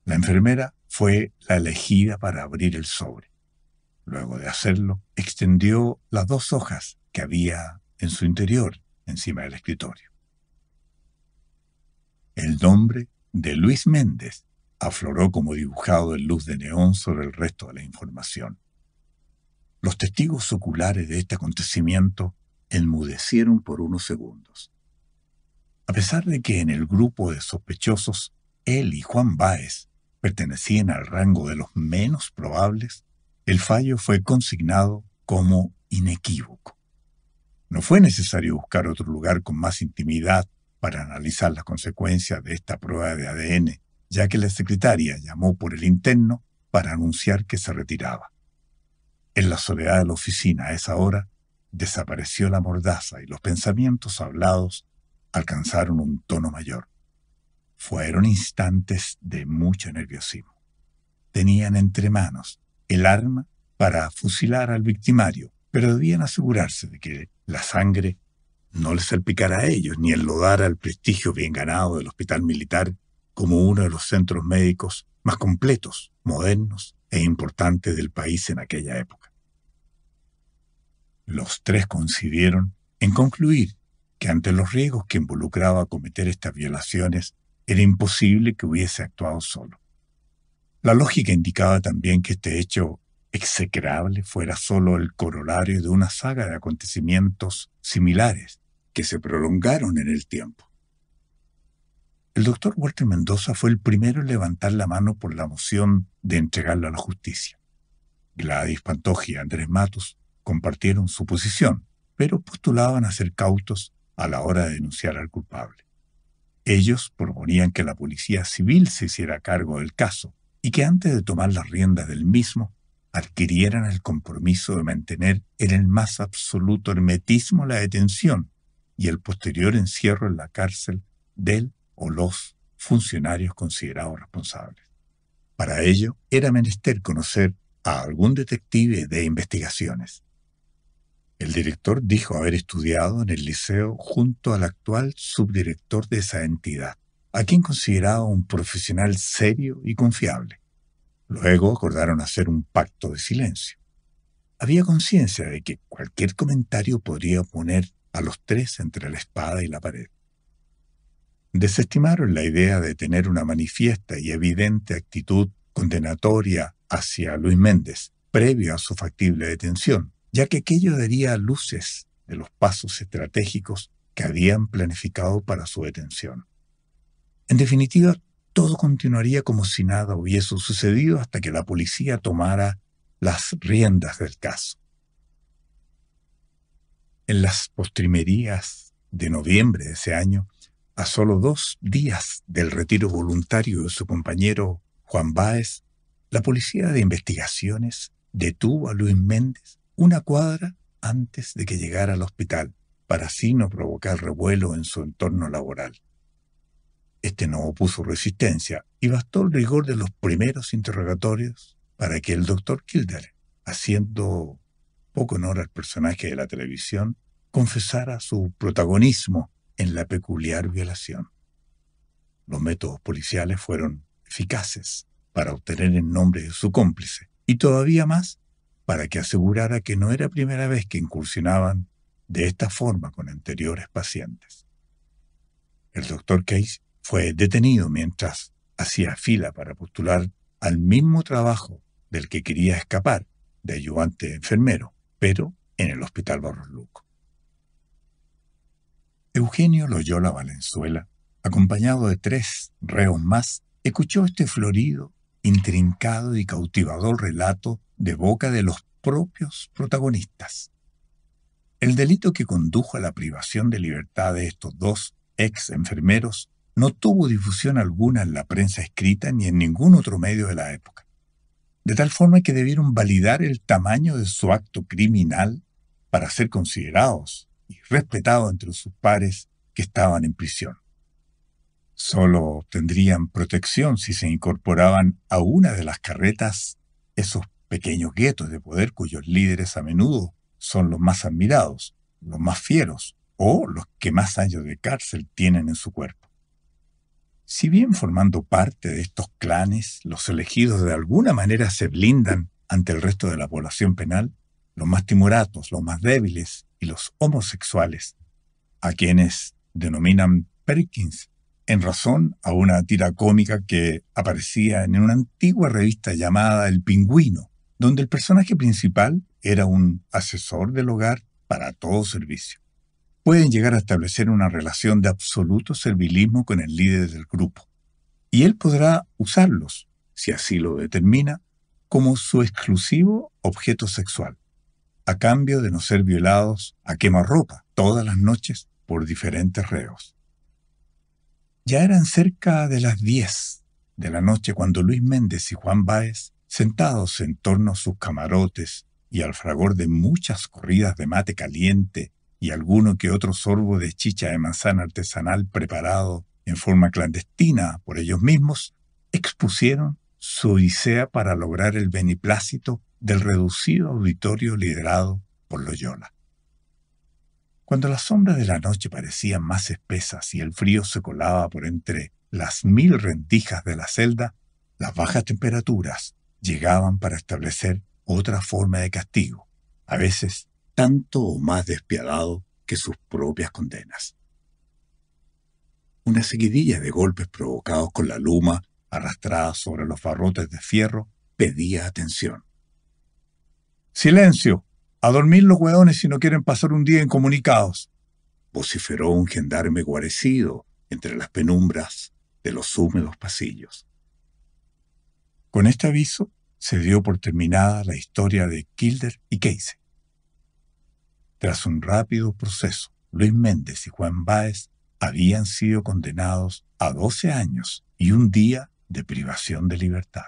La enfermera fue la elegida para abrir el sobre. Luego de hacerlo, extendió las dos hojas que había en su interior encima del escritorio. El nombre de Luis Méndez afloró como dibujado en luz de neón sobre el resto de la información. Los testigos oculares de este acontecimiento enmudecieron por unos segundos. A pesar de que en el grupo de sospechosos él y Juan Báez pertenecían al rango de los menos probables, el fallo fue consignado como inequívoco. No fue necesario buscar otro lugar con más intimidad para analizar las consecuencias de esta prueba de ADN, ya que la secretaria llamó por el interno para anunciar que se retiraba. En la soledad de la oficina a esa hora desapareció la mordaza y los pensamientos hablados alcanzaron un tono mayor. Fueron instantes de mucho nerviosismo. Tenían entre manos el arma para fusilar al victimario, pero debían asegurarse de que la sangre no les salpicara a ellos ni enlodara el prestigio bien ganado del hospital militar como uno de los centros médicos más completos, modernos e importantes del país en aquella época. Los tres coincidieron en concluir que ante los riesgos que involucraba cometer estas violaciones era imposible que hubiese actuado solo. La lógica indicaba también que este hecho execrable fuera solo el corolario de una saga de acontecimientos similares que se prolongaron en el tiempo. El doctor Walter Mendoza fue el primero en levantar la mano por la moción de entregarlo a la justicia. Gladys Pantoja y Andrés Matos compartieron su posición, pero postulaban a ser cautos a la hora de denunciar al culpable. Ellos proponían que la policía civil se hiciera cargo del caso, y que antes de tomar las riendas del mismo adquirieran el compromiso de mantener en el más absoluto hermetismo la detención y el posterior encierro en la cárcel del o los funcionarios considerados responsables. Para ello era menester conocer a algún detective de investigaciones. El director dijo haber estudiado en el liceo junto al actual subdirector de esa entidad a quien consideraba un profesional serio y confiable. Luego acordaron hacer un pacto de silencio. Había conciencia de que cualquier comentario podría poner a los tres entre la espada y la pared. Desestimaron la idea de tener una manifiesta y evidente actitud condenatoria hacia Luis Méndez, previo a su factible detención, ya que aquello daría luces de los pasos estratégicos que habían planificado para su detención. En definitiva, todo continuaría como si nada hubiese sucedido hasta que la policía tomara las riendas del caso. En las postrimerías de noviembre de ese año, a solo dos días del retiro voluntario de su compañero Juan Báez, la policía de investigaciones detuvo a Luis Méndez una cuadra antes de que llegara al hospital, para así no provocar revuelo en su entorno laboral. Este no opuso resistencia y bastó el rigor de los primeros interrogatorios para que el doctor Kildare, haciendo poco honor al personaje de la televisión, confesara su protagonismo en la peculiar violación. Los métodos policiales fueron eficaces para obtener el nombre de su cómplice y todavía más para que asegurara que no era primera vez que incursionaban de esta forma con anteriores pacientes. El doctor Case fue detenido mientras hacía fila para postular al mismo trabajo del que quería escapar, de ayudante enfermero, pero en el Hospital Barros Eugenio Loyola Valenzuela, acompañado de tres reos más, escuchó este florido, intrincado y cautivador relato de boca de los propios protagonistas. El delito que condujo a la privación de libertad de estos dos ex enfermeros no tuvo difusión alguna en la prensa escrita ni en ningún otro medio de la época, de tal forma que debieron validar el tamaño de su acto criminal para ser considerados y respetados entre sus pares que estaban en prisión. Solo tendrían protección si se incorporaban a una de las carretas esos pequeños guetos de poder cuyos líderes a menudo son los más admirados, los más fieros o los que más años de cárcel tienen en su cuerpo. Si bien formando parte de estos clanes, los elegidos de alguna manera se blindan ante el resto de la población penal, los más timoratos, los más débiles y los homosexuales, a quienes denominan Perkins, en razón a una tira cómica que aparecía en una antigua revista llamada El Pingüino, donde el personaje principal era un asesor del hogar para todo servicio pueden llegar a establecer una relación de absoluto servilismo con el líder del grupo, y él podrá usarlos, si así lo determina, como su exclusivo objeto sexual, a cambio de no ser violados a quemarropa todas las noches por diferentes reos. Ya eran cerca de las 10 de la noche cuando Luis Méndez y Juan Báez, sentados en torno a sus camarotes y al fragor de muchas corridas de mate caliente y alguno que otro sorbo de chicha de manzana artesanal preparado en forma clandestina por ellos mismos, expusieron su odisea para lograr el beneplácito del reducido auditorio liderado por Loyola. Cuando las sombras de la noche parecían más espesas y el frío se colaba por entre las mil rendijas de la celda, las bajas temperaturas llegaban para establecer otra forma de castigo, a veces tanto o más despiadado que sus propias condenas. Una seguidilla de golpes provocados con la luma arrastrada sobre los barrotes de fierro pedía atención. ¡Silencio! A dormir los hueones si no quieren pasar un día incomunicados, vociferó un gendarme guarecido entre las penumbras de los húmedos pasillos. Con este aviso se dio por terminada la historia de Kilder y Casey. Tras un rápido proceso, Luis Méndez y Juan Báez habían sido condenados a 12 años y un día de privación de libertad.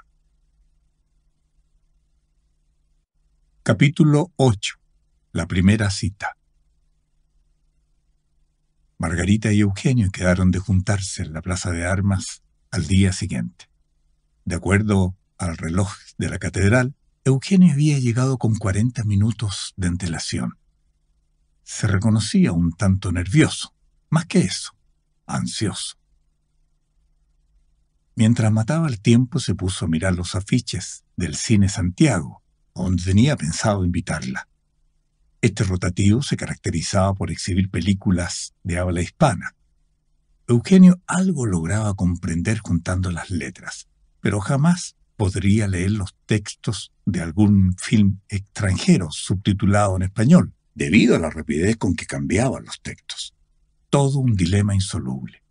Capítulo 8. La primera cita. Margarita y Eugenio quedaron de juntarse en la plaza de armas al día siguiente. De acuerdo al reloj de la catedral, Eugenio había llegado con 40 minutos de antelación se reconocía un tanto nervioso, más que eso, ansioso. Mientras mataba el tiempo se puso a mirar los afiches del Cine Santiago, donde tenía pensado invitarla. Este rotativo se caracterizaba por exhibir películas de habla hispana. Eugenio algo lograba comprender juntando las letras, pero jamás podría leer los textos de algún film extranjero subtitulado en español, debido a la rapidez con que cambiaban los textos. Todo un dilema insoluble.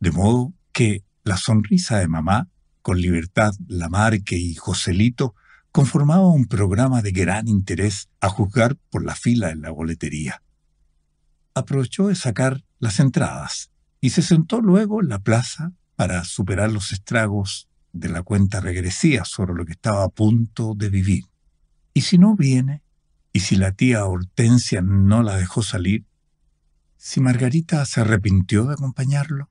De modo que la sonrisa de mamá, con Libertad Lamarque y Joselito, conformaba un programa de gran interés a juzgar por la fila en la boletería. Aprovechó de sacar las entradas y se sentó luego en la plaza para superar los estragos de la cuenta regresiva sobre lo que estaba a punto de vivir. Y si no viene, y si la tía Hortensia no la dejó salir, si Margarita se arrepintió de acompañarlo.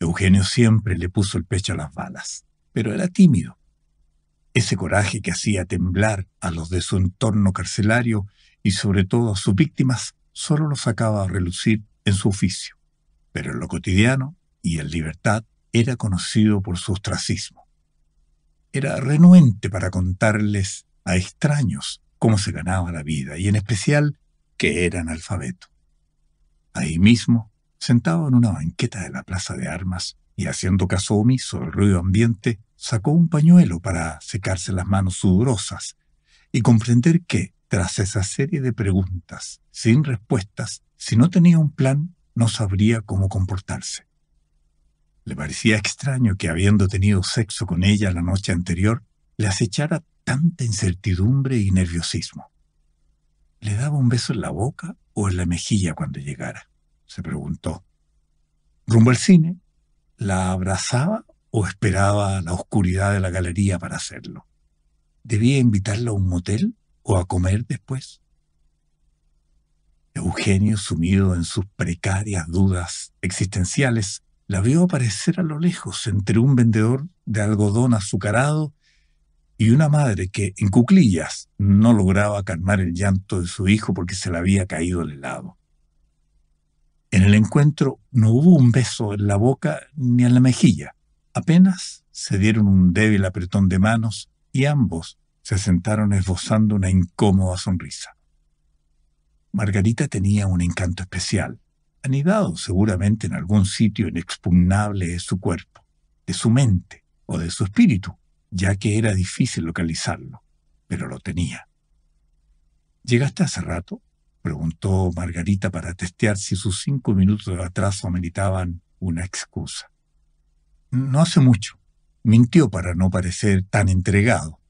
Eugenio siempre le puso el pecho a las balas, pero era tímido. Ese coraje que hacía temblar a los de su entorno carcelario y sobre todo a sus víctimas solo lo sacaba a relucir en su oficio, pero en lo cotidiano y en libertad era conocido por su ostracismo. Era renuente para contarles a extraños cómo se ganaba la vida y en especial que era analfabeto. Ahí mismo, sentado en una banqueta de la plaza de armas y haciendo caso omiso al ruido ambiente, sacó un pañuelo para secarse las manos sudorosas y comprender que, tras esa serie de preguntas sin respuestas, si no tenía un plan, no sabría cómo comportarse. Le parecía extraño que, habiendo tenido sexo con ella la noche anterior, le acechara tanta incertidumbre y nerviosismo. ¿Le daba un beso en la boca o en la mejilla cuando llegara? se preguntó. Rumbo al cine, ¿la abrazaba o esperaba la oscuridad de la galería para hacerlo? ¿Debía invitarla a un motel o a comer después? Eugenio, sumido en sus precarias dudas existenciales, la vio aparecer a lo lejos entre un vendedor de algodón azucarado y una madre que en cuclillas no lograba calmar el llanto de su hijo porque se le había caído el helado. En el encuentro no hubo un beso en la boca ni en la mejilla, apenas se dieron un débil apretón de manos y ambos se sentaron esbozando una incómoda sonrisa. Margarita tenía un encanto especial, anidado seguramente en algún sitio inexpugnable de su cuerpo, de su mente o de su espíritu, ya que era difícil localizarlo, pero lo tenía. ¿Llegaste hace rato? preguntó Margarita para testear si sus cinco minutos de atraso ameritaban una excusa. No hace mucho. Mintió para no parecer tan entregado.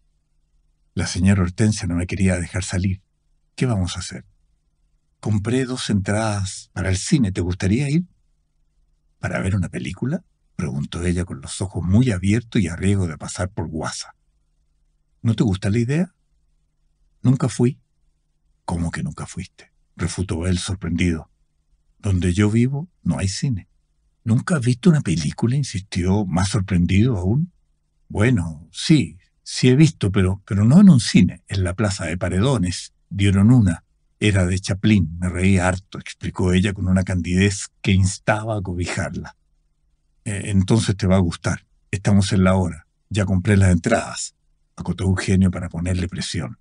La señora Hortensia no me quería dejar salir. ¿Qué vamos a hacer? Compré dos entradas para el cine. ¿Te gustaría ir? ¿Para ver una película? preguntó ella con los ojos muy abiertos y a riesgo de pasar por guasa. ¿No te gusta la idea? Nunca fui. ¿Cómo que nunca fuiste? refutó él sorprendido. Donde yo vivo no hay cine. ¿Nunca has visto una película? insistió, más sorprendido aún. Bueno, sí, sí he visto, pero, pero no en un cine, en la plaza de Paredones. Dieron una. Era de Chaplin, me reí harto, explicó ella con una candidez que instaba a cobijarla. Eh, entonces te va a gustar. Estamos en la hora. Ya compré las entradas, acotó Eugenio para ponerle presión.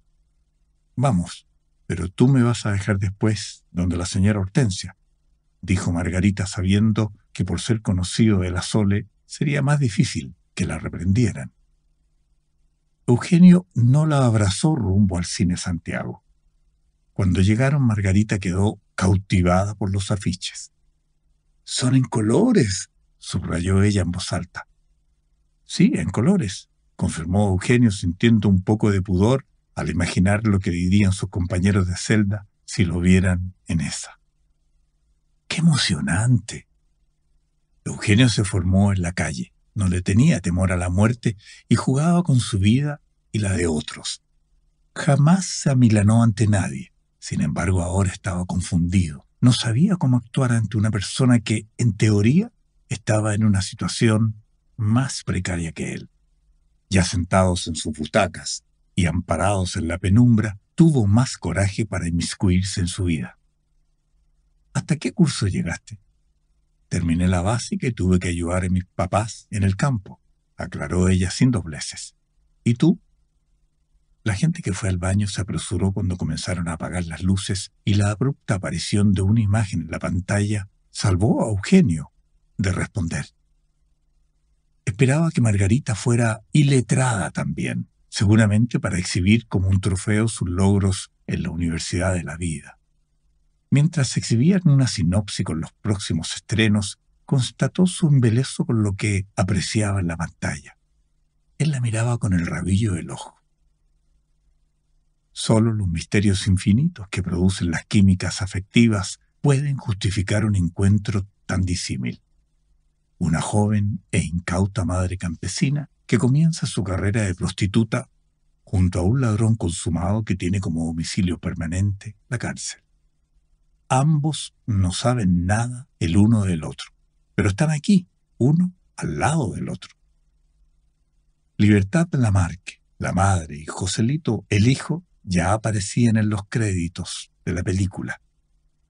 Vamos, pero tú me vas a dejar después donde la señora Hortensia, dijo Margarita sabiendo que por ser conocido de la Sole sería más difícil que la reprendieran. Eugenio no la abrazó rumbo al cine Santiago. Cuando llegaron, Margarita quedó cautivada por los afiches. Son en colores, subrayó ella en voz alta. Sí, en colores, confirmó Eugenio sintiendo un poco de pudor al imaginar lo que dirían sus compañeros de celda si lo vieran en esa. ¡Qué emocionante! Eugenio se formó en la calle, no le tenía temor a la muerte y jugaba con su vida y la de otros. Jamás se amilanó ante nadie, sin embargo ahora estaba confundido. No sabía cómo actuar ante una persona que, en teoría, estaba en una situación más precaria que él. Ya sentados en sus butacas y amparados en la penumbra, tuvo más coraje para inmiscuirse en su vida. ¿Hasta qué curso llegaste? Terminé la básica y tuve que ayudar a mis papás en el campo, aclaró ella sin dobleces. ¿Y tú? La gente que fue al baño se apresuró cuando comenzaron a apagar las luces y la abrupta aparición de una imagen en la pantalla salvó a Eugenio, de responder. Esperaba que Margarita fuera iletrada también, seguramente para exhibir como un trofeo sus logros en la Universidad de la Vida. Mientras exhibían una sinopsis con los próximos estrenos, constató su embelezo con lo que apreciaba en la pantalla. Él la miraba con el rabillo del ojo. Solo los misterios infinitos que producen las químicas afectivas pueden justificar un encuentro tan disímil una joven e incauta madre campesina que comienza su carrera de prostituta junto a un ladrón consumado que tiene como domicilio permanente la cárcel. Ambos no saben nada el uno del otro, pero están aquí, uno al lado del otro. Libertad Lamarque, la madre, y Joselito, el hijo, ya aparecían en los créditos de la película.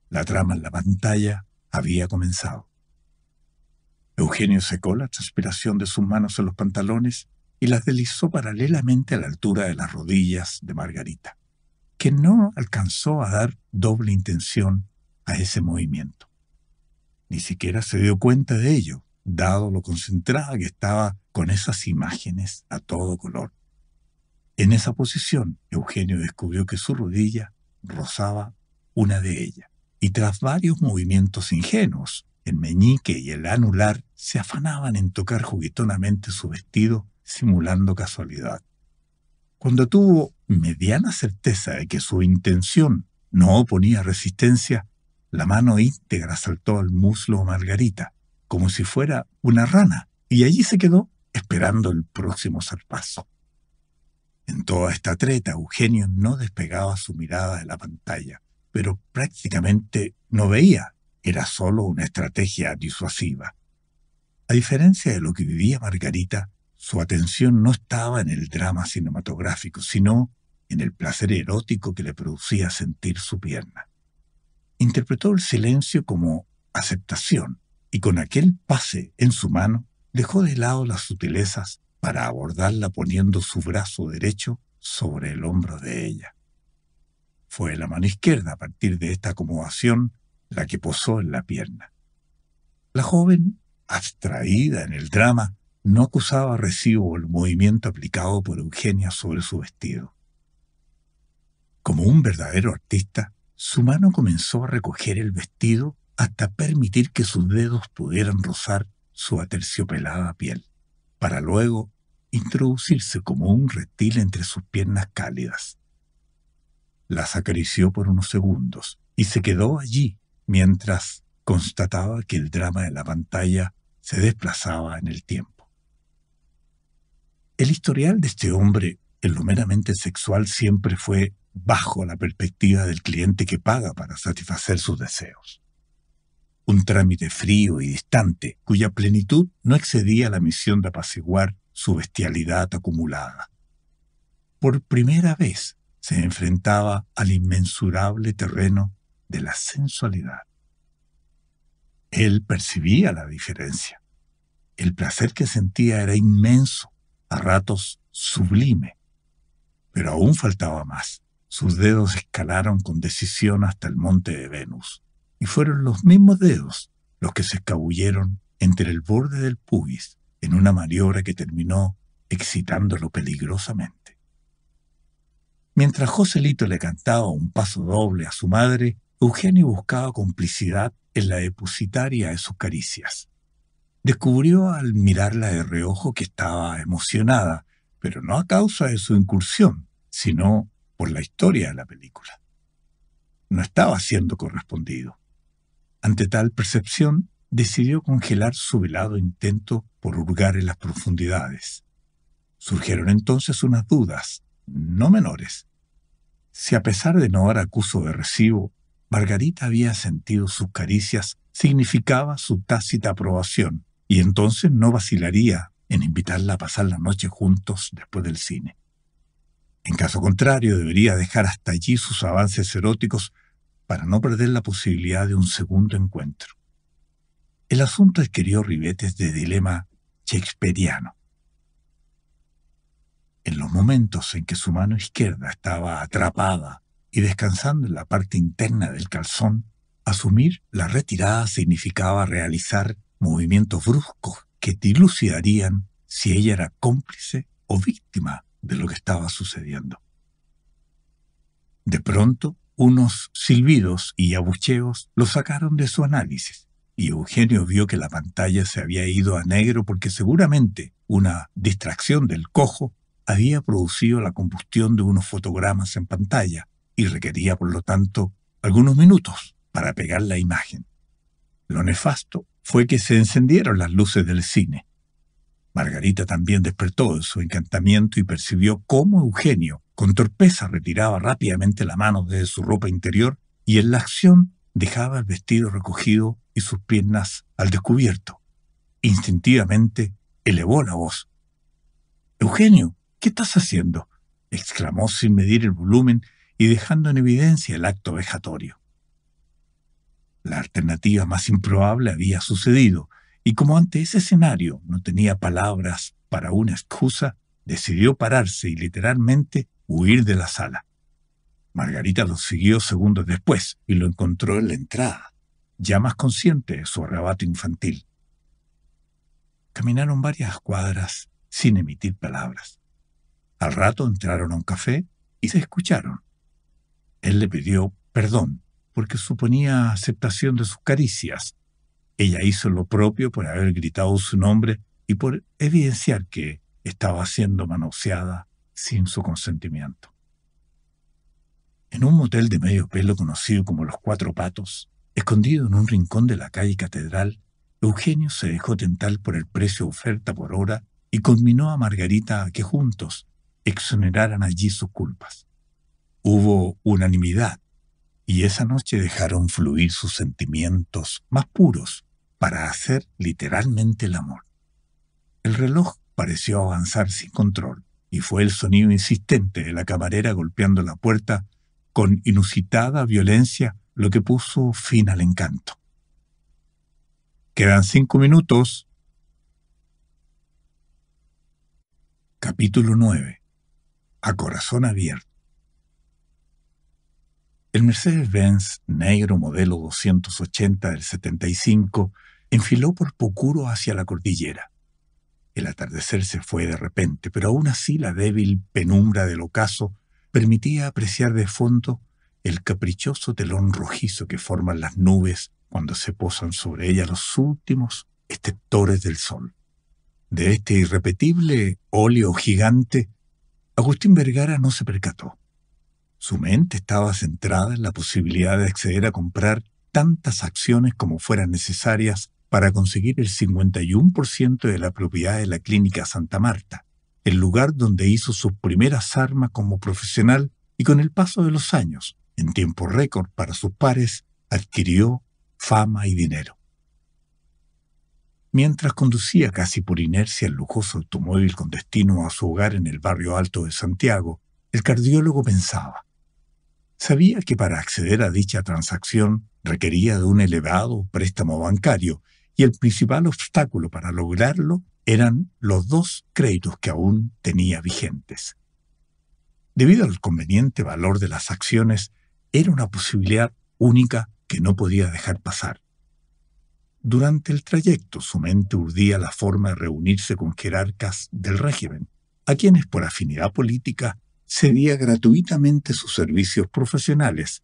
La trama en la pantalla había comenzado. Eugenio secó la transpiración de sus manos en los pantalones y las deslizó paralelamente a la altura de las rodillas de Margarita, que no alcanzó a dar doble intención a ese movimiento. Ni siquiera se dio cuenta de ello, dado lo concentrada que estaba con esas imágenes a todo color. En esa posición, Eugenio descubrió que su rodilla rozaba una de ellas, y tras varios movimientos ingenuos, el meñique y el anular se afanaban en tocar juguetonamente su vestido, simulando casualidad. Cuando tuvo mediana certeza de que su intención no oponía resistencia, la mano íntegra saltó al muslo a Margarita, como si fuera una rana, y allí se quedó esperando el próximo zarpazo. En toda esta treta, Eugenio no despegaba su mirada de la pantalla, pero prácticamente no veía era solo una estrategia disuasiva. A diferencia de lo que vivía Margarita, su atención no estaba en el drama cinematográfico, sino en el placer erótico que le producía sentir su pierna. Interpretó el silencio como aceptación y con aquel pase en su mano dejó de lado las sutilezas para abordarla poniendo su brazo derecho sobre el hombro de ella. Fue la mano izquierda a partir de esta acomodación la que posó en la pierna. La joven, abstraída en el drama, no acusaba recibo el movimiento aplicado por Eugenia sobre su vestido. Como un verdadero artista, su mano comenzó a recoger el vestido hasta permitir que sus dedos pudieran rozar su aterciopelada piel, para luego introducirse como un reptil entre sus piernas cálidas. Las acarició por unos segundos y se quedó allí, mientras constataba que el drama de la pantalla se desplazaba en el tiempo. El historial de este hombre en lo meramente sexual siempre fue bajo la perspectiva del cliente que paga para satisfacer sus deseos. Un trámite frío y distante, cuya plenitud no excedía la misión de apaciguar su bestialidad acumulada. Por primera vez se enfrentaba al inmensurable terreno de la sensualidad. Él percibía la diferencia. El placer que sentía era inmenso, a ratos sublime. Pero aún faltaba más. Sus dedos escalaron con decisión hasta el monte de Venus, y fueron los mismos dedos los que se escabulleron entre el borde del pubis en una maniobra que terminó excitándolo peligrosamente. Mientras Joselito le cantaba un paso doble a su madre, Eugenio buscaba complicidad en la depositaria de sus caricias. Descubrió al mirarla de reojo que estaba emocionada, pero no a causa de su incursión, sino por la historia de la película. No estaba siendo correspondido. Ante tal percepción, decidió congelar su velado intento por hurgar en las profundidades. Surgieron entonces unas dudas, no menores. Si a pesar de no dar acuso de recibo, Margarita había sentido sus caricias, significaba su tácita aprobación, y entonces no vacilaría en invitarla a pasar la noche juntos después del cine. En caso contrario, debería dejar hasta allí sus avances eróticos para no perder la posibilidad de un segundo encuentro. El asunto adquirió ribetes de dilema shakespeariano. En los momentos en que su mano izquierda estaba atrapada y descansando en la parte interna del calzón, asumir la retirada significaba realizar movimientos bruscos que dilucidarían si ella era cómplice o víctima de lo que estaba sucediendo. De pronto, unos silbidos y abucheos lo sacaron de su análisis, y Eugenio vio que la pantalla se había ido a negro porque seguramente una distracción del cojo había producido la combustión de unos fotogramas en pantalla, y requería, por lo tanto, algunos minutos para pegar la imagen. Lo nefasto fue que se encendieron las luces del cine. Margarita también despertó de su encantamiento y percibió cómo Eugenio, con torpeza, retiraba rápidamente la mano desde su ropa interior y en la acción dejaba el vestido recogido y sus piernas al descubierto. Instintivamente elevó la voz. Eugenio, ¿qué estás haciendo? exclamó sin medir el volumen y dejando en evidencia el acto vejatorio. La alternativa más improbable había sucedido, y como ante ese escenario no tenía palabras para una excusa, decidió pararse y literalmente huir de la sala. Margarita lo siguió segundos después y lo encontró en la entrada, ya más consciente de su arrebato infantil. Caminaron varias cuadras sin emitir palabras. Al rato entraron a un café y se escucharon él le pidió perdón porque suponía aceptación de sus caricias. Ella hizo lo propio por haber gritado su nombre y por evidenciar que estaba siendo manoseada sin su consentimiento. En un motel de medio pelo conocido como Los Cuatro Patos, escondido en un rincón de la calle Catedral, Eugenio se dejó tentar por el precio oferta por hora y conminó a Margarita a que juntos exoneraran allí sus culpas. Hubo unanimidad y esa noche dejaron fluir sus sentimientos más puros para hacer literalmente el amor. El reloj pareció avanzar sin control y fue el sonido insistente de la camarera golpeando la puerta con inusitada violencia lo que puso fin al encanto. Quedan cinco minutos. Capítulo 9. A corazón abierto. El Mercedes-Benz negro modelo 280 del 75 enfiló por Pucuro hacia la cordillera. El atardecer se fue de repente, pero aún así la débil penumbra del ocaso permitía apreciar de fondo el caprichoso telón rojizo que forman las nubes cuando se posan sobre ella los últimos estectores del sol. De este irrepetible óleo gigante, Agustín Vergara no se percató. Su mente estaba centrada en la posibilidad de acceder a comprar tantas acciones como fueran necesarias para conseguir el 51% de la propiedad de la Clínica Santa Marta, el lugar donde hizo sus primeras armas como profesional y con el paso de los años, en tiempo récord para sus pares, adquirió fama y dinero. Mientras conducía casi por inercia el lujoso automóvil con destino a su hogar en el barrio alto de Santiago, el cardiólogo pensaba, sabía que para acceder a dicha transacción requería de un elevado préstamo bancario y el principal obstáculo para lograrlo eran los dos créditos que aún tenía vigentes. Debido al conveniente valor de las acciones, era una posibilidad única que no podía dejar pasar. Durante el trayecto su mente urdía la forma de reunirse con jerarcas del régimen, a quienes por afinidad política cedía gratuitamente sus servicios profesionales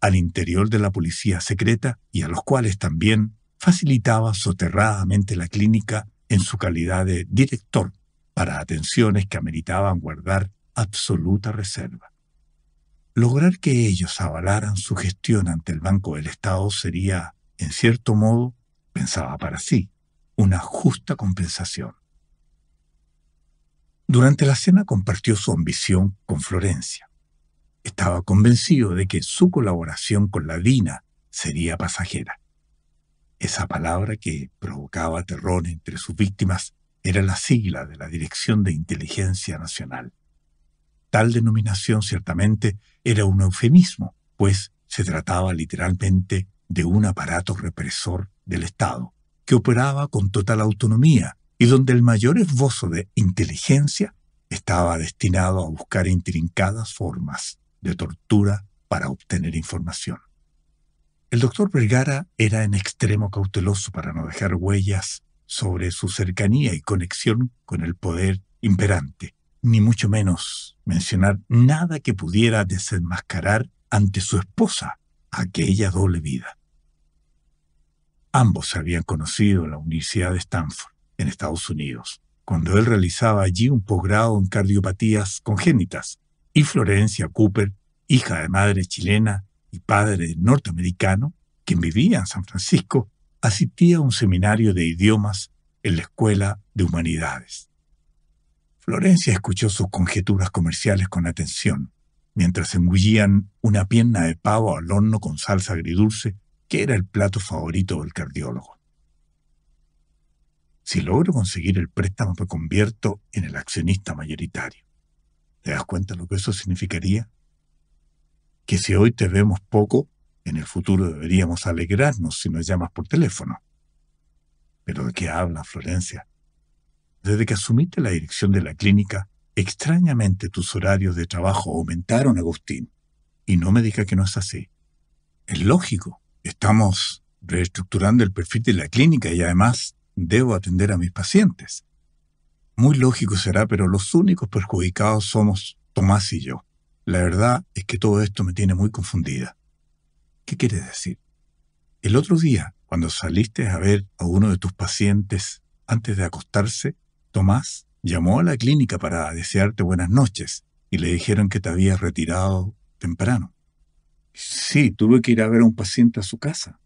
al interior de la policía secreta y a los cuales también facilitaba soterradamente la clínica en su calidad de director para atenciones que ameritaban guardar absoluta reserva. Lograr que ellos avalaran su gestión ante el Banco del Estado sería, en cierto modo, pensaba para sí, una justa compensación. Durante la cena compartió su ambición con Florencia. Estaba convencido de que su colaboración con la dina sería pasajera. Esa palabra que provocaba terror entre sus víctimas era la sigla de la Dirección de Inteligencia Nacional. Tal denominación ciertamente era un eufemismo, pues se trataba literalmente de un aparato represor del Estado, que operaba con total autonomía y donde el mayor esbozo de inteligencia estaba destinado a buscar intrincadas formas de tortura para obtener información. El doctor Vergara era en extremo cauteloso para no dejar huellas sobre su cercanía y conexión con el poder imperante, ni mucho menos mencionar nada que pudiera desenmascarar ante su esposa aquella doble vida. Ambos se habían conocido en la Universidad de Stanford en Estados Unidos, cuando él realizaba allí un posgrado en cardiopatías congénitas, y Florencia Cooper, hija de madre chilena y padre norteamericano, quien vivía en San Francisco, asistía a un seminario de idiomas en la Escuela de Humanidades. Florencia escuchó sus conjeturas comerciales con atención, mientras engullían una pierna de pavo al horno con salsa agridulce, que era el plato favorito del cardiólogo. Si logro conseguir el préstamo, me convierto en el accionista mayoritario. ¿Te das cuenta lo que eso significaría? Que si hoy te vemos poco, en el futuro deberíamos alegrarnos si nos llamas por teléfono. Pero ¿de qué habla Florencia? Desde que asumiste la dirección de la clínica, extrañamente tus horarios de trabajo aumentaron, Agustín. Y no me digas que no es así. Es lógico. Estamos reestructurando el perfil de la clínica y además debo atender a mis pacientes. Muy lógico será, pero los únicos perjudicados somos Tomás y yo. La verdad es que todo esto me tiene muy confundida. ¿Qué quieres decir? El otro día, cuando saliste a ver a uno de tus pacientes antes de acostarse, Tomás llamó a la clínica para desearte buenas noches y le dijeron que te habías retirado temprano. Sí, tuve que ir a ver a un paciente a su casa.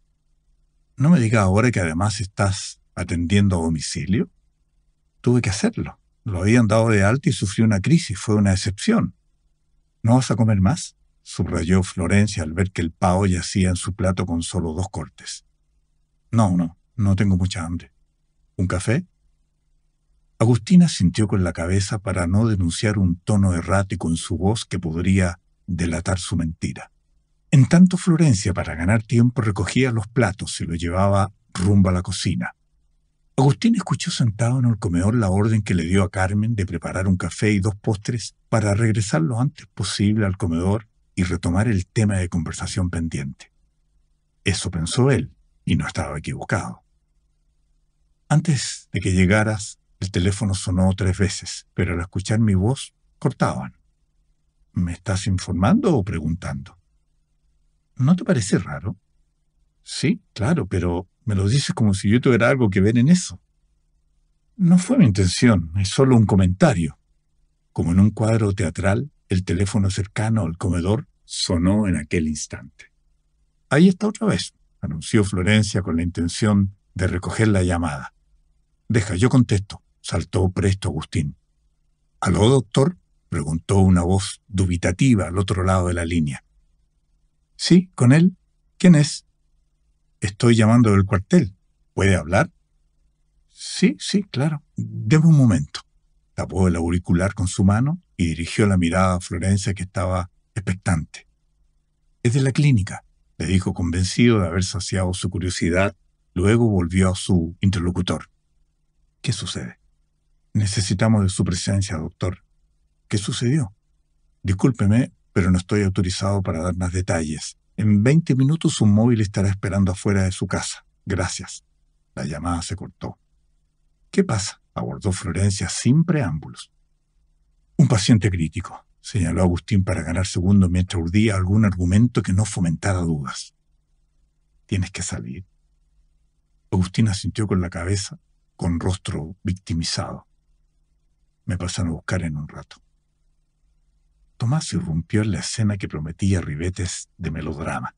No me digas ahora que además estás atendiendo a domicilio, tuve que hacerlo. Lo habían dado de alta y sufrí una crisis, fue una excepción. ¿No vas a comer más? subrayó Florencia al ver que el pao yacía en su plato con solo dos cortes. No, no, no tengo mucha hambre. ¿Un café? Agustina sintió con la cabeza para no denunciar un tono errático en su voz que podría delatar su mentira. En tanto Florencia, para ganar tiempo, recogía los platos y los llevaba rumbo a la cocina. Agustín escuchó sentado en el comedor la orden que le dio a Carmen de preparar un café y dos postres para regresar lo antes posible al comedor y retomar el tema de conversación pendiente. Eso pensó él, y no estaba equivocado. Antes de que llegaras, el teléfono sonó tres veces, pero al escuchar mi voz, cortaban. ¿Me estás informando o preguntando? ¿No te parece raro? Sí, claro, pero me lo dices como si yo tuviera algo que ver en eso. No fue mi intención, es solo un comentario. Como en un cuadro teatral, el teléfono cercano al comedor sonó en aquel instante. Ahí está otra vez, anunció Florencia con la intención de recoger la llamada. Deja, yo contesto, saltó presto Agustín. ¿Aló, doctor? preguntó una voz dubitativa al otro lado de la línea. Sí, con él. ¿Quién es? Estoy llamando del cuartel. ¿Puede hablar? Sí, sí, claro. Deme un momento. Tapó el auricular con su mano y dirigió la mirada a Florencia que estaba expectante. Es de la clínica, le dijo convencido de haber saciado su curiosidad. Luego volvió a su interlocutor. ¿Qué sucede? Necesitamos de su presencia, doctor. ¿Qué sucedió? Discúlpeme, pero no estoy autorizado para dar más detalles. En 20 minutos su móvil estará esperando afuera de su casa. Gracias. La llamada se cortó. ¿Qué pasa? abordó Florencia sin preámbulos. Un paciente crítico, señaló Agustín para ganar segundo mientras urdía algún argumento que no fomentara dudas. Tienes que salir. Agustín asintió con la cabeza, con rostro victimizado. Me pasan a buscar en un rato. Tomás irrumpió en la escena que prometía ribetes de melodrama.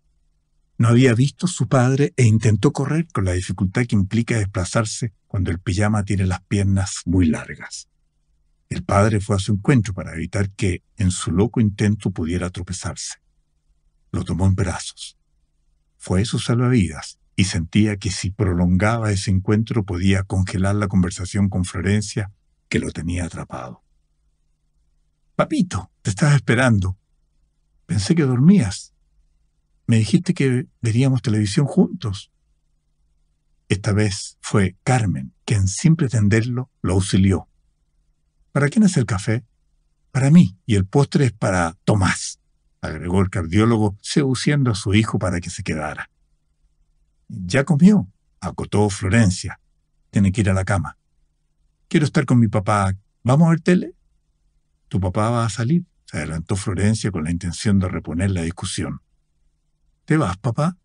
No había visto a su padre e intentó correr con la dificultad que implica desplazarse cuando el pijama tiene las piernas muy largas. El padre fue a su encuentro para evitar que, en su loco intento, pudiera tropezarse. Lo tomó en brazos. Fue su salvavidas y sentía que si prolongaba ese encuentro podía congelar la conversación con Florencia, que lo tenía atrapado. Papito, te estaba esperando. Pensé que dormías. Me dijiste que veríamos televisión juntos. Esta vez fue Carmen quien, sin pretenderlo, lo auxilió. ¿Para quién es el café? Para mí, y el postre es para Tomás, agregó el cardiólogo, seduciendo a su hijo para que se quedara. Ya comió, acotó Florencia. Tiene que ir a la cama. Quiero estar con mi papá. ¿Vamos a ver tele? Tu papá va a salir, se adelantó Florencia con la intención de reponer la discusión. ¿Te vas, papá?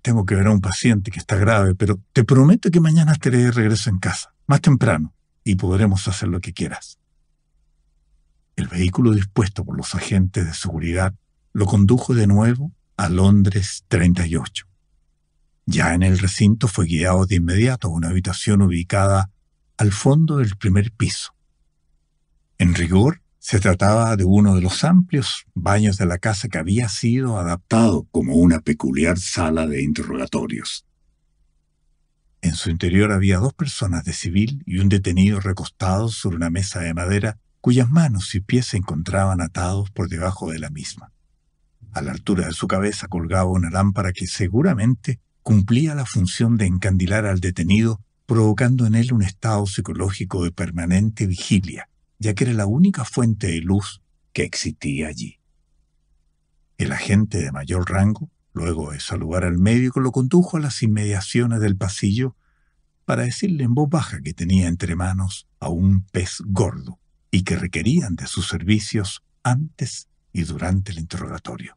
Tengo que ver a un paciente que está grave, pero te prometo que mañana estaré de regreso en casa, más temprano, y podremos hacer lo que quieras. El vehículo dispuesto por los agentes de seguridad lo condujo de nuevo a Londres 38. Ya en el recinto fue guiado de inmediato a una habitación ubicada al fondo del primer piso, en rigor, se trataba de uno de los amplios baños de la casa que había sido adaptado como una peculiar sala de interrogatorios. En su interior había dos personas de civil y un detenido recostados sobre una mesa de madera cuyas manos y pies se encontraban atados por debajo de la misma. A la altura de su cabeza colgaba una lámpara que seguramente cumplía la función de encandilar al detenido, provocando en él un estado psicológico de permanente vigilia ya que era la única fuente de luz que existía allí. El agente de mayor rango, luego de saludar al médico, lo condujo a las inmediaciones del pasillo para decirle en voz baja que tenía entre manos a un pez gordo y que requerían de sus servicios antes y durante el interrogatorio.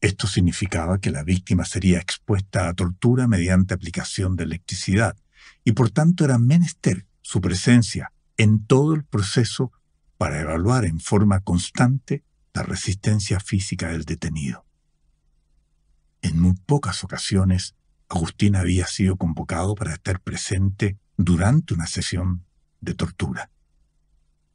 Esto significaba que la víctima sería expuesta a tortura mediante aplicación de electricidad y por tanto era menester su presencia en todo el proceso para evaluar en forma constante la resistencia física del detenido. En muy pocas ocasiones, Agustín había sido convocado para estar presente durante una sesión de tortura.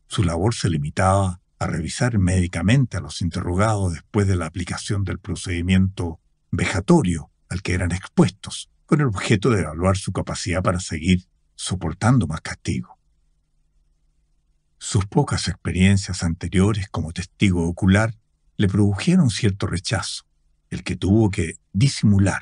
Su labor se limitaba a revisar médicamente a los interrogados después de la aplicación del procedimiento vejatorio al que eran expuestos, con el objeto de evaluar su capacidad para seguir soportando más castigo. Sus pocas experiencias anteriores como testigo ocular le produjeron cierto rechazo, el que tuvo que disimular.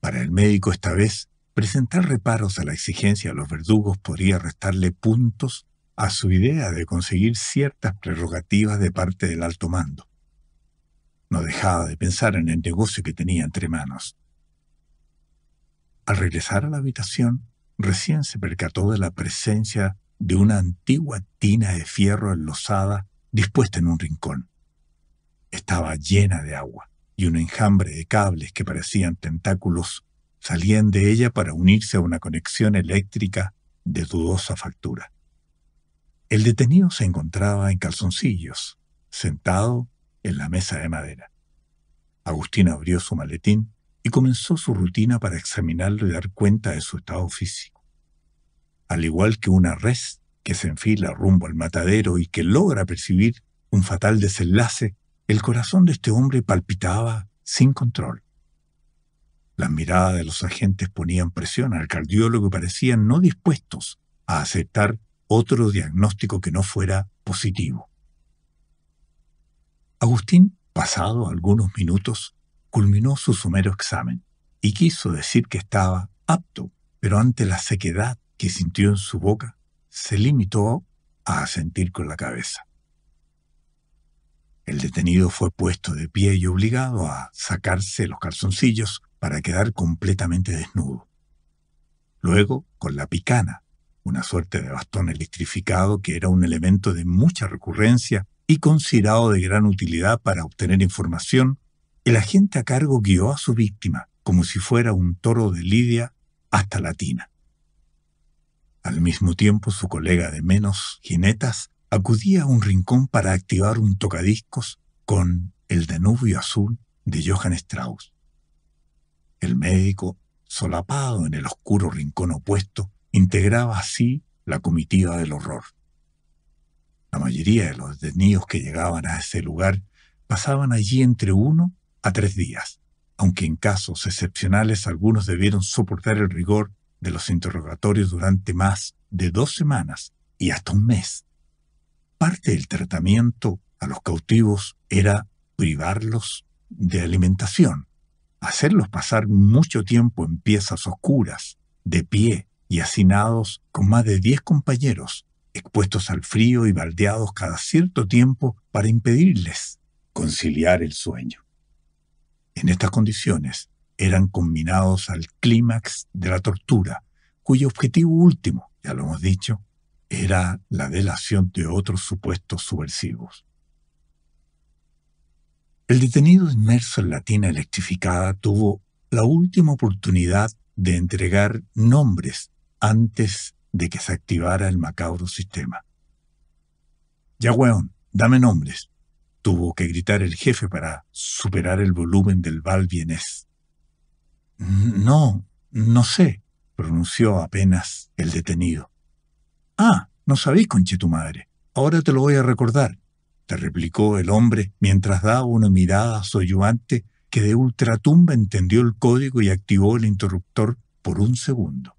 Para el médico esta vez, presentar reparos a la exigencia de los verdugos podría restarle puntos a su idea de conseguir ciertas prerrogativas de parte del alto mando. No dejaba de pensar en el negocio que tenía entre manos. Al regresar a la habitación, recién se percató de la presencia de una antigua tina de fierro enlosada dispuesta en un rincón. Estaba llena de agua y un enjambre de cables que parecían tentáculos salían de ella para unirse a una conexión eléctrica de dudosa factura. El detenido se encontraba en calzoncillos, sentado en la mesa de madera. Agustín abrió su maletín y comenzó su rutina para examinarlo y dar cuenta de su estado físico al igual que una res que se enfila rumbo al matadero y que logra percibir un fatal desenlace, el corazón de este hombre palpitaba sin control. Las miradas de los agentes ponían presión al cardiólogo y parecían no dispuestos a aceptar otro diagnóstico que no fuera positivo. Agustín, pasado algunos minutos, culminó su sumero examen y quiso decir que estaba apto, pero ante la sequedad que sintió en su boca, se limitó a asentir con la cabeza. El detenido fue puesto de pie y obligado a sacarse los calzoncillos para quedar completamente desnudo. Luego, con la picana, una suerte de bastón electrificado que era un elemento de mucha recurrencia y considerado de gran utilidad para obtener información, el agente a cargo guió a su víctima, como si fuera un toro de lidia, hasta la tina. Al mismo tiempo, su colega de menos jinetas acudía a un rincón para activar un tocadiscos con El Danubio Azul de Johann Strauss. El médico, solapado en el oscuro rincón opuesto, integraba así la comitiva del horror. La mayoría de los detenidos que llegaban a ese lugar pasaban allí entre uno a tres días, aunque en casos excepcionales algunos debieron soportar el rigor de los interrogatorios durante más de dos semanas y hasta un mes. Parte del tratamiento a los cautivos era privarlos de alimentación, hacerlos pasar mucho tiempo en piezas oscuras, de pie y hacinados con más de diez compañeros, expuestos al frío y baldeados cada cierto tiempo para impedirles conciliar el sueño. En estas condiciones, eran combinados al clímax de la tortura, cuyo objetivo último, ya lo hemos dicho, era la delación de otros supuestos subversivos. El detenido inmerso en la tina electrificada tuvo la última oportunidad de entregar nombres antes de que se activara el macabro sistema. Ya, weón, dame nombres, tuvo que gritar el jefe para superar el volumen del val no, no sé, pronunció apenas el detenido. Ah, no sabéis, conche tu madre. Ahora te lo voy a recordar, te replicó el hombre mientras daba una mirada sollozante que de ultratumba entendió el código y activó el interruptor por un segundo.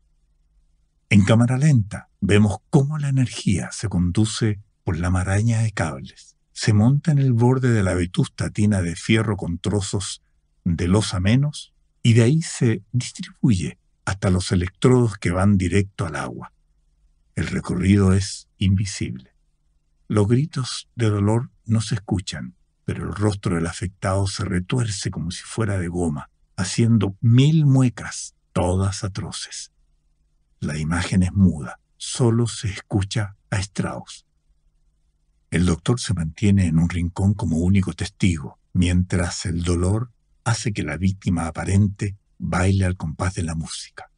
En cámara lenta vemos cómo la energía se conduce por la maraña de cables, se monta en el borde de la vetusta tina de fierro con trozos de los menos y de ahí se distribuye hasta los electrodos que van directo al agua. El recorrido es invisible. Los gritos de dolor no se escuchan, pero el rostro del afectado se retuerce como si fuera de goma, haciendo mil muecas, todas atroces. La imagen es muda, solo se escucha a Strauss. El doctor se mantiene en un rincón como único testigo, mientras el dolor hace que la víctima aparente baile al compás de la música.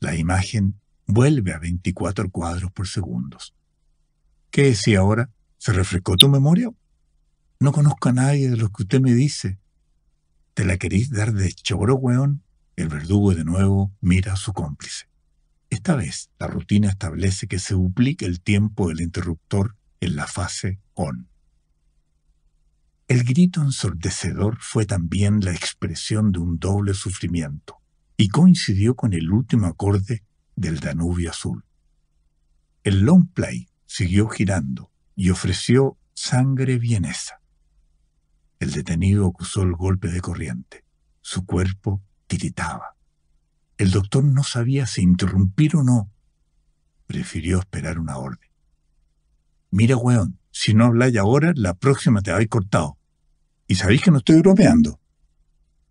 La imagen vuelve a 24 cuadros por segundos. ¿Qué si ahora? ¿Se refrescó tu memoria? No conozco a nadie de los que usted me dice. ¿Te la queréis dar de choro, weón? El verdugo de nuevo mira a su cómplice. Esta vez la rutina establece que se duplique el tiempo del interruptor en la fase on. El grito ensordecedor fue también la expresión de un doble sufrimiento, y coincidió con el último acorde del Danubio Azul. El long play siguió girando y ofreció sangre vienesa. El detenido acusó el golpe de corriente. Su cuerpo tiritaba. El doctor no sabía si interrumpir o no. Prefirió esperar una orden. Mira, weón, si no habláis ahora, la próxima te habéis cortado. Y sabéis que no estoy bromeando.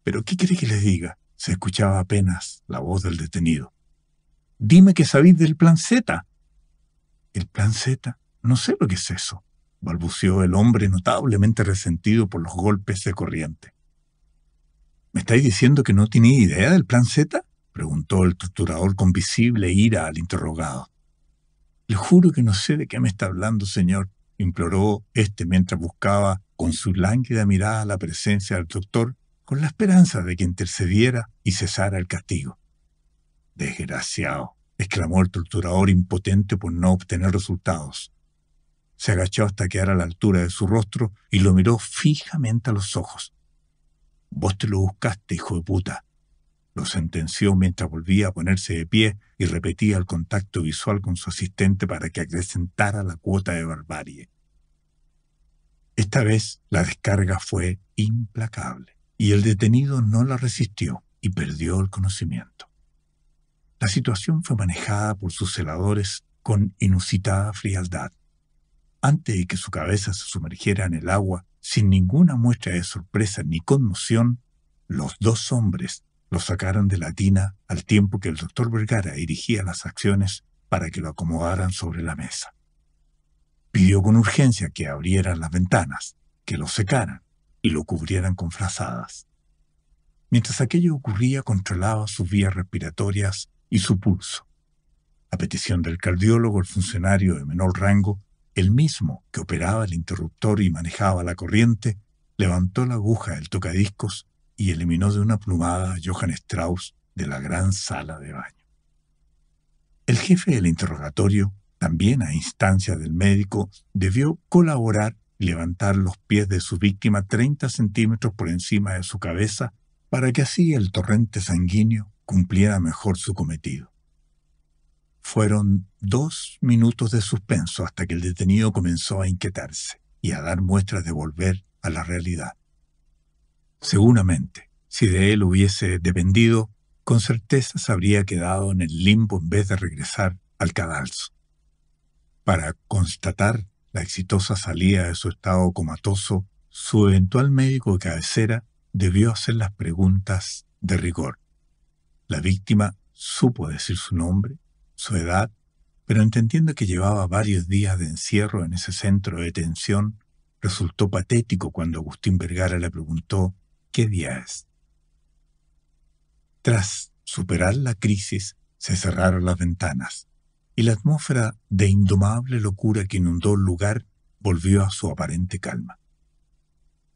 Pero ¿qué queréis que les diga? Se escuchaba apenas la voz del detenido. Dime que sabéis del plan Z. El plan Z, no sé lo que es eso, balbuceó el hombre notablemente resentido por los golpes de corriente. ¿Me estáis diciendo que no tenéis idea del plan Z? preguntó el torturador con visible ira al interrogado. Le juro que no sé de qué me está hablando, señor imploró este mientras buscaba con su lánguida mirada la presencia del doctor, con la esperanza de que intercediera y cesara el castigo. Desgraciado, exclamó el torturador impotente por no obtener resultados. Se agachó hasta quedar a la altura de su rostro y lo miró fijamente a los ojos. Vos te lo buscaste, hijo de puta, lo sentenció mientras volvía a ponerse de pie y repetía el contacto visual con su asistente para que acrecentara la cuota de barbarie. Esta vez la descarga fue implacable y el detenido no la resistió y perdió el conocimiento. La situación fue manejada por sus celadores con inusitada frialdad. Antes de que su cabeza se sumergiera en el agua, sin ninguna muestra de sorpresa ni conmoción, los dos hombres lo sacaran de la tina al tiempo que el doctor Vergara dirigía las acciones para que lo acomodaran sobre la mesa. Pidió con urgencia que abrieran las ventanas, que lo secaran y lo cubrieran con frazadas. Mientras aquello ocurría, controlaba sus vías respiratorias y su pulso. A petición del cardiólogo, el funcionario de menor rango, el mismo que operaba el interruptor y manejaba la corriente, levantó la aguja del tocadiscos y eliminó de una plumada a Johann Strauss de la gran sala de baño. El jefe del interrogatorio, también a instancia del médico, debió colaborar y levantar los pies de su víctima 30 centímetros por encima de su cabeza para que así el torrente sanguíneo cumpliera mejor su cometido. Fueron dos minutos de suspenso hasta que el detenido comenzó a inquietarse y a dar muestras de volver a la realidad. Seguramente, si de él hubiese dependido, con certeza se habría quedado en el limbo en vez de regresar al cadalso. Para constatar la exitosa salida de su estado comatoso, su eventual médico de cabecera debió hacer las preguntas de rigor. La víctima supo decir su nombre, su edad, pero entendiendo que llevaba varios días de encierro en ese centro de detención, resultó patético cuando Agustín Vergara le preguntó qué día es. Tras superar la crisis, se cerraron las ventanas y la atmósfera de indomable locura que inundó el lugar volvió a su aparente calma.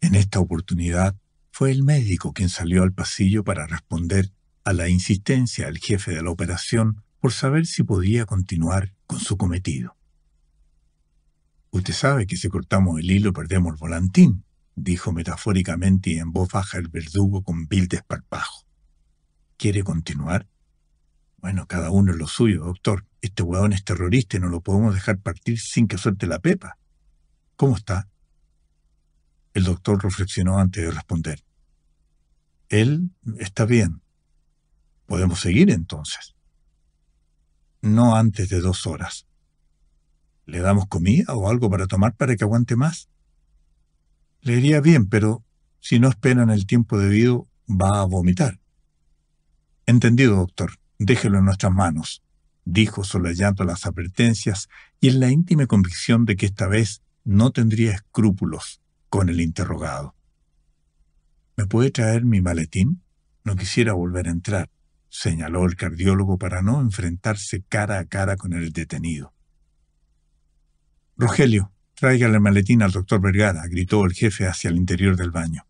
En esta oportunidad fue el médico quien salió al pasillo para responder a la insistencia del jefe de la operación por saber si podía continuar con su cometido. Usted sabe que si cortamos el hilo perdemos el volantín, dijo metafóricamente y en voz baja el verdugo con vil desparpajo. ¿Quiere continuar? Bueno, cada uno es lo suyo, doctor. Este hueón es terrorista y no lo podemos dejar partir sin que suelte la pepa. ¿Cómo está? El doctor reflexionó antes de responder. Él está bien. Podemos seguir entonces. No antes de dos horas. ¿Le damos comida o algo para tomar para que aguante más? le iría bien, pero si no esperan el tiempo debido, va a vomitar. Entendido, doctor, déjelo en nuestras manos, dijo solayando las advertencias y en la íntima convicción de que esta vez no tendría escrúpulos con el interrogado. ¿Me puede traer mi maletín? No quisiera volver a entrar, señaló el cardiólogo para no enfrentarse cara a cara con el detenido. Rogelio, Traiga la maletina al doctor Vergara, gritó el jefe hacia el interior del baño.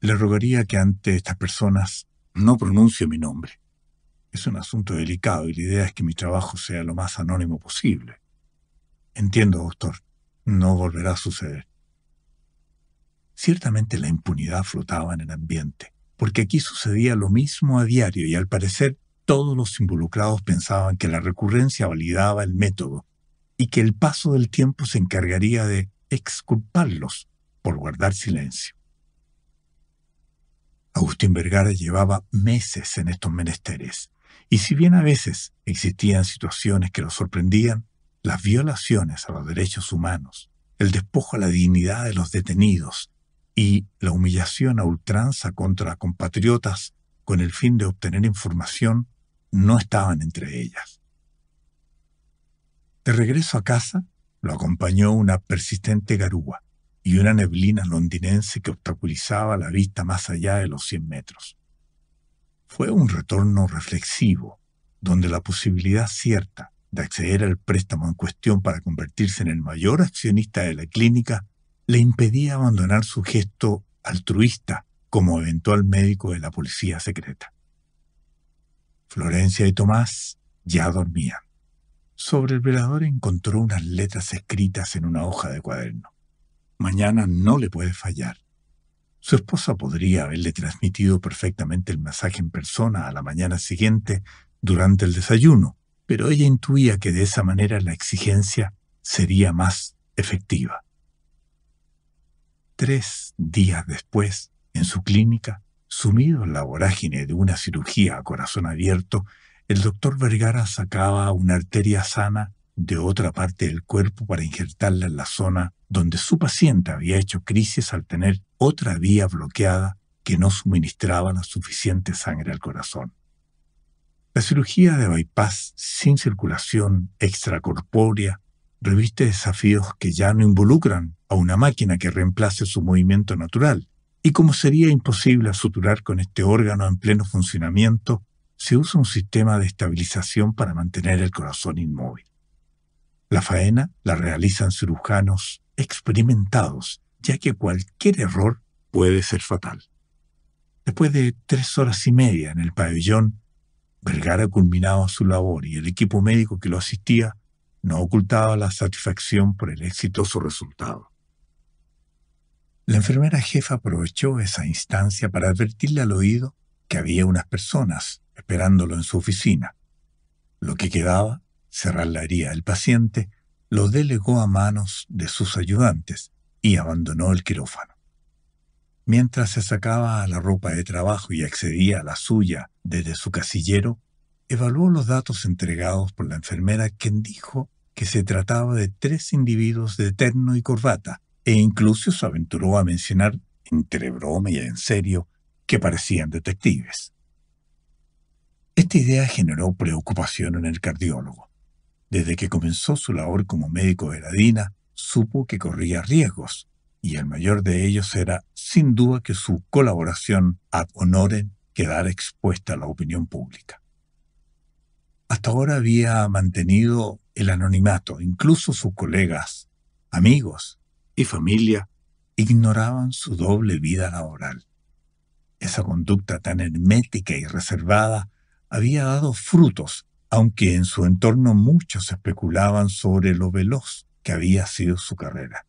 Le rogaría que ante estas personas no pronuncie mi nombre. Es un asunto delicado y la idea es que mi trabajo sea lo más anónimo posible. Entiendo, doctor. No volverá a suceder. Ciertamente la impunidad flotaba en el ambiente, porque aquí sucedía lo mismo a diario y al parecer todos los involucrados pensaban que la recurrencia validaba el método y que el paso del tiempo se encargaría de exculparlos por guardar silencio. Agustín Vergara llevaba meses en estos menesteres, y si bien a veces existían situaciones que lo sorprendían, las violaciones a los derechos humanos, el despojo a la dignidad de los detenidos y la humillación a ultranza contra compatriotas con el fin de obtener información no estaban entre ellas. De regreso a casa, lo acompañó una persistente garúa y una neblina londinense que obstaculizaba la vista más allá de los 100 metros. Fue un retorno reflexivo, donde la posibilidad cierta de acceder al préstamo en cuestión para convertirse en el mayor accionista de la clínica le impedía abandonar su gesto altruista como eventual médico de la policía secreta. Florencia y Tomás ya dormían. Sobre el velador encontró unas letras escritas en una hoja de cuaderno. Mañana no le puede fallar. Su esposa podría haberle transmitido perfectamente el masaje en persona a la mañana siguiente durante el desayuno, pero ella intuía que de esa manera la exigencia sería más efectiva. Tres días después, en su clínica, sumido en la vorágine de una cirugía a corazón abierto, el doctor Vergara sacaba una arteria sana de otra parte del cuerpo para injertarla en la zona donde su paciente había hecho crisis al tener otra vía bloqueada que no suministraba la suficiente sangre al corazón. La cirugía de bypass sin circulación extracorpórea reviste desafíos que ya no involucran a una máquina que reemplace su movimiento natural, y como sería imposible suturar con este órgano en pleno funcionamiento, se usa un sistema de estabilización para mantener el corazón inmóvil. La faena la realizan cirujanos experimentados, ya que cualquier error puede ser fatal. Después de tres horas y media en el pabellón, Vergara culminaba su labor y el equipo médico que lo asistía no ocultaba la satisfacción por el exitoso resultado. La enfermera jefa aprovechó esa instancia para advertirle al oído que había unas personas, esperándolo en su oficina. Lo que quedaba, cerrar la herida del paciente, lo delegó a manos de sus ayudantes y abandonó el quirófano. Mientras se sacaba la ropa de trabajo y accedía a la suya desde su casillero, evaluó los datos entregados por la enfermera quien dijo que se trataba de tres individuos de terno y corbata, e incluso se aventuró a mencionar, entre broma y en serio, que parecían detectives. Esta idea generó preocupación en el cardiólogo. Desde que comenzó su labor como médico de la DINA, supo que corría riesgos, y el mayor de ellos era, sin duda, que su colaboración ad honorem quedara expuesta a la opinión pública. Hasta ahora había mantenido el anonimato, incluso sus colegas, amigos y familia ignoraban su doble vida laboral. Esa conducta tan hermética y reservada había dado frutos, aunque en su entorno muchos especulaban sobre lo veloz que había sido su carrera.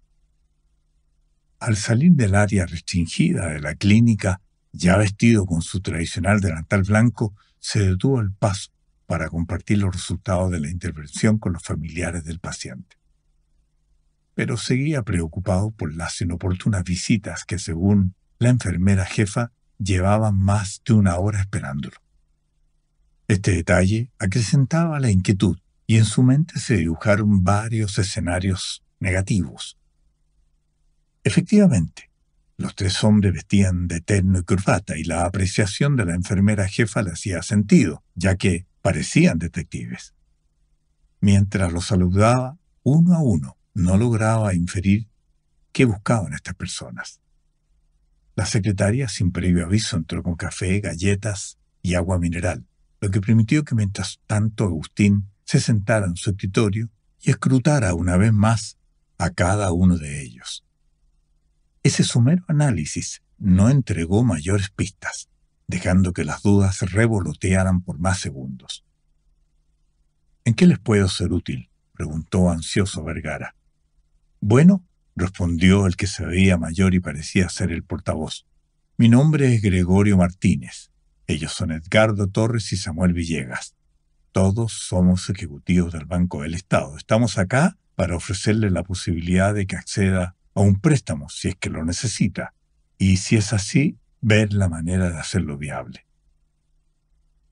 Al salir del área restringida de la clínica, ya vestido con su tradicional delantal blanco, se detuvo al paso para compartir los resultados de la intervención con los familiares del paciente. Pero seguía preocupado por las inoportunas visitas que, según la enfermera jefa, llevaban más de una hora esperándolo. Este detalle acrecentaba la inquietud y en su mente se dibujaron varios escenarios negativos. Efectivamente, los tres hombres vestían de terno y corbata y la apreciación de la enfermera jefa le hacía sentido, ya que parecían detectives. Mientras los saludaba, uno a uno, no lograba inferir qué buscaban estas personas. La secretaria, sin previo aviso, entró con café, galletas y agua mineral lo que permitió que mientras tanto Agustín se sentara en su escritorio y escrutara una vez más a cada uno de ellos. Ese sumero análisis no entregó mayores pistas, dejando que las dudas revolotearan por más segundos. ¿En qué les puedo ser útil? preguntó ansioso Vergara. Bueno, respondió el que se veía mayor y parecía ser el portavoz. Mi nombre es Gregorio Martínez. Ellos son Edgardo Torres y Samuel Villegas. Todos somos ejecutivos del Banco del Estado. Estamos acá para ofrecerle la posibilidad de que acceda a un préstamo si es que lo necesita. Y si es así, ver la manera de hacerlo viable.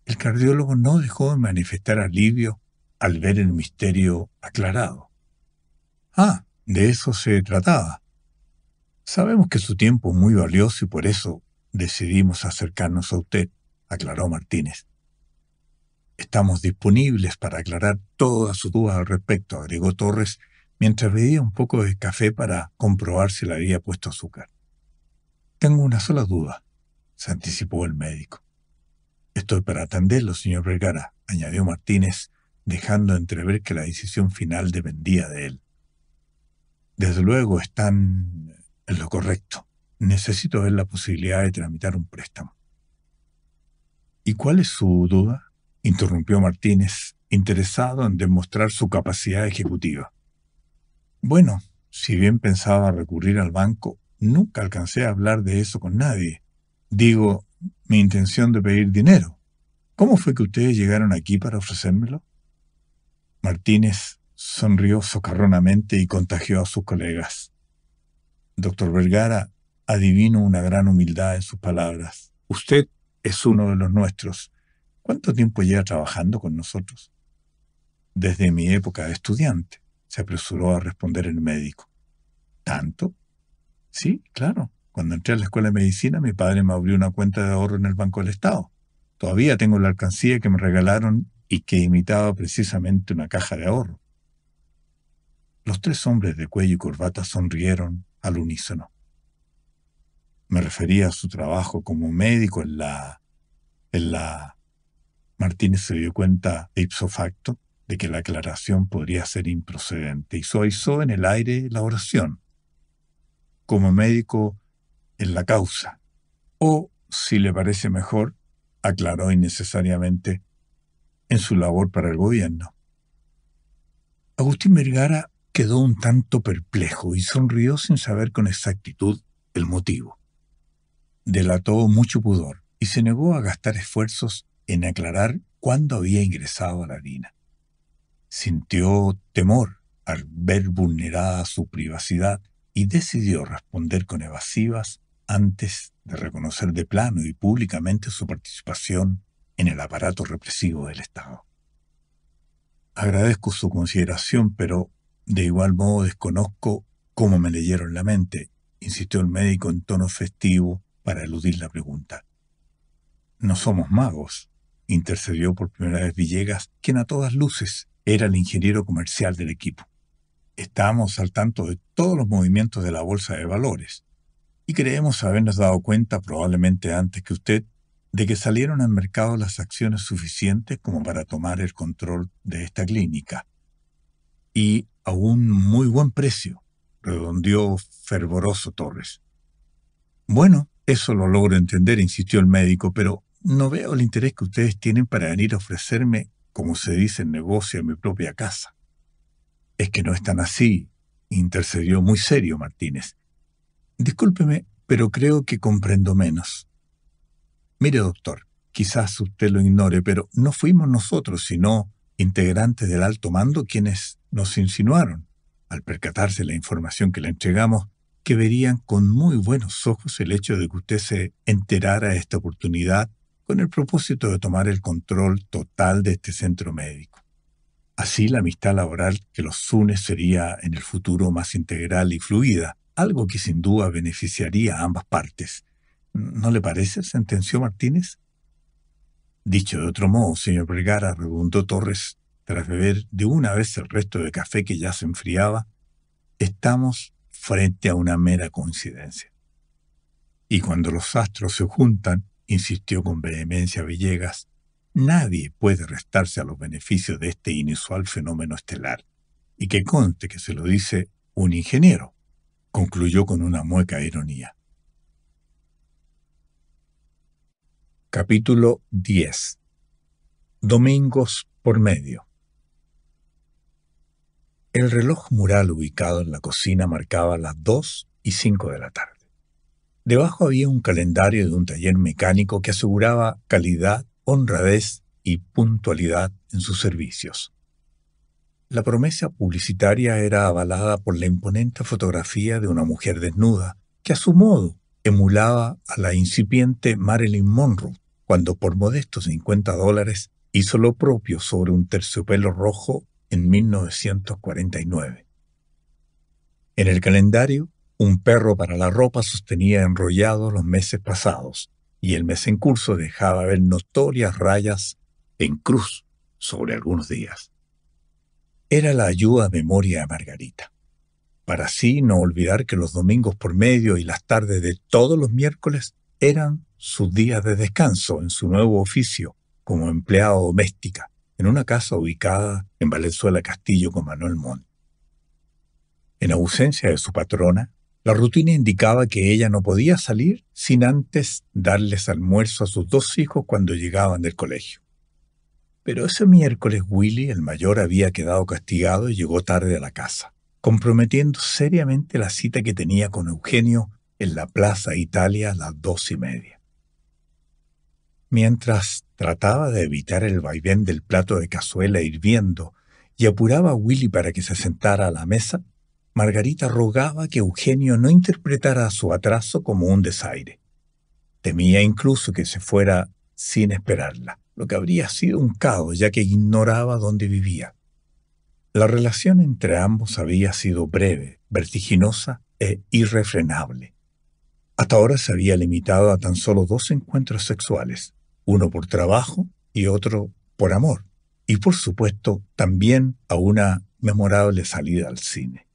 El cardiólogo no dejó de manifestar alivio al ver el misterio aclarado. Ah, de eso se trataba. Sabemos que su tiempo es muy valioso y por eso decidimos acercarnos a usted aclaró Martínez. Estamos disponibles para aclarar todas sus dudas al respecto, agregó Torres, mientras bebía un poco de café para comprobar si le había puesto azúcar. Tengo una sola duda, se anticipó el médico. Estoy para atenderlo, señor Vergara, añadió Martínez, dejando entrever que la decisión final dependía de él. Desde luego están en lo correcto. Necesito ver la posibilidad de tramitar un préstamo. ¿Y cuál es su duda? interrumpió Martínez, interesado en demostrar su capacidad ejecutiva. Bueno, si bien pensaba recurrir al banco, nunca alcancé a hablar de eso con nadie. Digo, mi intención de pedir dinero. ¿Cómo fue que ustedes llegaron aquí para ofrecérmelo? Martínez sonrió socarronamente y contagió a sus colegas. Doctor Vergara, adivino una gran humildad en sus palabras. Usted es uno de los nuestros. ¿Cuánto tiempo lleva trabajando con nosotros? Desde mi época de estudiante, se apresuró a responder el médico. ¿Tanto? Sí, claro. Cuando entré a la escuela de medicina, mi padre me abrió una cuenta de ahorro en el Banco del Estado. Todavía tengo la alcancía que me regalaron y que imitaba precisamente una caja de ahorro. Los tres hombres de cuello y corbata sonrieron al unísono me refería a su trabajo como médico en la, en la... Martínez se dio cuenta ipso facto de que la aclaración podría ser improcedente y suavizó en el aire la oración, como médico en la causa, o, si le parece mejor, aclaró innecesariamente en su labor para el gobierno. Agustín Vergara quedó un tanto perplejo y sonrió sin saber con exactitud el motivo delató mucho pudor y se negó a gastar esfuerzos en aclarar cuándo había ingresado a la harina. Sintió temor al ver vulnerada su privacidad y decidió responder con evasivas antes de reconocer de plano y públicamente su participación en el aparato represivo del Estado. Agradezco su consideración, pero de igual modo desconozco cómo me leyeron la mente, insistió el médico en tono festivo para eludir la pregunta. No somos magos, intercedió por primera vez Villegas, quien a todas luces era el ingeniero comercial del equipo. —Estamos al tanto de todos los movimientos de la bolsa de valores y creemos habernos dado cuenta, probablemente antes que usted, de que salieron al mercado las acciones suficientes como para tomar el control de esta clínica. Y a un muy buen precio, redondeó fervoroso Torres. Bueno, eso lo logro entender, insistió el médico, pero no veo el interés que ustedes tienen para venir a ofrecerme, como se dice en negocio, en mi propia casa. Es que no es tan así, intercedió muy serio Martínez. Discúlpeme, pero creo que comprendo menos. Mire, doctor, quizás usted lo ignore, pero no fuimos nosotros, sino integrantes del alto mando quienes nos insinuaron, al percatarse la información que le entregamos, que verían con muy buenos ojos el hecho de que usted se enterara de esta oportunidad con el propósito de tomar el control total de este centro médico. Así la amistad laboral que los une sería en el futuro más integral y fluida, algo que sin duda beneficiaría a ambas partes. ¿No le parece? sentenció Martínez. Dicho de otro modo, señor Vergara, preguntó Torres, tras beber de una vez el resto de café que ya se enfriaba, estamos frente a una mera coincidencia. Y cuando los astros se juntan, insistió con vehemencia Villegas, nadie puede restarse a los beneficios de este inusual fenómeno estelar. Y que conste que se lo dice un ingeniero, concluyó con una mueca ironía. Capítulo 10 Domingos por medio el reloj mural ubicado en la cocina marcaba las 2 y 5 de la tarde. Debajo había un calendario de un taller mecánico que aseguraba calidad, honradez y puntualidad en sus servicios. La promesa publicitaria era avalada por la imponente fotografía de una mujer desnuda, que a su modo emulaba a la incipiente Marilyn Monroe, cuando por modestos 50 dólares hizo lo propio sobre un terciopelo rojo en 1949. En el calendario, un perro para la ropa sostenía enrollados los meses pasados y el mes en curso dejaba ver notorias rayas en cruz sobre algunos días. Era la ayuda a memoria de Margarita, para así no olvidar que los domingos por medio y las tardes de todos los miércoles eran sus días de descanso en su nuevo oficio como empleada doméstica, en una casa ubicada en Valenzuela Castillo con Manuel Montt. En ausencia de su patrona, la rutina indicaba que ella no podía salir sin antes darles almuerzo a sus dos hijos cuando llegaban del colegio. Pero ese miércoles Willy, el mayor, había quedado castigado y llegó tarde a la casa, comprometiendo seriamente la cita que tenía con Eugenio en la Plaza Italia a las dos y media. Mientras Trataba de evitar el vaivén del plato de cazuela hirviendo y apuraba a Willy para que se sentara a la mesa, Margarita rogaba que Eugenio no interpretara su atraso como un desaire. Temía incluso que se fuera sin esperarla, lo que habría sido un caos ya que ignoraba dónde vivía. La relación entre ambos había sido breve, vertiginosa e irrefrenable. Hasta ahora se había limitado a tan solo dos encuentros sexuales, uno por trabajo y otro por amor. Y por supuesto también a una memorable salida al cine.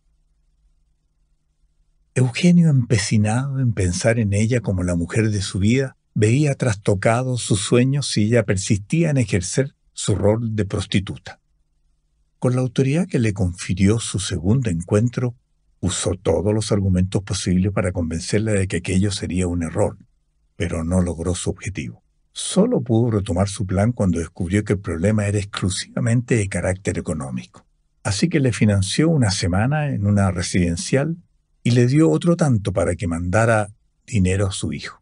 Eugenio, empecinado en pensar en ella como la mujer de su vida, veía trastocado sus sueños si ella persistía en ejercer su rol de prostituta. Con la autoridad que le confirió su segundo encuentro, usó todos los argumentos posibles para convencerla de que aquello sería un error, pero no logró su objetivo solo pudo retomar su plan cuando descubrió que el problema era exclusivamente de carácter económico. Así que le financió una semana en una residencial y le dio otro tanto para que mandara dinero a su hijo.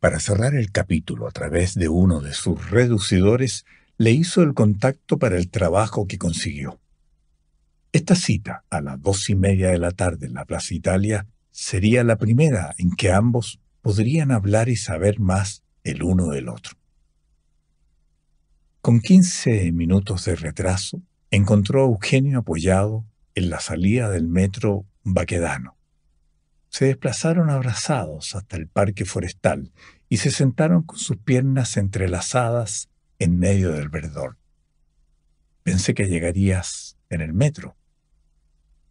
Para cerrar el capítulo a través de uno de sus reducidores, le hizo el contacto para el trabajo que consiguió. Esta cita, a las dos y media de la tarde en la Plaza Italia, sería la primera en que ambos podrían hablar y saber más el uno del otro. Con 15 minutos de retraso, encontró a Eugenio apoyado en la salida del metro Baquedano. Se desplazaron abrazados hasta el parque forestal y se sentaron con sus piernas entrelazadas en medio del verdor. Pensé que llegarías en el metro.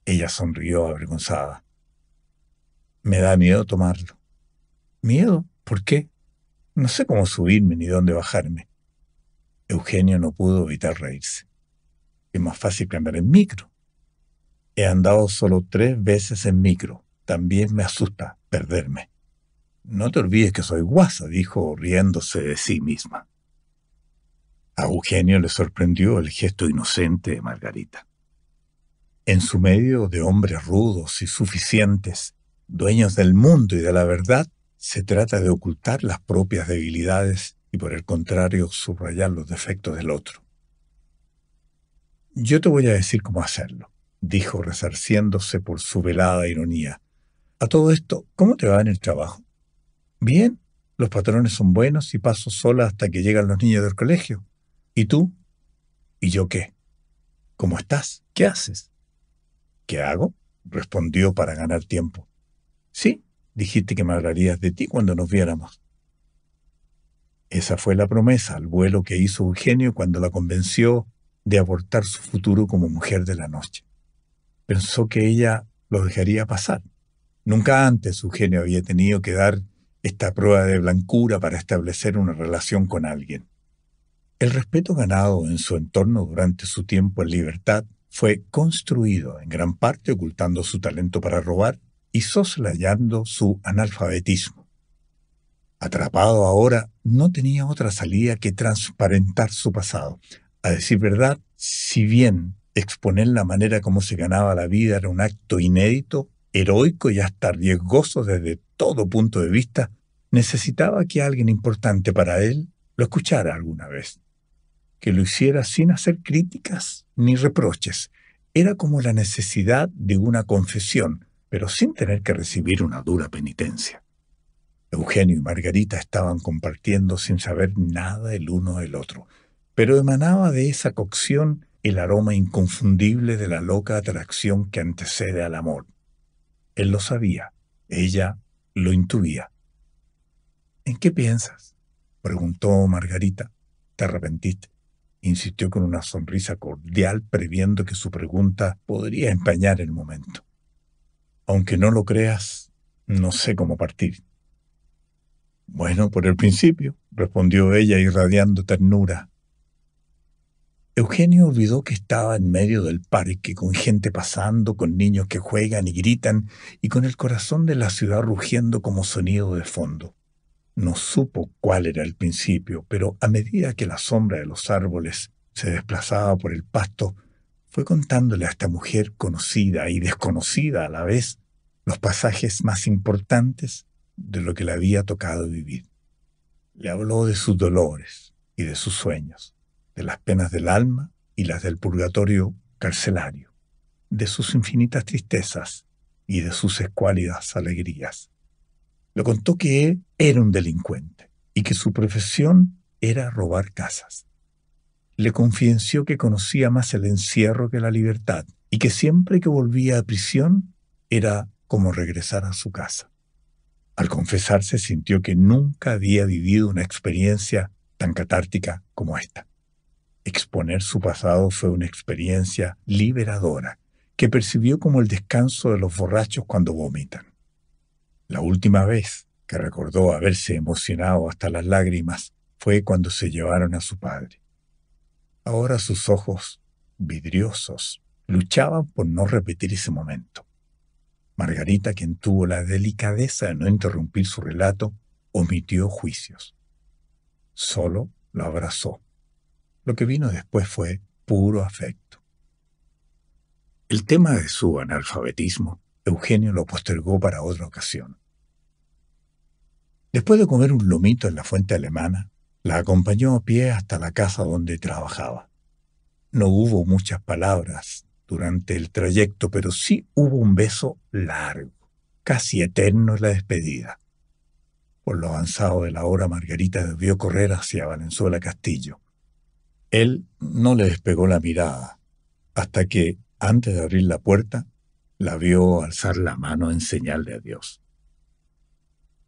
Ella sonrió avergonzada. Me da miedo tomarlo. ¿Miedo? ¿Por qué? No sé cómo subirme ni dónde bajarme. Eugenio no pudo evitar reírse. Es más fácil que andar en micro. He andado solo tres veces en micro. También me asusta perderme. No te olvides que soy guasa, dijo riéndose de sí misma. A Eugenio le sorprendió el gesto inocente de Margarita. En su medio de hombres rudos y suficientes, dueños del mundo y de la verdad, se trata de ocultar las propias debilidades y por el contrario subrayar los defectos del otro. Yo te voy a decir cómo hacerlo, dijo resarciéndose por su velada ironía. A todo esto, ¿cómo te va en el trabajo? Bien, los patrones son buenos y paso sola hasta que llegan los niños del colegio. ¿Y tú? ¿Y yo qué? ¿Cómo estás? ¿Qué haces? ¿Qué hago? respondió para ganar tiempo. Sí, dijiste que me hablarías de ti cuando nos viéramos. Esa fue la promesa al vuelo que hizo Eugenio cuando la convenció de abortar su futuro como mujer de la noche. Pensó que ella lo dejaría pasar. Nunca antes Eugenio había tenido que dar esta prueba de blancura para establecer una relación con alguien. El respeto ganado en su entorno durante su tiempo en libertad fue construido en gran parte ocultando su talento para robar y soslayando su analfabetismo. Atrapado ahora, no tenía otra salida que transparentar su pasado. A decir verdad, si bien exponer la manera como se ganaba la vida era un acto inédito, heroico y hasta riesgoso desde todo punto de vista, necesitaba que alguien importante para él lo escuchara alguna vez, que lo hiciera sin hacer críticas ni reproches. Era como la necesidad de una confesión, pero sin tener que recibir una dura penitencia. Eugenio y Margarita estaban compartiendo sin saber nada el uno del otro, pero emanaba de esa cocción el aroma inconfundible de la loca atracción que antecede al amor. Él lo sabía, ella lo intuía. ¿En qué piensas? preguntó Margarita. ¿Te arrepentiste? insistió con una sonrisa cordial, previendo que su pregunta podría empañar el momento. Aunque no lo creas, no sé cómo partir. Bueno, por el principio, respondió ella irradiando ternura. Eugenio olvidó que estaba en medio del parque, con gente pasando, con niños que juegan y gritan, y con el corazón de la ciudad rugiendo como sonido de fondo. No supo cuál era el principio, pero a medida que la sombra de los árboles se desplazaba por el pasto, fue contándole a esta mujer conocida y desconocida a la vez los pasajes más importantes de lo que le había tocado vivir. Le habló de sus dolores y de sus sueños, de las penas del alma y las del purgatorio carcelario, de sus infinitas tristezas y de sus escuálidas alegrías. Le contó que él era un delincuente y que su profesión era robar casas le confidenció que conocía más el encierro que la libertad y que siempre que volvía a prisión era como regresar a su casa. Al confesarse sintió que nunca había vivido una experiencia tan catártica como esta. Exponer su pasado fue una experiencia liberadora que percibió como el descanso de los borrachos cuando vomitan. La última vez que recordó haberse emocionado hasta las lágrimas fue cuando se llevaron a su padre. Ahora sus ojos, vidriosos, luchaban por no repetir ese momento. Margarita, quien tuvo la delicadeza de no interrumpir su relato, omitió juicios. Solo lo abrazó. Lo que vino después fue puro afecto. El tema de su analfabetismo, Eugenio lo postergó para otra ocasión. Después de comer un lomito en la fuente alemana, la acompañó a pie hasta la casa donde trabajaba. No hubo muchas palabras durante el trayecto, pero sí hubo un beso largo, casi eterno en la despedida. Por lo avanzado de la hora, Margarita debió correr hacia Valenzuela Castillo. Él no le despegó la mirada, hasta que, antes de abrir la puerta, la vio alzar la mano en señal de adiós.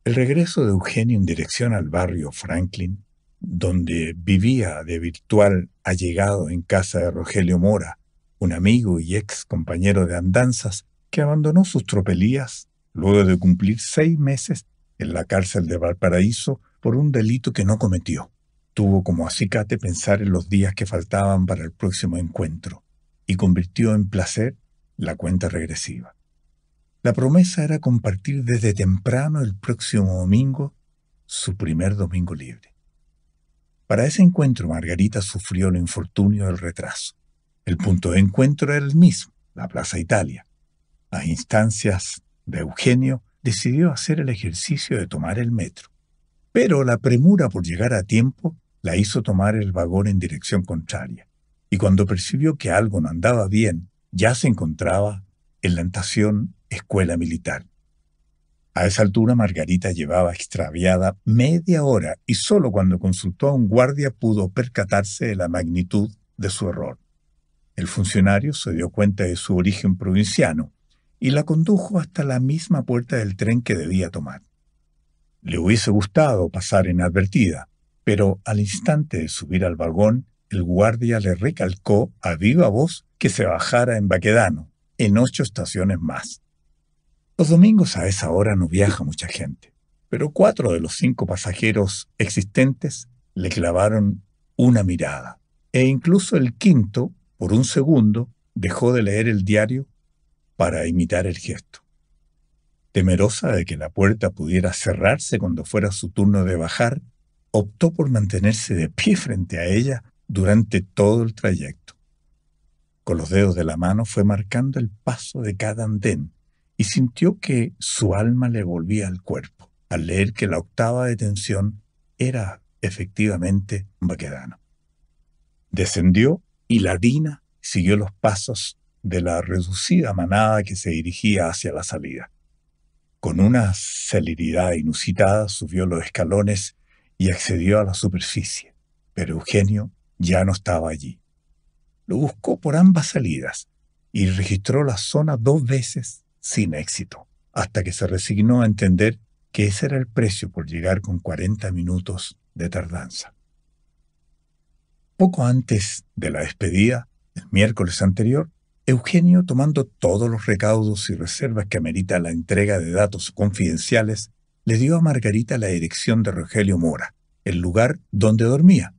El regreso de Eugenio en dirección al barrio Franklin donde vivía de virtual allegado en casa de Rogelio Mora, un amigo y ex compañero de andanzas que abandonó sus tropelías luego de cumplir seis meses en la cárcel de Valparaíso por un delito que no cometió. Tuvo como acicate pensar en los días que faltaban para el próximo encuentro y convirtió en placer la cuenta regresiva. La promesa era compartir desde temprano el próximo domingo su primer domingo libre. Para ese encuentro, Margarita sufrió el infortunio del retraso. El punto de encuentro era el mismo, la Plaza Italia. A instancias de Eugenio, decidió hacer el ejercicio de tomar el metro. Pero la premura por llegar a tiempo la hizo tomar el vagón en dirección contraria. Y cuando percibió que algo no andaba bien, ya se encontraba en la estación Escuela Militar. A esa altura Margarita llevaba extraviada media hora y solo cuando consultó a un guardia pudo percatarse de la magnitud de su error. El funcionario se dio cuenta de su origen provinciano y la condujo hasta la misma puerta del tren que debía tomar. Le hubiese gustado pasar inadvertida, pero al instante de subir al vagón, el guardia le recalcó a viva voz que se bajara en Baquedano, en ocho estaciones más. Los domingos a esa hora no viaja mucha gente, pero cuatro de los cinco pasajeros existentes le clavaron una mirada, e incluso el quinto, por un segundo, dejó de leer el diario para imitar el gesto. Temerosa de que la puerta pudiera cerrarse cuando fuera su turno de bajar, optó por mantenerse de pie frente a ella durante todo el trayecto. Con los dedos de la mano fue marcando el paso de cada andén, y sintió que su alma le volvía al cuerpo al leer que la octava de tensión era efectivamente un Baquedano. Descendió y Ladina siguió los pasos de la reducida manada que se dirigía hacia la salida. Con una celeridad inusitada subió los escalones y accedió a la superficie, pero Eugenio ya no estaba allí. Lo buscó por ambas salidas y registró la zona dos veces sin éxito, hasta que se resignó a entender que ese era el precio por llegar con 40 minutos de tardanza. Poco antes de la despedida, el miércoles anterior, Eugenio, tomando todos los recaudos y reservas que amerita la entrega de datos confidenciales, le dio a Margarita la dirección de Rogelio Mora, el lugar donde dormía.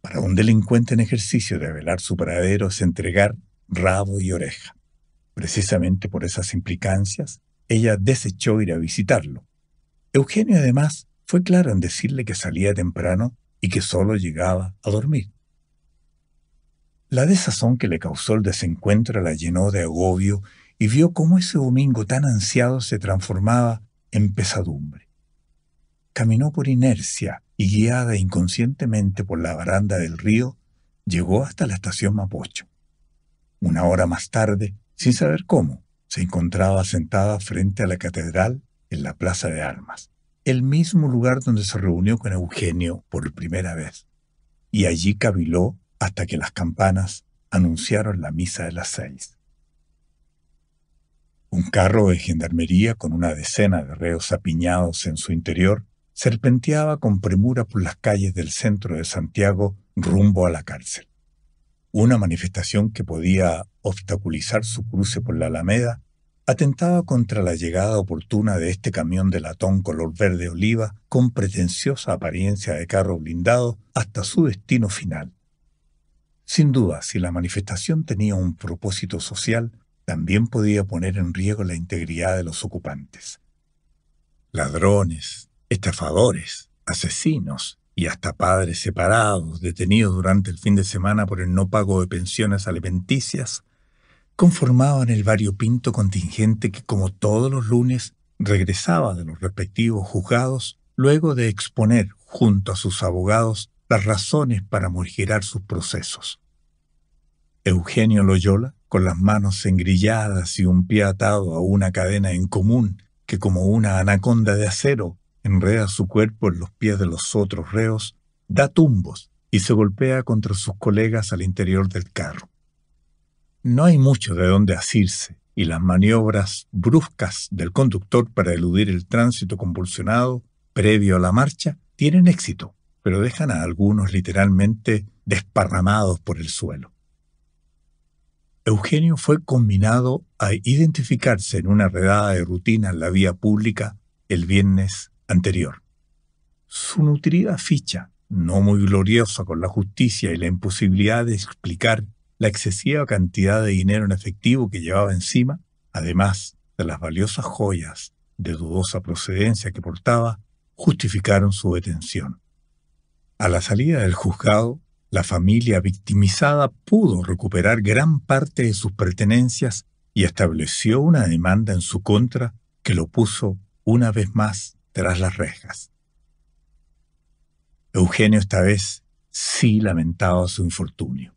Para un delincuente en ejercicio de velar su paradero es entregar rabo y oreja. Precisamente por esas implicancias, ella desechó ir a visitarlo. Eugenio además fue claro en decirle que salía temprano y que solo llegaba a dormir. La desazón que le causó el desencuentro la llenó de agobio y vio cómo ese domingo tan ansiado se transformaba en pesadumbre. Caminó por inercia y guiada inconscientemente por la baranda del río, llegó hasta la estación Mapocho. Una hora más tarde sin saber cómo, se encontraba sentada frente a la catedral en la Plaza de Armas, el mismo lugar donde se reunió con Eugenio por primera vez, y allí caviló hasta que las campanas anunciaron la misa de las seis. Un carro de gendarmería con una decena de reos apiñados en su interior serpenteaba con premura por las calles del centro de Santiago rumbo a la cárcel. Una manifestación que podía obstaculizar su cruce por la Alameda atentaba contra la llegada oportuna de este camión de latón color verde oliva con pretenciosa apariencia de carro blindado hasta su destino final. Sin duda, si la manifestación tenía un propósito social, también podía poner en riesgo la integridad de los ocupantes. Ladrones, estafadores, asesinos, y hasta padres separados, detenidos durante el fin de semana por el no pago de pensiones alimenticias, conformaban el variopinto contingente que, como todos los lunes, regresaba de los respectivos juzgados luego de exponer, junto a sus abogados, las razones para murgirar sus procesos. Eugenio Loyola, con las manos engrilladas y un pie atado a una cadena en común que como una anaconda de acero enreda su cuerpo en los pies de los otros reos, da tumbos y se golpea contra sus colegas al interior del carro. No hay mucho de dónde asirse, y las maniobras bruscas del conductor para eludir el tránsito convulsionado previo a la marcha tienen éxito, pero dejan a algunos literalmente desparramados por el suelo. Eugenio fue combinado a identificarse en una redada de rutina en la vía pública el viernes anterior. Su nutrida ficha, no muy gloriosa con la justicia y la imposibilidad de explicar la excesiva cantidad de dinero en efectivo que llevaba encima, además de las valiosas joyas de dudosa procedencia que portaba, justificaron su detención. A la salida del juzgado, la familia victimizada pudo recuperar gran parte de sus pertenencias y estableció una demanda en su contra que lo puso una vez más tras las rejas. Eugenio esta vez sí lamentaba su infortunio.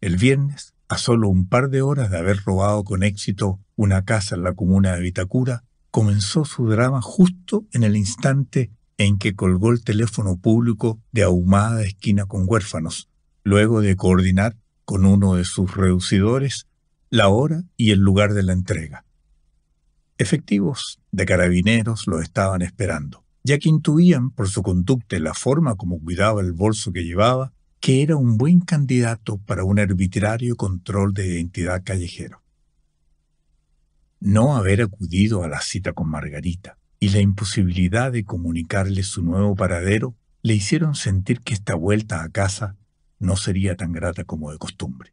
El viernes, a solo un par de horas de haber robado con éxito una casa en la comuna de Vitacura, comenzó su drama justo en el instante en que colgó el teléfono público de ahumada esquina con huérfanos, luego de coordinar con uno de sus reducidores la hora y el lugar de la entrega. Efectivos de carabineros lo estaban esperando, ya que intuían por su conducta y la forma como cuidaba el bolso que llevaba que era un buen candidato para un arbitrario control de identidad callejero. No haber acudido a la cita con Margarita y la imposibilidad de comunicarle su nuevo paradero le hicieron sentir que esta vuelta a casa no sería tan grata como de costumbre.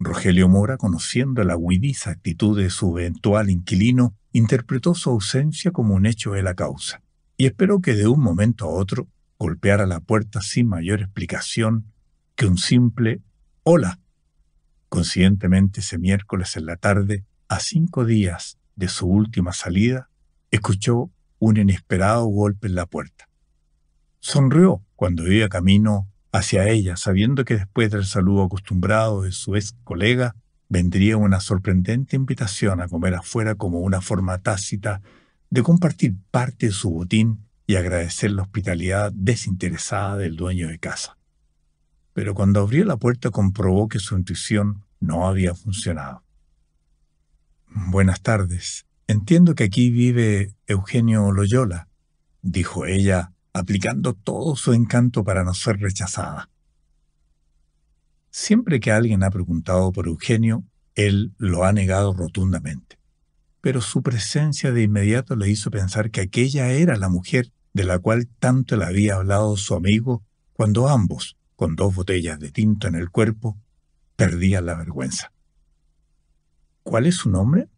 Rogelio Mora, conociendo la huidiza actitud de su eventual inquilino, interpretó su ausencia como un hecho de la causa, y esperó que de un momento a otro golpeara la puerta sin mayor explicación que un simple hola. Conscientemente ese miércoles en la tarde, a cinco días de su última salida, escuchó un inesperado golpe en la puerta. Sonrió cuando iba camino hacia ella, sabiendo que después del saludo acostumbrado de su ex colega, vendría una sorprendente invitación a comer afuera como una forma tácita de compartir parte de su botín y agradecer la hospitalidad desinteresada del dueño de casa. Pero cuando abrió la puerta comprobó que su intuición no había funcionado. Buenas tardes. Entiendo que aquí vive Eugenio Loyola, dijo ella aplicando todo su encanto para no ser rechazada. Siempre que alguien ha preguntado por Eugenio, él lo ha negado rotundamente. Pero su presencia de inmediato le hizo pensar que aquella era la mujer de la cual tanto le había hablado su amigo cuando ambos, con dos botellas de tinto en el cuerpo, perdían la vergüenza. ¿Cuál es su nombre?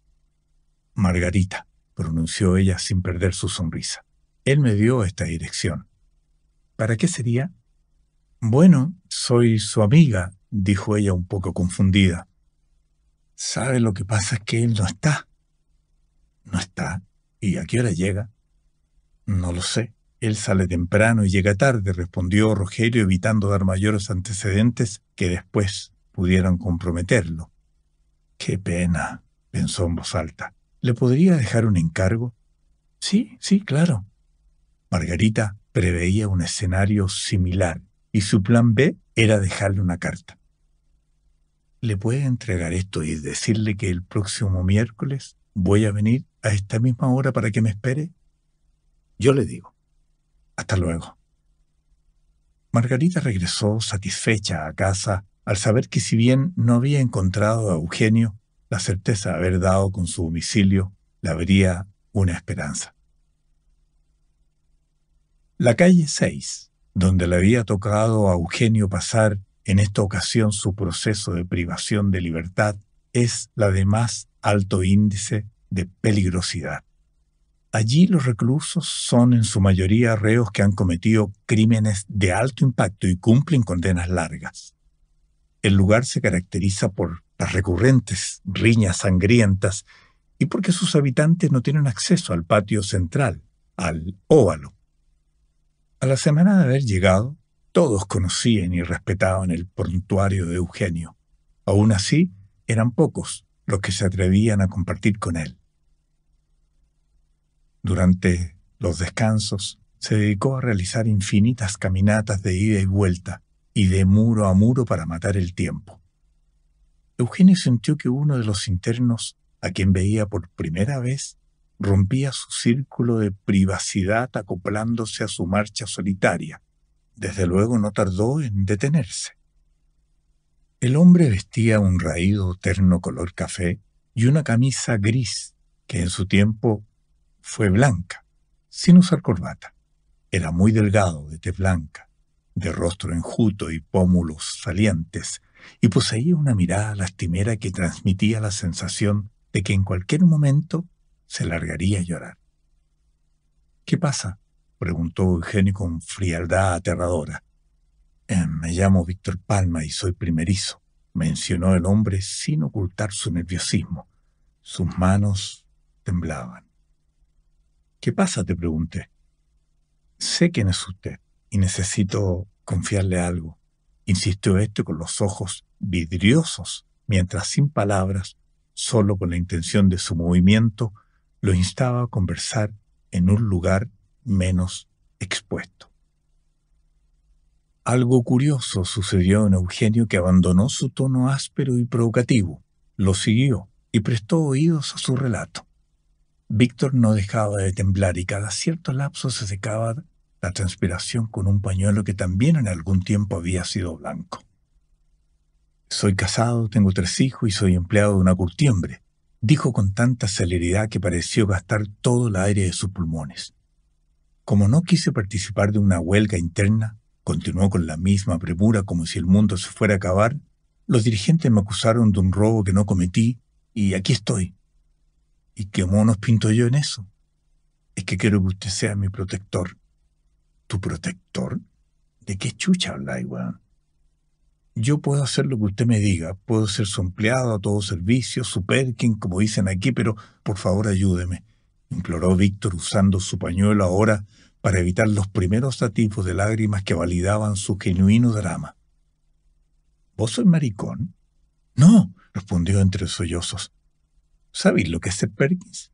Margarita, pronunció ella sin perder su sonrisa. Él me dio esta dirección. ¿Para qué sería? Bueno, soy su amiga, dijo ella un poco confundida. ¿Sabe lo que pasa? Es que él no está. No está. ¿Y a qué hora llega? No lo sé. Él sale temprano y llega tarde, respondió Rogelio, evitando dar mayores antecedentes que después pudieran comprometerlo. Qué pena, pensó en voz alta. ¿Le podría dejar un encargo? Sí, sí, claro. Margarita preveía un escenario similar y su plan B era dejarle una carta. ¿Le puede entregar esto y decirle que el próximo miércoles voy a venir a esta misma hora para que me espere? Yo le digo, hasta luego. Margarita regresó satisfecha a casa al saber que si bien no había encontrado a Eugenio, la certeza de haber dado con su domicilio le habría una esperanza. La calle 6, donde le había tocado a Eugenio pasar en esta ocasión su proceso de privación de libertad, es la de más alto índice de peligrosidad. Allí los reclusos son en su mayoría reos que han cometido crímenes de alto impacto y cumplen condenas largas. El lugar se caracteriza por las recurrentes riñas sangrientas y porque sus habitantes no tienen acceso al patio central, al óvalo, a la semana de haber llegado, todos conocían y respetaban el prontuario de Eugenio. Aún así, eran pocos los que se atrevían a compartir con él. Durante los descansos, se dedicó a realizar infinitas caminatas de ida y vuelta y de muro a muro para matar el tiempo. Eugenio sintió que uno de los internos, a quien veía por primera vez, rompía su círculo de privacidad acoplándose a su marcha solitaria. Desde luego no tardó en detenerse. El hombre vestía un raído terno color café y una camisa gris, que en su tiempo fue blanca, sin usar corbata. Era muy delgado, de tez blanca, de rostro enjuto y pómulos salientes, y poseía una mirada lastimera que transmitía la sensación de que en cualquier momento se largaría a llorar. ¿Qué pasa? preguntó Eugenio con frialdad aterradora. Em, me llamo Víctor Palma y soy primerizo, mencionó el hombre sin ocultar su nerviosismo. Sus manos temblaban. ¿Qué pasa? te pregunté. Sé quién es usted y necesito confiarle algo, insistió este con los ojos vidriosos, mientras sin palabras, solo con la intención de su movimiento, lo instaba a conversar en un lugar menos expuesto. Algo curioso sucedió en Eugenio que abandonó su tono áspero y provocativo, lo siguió y prestó oídos a su relato. Víctor no dejaba de temblar y cada cierto lapso se secaba la transpiración con un pañuelo que también en algún tiempo había sido blanco. Soy casado, tengo tres hijos y soy empleado de una curtiembre, Dijo con tanta celeridad que pareció gastar todo el aire de sus pulmones. Como no quise participar de una huelga interna, continuó con la misma premura como si el mundo se fuera a acabar, los dirigentes me acusaron de un robo que no cometí y aquí estoy. ¿Y qué monos pinto yo en eso? Es que quiero que usted sea mi protector. ¿Tu protector? ¿De qué chucha habla, weón? yo puedo hacer lo que usted me diga, puedo ser su empleado a todo servicio, su Perkin, como dicen aquí, pero por favor ayúdeme, imploró Víctor usando su pañuelo ahora para evitar los primeros atisbos de lágrimas que validaban su genuino drama. ¿Vos sos maricón? No, respondió entre sollozos. ¿Sabéis lo que es ser Perkins?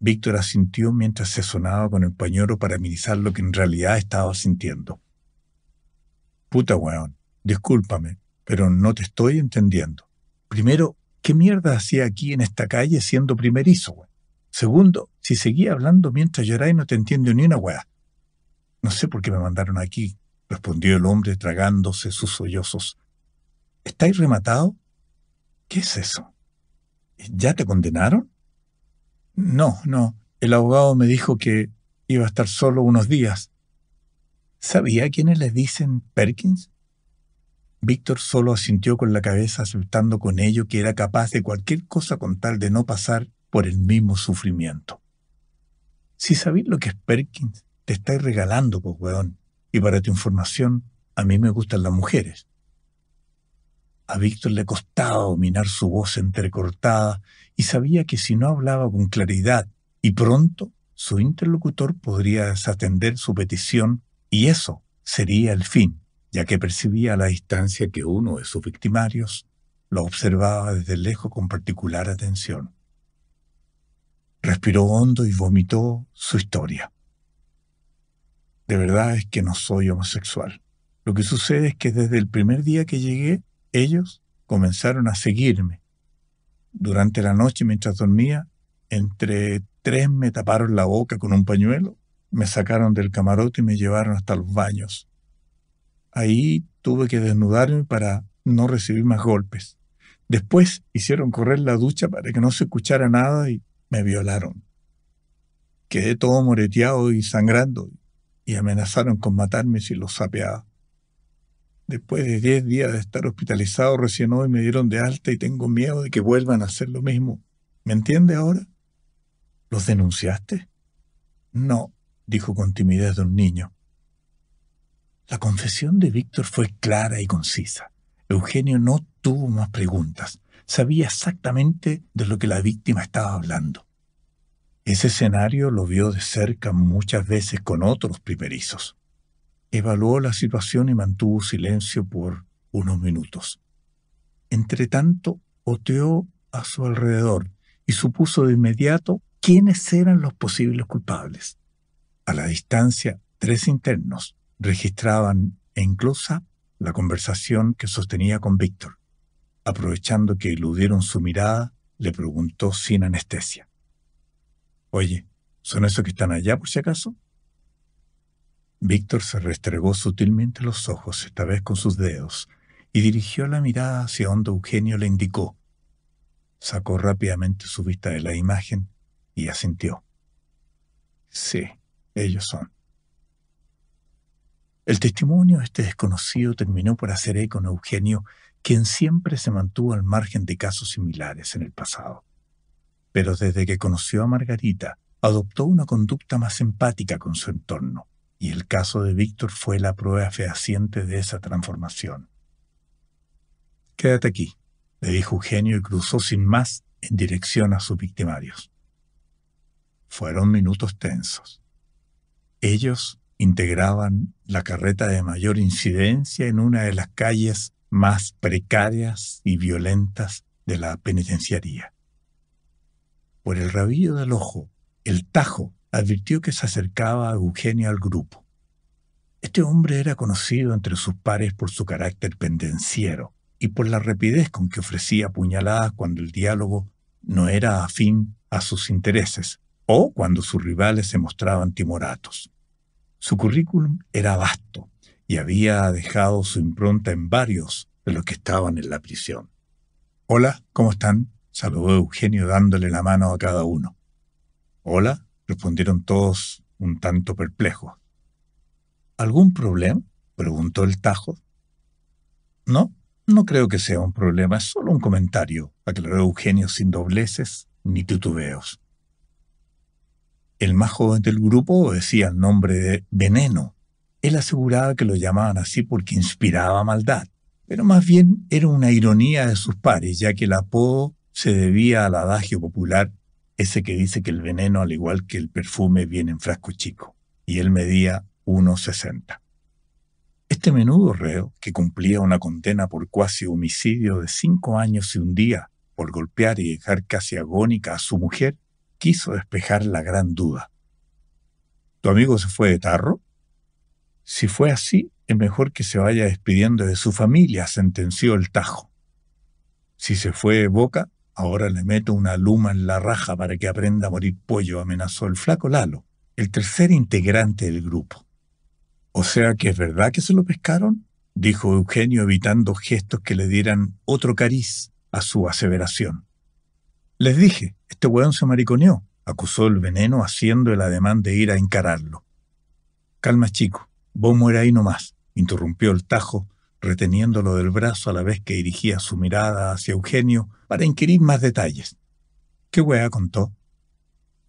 Víctor asintió mientras se sonaba con el pañuelo para minimizar lo que en realidad estaba sintiendo. Puta weón, discúlpame, pero no te estoy entendiendo. Primero, ¿qué mierda hacía aquí en esta calle siendo primerizo, güey? Segundo, si seguía hablando mientras lloraba no te entiendo ni una weá. No sé por qué me mandaron aquí, respondió el hombre tragándose sus sollozos. ¿Estáis rematado? ¿Qué es eso? ¿Ya te condenaron? No, no. El abogado me dijo que iba a estar solo unos días. ¿Sabía quiénes le dicen Perkins? Víctor solo asintió con la cabeza aceptando con ello que era capaz de cualquier cosa con tal de no pasar por el mismo sufrimiento. Si sabéis lo que es Perkins, te estáis regalando, pues Y para tu información, a mí me gustan las mujeres. A Víctor le costaba dominar su voz entrecortada y sabía que si no hablaba con claridad y pronto, su interlocutor podría desatender su petición y eso sería el fin ya que percibía a la distancia que uno de sus victimarios lo observaba desde lejos con particular atención. Respiró hondo y vomitó su historia. De verdad es que no soy homosexual. Lo que sucede es que desde el primer día que llegué, ellos comenzaron a seguirme. Durante la noche mientras dormía, entre tres me taparon la boca con un pañuelo, me sacaron del camarote y me llevaron hasta los baños. Ahí tuve que desnudarme para no recibir más golpes. Después hicieron correr la ducha para que no se escuchara nada y me violaron. Quedé todo moreteado y sangrando y amenazaron con matarme si los sapeaba. Después de diez días de estar hospitalizado recién hoy me dieron de alta y tengo miedo de que vuelvan a hacer lo mismo. ¿Me entiende ahora? ¿Los denunciaste? No, dijo con timidez de un niño. La confesión de Víctor fue clara y concisa. Eugenio no tuvo más preguntas. Sabía exactamente de lo que la víctima estaba hablando. Ese escenario lo vio de cerca muchas veces con otros primerizos. Evaluó la situación y mantuvo silencio por unos minutos. Entretanto, oteó a su alrededor y supuso de inmediato quiénes eran los posibles culpables. A la distancia, tres internos, registraban en close la conversación que sostenía con Víctor. Aprovechando que eludieron su mirada, le preguntó sin anestesia. Oye, ¿son esos que están allá por si acaso? Víctor se restregó sutilmente los ojos, esta vez con sus dedos, y dirigió la mirada hacia donde Eugenio le indicó. Sacó rápidamente su vista de la imagen y asintió. Sí, ellos son. El testimonio de este desconocido terminó por hacer eco en Eugenio, quien siempre se mantuvo al margen de casos similares en el pasado. Pero desde que conoció a Margarita, adoptó una conducta más empática con su entorno, y el caso de Víctor fue la prueba fehaciente de esa transformación. Quédate aquí, le dijo Eugenio y cruzó sin más en dirección a sus victimarios. Fueron minutos tensos. Ellos integraban la carreta de mayor incidencia en una de las calles más precarias y violentas de la penitenciaría. Por el rabillo del ojo, el tajo advirtió que se acercaba a Eugenio al grupo. Este hombre era conocido entre sus pares por su carácter pendenciero y por la rapidez con que ofrecía puñaladas cuando el diálogo no era afín a sus intereses o cuando sus rivales se mostraban timoratos. Su currículum era vasto y había dejado su impronta en varios de los que estaban en la prisión. Hola, ¿cómo están? saludó Eugenio dándole la mano a cada uno. Hola, respondieron todos un tanto perplejos. ¿Algún problema? preguntó el Tajo. No, no creo que sea un problema, es solo un comentario, aclaró Eugenio sin dobleces ni titubeos. El más joven del grupo decía el nombre de Veneno. Él aseguraba que lo llamaban así porque inspiraba maldad, pero más bien era una ironía de sus pares, ya que el apodo se debía al adagio popular, ese que dice que el veneno, al igual que el perfume, viene en frasco chico, y él medía 1,60. Este menudo reo, que cumplía una condena por cuasi homicidio de cinco años y un día por golpear y dejar casi agónica a su mujer, quiso despejar la gran duda. ¿Tu amigo se fue de tarro? Si fue así, es mejor que se vaya despidiendo de su familia, sentenció el Tajo. Si se fue de boca, ahora le meto una luma en la raja para que aprenda a morir pollo, amenazó el flaco Lalo, el tercer integrante del grupo. O sea que es verdad que se lo pescaron, dijo Eugenio evitando gestos que le dieran otro cariz a su aseveración. Les dije, este weón se mariconeó, acusó el veneno haciendo el ademán de ir a encararlo. Calma, chico, vos muera ahí nomás, interrumpió el tajo, reteniéndolo del brazo a la vez que dirigía su mirada hacia Eugenio para inquirir más detalles. ¿Qué weá contó?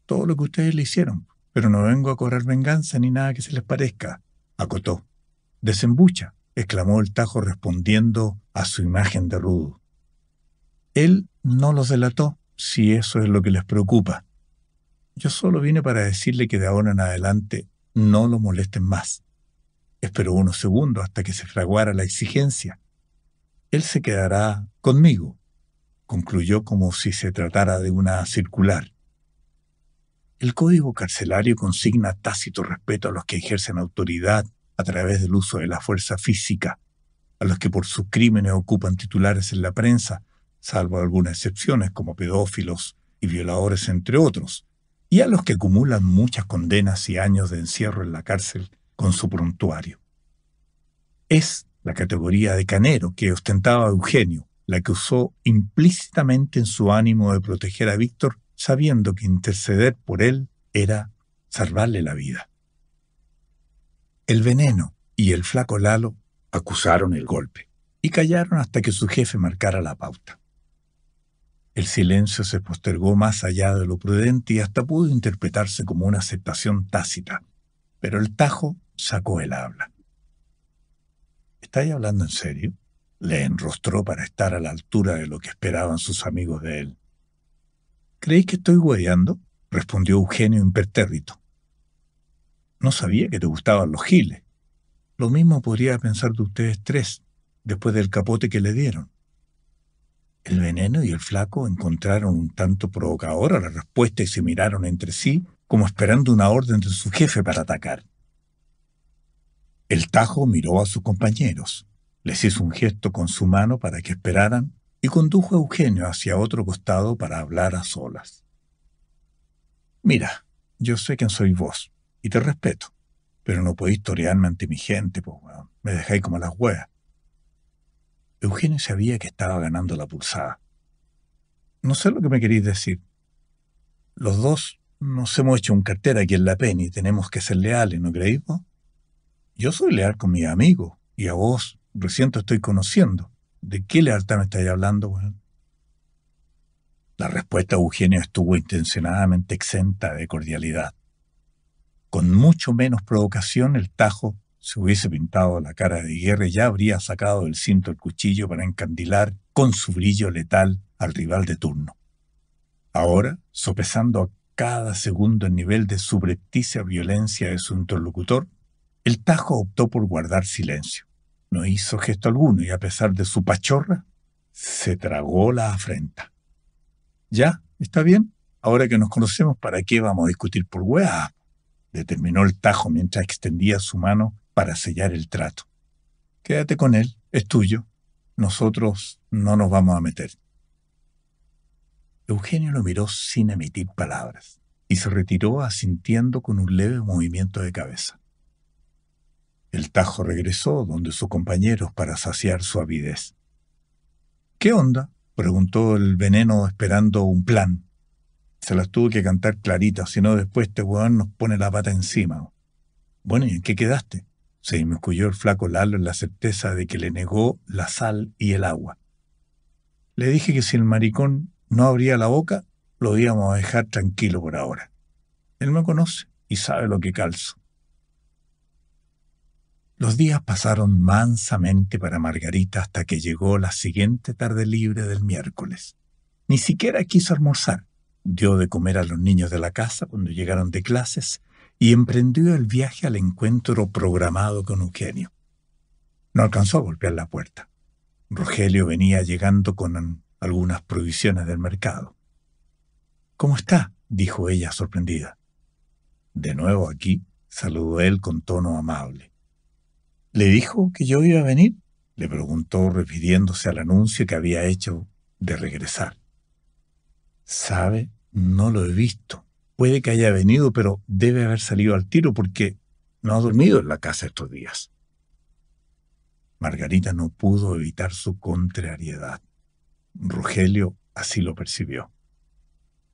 Todo lo que ustedes le hicieron, pero no vengo a cobrar venganza ni nada que se les parezca, acotó. Desembucha, exclamó el tajo respondiendo a su imagen de rudo. Él no los delató, si eso es lo que les preocupa. Yo solo vine para decirle que de ahora en adelante no lo molesten más. Espero unos segundos hasta que se fraguara la exigencia. Él se quedará conmigo, concluyó como si se tratara de una circular. El código carcelario consigna tácito respeto a los que ejercen autoridad a través del uso de la fuerza física, a los que por sus crímenes ocupan titulares en la prensa salvo algunas excepciones como pedófilos y violadores, entre otros, y a los que acumulan muchas condenas y años de encierro en la cárcel con su prontuario. Es la categoría de canero que ostentaba Eugenio, la que usó implícitamente en su ánimo de proteger a Víctor, sabiendo que interceder por él era salvarle la vida. El veneno y el flaco Lalo acusaron el golpe y callaron hasta que su jefe marcara la pauta. El silencio se postergó más allá de lo prudente y hasta pudo interpretarse como una aceptación tácita, pero el tajo sacó el habla. ¿Estáis hablando en serio? Le enrostró para estar a la altura de lo que esperaban sus amigos de él. ¿Creéis que estoy guayando? respondió Eugenio impertérrito. No sabía que te gustaban los giles. Lo mismo podría pensar de ustedes tres, después del capote que le dieron. El veneno y el flaco encontraron un tanto provocador a la respuesta y se miraron entre sí como esperando una orden de su jefe para atacar. El Tajo miró a sus compañeros, les hizo un gesto con su mano para que esperaran y condujo a Eugenio hacia otro costado para hablar a solas. Mira, yo sé quién soy vos y te respeto, pero no podéis torearme ante mi gente, pues me dejáis como las huevas. Eugenio sabía que estaba ganando la pulsada. No sé lo que me queréis decir. Los dos nos hemos hecho un cartera aquí en la PEN y tenemos que ser leales, ¿no creéis vos? Yo soy leal con mi amigo y a vos recién te estoy conociendo. ¿De qué lealtad me estáis hablando, La respuesta de Eugenio estuvo intencionadamente exenta de cordialidad. Con mucho menos provocación, el Tajo si hubiese pintado la cara de guerra ya habría sacado del cinto el cuchillo para encandilar con su brillo letal al rival de turno. Ahora, sopesando a cada segundo el nivel de subrepticia violencia de su interlocutor, el Tajo optó por guardar silencio. No hizo gesto alguno y a pesar de su pachorra, se tragó la afrenta. Ya, está bien. Ahora que nos conocemos, ¿para qué vamos a discutir por weá? determinó el Tajo mientras extendía su mano para sellar el trato. Quédate con él, es tuyo, nosotros no nos vamos a meter. Eugenio lo miró sin emitir palabras y se retiró asintiendo con un leve movimiento de cabeza. El Tajo regresó donde sus compañeros para saciar su avidez. ¿Qué onda? preguntó el veneno esperando un plan. Se las tuvo que cantar claritas si no después este huevón nos pone la pata encima. Bueno, ¿y en qué quedaste? se inmiscuyó el flaco Lalo en la certeza de que le negó la sal y el agua. Le dije que si el maricón no abría la boca, lo íbamos a dejar tranquilo por ahora. Él me conoce y sabe lo que calzo. Los días pasaron mansamente para Margarita hasta que llegó la siguiente tarde libre del miércoles. Ni siquiera quiso almorzar. Dio de comer a los niños de la casa cuando llegaron de clases y emprendió el viaje al encuentro programado con Eugenio. No alcanzó a golpear la puerta. Rogelio venía llegando con algunas provisiones del mercado. ¿Cómo está? dijo ella sorprendida. De nuevo aquí, saludó él con tono amable. ¿Le dijo que yo iba a venir? le preguntó refiriéndose al anuncio que había hecho de regresar. Sabe, no lo he visto, Puede que haya venido, pero debe haber salido al tiro porque no ha dormido en la casa estos días. Margarita no pudo evitar su contrariedad. Rogelio así lo percibió.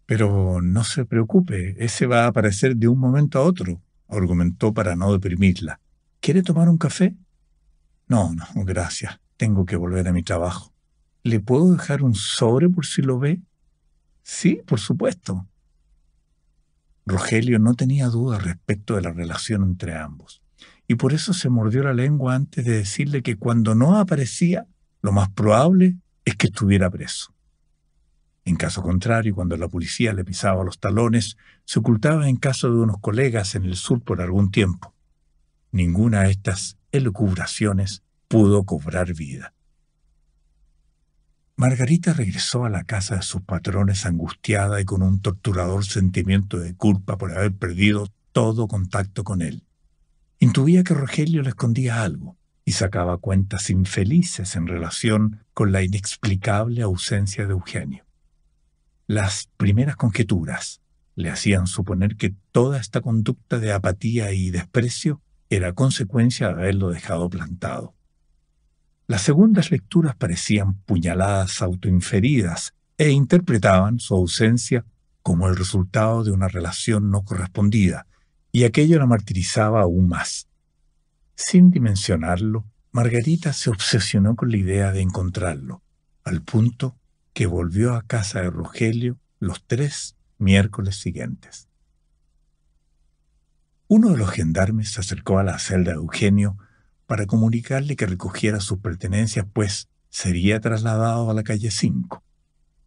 Pero no se preocupe, ese va a aparecer de un momento a otro, argumentó para no deprimirla. ¿Quiere tomar un café? No, no, gracias. Tengo que volver a mi trabajo. ¿Le puedo dejar un sobre por si lo ve? Sí, por supuesto. Rogelio no tenía dudas respecto de la relación entre ambos, y por eso se mordió la lengua antes de decirle que cuando no aparecía, lo más probable es que estuviera preso. En caso contrario, cuando la policía le pisaba los talones, se ocultaba en casa de unos colegas en el sur por algún tiempo. Ninguna de estas elucubraciones pudo cobrar vida. Margarita regresó a la casa de sus patrones angustiada y con un torturador sentimiento de culpa por haber perdido todo contacto con él. Intuía que Rogelio le escondía algo y sacaba cuentas infelices en relación con la inexplicable ausencia de Eugenio. Las primeras conjeturas le hacían suponer que toda esta conducta de apatía y desprecio era consecuencia de haberlo dejado plantado. Las segundas lecturas parecían puñaladas autoinferidas e interpretaban su ausencia como el resultado de una relación no correspondida, y aquello la martirizaba aún más. Sin dimensionarlo, Margarita se obsesionó con la idea de encontrarlo, al punto que volvió a casa de Rogelio los tres miércoles siguientes. Uno de los gendarmes se acercó a la celda de Eugenio para comunicarle que recogiera sus pertenencias, pues sería trasladado a la calle 5.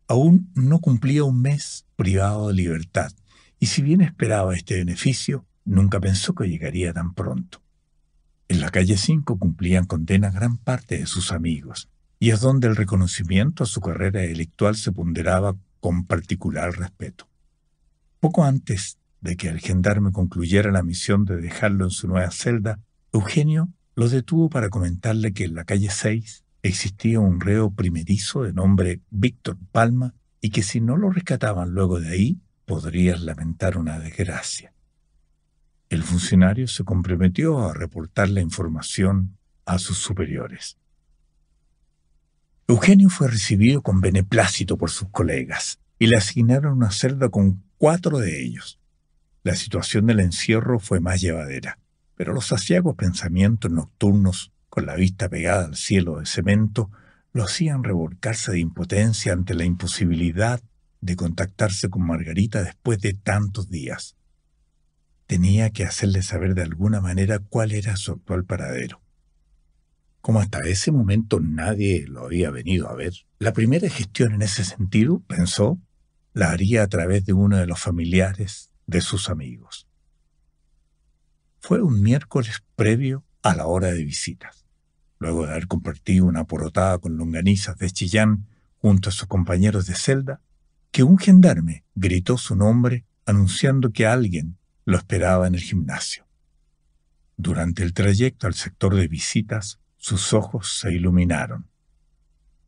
Aún no cumplía un mes privado de libertad, y si bien esperaba este beneficio, nunca pensó que llegaría tan pronto. En la calle 5 cumplían condena gran parte de sus amigos, y es donde el reconocimiento a su carrera delictual se ponderaba con particular respeto. Poco antes de que el gendarme concluyera la misión de dejarlo en su nueva celda, Eugenio lo detuvo para comentarle que en la calle 6 existía un reo primerizo de nombre Víctor Palma y que si no lo rescataban luego de ahí, podrías lamentar una desgracia. El funcionario se comprometió a reportar la información a sus superiores. Eugenio fue recibido con beneplácito por sus colegas y le asignaron una celda con cuatro de ellos. La situación del encierro fue más llevadera pero los aciagos pensamientos nocturnos, con la vista pegada al cielo de cemento, lo hacían revolcarse de impotencia ante la imposibilidad de contactarse con Margarita después de tantos días. Tenía que hacerle saber de alguna manera cuál era su actual paradero. Como hasta ese momento nadie lo había venido a ver, la primera gestión en ese sentido, pensó, la haría a través de uno de los familiares de sus amigos. Fue un miércoles previo a la hora de visitas. Luego de haber compartido una porotada con longanizas de Chillán junto a sus compañeros de celda, que un gendarme gritó su nombre anunciando que alguien lo esperaba en el gimnasio. Durante el trayecto al sector de visitas, sus ojos se iluminaron.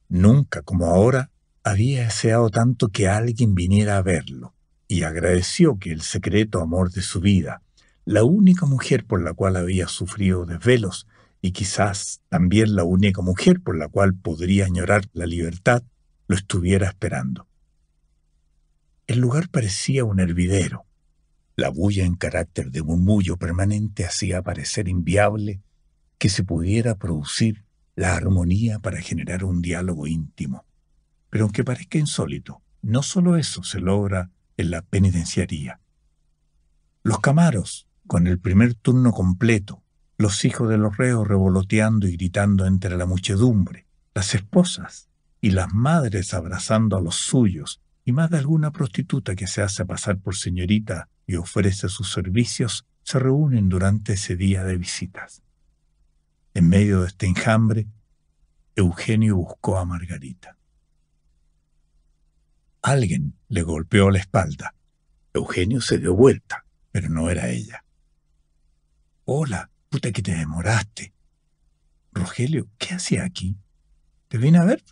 Nunca como ahora había deseado tanto que alguien viniera a verlo, y agradeció que el secreto amor de su vida, la única mujer por la cual había sufrido desvelos y quizás también la única mujer por la cual podría añorar la libertad, lo estuviera esperando. El lugar parecía un hervidero. La bulla en carácter de murmullo permanente hacía parecer inviable que se pudiera producir la armonía para generar un diálogo íntimo. Pero aunque parezca insólito, no solo eso se logra en la penitenciaría. Los camaros, con el primer turno completo, los hijos de los reos revoloteando y gritando entre la muchedumbre, las esposas y las madres abrazando a los suyos, y más de alguna prostituta que se hace pasar por señorita y ofrece sus servicios, se reúnen durante ese día de visitas. En medio de este enjambre, Eugenio buscó a Margarita. Alguien le golpeó la espalda. Eugenio se dio vuelta, pero no era ella. Hola, puta que te demoraste. Rogelio, ¿qué hacía aquí? Te vine a ver.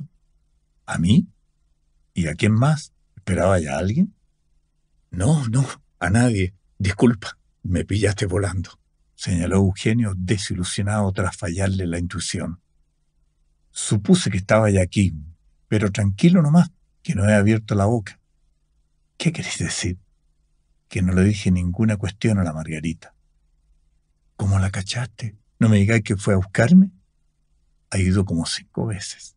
¿A mí? ¿Y a quién más? ¿Esperaba ya a alguien? No, no, a nadie. Disculpa, me pillaste volando, señaló Eugenio desilusionado tras fallarle la intuición. Supuse que estaba ya aquí, pero tranquilo nomás, que no he abierto la boca. ¿Qué querés decir? Que no le dije ninguna cuestión a la Margarita. ¿Cómo la cachaste? No me diga que fue a buscarme. Ha ido como cinco veces.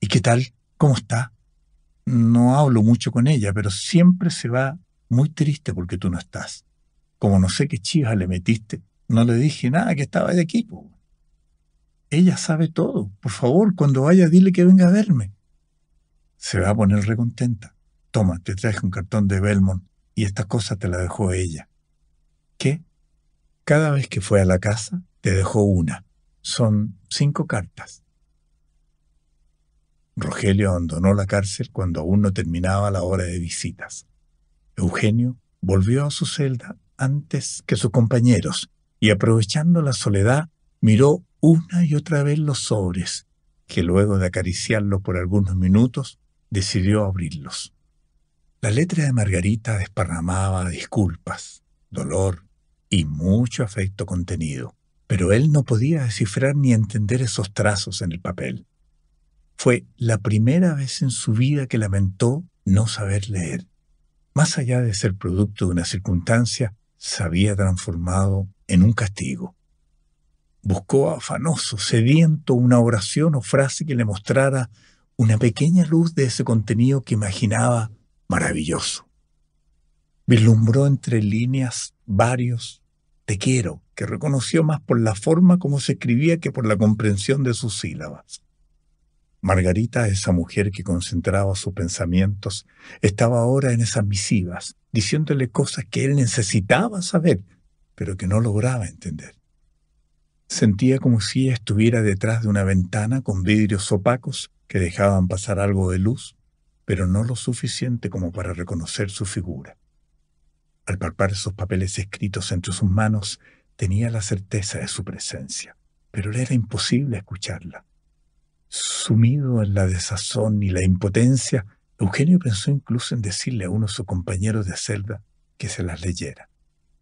¿Y qué tal? ¿Cómo está? No hablo mucho con ella, pero siempre se va muy triste porque tú no estás. Como no sé qué chivas le metiste, no le dije nada que estaba de equipo. Ella sabe todo. Por favor, cuando vaya, dile que venga a verme. Se va a poner recontenta. Toma, te traje un cartón de Belmont y estas cosas te la dejó ella. ¿Qué? Cada vez que fue a la casa, te dejó una. Son cinco cartas. Rogelio abandonó la cárcel cuando aún no terminaba la hora de visitas. Eugenio volvió a su celda antes que sus compañeros y aprovechando la soledad miró una y otra vez los sobres, que luego de acariciarlos por algunos minutos decidió abrirlos. La letra de Margarita desparramaba disculpas, dolor, y mucho afecto contenido, pero él no podía descifrar ni entender esos trazos en el papel. Fue la primera vez en su vida que lamentó no saber leer. Más allá de ser producto de una circunstancia, se había transformado en un castigo. Buscó afanoso, sediento, una oración o frase que le mostrara una pequeña luz de ese contenido que imaginaba maravilloso. Vilumbró entre líneas varios te quiero, que reconoció más por la forma como se escribía que por la comprensión de sus sílabas. Margarita, esa mujer que concentraba sus pensamientos, estaba ahora en esas misivas, diciéndole cosas que él necesitaba saber, pero que no lograba entender. Sentía como si estuviera detrás de una ventana con vidrios opacos que dejaban pasar algo de luz, pero no lo suficiente como para reconocer su figura. Al palpar esos papeles escritos entre sus manos, tenía la certeza de su presencia, pero le era imposible escucharla. Sumido en la desazón y la impotencia, Eugenio pensó incluso en decirle a uno de sus compañeros de celda que se las leyera,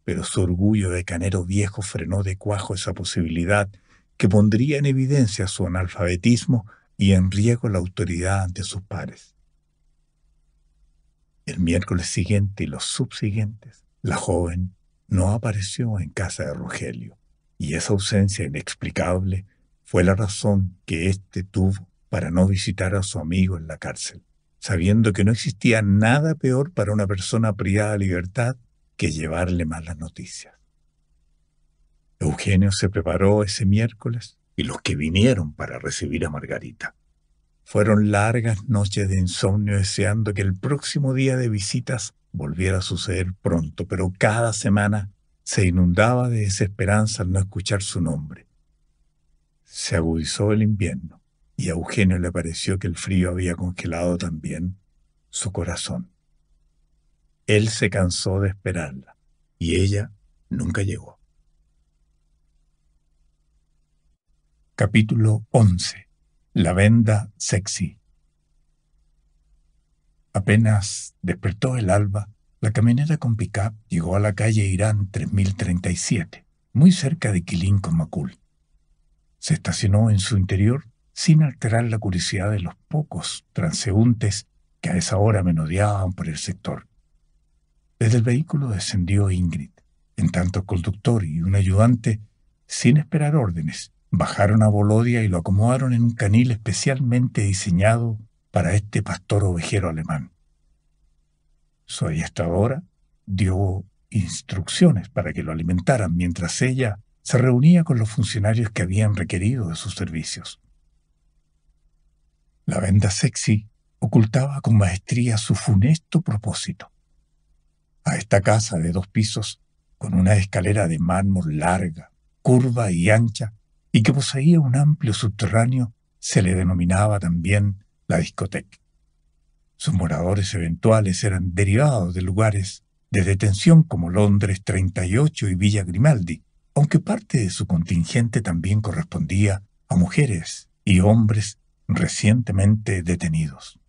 pero su orgullo de canero viejo frenó de cuajo esa posibilidad que pondría en evidencia su analfabetismo y en riesgo la autoridad ante sus pares. El miércoles siguiente y los subsiguientes, la joven no apareció en casa de Rogelio, y esa ausencia inexplicable fue la razón que éste tuvo para no visitar a su amigo en la cárcel, sabiendo que no existía nada peor para una persona privada de libertad que llevarle malas noticias. Eugenio se preparó ese miércoles y los que vinieron para recibir a Margarita. Fueron largas noches de insomnio deseando que el próximo día de visitas volviera a suceder pronto, pero cada semana se inundaba de desesperanza al no escuchar su nombre. Se agudizó el invierno y a Eugenio le pareció que el frío había congelado también su corazón. Él se cansó de esperarla y ella nunca llegó. Capítulo 11 la venda sexy. Apenas despertó el alba, la camioneta con pickup llegó a la calle Irán 3037, muy cerca de Quilín con Macul. Se estacionó en su interior sin alterar la curiosidad de los pocos transeúntes que a esa hora menodeaban por el sector. Desde el vehículo descendió Ingrid, en tanto conductor y un ayudante, sin esperar órdenes, Bajaron a Bolodia y lo acomodaron en un canil especialmente diseñado para este pastor ovejero alemán. Su adiestradora dio instrucciones para que lo alimentaran mientras ella se reunía con los funcionarios que habían requerido de sus servicios. La venda sexy ocultaba con maestría su funesto propósito. A esta casa de dos pisos, con una escalera de mármol larga, curva y ancha, y que poseía un amplio subterráneo, se le denominaba también la discoteca. Sus moradores eventuales eran derivados de lugares de detención como Londres 38 y Villa Grimaldi, aunque parte de su contingente también correspondía a mujeres y hombres recientemente detenidos.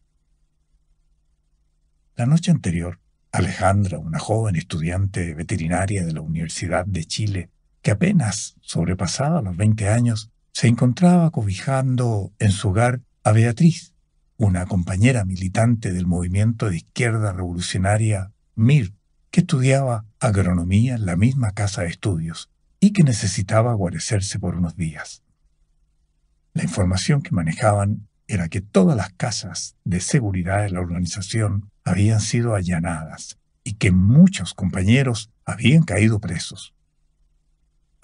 La noche anterior, Alejandra, una joven estudiante veterinaria de la Universidad de Chile, que apenas sobrepasaba los 20 años, se encontraba cobijando en su hogar a Beatriz, una compañera militante del movimiento de izquierda revolucionaria MIR, que estudiaba agronomía en la misma casa de estudios y que necesitaba guarecerse por unos días. La información que manejaban era que todas las casas de seguridad de la organización habían sido allanadas y que muchos compañeros habían caído presos.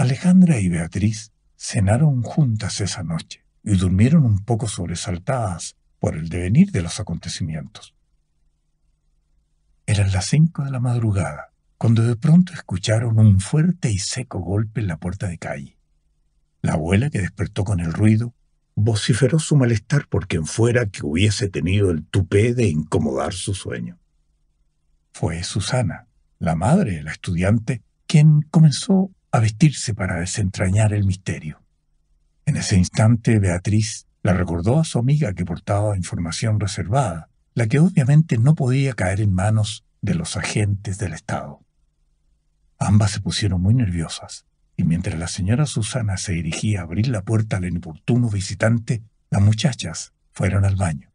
Alejandra y Beatriz cenaron juntas esa noche y durmieron un poco sobresaltadas por el devenir de los acontecimientos. Eran las cinco de la madrugada cuando de pronto escucharon un fuerte y seco golpe en la puerta de calle. La abuela, que despertó con el ruido, vociferó su malestar por quien fuera que hubiese tenido el tupé de incomodar su sueño. Fue Susana, la madre de la estudiante, quien comenzó a vestirse para desentrañar el misterio. En ese instante, Beatriz la recordó a su amiga que portaba información reservada, la que obviamente no podía caer en manos de los agentes del Estado. Ambas se pusieron muy nerviosas, y mientras la señora Susana se dirigía a abrir la puerta al inoportuno visitante, las muchachas fueron al baño,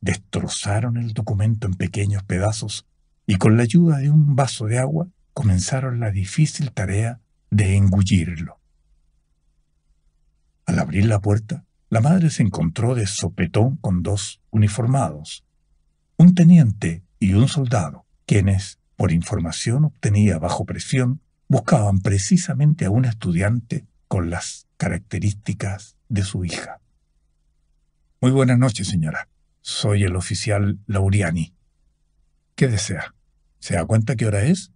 destrozaron el documento en pequeños pedazos y con la ayuda de un vaso de agua comenzaron la difícil tarea de engullirlo. Al abrir la puerta, la madre se encontró de sopetón con dos uniformados, un teniente y un soldado, quienes, por información obtenida bajo presión, buscaban precisamente a un estudiante con las características de su hija. Muy buenas noches, señora. Soy el oficial Lauriani. ¿Qué desea? ¿Se da cuenta qué hora es?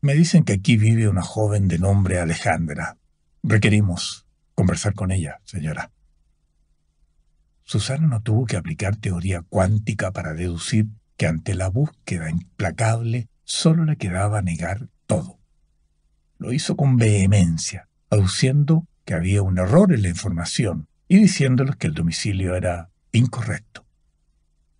Me dicen que aquí vive una joven de nombre Alejandra. Requerimos conversar con ella, señora. Susana no tuvo que aplicar teoría cuántica para deducir que ante la búsqueda implacable solo le quedaba negar todo. Lo hizo con vehemencia, aduciendo que había un error en la información y diciéndoles que el domicilio era incorrecto.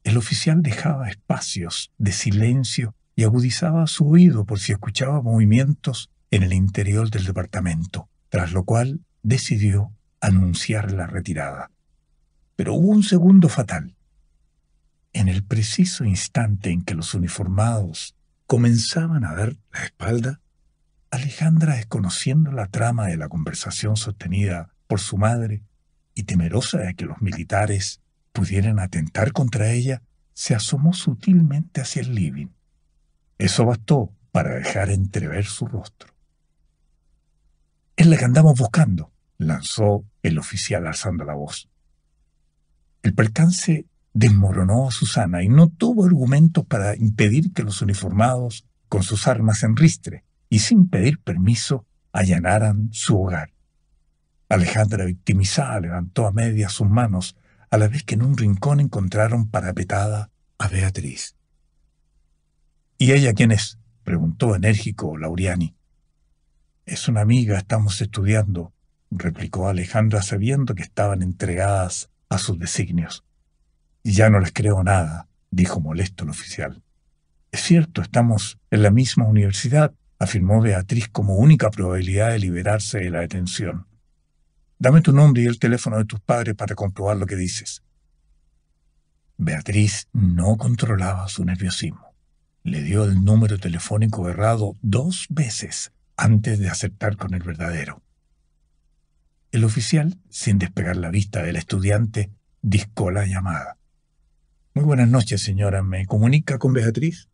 El oficial dejaba espacios de silencio y agudizaba su oído por si escuchaba movimientos en el interior del departamento, tras lo cual decidió anunciar la retirada. Pero hubo un segundo fatal. En el preciso instante en que los uniformados comenzaban a dar la espalda, Alejandra, desconociendo la trama de la conversación sostenida por su madre y temerosa de que los militares pudieran atentar contra ella, se asomó sutilmente hacia el living. Eso bastó para dejar entrever su rostro. Es la que andamos buscando, lanzó el oficial alzando la voz. El percance desmoronó a Susana y no tuvo argumentos para impedir que los uniformados, con sus armas en ristre y sin pedir permiso, allanaran su hogar. Alejandra, victimizada, levantó a medias sus manos, a la vez que en un rincón encontraron parapetada a Beatriz. ¿Y ella quién es? preguntó enérgico Lauriani. Es una amiga, estamos estudiando, replicó Alejandra sabiendo que estaban entregadas a sus designios. Y ya no les creo nada, dijo molesto el oficial. Es cierto, estamos en la misma universidad, afirmó Beatriz como única probabilidad de liberarse de la detención. Dame tu nombre y el teléfono de tus padres para comprobar lo que dices. Beatriz no controlaba su nerviosismo le dio el número telefónico errado dos veces antes de aceptar con el verdadero. El oficial, sin despegar la vista del estudiante, discó la llamada. Muy buenas noches, señora. ¿Me comunica con Beatriz?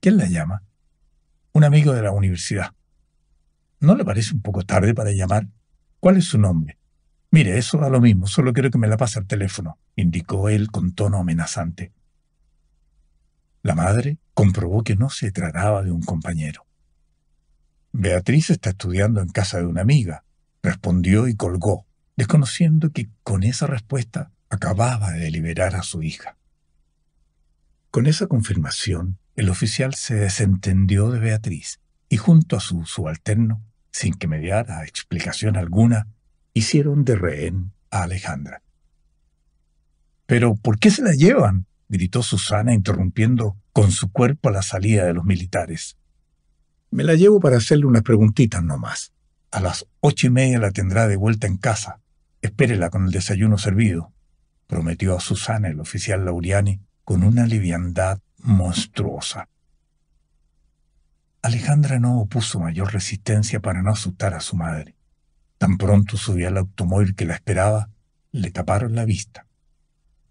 ¿Quién la llama? Un amigo de la universidad. ¿No le parece un poco tarde para llamar? ¿Cuál es su nombre? Mire, eso da lo mismo, solo quiero que me la pase al teléfono, indicó él con tono amenazante. La madre comprobó que no se trataba de un compañero. Beatriz está estudiando en casa de una amiga, respondió y colgó, desconociendo que con esa respuesta acababa de liberar a su hija. Con esa confirmación, el oficial se desentendió de Beatriz y junto a su subalterno, sin que mediara explicación alguna, hicieron de rehén a Alejandra. ¿Pero por qué se la llevan? gritó Susana interrumpiendo con su cuerpo la salida de los militares. Me la llevo para hacerle unas preguntitas nomás. A las ocho y media la tendrá de vuelta en casa. Espérela con el desayuno servido, prometió a Susana el oficial Lauriani con una liviandad monstruosa. Alejandra no opuso mayor resistencia para no asustar a su madre. Tan pronto subió al automóvil que la esperaba, le taparon la vista.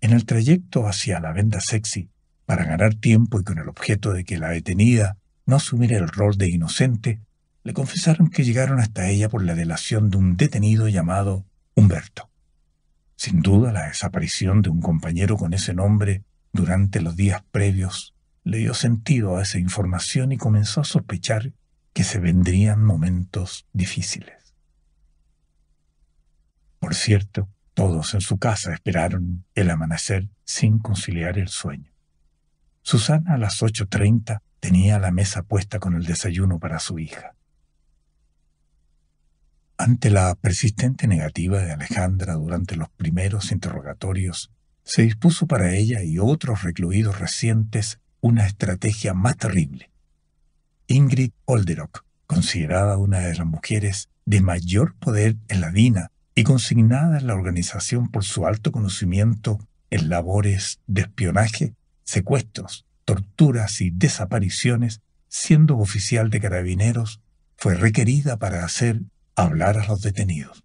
En el trayecto hacia la venda sexy, para ganar tiempo y con el objeto de que la detenida no asumiera el rol de inocente, le confesaron que llegaron hasta ella por la delación de un detenido llamado Humberto. Sin duda la desaparición de un compañero con ese nombre durante los días previos le dio sentido a esa información y comenzó a sospechar que se vendrían momentos difíciles. Por cierto, todos en su casa esperaron el amanecer sin conciliar el sueño. Susana a las 8.30 tenía la mesa puesta con el desayuno para su hija. Ante la persistente negativa de Alejandra durante los primeros interrogatorios, se dispuso para ella y otros recluidos recientes una estrategia más terrible. Ingrid Olderock, considerada una de las mujeres de mayor poder en la DINA y consignada en la organización por su alto conocimiento en labores de espionaje, secuestros, torturas y desapariciones, siendo oficial de carabineros, fue requerida para hacer hablar a los detenidos.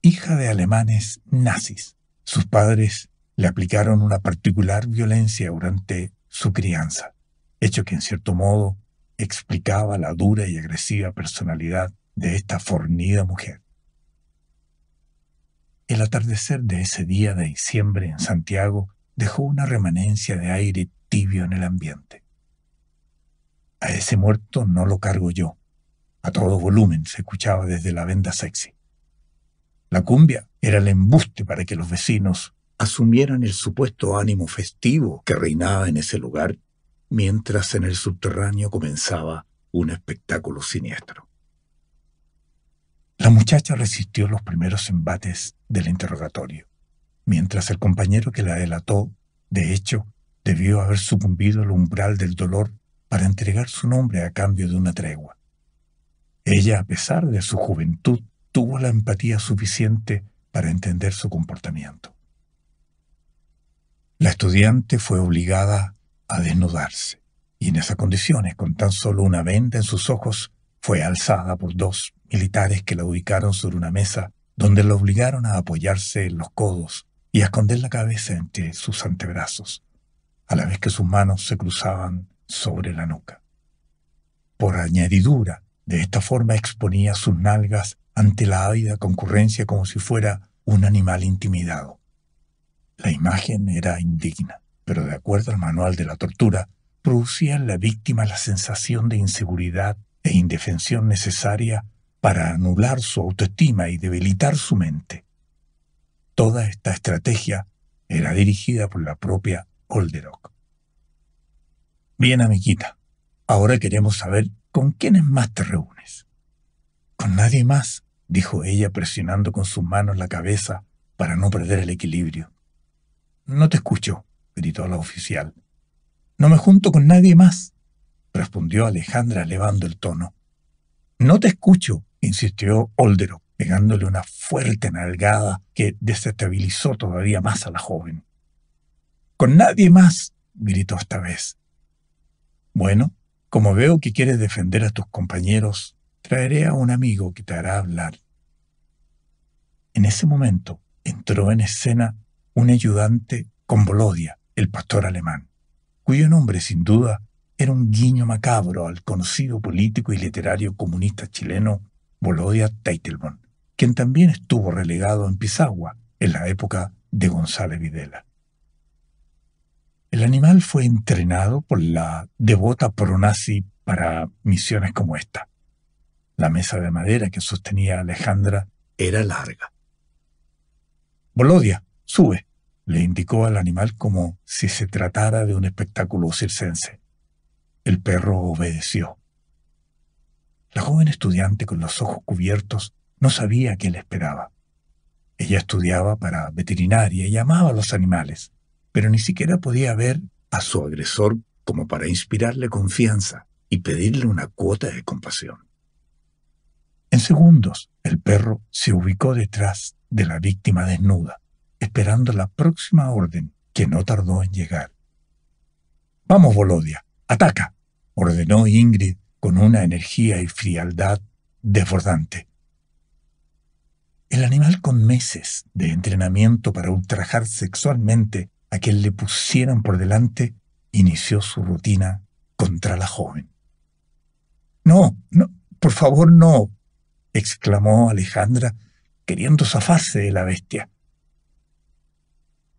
Hija de alemanes nazis, sus padres le aplicaron una particular violencia durante su crianza, hecho que en cierto modo explicaba la dura y agresiva personalidad de esta fornida mujer. El atardecer de ese día de diciembre en Santiago dejó una remanencia de aire tibio en el ambiente. A ese muerto no lo cargo yo. A todo volumen se escuchaba desde la venda sexy. La cumbia era el embuste para que los vecinos asumieran el supuesto ánimo festivo que reinaba en ese lugar, mientras en el subterráneo comenzaba un espectáculo siniestro. La muchacha resistió los primeros embates del interrogatorio, mientras el compañero que la delató, de hecho, debió haber sucumbido al umbral del dolor para entregar su nombre a cambio de una tregua. Ella, a pesar de su juventud, tuvo la empatía suficiente para entender su comportamiento. La estudiante fue obligada a desnudarse, y en esas condiciones, con tan solo una venda en sus ojos, fue alzada por dos militares que la ubicaron sobre una mesa, donde la obligaron a apoyarse en los codos y a esconder la cabeza entre sus antebrazos, a la vez que sus manos se cruzaban sobre la nuca. Por añadidura, de esta forma exponía sus nalgas ante la ávida concurrencia como si fuera un animal intimidado. La imagen era indigna, pero de acuerdo al manual de la tortura, producía en la víctima la sensación de inseguridad e indefensión necesaria para anular su autoestima y debilitar su mente. Toda esta estrategia era dirigida por la propia Olderock. Bien, amiguita, ahora queremos saber con quiénes más te reúnes. Con nadie más, dijo ella presionando con sus manos la cabeza para no perder el equilibrio. No te escucho, gritó la oficial. No me junto con nadie más, respondió Alejandra elevando el tono. No te escucho, insistió Oldero pegándole una fuerte nalgada que desestabilizó todavía más a la joven. Con nadie más, gritó esta vez. Bueno, como veo que quieres defender a tus compañeros, traeré a un amigo que te hará hablar. En ese momento entró en escena un ayudante con Bolodia, el pastor alemán, cuyo nombre sin duda era un guiño macabro al conocido político y literario comunista chileno Volodia Teitelman, quien también estuvo relegado en Pisagua en la época de González Videla. El animal fue entrenado por la devota pronazi para misiones como esta. La mesa de madera que sostenía Alejandra era larga. Volodia, sube, le indicó al animal como si se tratara de un espectáculo circense. El perro obedeció. La joven estudiante, con los ojos cubiertos, no sabía qué le esperaba. Ella estudiaba para veterinaria y amaba a los animales, pero ni siquiera podía ver a su agresor como para inspirarle confianza y pedirle una cuota de compasión. En segundos, el perro se ubicó detrás de la víctima desnuda, esperando la próxima orden que no tardó en llegar. Vamos, Volodia, ataca, ordenó Ingrid con una energía y frialdad desbordante. El animal con meses de entrenamiento para ultrajar sexualmente a quien le pusieran por delante inició su rutina contra la joven. No, no, por favor no, exclamó Alejandra, queriendo zafarse de la bestia.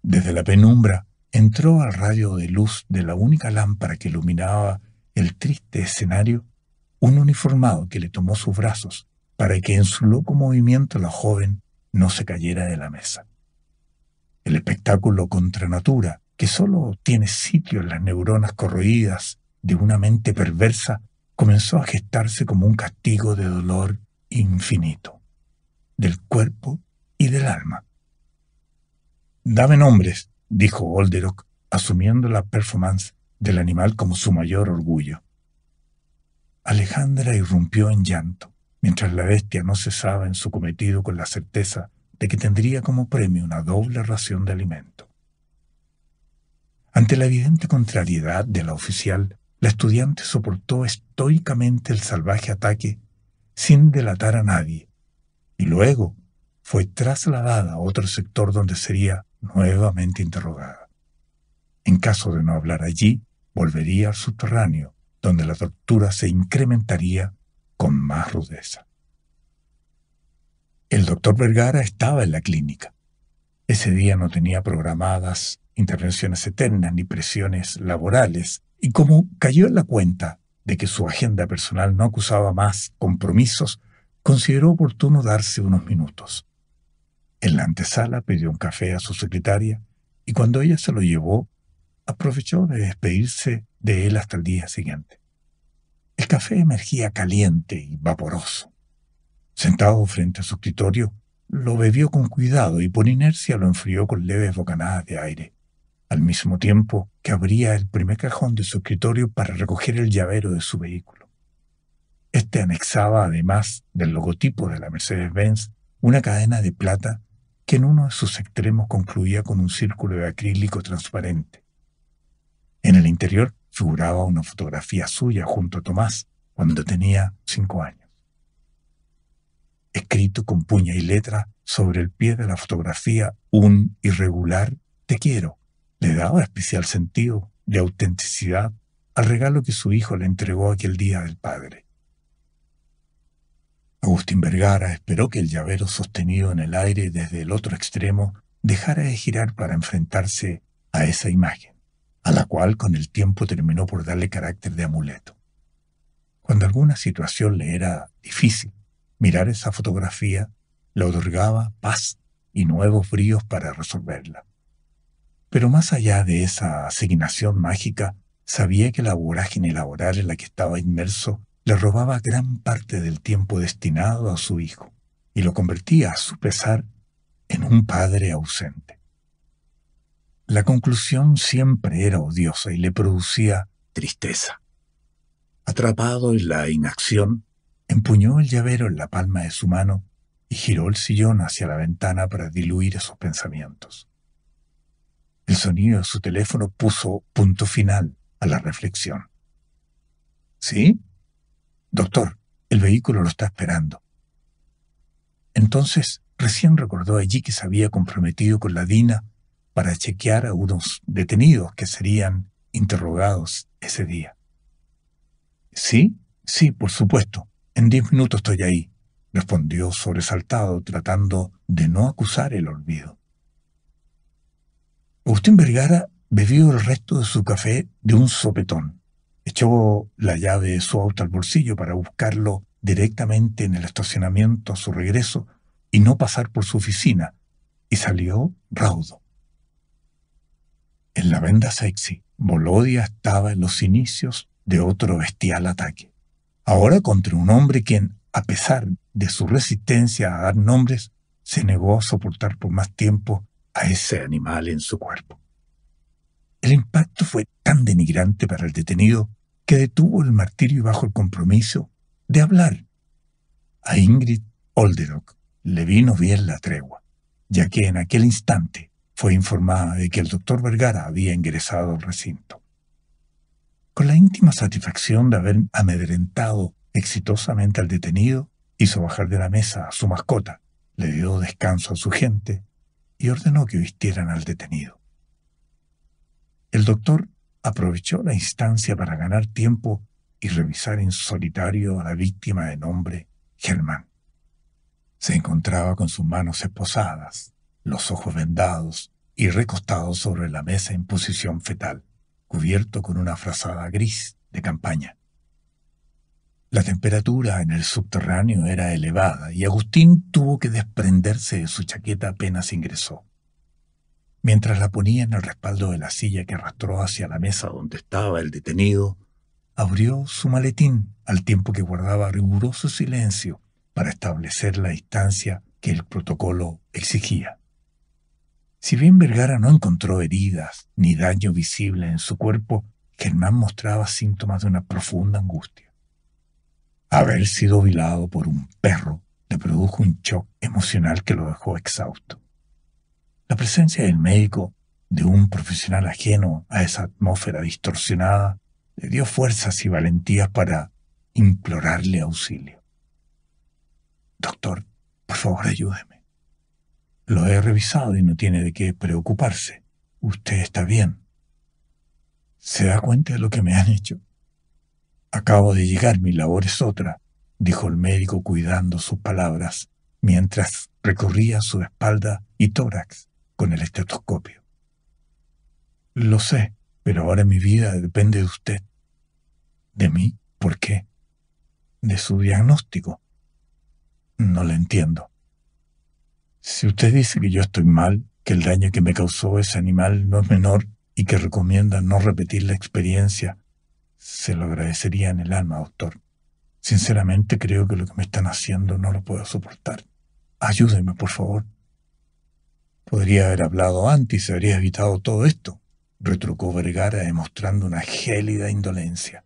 Desde la penumbra entró al rayo de luz de la única lámpara que iluminaba el triste escenario un uniformado que le tomó sus brazos para que en su loco movimiento la joven no se cayera de la mesa. El espectáculo contra natura, que solo tiene sitio en las neuronas corroídas de una mente perversa, comenzó a gestarse como un castigo de dolor infinito, del cuerpo y del alma. Dame nombres, dijo Olderock, asumiendo la performance del animal como su mayor orgullo. Alejandra irrumpió en llanto, mientras la bestia no cesaba en su cometido con la certeza de que tendría como premio una doble ración de alimento. Ante la evidente contrariedad de la oficial, la estudiante soportó estoicamente el salvaje ataque sin delatar a nadie, y luego fue trasladada a otro sector donde sería nuevamente interrogada. En caso de no hablar allí, volvería al subterráneo, donde la tortura se incrementaría con más rudeza. El doctor Vergara estaba en la clínica. Ese día no tenía programadas intervenciones eternas ni presiones laborales, y como cayó en la cuenta de que su agenda personal no acusaba más compromisos, consideró oportuno darse unos minutos. En la antesala pidió un café a su secretaria y cuando ella se lo llevó, aprovechó de despedirse de él hasta el día siguiente. El café emergía caliente y vaporoso. Sentado frente a su escritorio, lo bebió con cuidado y por inercia lo enfrió con leves bocanadas de aire, al mismo tiempo que abría el primer cajón de su escritorio para recoger el llavero de su vehículo. Este anexaba, además del logotipo de la Mercedes-Benz, una cadena de plata que en uno de sus extremos concluía con un círculo de acrílico transparente. En el interior figuraba una fotografía suya junto a Tomás cuando tenía cinco años. Escrito con puña y letra sobre el pie de la fotografía un irregular te quiero le daba especial sentido de autenticidad al regalo que su hijo le entregó aquel día del padre. Agustín Vergara esperó que el llavero sostenido en el aire desde el otro extremo dejara de girar para enfrentarse a esa imagen a la cual con el tiempo terminó por darle carácter de amuleto. Cuando alguna situación le era difícil, mirar esa fotografía le otorgaba paz y nuevos bríos para resolverla. Pero más allá de esa asignación mágica, sabía que la vorágine laboral en la que estaba inmerso le robaba gran parte del tiempo destinado a su hijo y lo convertía a su pesar en un padre ausente. La conclusión siempre era odiosa y le producía tristeza. Atrapado en la inacción, empuñó el llavero en la palma de su mano y giró el sillón hacia la ventana para diluir sus pensamientos. El sonido de su teléfono puso punto final a la reflexión. ¿Sí? Doctor, el vehículo lo está esperando. Entonces, recién recordó allí que se había comprometido con la Dina para chequear a unos detenidos que serían interrogados ese día. Sí, sí, por supuesto. En diez minutos estoy ahí, respondió sobresaltado, tratando de no acusar el olvido. Agustín Vergara bebió el resto de su café de un sopetón. Echó la llave de su auto al bolsillo para buscarlo directamente en el estacionamiento a su regreso y no pasar por su oficina, y salió raudo. En la venda sexy, Bolodia estaba en los inicios de otro bestial ataque. Ahora contra un hombre quien, a pesar de su resistencia a dar nombres, se negó a soportar por más tiempo a ese animal en su cuerpo. El impacto fue tan denigrante para el detenido que detuvo el martirio bajo el compromiso de hablar. A Ingrid Olderock le vino bien la tregua, ya que en aquel instante fue informada de que el doctor Vergara había ingresado al recinto. Con la íntima satisfacción de haber amedrentado exitosamente al detenido, hizo bajar de la mesa a su mascota, le dio descanso a su gente y ordenó que vistieran al detenido. El doctor aprovechó la instancia para ganar tiempo y revisar en solitario a la víctima de nombre Germán. Se encontraba con sus manos esposadas, los ojos vendados y recostado sobre la mesa en posición fetal, cubierto con una frazada gris de campaña. La temperatura en el subterráneo era elevada y Agustín tuvo que desprenderse de su chaqueta apenas ingresó. Mientras la ponía en el respaldo de la silla que arrastró hacia la mesa donde estaba el detenido, abrió su maletín al tiempo que guardaba riguroso silencio para establecer la distancia que el protocolo exigía. Si bien Vergara no encontró heridas ni daño visible en su cuerpo, Germán mostraba síntomas de una profunda angustia. Haber sido vilado por un perro le produjo un shock emocional que lo dejó exhausto. La presencia del médico, de un profesional ajeno a esa atmósfera distorsionada, le dio fuerzas y valentías para implorarle auxilio. Doctor, por favor ayúdeme. Lo he revisado y no tiene de qué preocuparse. Usted está bien. ¿Se da cuenta de lo que me han hecho? Acabo de llegar, mi labor es otra, dijo el médico cuidando sus palabras, mientras recorría su espalda y tórax con el estetoscopio. Lo sé, pero ahora mi vida depende de usted. ¿De mí? ¿Por qué? De su diagnóstico. No lo entiendo. Si usted dice que yo estoy mal, que el daño que me causó ese animal no es menor y que recomienda no repetir la experiencia, se lo agradecería en el alma, doctor. Sinceramente creo que lo que me están haciendo no lo puedo soportar. Ayúdeme, por favor. Podría haber hablado antes y habría evitado todo esto, retrucó Vergara demostrando una gélida indolencia.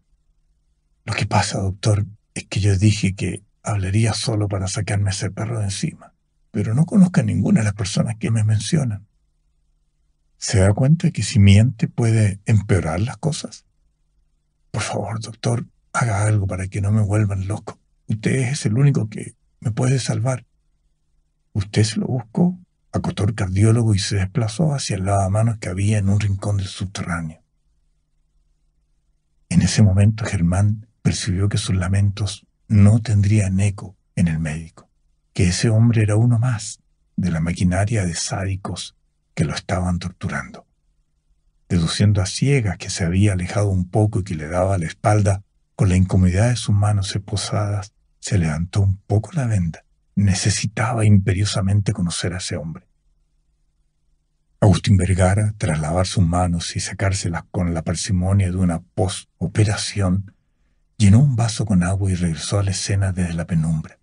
Lo que pasa, doctor, es que yo dije que hablaría solo para sacarme a ese perro de encima pero no conozca ninguna de las personas que me mencionan. ¿Se da cuenta que si miente puede empeorar las cosas? Por favor, doctor, haga algo para que no me vuelvan loco. Usted es el único que me puede salvar. Usted se lo buscó, acotó el cardiólogo y se desplazó hacia el lavamanos que había en un rincón del subterráneo. En ese momento Germán percibió que sus lamentos no tendrían eco en el médico que ese hombre era uno más de la maquinaria de sádicos que lo estaban torturando. Deduciendo a ciegas que se había alejado un poco y que le daba la espalda, con la incomodidad de sus manos esposadas, se levantó un poco la venda. Necesitaba imperiosamente conocer a ese hombre. Agustín Vergara, tras lavar sus manos y sacárselas con la parsimonia de una postoperación, llenó un vaso con agua y regresó a la escena desde la penumbra.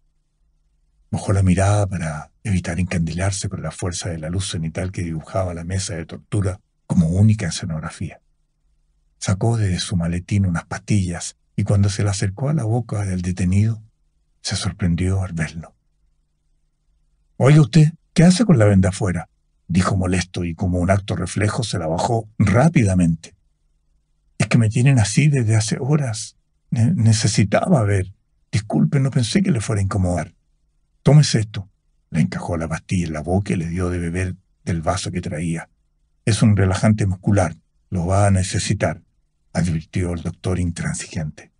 Mojó la mirada para evitar encandilarse por la fuerza de la luz cenital que dibujaba la mesa de tortura como única escenografía. Sacó de su maletín unas pastillas y cuando se le acercó a la boca del detenido, se sorprendió al verlo. Oiga usted, ¿qué hace con la venda afuera? dijo molesto y como un acto reflejo se la bajó rápidamente. Es que me tienen así desde hace horas. necesitaba ver. Disculpe, no pensé que le fuera a incomodar. Tómese esto. Le encajó la pastilla en la boca y le dio de beber del vaso que traía. Es un relajante muscular. Lo va a necesitar, advirtió el doctor intransigente.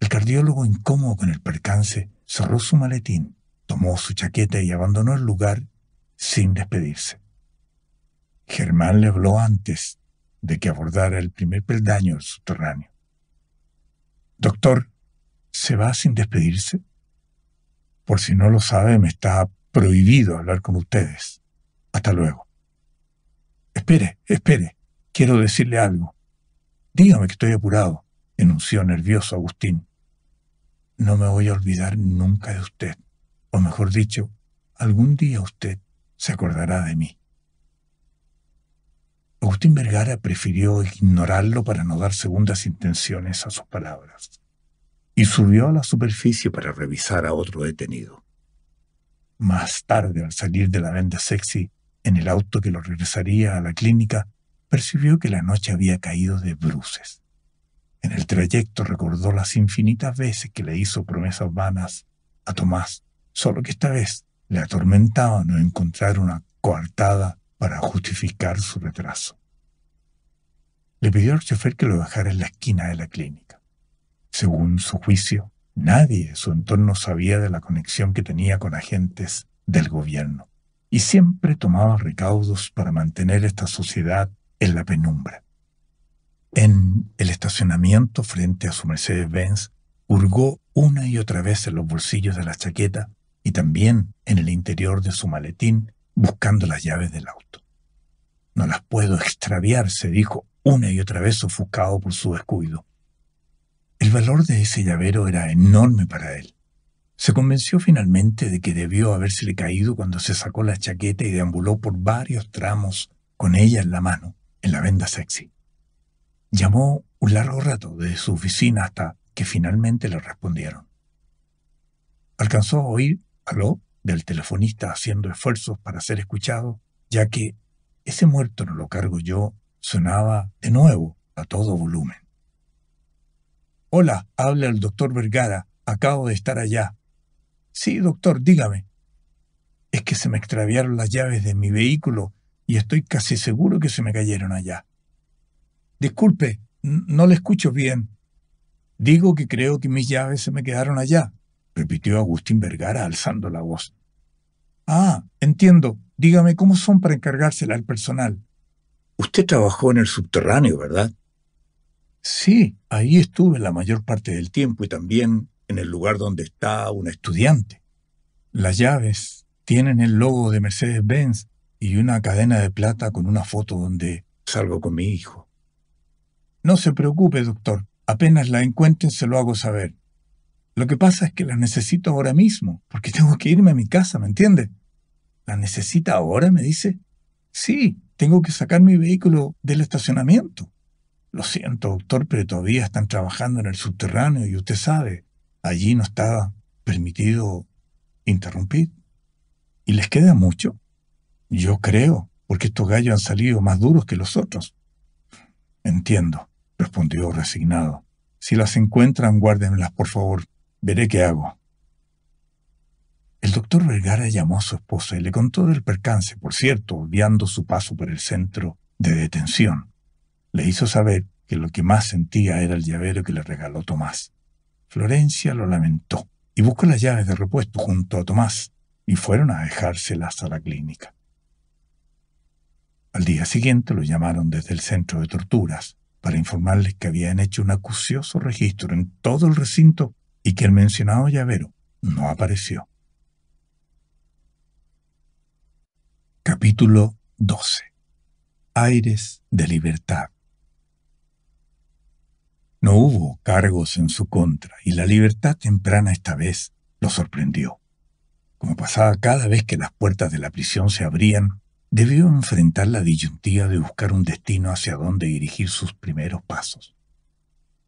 El cardiólogo, incómodo con el percance, cerró su maletín, tomó su chaqueta y abandonó el lugar sin despedirse. Germán le habló antes de que abordara el primer peldaño del subterráneo. Doctor, ¿se va sin despedirse? Por si no lo sabe, me está prohibido hablar con ustedes. Hasta luego. Espere, espere, quiero decirle algo. Dígame que estoy apurado, enunció nervioso Agustín. No me voy a olvidar nunca de usted, o mejor dicho, algún día usted se acordará de mí. Agustín Vergara prefirió ignorarlo para no dar segundas intenciones a sus palabras y subió a la superficie para revisar a otro detenido. Más tarde, al salir de la venda sexy, en el auto que lo regresaría a la clínica, percibió que la noche había caído de bruces. En el trayecto recordó las infinitas veces que le hizo promesas vanas a Tomás, solo que esta vez le atormentaba no encontrar una coartada para justificar su retraso. Le pidió al chofer que lo dejara en la esquina de la clínica. Según su juicio, nadie en su entorno sabía de la conexión que tenía con agentes del gobierno y siempre tomaba recaudos para mantener esta sociedad en la penumbra. En el estacionamiento frente a su Mercedes-Benz, hurgó una y otra vez en los bolsillos de la chaqueta y también en el interior de su maletín buscando las llaves del auto. No las puedo extraviar, se dijo una y otra vez sofocado por su descuido. El valor de ese llavero era enorme para él. Se convenció finalmente de que debió habérsele caído cuando se sacó la chaqueta y deambuló por varios tramos con ella en la mano, en la venda sexy. Llamó un largo rato desde su oficina hasta que finalmente le respondieron. Alcanzó a oír aló del telefonista haciendo esfuerzos para ser escuchado, ya que ese muerto no lo cargo yo sonaba de nuevo a todo volumen. Hola, habla el doctor Vergara. Acabo de estar allá. Sí, doctor, dígame. Es que se me extraviaron las llaves de mi vehículo y estoy casi seguro que se me cayeron allá. Disculpe, no le escucho bien. Digo que creo que mis llaves se me quedaron allá, repitió Agustín Vergara alzando la voz. Ah, entiendo. Dígame cómo son para encargársela al personal. Usted trabajó en el subterráneo, ¿verdad? Sí, ahí estuve la mayor parte del tiempo y también en el lugar donde está un estudiante. Las llaves tienen el logo de Mercedes-Benz y una cadena de plata con una foto donde salgo con mi hijo. No se preocupe, doctor. Apenas la encuentren se lo hago saber. Lo que pasa es que la necesito ahora mismo, porque tengo que irme a mi casa, ¿me entiende? ¿La necesita ahora? me dice. Sí, tengo que sacar mi vehículo del estacionamiento lo siento, doctor, pero todavía están trabajando en el subterráneo y usted sabe, allí no está permitido interrumpir. ¿Y les queda mucho? Yo creo, porque estos gallos han salido más duros que los otros. Entiendo, respondió resignado. Si las encuentran, guárdenlas, por favor. Veré qué hago. El doctor Vergara llamó a su esposa y le contó del percance, por cierto, obviando su paso por el centro de detención le hizo saber que lo que más sentía era el llavero que le regaló Tomás. Florencia lo lamentó y buscó las llaves de repuesto junto a Tomás y fueron a dejárselas a la clínica. Al día siguiente lo llamaron desde el centro de torturas para informarles que habían hecho un acucioso registro en todo el recinto y que el mencionado llavero no apareció. Capítulo 12. Aires de libertad. No hubo cargos en su contra y la libertad temprana esta vez lo sorprendió. Como pasaba cada vez que las puertas de la prisión se abrían, debió enfrentar la disyuntiva de buscar un destino hacia donde dirigir sus primeros pasos.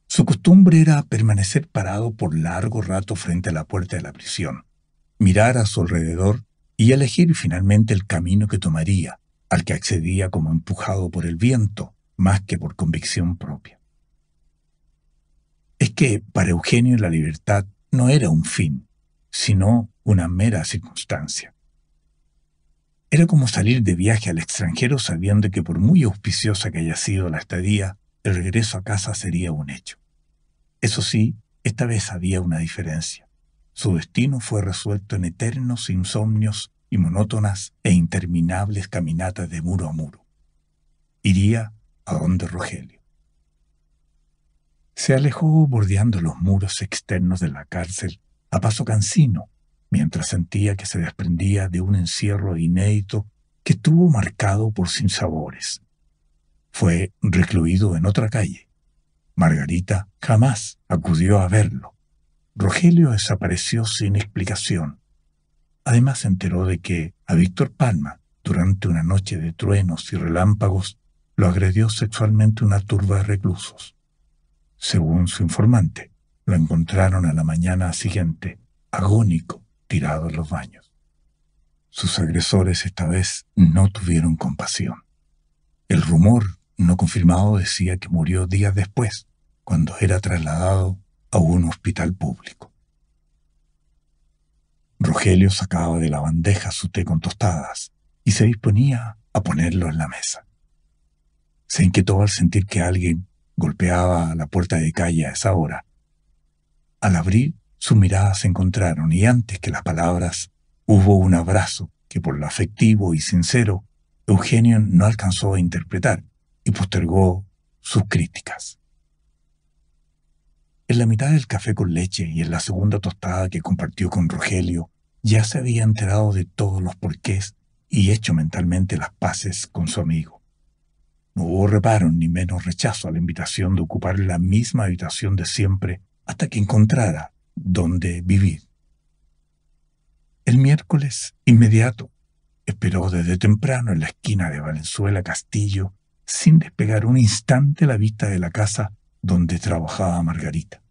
Su costumbre era permanecer parado por largo rato frente a la puerta de la prisión, mirar a su alrededor y elegir finalmente el camino que tomaría, al que accedía como empujado por el viento, más que por convicción propia es que para Eugenio la libertad no era un fin, sino una mera circunstancia. Era como salir de viaje al extranjero sabiendo que por muy auspiciosa que haya sido la estadía, el regreso a casa sería un hecho. Eso sí, esta vez había una diferencia. Su destino fue resuelto en eternos insomnios y monótonas e interminables caminatas de muro a muro. Iría a donde Rogelio. Se alejó bordeando los muros externos de la cárcel a paso cansino, mientras sentía que se desprendía de un encierro inédito que tuvo marcado por sinsabores. Fue recluido en otra calle. Margarita jamás acudió a verlo. Rogelio desapareció sin explicación. Además se enteró de que a Víctor Palma, durante una noche de truenos y relámpagos, lo agredió sexualmente una turba de reclusos según su informante. Lo encontraron a la mañana siguiente, agónico, tirado en los baños. Sus agresores esta vez no tuvieron compasión. El rumor no confirmado decía que murió días después, cuando era trasladado a un hospital público. Rogelio sacaba de la bandeja su té con tostadas y se disponía a ponerlo en la mesa. Se inquietó al sentir que alguien golpeaba la puerta de calle a esa hora. Al abrir, sus miradas se encontraron y antes que las palabras, hubo un abrazo que por lo afectivo y sincero, Eugenio no alcanzó a interpretar y postergó sus críticas. En la mitad del café con leche y en la segunda tostada que compartió con Rogelio, ya se había enterado de todos los porqués y hecho mentalmente las paces con su amigo. No hubo reparo ni menos rechazo a la invitación de ocupar la misma habitación de siempre hasta que encontrara dónde vivir. El miércoles inmediato esperó desde temprano en la esquina de Valenzuela Castillo sin despegar un instante la vista de la casa donde trabajaba Margarita.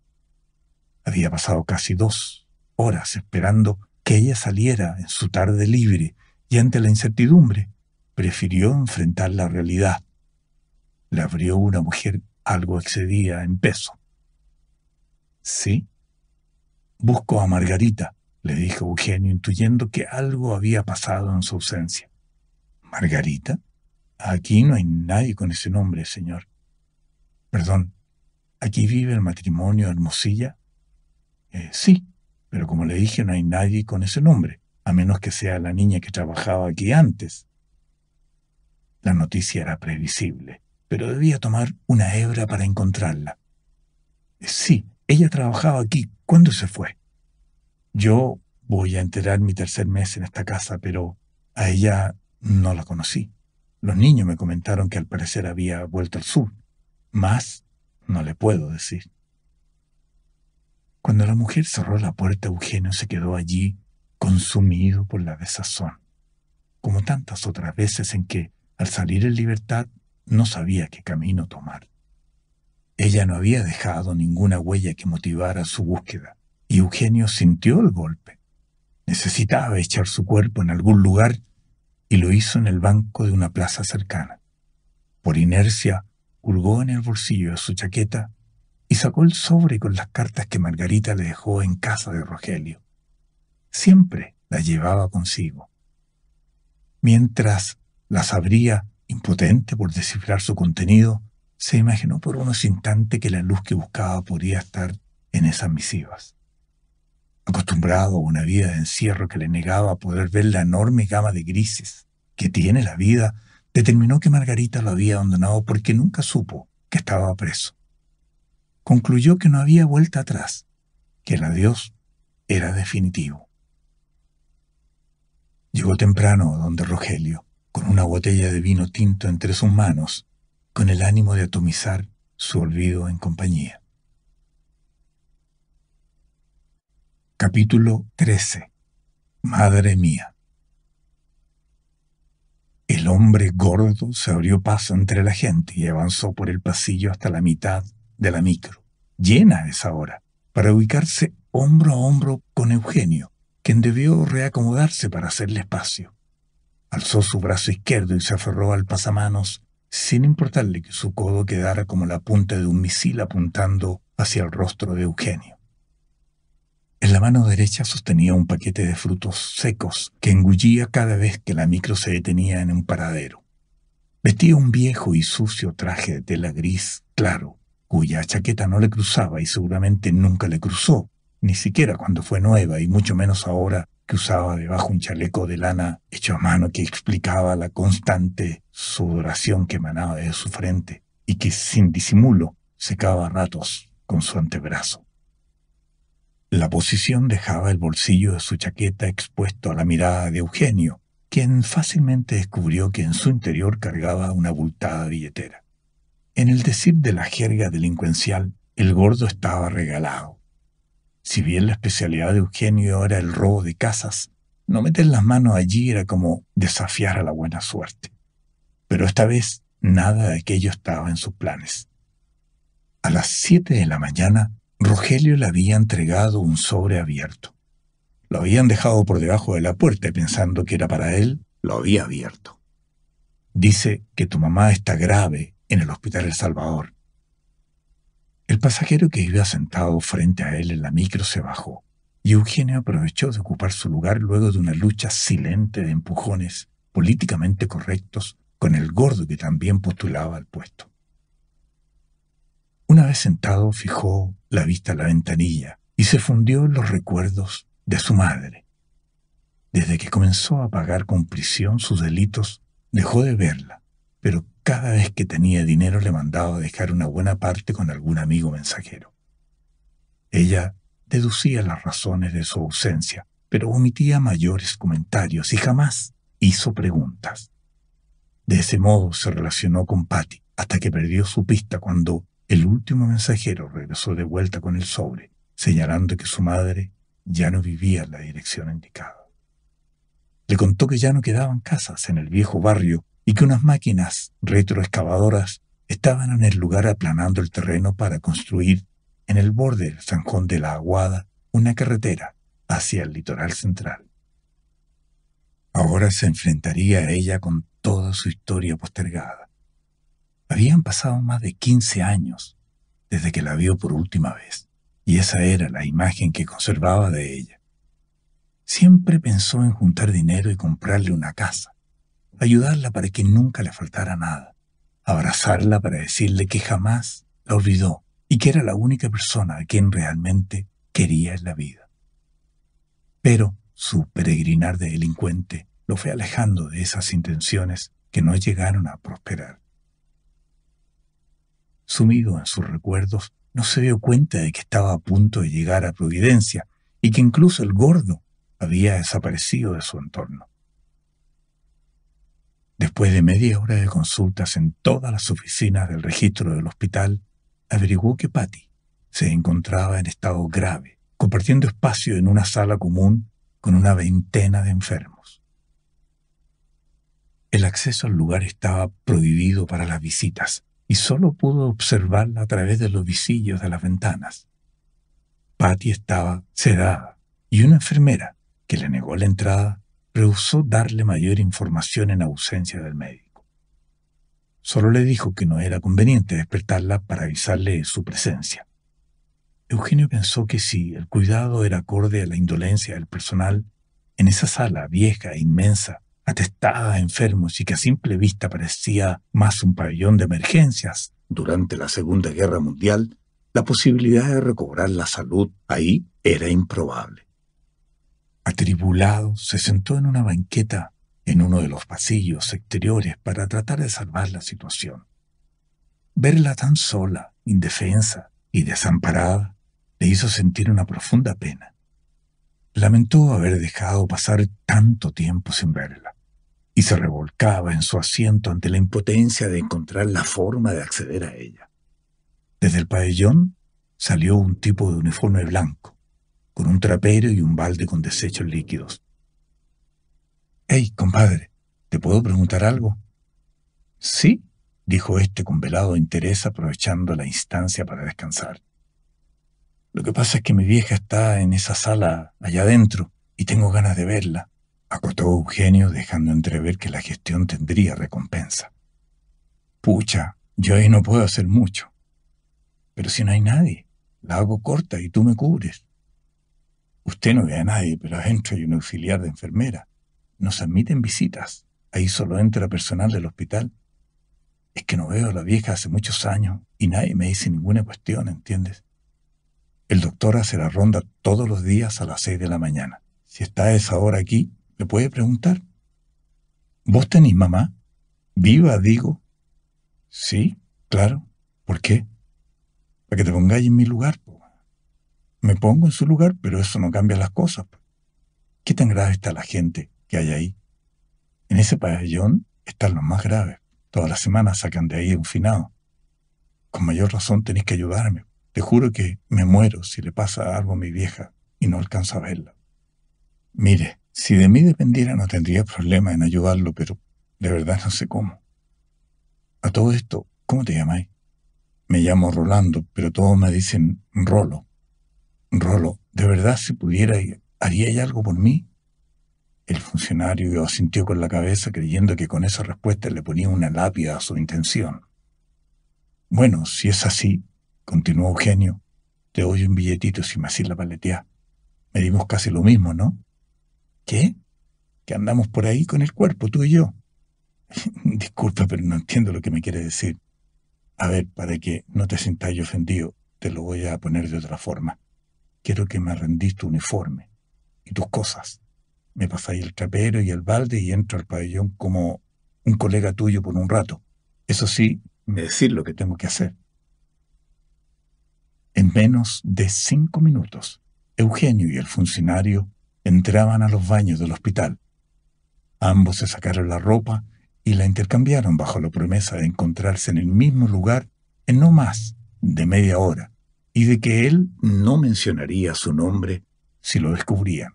Había pasado casi dos horas esperando que ella saliera en su tarde libre y ante la incertidumbre prefirió enfrentar la realidad le abrió una mujer algo excedida en peso. Sí. Busco a Margarita, le dijo Eugenio, intuyendo que algo había pasado en su ausencia. ¿Margarita? Aquí no hay nadie con ese nombre, señor. Perdón, ¿aquí vive el matrimonio Hermosilla? Eh, sí, pero como le dije, no hay nadie con ese nombre, a menos que sea la niña que trabajaba aquí antes. La noticia era previsible pero debía tomar una hebra para encontrarla. Sí, ella trabajaba aquí. ¿Cuándo se fue? Yo voy a enterar mi tercer mes en esta casa, pero a ella no la conocí. Los niños me comentaron que al parecer había vuelto al sur. Más no le puedo decir. Cuando la mujer cerró la puerta, Eugenio se quedó allí, consumido por la desazón, como tantas otras veces en que, al salir en libertad, no sabía qué camino tomar. Ella no había dejado ninguna huella que motivara su búsqueda, y Eugenio sintió el golpe. Necesitaba echar su cuerpo en algún lugar y lo hizo en el banco de una plaza cercana. Por inercia, hurgó en el bolsillo de su chaqueta y sacó el sobre con las cartas que Margarita le dejó en casa de Rogelio. Siempre las llevaba consigo. Mientras las abría, impotente por descifrar su contenido, se imaginó por unos instantes que la luz que buscaba podía estar en esas misivas. Acostumbrado a una vida de encierro que le negaba poder ver la enorme gama de grises que tiene la vida, determinó que Margarita lo había abandonado porque nunca supo que estaba preso. Concluyó que no había vuelta atrás, que el adiós era definitivo. Llegó temprano donde Rogelio con una botella de vino tinto entre sus manos, con el ánimo de atomizar su olvido en compañía. Capítulo 13. Madre mía. El hombre gordo se abrió paso entre la gente y avanzó por el pasillo hasta la mitad de la micro, llena a esa hora, para ubicarse hombro a hombro con Eugenio, quien debió reacomodarse para hacerle espacio. Alzó su brazo izquierdo y se aferró al pasamanos, sin importarle que su codo quedara como la punta de un misil apuntando hacia el rostro de Eugenio. En la mano derecha sostenía un paquete de frutos secos que engullía cada vez que la micro se detenía en un paradero. Vestía un viejo y sucio traje de tela gris claro, cuya chaqueta no le cruzaba y seguramente nunca le cruzó, ni siquiera cuando fue nueva y mucho menos ahora que usaba debajo un chaleco de lana hecho a mano que explicaba la constante sudoración que emanaba de su frente y que sin disimulo secaba ratos con su antebrazo. La posición dejaba el bolsillo de su chaqueta expuesto a la mirada de Eugenio, quien fácilmente descubrió que en su interior cargaba una abultada billetera. En el decir de la jerga delincuencial, el gordo estaba regalado si bien la especialidad de Eugenio era el robo de casas, no meter las manos allí era como desafiar a la buena suerte. Pero esta vez nada de aquello estaba en sus planes. A las siete de la mañana, Rogelio le había entregado un sobre abierto. Lo habían dejado por debajo de la puerta y pensando que era para él, lo había abierto. Dice que tu mamá está grave en el Hospital El Salvador. El pasajero que iba sentado frente a él en la micro se bajó, y Eugenio aprovechó de ocupar su lugar luego de una lucha silente de empujones políticamente correctos con el gordo que también postulaba al puesto. Una vez sentado, fijó la vista a la ventanilla y se fundió en los recuerdos de su madre. Desde que comenzó a pagar con prisión sus delitos, dejó de verla, pero cada vez que tenía dinero le mandaba dejar una buena parte con algún amigo mensajero. Ella deducía las razones de su ausencia, pero omitía mayores comentarios y jamás hizo preguntas. De ese modo se relacionó con Patty hasta que perdió su pista cuando el último mensajero regresó de vuelta con el sobre, señalando que su madre ya no vivía en la dirección indicada. Le contó que ya no quedaban casas en el viejo barrio y que unas máquinas retroexcavadoras estaban en el lugar aplanando el terreno para construir en el borde del zanjón de la aguada una carretera hacia el litoral central. Ahora se enfrentaría a ella con toda su historia postergada. Habían pasado más de 15 años desde que la vio por última vez, y esa era la imagen que conservaba de ella. Siempre pensó en juntar dinero y comprarle una casa, ayudarla para que nunca le faltara nada, abrazarla para decirle que jamás la olvidó y que era la única persona a quien realmente quería en la vida. Pero su peregrinar de delincuente lo fue alejando de esas intenciones que no llegaron a prosperar. Sumido en sus recuerdos, no se dio cuenta de que estaba a punto de llegar a Providencia y que incluso el gordo había desaparecido de su entorno. Después de media hora de consultas en todas las oficinas del registro del hospital, averiguó que Patty se encontraba en estado grave, compartiendo espacio en una sala común con una veintena de enfermos. El acceso al lugar estaba prohibido para las visitas y solo pudo observarla a través de los visillos de las ventanas. Patty estaba sedada y una enfermera, que le negó la entrada, rehusó darle mayor información en ausencia del médico. Solo le dijo que no era conveniente despertarla para avisarle de su presencia. Eugenio pensó que si el cuidado era acorde a la indolencia del personal, en esa sala vieja e inmensa, atestada de enfermos y que a simple vista parecía más un pabellón de emergencias durante la Segunda Guerra Mundial, la posibilidad de recobrar la salud ahí era improbable. Atribulado, se sentó en una banqueta en uno de los pasillos exteriores para tratar de salvar la situación. Verla tan sola, indefensa y desamparada le hizo sentir una profunda pena. Lamentó haber dejado pasar tanto tiempo sin verla, y se revolcaba en su asiento ante la impotencia de encontrar la forma de acceder a ella. Desde el pabellón salió un tipo de uniforme blanco, con un trapero y un balde con desechos líquidos. Hey, compadre, ¿te puedo preguntar algo? Sí, dijo este con velado interés aprovechando la instancia para descansar. Lo que pasa es que mi vieja está en esa sala allá adentro y tengo ganas de verla, acotó Eugenio dejando entrever que la gestión tendría recompensa. Pucha, yo ahí no puedo hacer mucho. Pero si no hay nadie, la hago corta y tú me cubres. Usted no ve a nadie, pero adentro hay un auxiliar de enfermera. Nos admiten visitas. Ahí solo entra personal del hospital. Es que no veo a la vieja hace muchos años y nadie me dice ninguna cuestión, ¿entiendes? El doctor hace la ronda todos los días a las seis de la mañana. Si está a esa hora aquí, le puede preguntar. ¿Vos tenés mamá? Viva, digo. Sí, claro. ¿Por qué? Para que te pongáis en mi lugar, me pongo en su lugar, pero eso no cambia las cosas. Pues. ¿Qué tan grave está la gente que hay ahí? En ese pabellón están los más graves. Todas las semanas sacan de ahí un finado. Con mayor razón tenéis que ayudarme. Te juro que me muero si le pasa algo a mi vieja y no alcanza a verla. Mire, si de mí dependiera no tendría problema en ayudarlo, pero de verdad no sé cómo. A todo esto, ¿cómo te llamáis? Me llamo Rolando, pero todos me dicen Rolo. Rolo, ¿de verdad si pudiera, haría algo por mí? El funcionario asintió con la cabeza creyendo que con esa respuesta le ponía una lápida a su intención. Bueno, si es así, continuó Eugenio, te doy un billetito si me haces la paletea. Medimos casi lo mismo, ¿no? ¿Qué? Que andamos por ahí con el cuerpo, tú y yo. Disculpa, pero no entiendo lo que me quieres decir. A ver, para que no te sintáis ofendido, te lo voy a poner de otra forma quiero que me rendís tu uniforme y tus cosas. Me pasáis el trapero y el balde y entro al pabellón como un colega tuyo por un rato. Eso sí, me decís lo que tengo que hacer. En menos de cinco minutos, Eugenio y el funcionario entraban a los baños del hospital. Ambos se sacaron la ropa y la intercambiaron bajo la promesa de encontrarse en el mismo lugar en no más de media hora, y de que él no mencionaría su nombre si lo descubrían.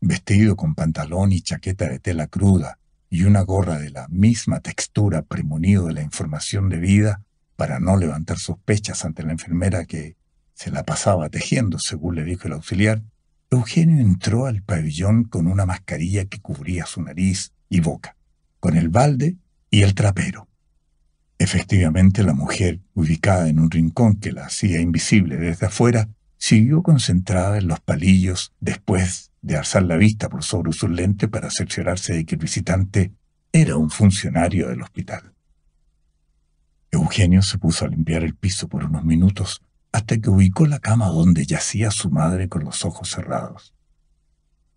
Vestido con pantalón y chaqueta de tela cruda y una gorra de la misma textura premonido de la información debida para no levantar sospechas ante la enfermera que se la pasaba tejiendo, según le dijo el auxiliar, Eugenio entró al pabellón con una mascarilla que cubría su nariz y boca, con el balde y el trapero. Efectivamente, la mujer, ubicada en un rincón que la hacía invisible desde afuera, siguió concentrada en los palillos después de alzar la vista por sobre su lente para cerciorarse de que el visitante era un funcionario del hospital. Eugenio se puso a limpiar el piso por unos minutos hasta que ubicó la cama donde yacía su madre con los ojos cerrados.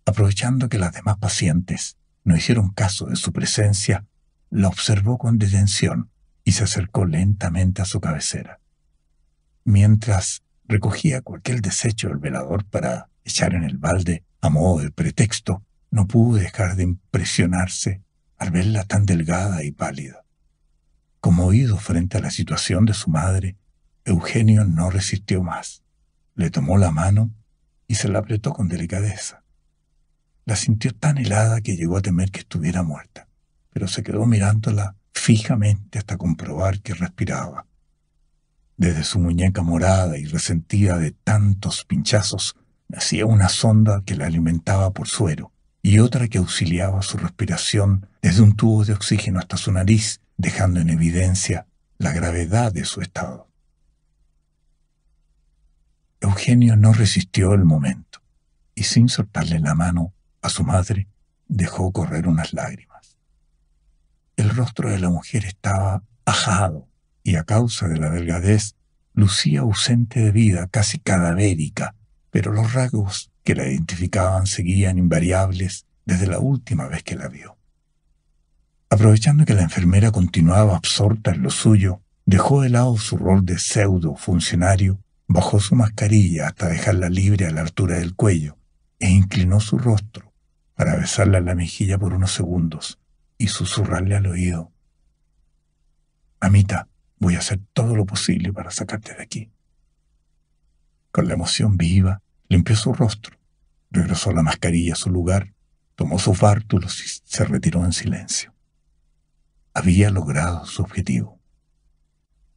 Aprovechando que las demás pacientes no hicieron caso de su presencia, la observó con detención y se acercó lentamente a su cabecera. Mientras recogía cualquier desecho del velador para echar en el balde a modo de pretexto, no pudo dejar de impresionarse al verla tan delgada y pálida. Conmovido frente a la situación de su madre, Eugenio no resistió más. Le tomó la mano y se la apretó con delicadeza. La sintió tan helada que llegó a temer que estuviera muerta, pero se quedó mirándola fijamente hasta comprobar que respiraba. Desde su muñeca morada y resentida de tantos pinchazos, nacía una sonda que la alimentaba por suero y otra que auxiliaba su respiración desde un tubo de oxígeno hasta su nariz, dejando en evidencia la gravedad de su estado. Eugenio no resistió el momento y sin soltarle la mano a su madre dejó correr unas lágrimas el rostro de la mujer estaba ajado y a causa de la delgadez lucía ausente de vida, casi cadavérica, pero los rasgos que la identificaban seguían invariables desde la última vez que la vio. Aprovechando que la enfermera continuaba absorta en lo suyo, dejó de lado su rol de pseudo funcionario, bajó su mascarilla hasta dejarla libre a la altura del cuello e inclinó su rostro para besarla en la mejilla por unos segundos, y susurrarle al oído. Amita, voy a hacer todo lo posible para sacarte de aquí. Con la emoción viva, limpió su rostro, regresó la mascarilla a su lugar, tomó sus bártulos y se retiró en silencio. Había logrado su objetivo.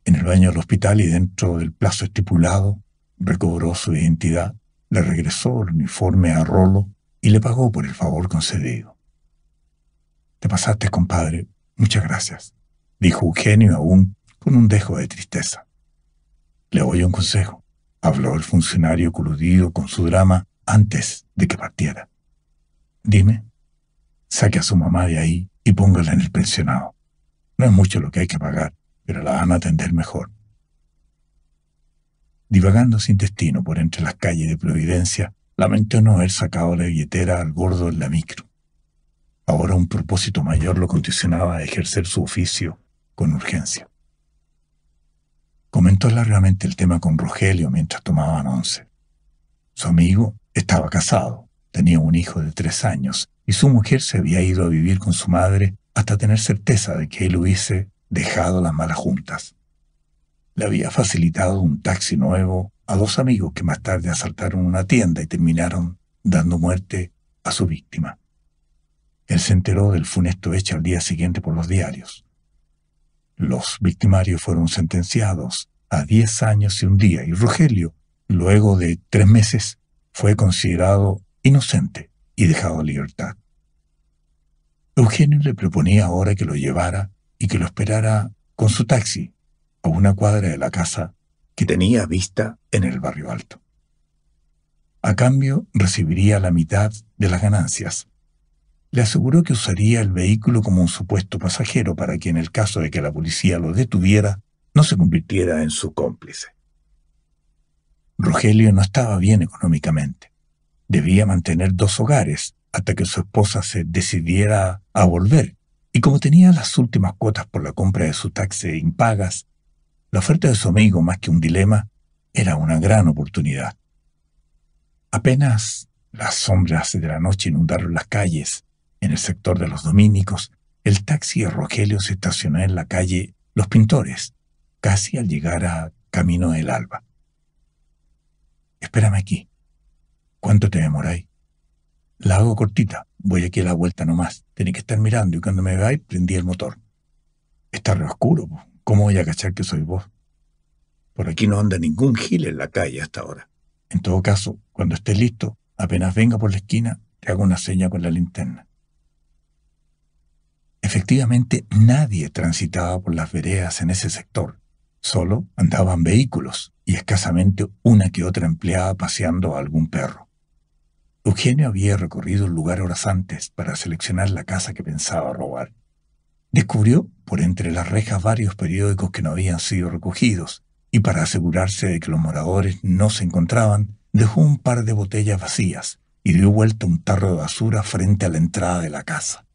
En el baño del hospital y dentro del plazo estipulado, recobró su identidad, le regresó el uniforme a Rolo y le pagó por el favor concedido. Te pasaste, compadre. Muchas gracias, dijo Eugenio aún con un dejo de tristeza. Le doy un consejo, habló el funcionario coludido con su drama antes de que partiera. Dime, saque a su mamá de ahí y póngala en el pensionado. No es mucho lo que hay que pagar, pero la van a atender mejor. Divagando sin destino por entre las calles de Providencia, lamentó no haber sacado la billetera al gordo en la micro. Ahora un propósito mayor lo condicionaba a ejercer su oficio con urgencia. Comentó largamente el tema con Rogelio mientras tomaban once. Su amigo estaba casado, tenía un hijo de tres años y su mujer se había ido a vivir con su madre hasta tener certeza de que él hubiese dejado las malas juntas. Le había facilitado un taxi nuevo a dos amigos que más tarde asaltaron una tienda y terminaron dando muerte a su víctima. Él se enteró del funesto hecho al día siguiente por los diarios. Los victimarios fueron sentenciados a diez años y un día y Rogelio, luego de tres meses, fue considerado inocente y dejado a libertad. Eugenio le proponía ahora que lo llevara y que lo esperara con su taxi a una cuadra de la casa que tenía vista en el barrio alto. A cambio recibiría la mitad de las ganancias, le aseguró que usaría el vehículo como un supuesto pasajero para que en el caso de que la policía lo detuviera, no se convirtiera en su cómplice. Rogelio no estaba bien económicamente. Debía mantener dos hogares hasta que su esposa se decidiera a volver, y como tenía las últimas cuotas por la compra de su taxi impagas, la oferta de su amigo, más que un dilema, era una gran oportunidad. Apenas las sombras de la noche inundaron las calles en el sector de los dominicos, el taxi de Rogelio se estacionó en la calle Los Pintores, casi al llegar a Camino del Alba. Espérame aquí. ¿Cuánto te demoráis? La hago cortita. Voy aquí a la vuelta nomás. Tenéis que estar mirando y cuando me veáis prendí el motor. Está re oscuro. ¿Cómo voy a cachar que soy vos? Por aquí no anda ningún gil en la calle hasta ahora. En todo caso, cuando estés listo, apenas venga por la esquina, te hago una seña con la linterna. Efectivamente, nadie transitaba por las veredas en ese sector. Solo andaban vehículos y escasamente una que otra empleada paseando a algún perro. Eugenio había recorrido el lugar horas antes para seleccionar la casa que pensaba robar. Descubrió por entre las rejas varios periódicos que no habían sido recogidos, y para asegurarse de que los moradores no se encontraban, dejó un par de botellas vacías y dio vuelta un tarro de basura frente a la entrada de la casa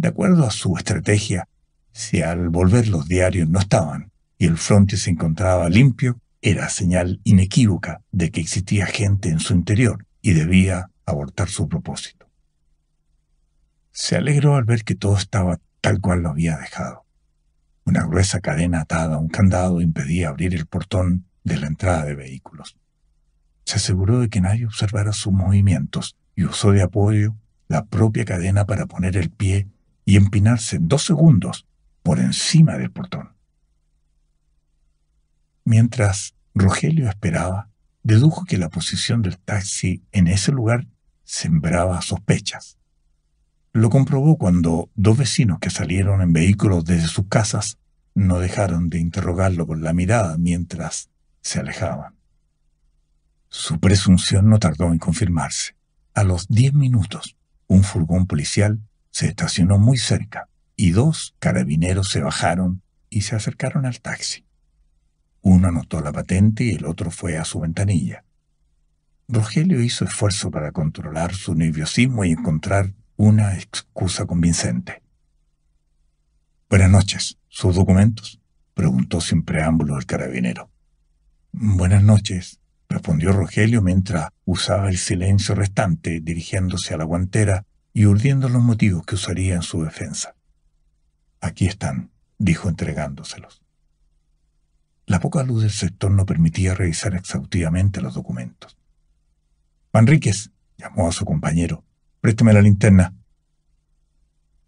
de acuerdo a su estrategia. Si al volver los diarios no estaban y el fronte se encontraba limpio, era señal inequívoca de que existía gente en su interior y debía abortar su propósito. Se alegró al ver que todo estaba tal cual lo había dejado. Una gruesa cadena atada a un candado impedía abrir el portón de la entrada de vehículos. Se aseguró de que nadie observara sus movimientos y usó de apoyo la propia cadena para poner el pie y empinarse dos segundos por encima del portón. Mientras Rogelio esperaba, dedujo que la posición del taxi en ese lugar sembraba sospechas. Lo comprobó cuando dos vecinos que salieron en vehículos desde sus casas no dejaron de interrogarlo con la mirada mientras se alejaban. Su presunción no tardó en confirmarse. A los diez minutos, un furgón policial se estacionó muy cerca y dos carabineros se bajaron y se acercaron al taxi. Uno anotó la patente y el otro fue a su ventanilla. Rogelio hizo esfuerzo para controlar su nerviosismo y encontrar una excusa convincente. Buenas noches, ¿sus documentos? preguntó sin preámbulo el carabinero. Buenas noches, respondió Rogelio mientras usaba el silencio restante dirigiéndose a la guantera y urdiendo los motivos que usaría en su defensa. Aquí están, dijo entregándoselos. La poca luz del sector no permitía revisar exhaustivamente los documentos. Manríquez, llamó a su compañero, présteme la linterna.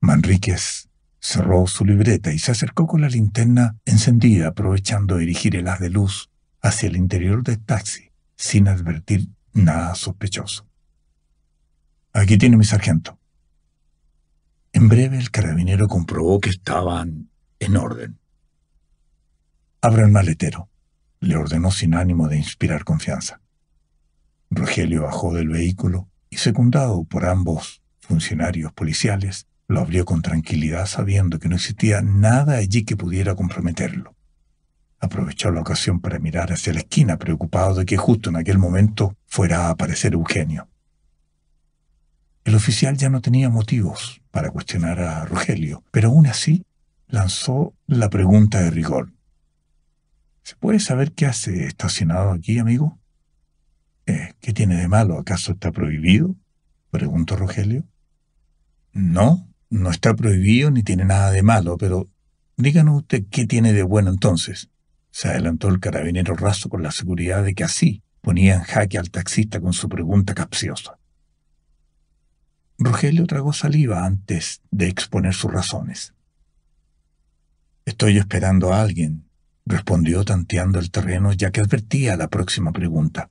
Manríquez cerró su libreta y se acercó con la linterna encendida, aprovechando de dirigir el haz de luz hacia el interior del taxi, sin advertir nada sospechoso. Aquí tiene mi sargento. En breve el carabinero comprobó que estaban en orden. Abra el maletero, le ordenó sin ánimo de inspirar confianza. Rogelio bajó del vehículo y, secundado por ambos funcionarios policiales, lo abrió con tranquilidad sabiendo que no existía nada allí que pudiera comprometerlo. Aprovechó la ocasión para mirar hacia la esquina preocupado de que justo en aquel momento fuera a aparecer Eugenio. El oficial ya no tenía motivos para cuestionar a Rogelio, pero aún así lanzó la pregunta de rigor. ¿Se puede saber qué hace estacionado aquí, amigo? Eh, ¿Qué tiene de malo? ¿Acaso está prohibido? preguntó Rogelio. No, no está prohibido ni tiene nada de malo, pero díganos usted qué tiene de bueno entonces. Se adelantó el carabinero raso con la seguridad de que así ponía en jaque al taxista con su pregunta capciosa. Rogelio tragó saliva antes de exponer sus razones. Estoy esperando a alguien, respondió tanteando el terreno ya que advertía la próxima pregunta.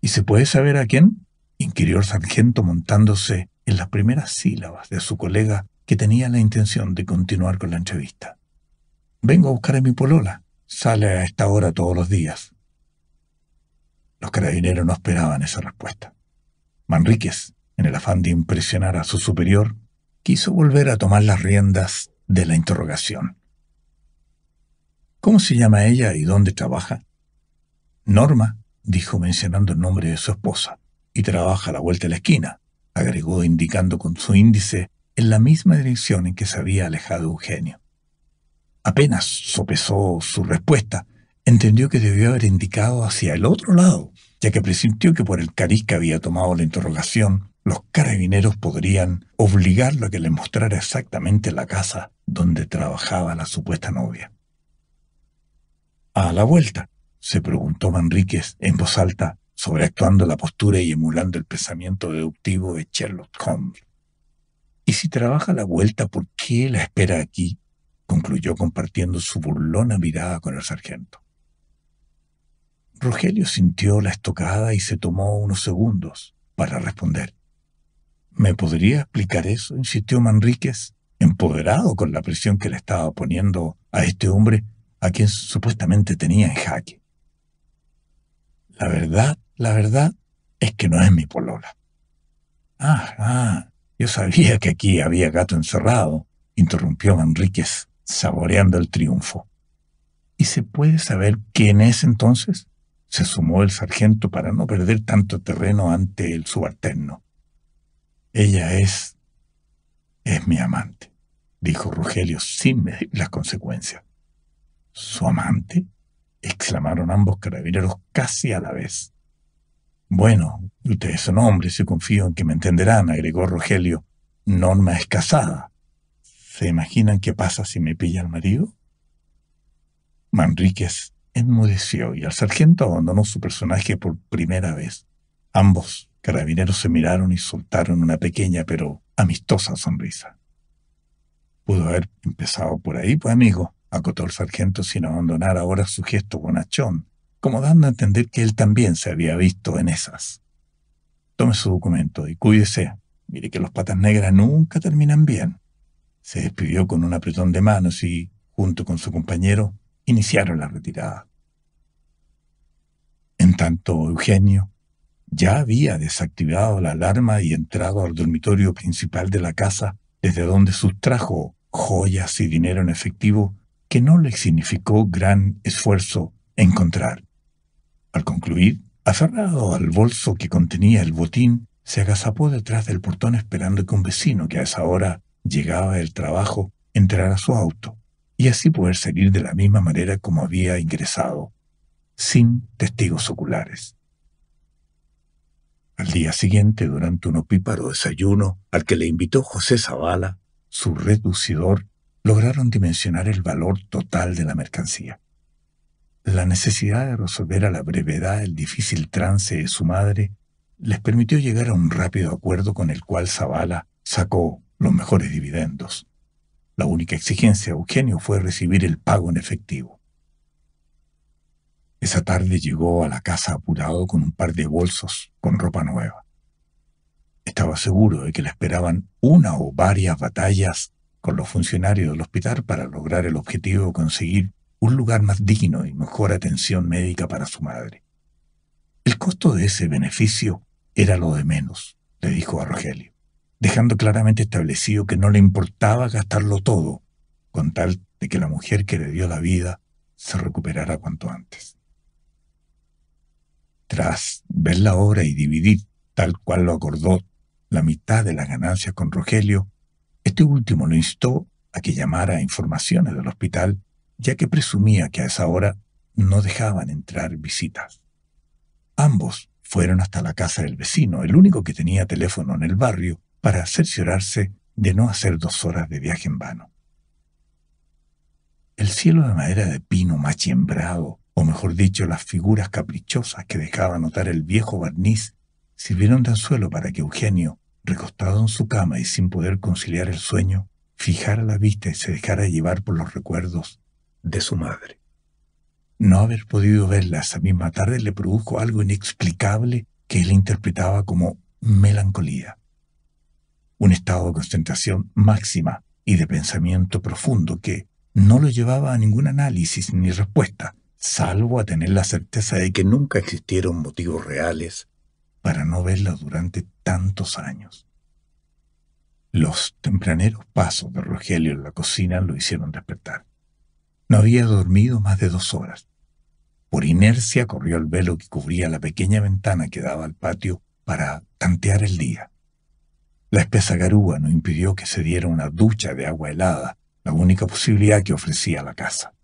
¿Y se puede saber a quién? inquirió el sargento montándose en las primeras sílabas de su colega que tenía la intención de continuar con la entrevista. Vengo a buscar a mi polola. Sale a esta hora todos los días. Los carabineros no esperaban esa respuesta. Manríquez, en el afán de impresionar a su superior, quiso volver a tomar las riendas de la interrogación. ¿Cómo se llama ella y dónde trabaja? Norma, dijo mencionando el nombre de su esposa, y trabaja a la vuelta de la esquina, agregó indicando con su índice en la misma dirección en que se había alejado Eugenio. Apenas sopesó su respuesta, entendió que debió haber indicado hacia el otro lado, ya que presintió que por el cariz que había tomado la interrogación, los carabineros podrían obligarlo a que le mostrara exactamente la casa donde trabajaba la supuesta novia. A la vuelta, se preguntó Manríquez en voz alta, sobreactuando la postura y emulando el pensamiento deductivo de Sherlock Holmes. ¿Y si trabaja la vuelta, por qué la espera aquí? concluyó compartiendo su burlona mirada con el sargento. Rogelio sintió la estocada y se tomó unos segundos para responder. ¿Me podría explicar eso? insistió Manríquez, empoderado con la presión que le estaba poniendo a este hombre a quien supuestamente tenía en jaque. La verdad, la verdad es que no es mi polola. Ah, ah, yo sabía que aquí había gato encerrado, interrumpió Manríquez, saboreando el triunfo. ¿Y se puede saber quién es entonces? se sumó el sargento para no perder tanto terreno ante el subalterno. Ella es... es mi amante, dijo Rogelio sin medir las consecuencias. ¿Su amante? exclamaron ambos carabineros casi a la vez. Bueno, ustedes son hombres y confío en que me entenderán, agregó Rogelio. Norma es casada. ¿Se imaginan qué pasa si me pilla el marido? Manríquez enmudeció y el sargento abandonó su personaje por primera vez. Ambos Carabineros se miraron y soltaron una pequeña pero amistosa sonrisa. Pudo haber empezado por ahí, pues amigo, acotó el sargento sin abandonar ahora su gesto bonachón, como dando a entender que él también se había visto en esas. Tome su documento y cuídese. Mire que los patas negras nunca terminan bien. Se despidió con un apretón de manos y, junto con su compañero, iniciaron la retirada. En tanto, Eugenio, ya había desactivado la alarma y entrado al dormitorio principal de la casa, desde donde sustrajo joyas y dinero en efectivo que no le significó gran esfuerzo encontrar. Al concluir, aferrado al bolso que contenía el botín, se agazapó detrás del portón esperando que un vecino que a esa hora llegaba del trabajo entrara a su auto y así poder salir de la misma manera como había ingresado, sin testigos oculares. Al día siguiente, durante un opíparo desayuno al que le invitó José Zavala, su reducidor, lograron dimensionar el valor total de la mercancía. La necesidad de resolver a la brevedad el difícil trance de su madre les permitió llegar a un rápido acuerdo con el cual Zavala sacó los mejores dividendos. La única exigencia de Eugenio fue recibir el pago en efectivo. Esa tarde llegó a la casa apurado con un par de bolsos con ropa nueva. Estaba seguro de que le esperaban una o varias batallas con los funcionarios del hospital para lograr el objetivo de conseguir un lugar más digno y mejor atención médica para su madre. El costo de ese beneficio era lo de menos, le dijo a Rogelio, dejando claramente establecido que no le importaba gastarlo todo, con tal de que la mujer que le dio la vida se recuperara cuanto antes tras ver la obra y dividir, tal cual lo acordó, la mitad de las ganancias con Rogelio, este último lo instó a que llamara a informaciones del hospital, ya que presumía que a esa hora no dejaban entrar visitas. Ambos fueron hasta la casa del vecino, el único que tenía teléfono en el barrio, para cerciorarse de no hacer dos horas de viaje en vano. El cielo de madera de pino machiembrado o mejor dicho, las figuras caprichosas que dejaba notar el viejo barniz, sirvieron de anzuelo para que Eugenio, recostado en su cama y sin poder conciliar el sueño, fijara la vista y se dejara llevar por los recuerdos de su madre. No haber podido verla esa misma tarde le produjo algo inexplicable que él interpretaba como melancolía. Un estado de concentración máxima y de pensamiento profundo que no lo llevaba a ningún análisis ni respuesta, salvo a tener la certeza de que nunca existieron motivos reales para no verla durante tantos años. Los tempraneros pasos de Rogelio en la cocina lo hicieron despertar. No había dormido más de dos horas. Por inercia corrió el velo que cubría la pequeña ventana que daba al patio para tantear el día. La espesa garúa no impidió que se diera una ducha de agua helada, la única posibilidad que ofrecía la casa.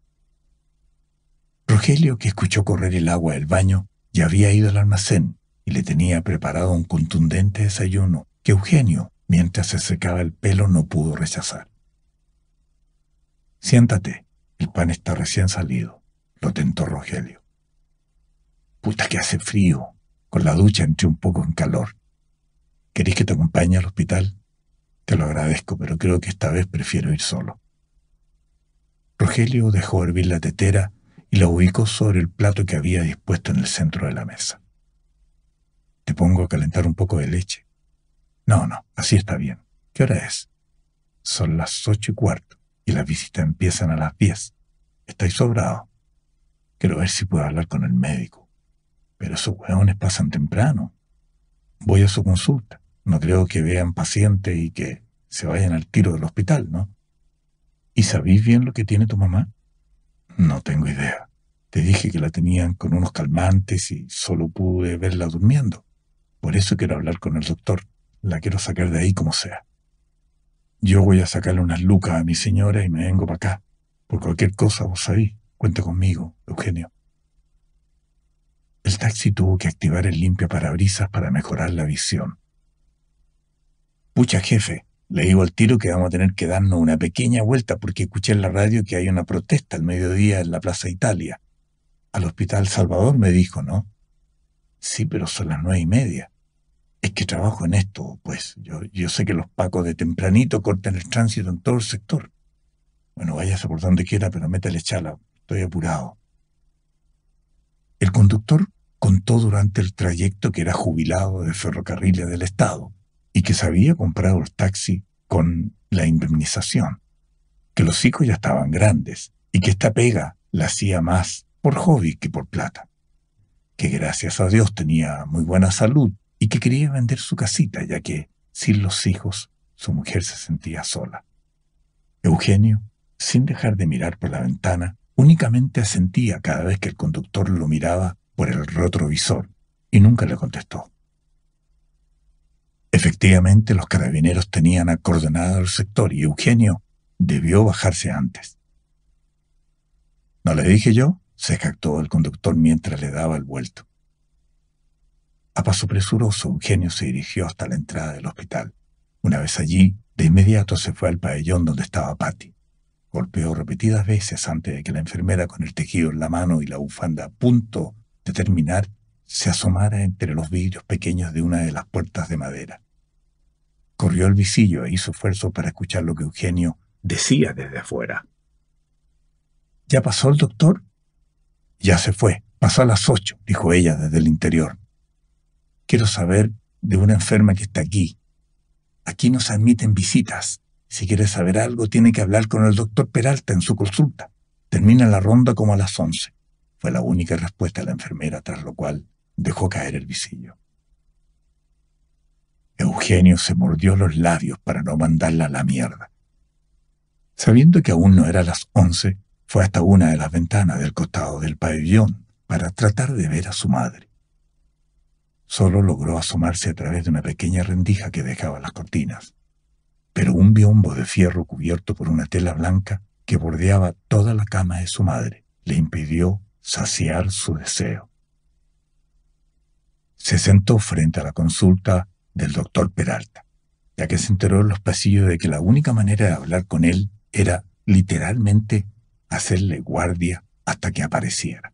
Rogelio, que escuchó correr el agua del baño, ya había ido al almacén y le tenía preparado un contundente desayuno que Eugenio, mientras se secaba el pelo, no pudo rechazar. Siéntate, el pan está recién salido, lo tentó Rogelio. Puta que hace frío, con la ducha entré un poco en calor. ¿Querés que te acompañe al hospital? Te lo agradezco, pero creo que esta vez prefiero ir solo. Rogelio dejó hervir la tetera y la ubicó sobre el plato que había dispuesto en el centro de la mesa. ¿Te pongo a calentar un poco de leche? No, no, así está bien. ¿Qué hora es? Son las ocho y cuarto y las visitas empiezan a las diez. Estáis sobrado. Quiero ver si puedo hablar con el médico. Pero sus hueones pasan temprano. Voy a su consulta. No creo que vean paciente y que se vayan al tiro del hospital, ¿no? ¿Y sabéis bien lo que tiene tu mamá? No tengo idea. Te dije que la tenían con unos calmantes y solo pude verla durmiendo. Por eso quiero hablar con el doctor. La quiero sacar de ahí como sea. Yo voy a sacarle unas lucas a mi señora y me vengo para acá. Por cualquier cosa, vos sabéis. Cuenta conmigo, Eugenio. El taxi tuvo que activar el limpia parabrisas para mejorar la visión. Pucha, jefe, le digo al tiro que vamos a tener que darnos una pequeña vuelta porque escuché en la radio que hay una protesta al mediodía en la Plaza Italia. Al Hospital Salvador me dijo, ¿no? Sí, pero son las nueve y media. Es que trabajo en esto, pues yo, sé que los pacos de tempranito cortan el tránsito en todo el sector. Bueno, váyase por donde quiera, pero métale chala, estoy apurado. El conductor contó durante el trayecto que era jubilado de ferrocarriles del Estado y que se había comprado el taxi con la indemnización, que los hijos ya estaban grandes y que esta pega la hacía más por hobby que por plata, que gracias a Dios tenía muy buena salud y que quería vender su casita ya que sin los hijos su mujer se sentía sola. Eugenio, sin dejar de mirar por la ventana, únicamente asentía cada vez que el conductor lo miraba por el retrovisor y nunca le contestó. Efectivamente, los carabineros tenían acordonado el sector y Eugenio debió bajarse antes. ¿No le dije yo? se jactó el conductor mientras le daba el vuelto. A paso presuroso, Eugenio se dirigió hasta la entrada del hospital. Una vez allí, de inmediato se fue al pabellón donde estaba Patty. Golpeó repetidas veces antes de que la enfermera con el tejido en la mano y la bufanda a punto de terminar se asomara entre los vidrios pequeños de una de las puertas de madera. Corrió al visillo e hizo esfuerzo para escuchar lo que Eugenio decía desde afuera. ¿Ya pasó el doctor? Ya se fue. Pasó a las ocho, dijo ella desde el interior. Quiero saber de una enferma que está aquí. Aquí nos admiten visitas. Si quiere saber algo, tiene que hablar con el doctor Peralta en su consulta. Termina la ronda como a las once. Fue la única respuesta de la enfermera, tras lo cual dejó caer el visillo. Eugenio se mordió los labios para no mandarla a la mierda. Sabiendo que aún no era las once, fue hasta una de las ventanas del costado del pabellón para tratar de ver a su madre. Solo logró asomarse a través de una pequeña rendija que dejaba las cortinas, pero un biombo de fierro cubierto por una tela blanca que bordeaba toda la cama de su madre le impidió saciar su deseo se sentó frente a la consulta del doctor Peralta, ya que se enteró en los pasillos de que la única manera de hablar con él era literalmente hacerle guardia hasta que apareciera.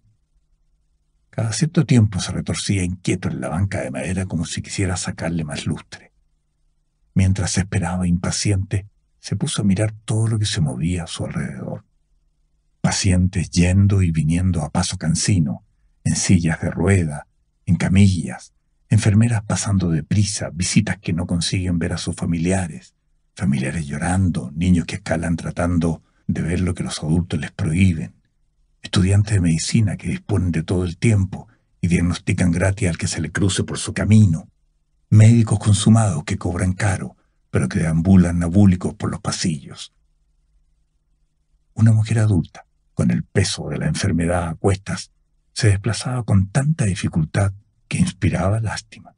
Cada cierto tiempo se retorcía inquieto en la banca de madera como si quisiera sacarle más lustre. Mientras esperaba impaciente, se puso a mirar todo lo que se movía a su alrededor. Pacientes yendo y viniendo a paso cansino, en sillas de rueda, en camillas, enfermeras pasando deprisa, visitas que no consiguen ver a sus familiares, familiares llorando, niños que escalan tratando de ver lo que los adultos les prohíben, estudiantes de medicina que disponen de todo el tiempo y diagnostican gratis al que se le cruce por su camino, médicos consumados que cobran caro, pero que deambulan abúlicos por los pasillos. Una mujer adulta, con el peso de la enfermedad a cuestas, se desplazaba con tanta dificultad que inspiraba lástima.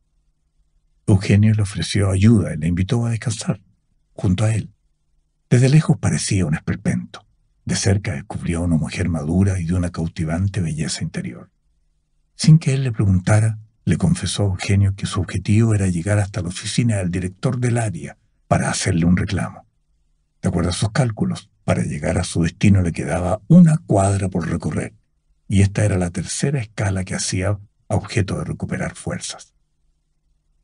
Eugenio le ofreció ayuda y le invitó a descansar junto a él. Desde lejos parecía un esperpento. De cerca descubrió a una mujer madura y de una cautivante belleza interior. Sin que él le preguntara, le confesó a Eugenio que su objetivo era llegar hasta la oficina del director del área para hacerle un reclamo. De acuerdo a sus cálculos, para llegar a su destino le quedaba una cuadra por recorrer y esta era la tercera escala que hacía objeto de recuperar fuerzas.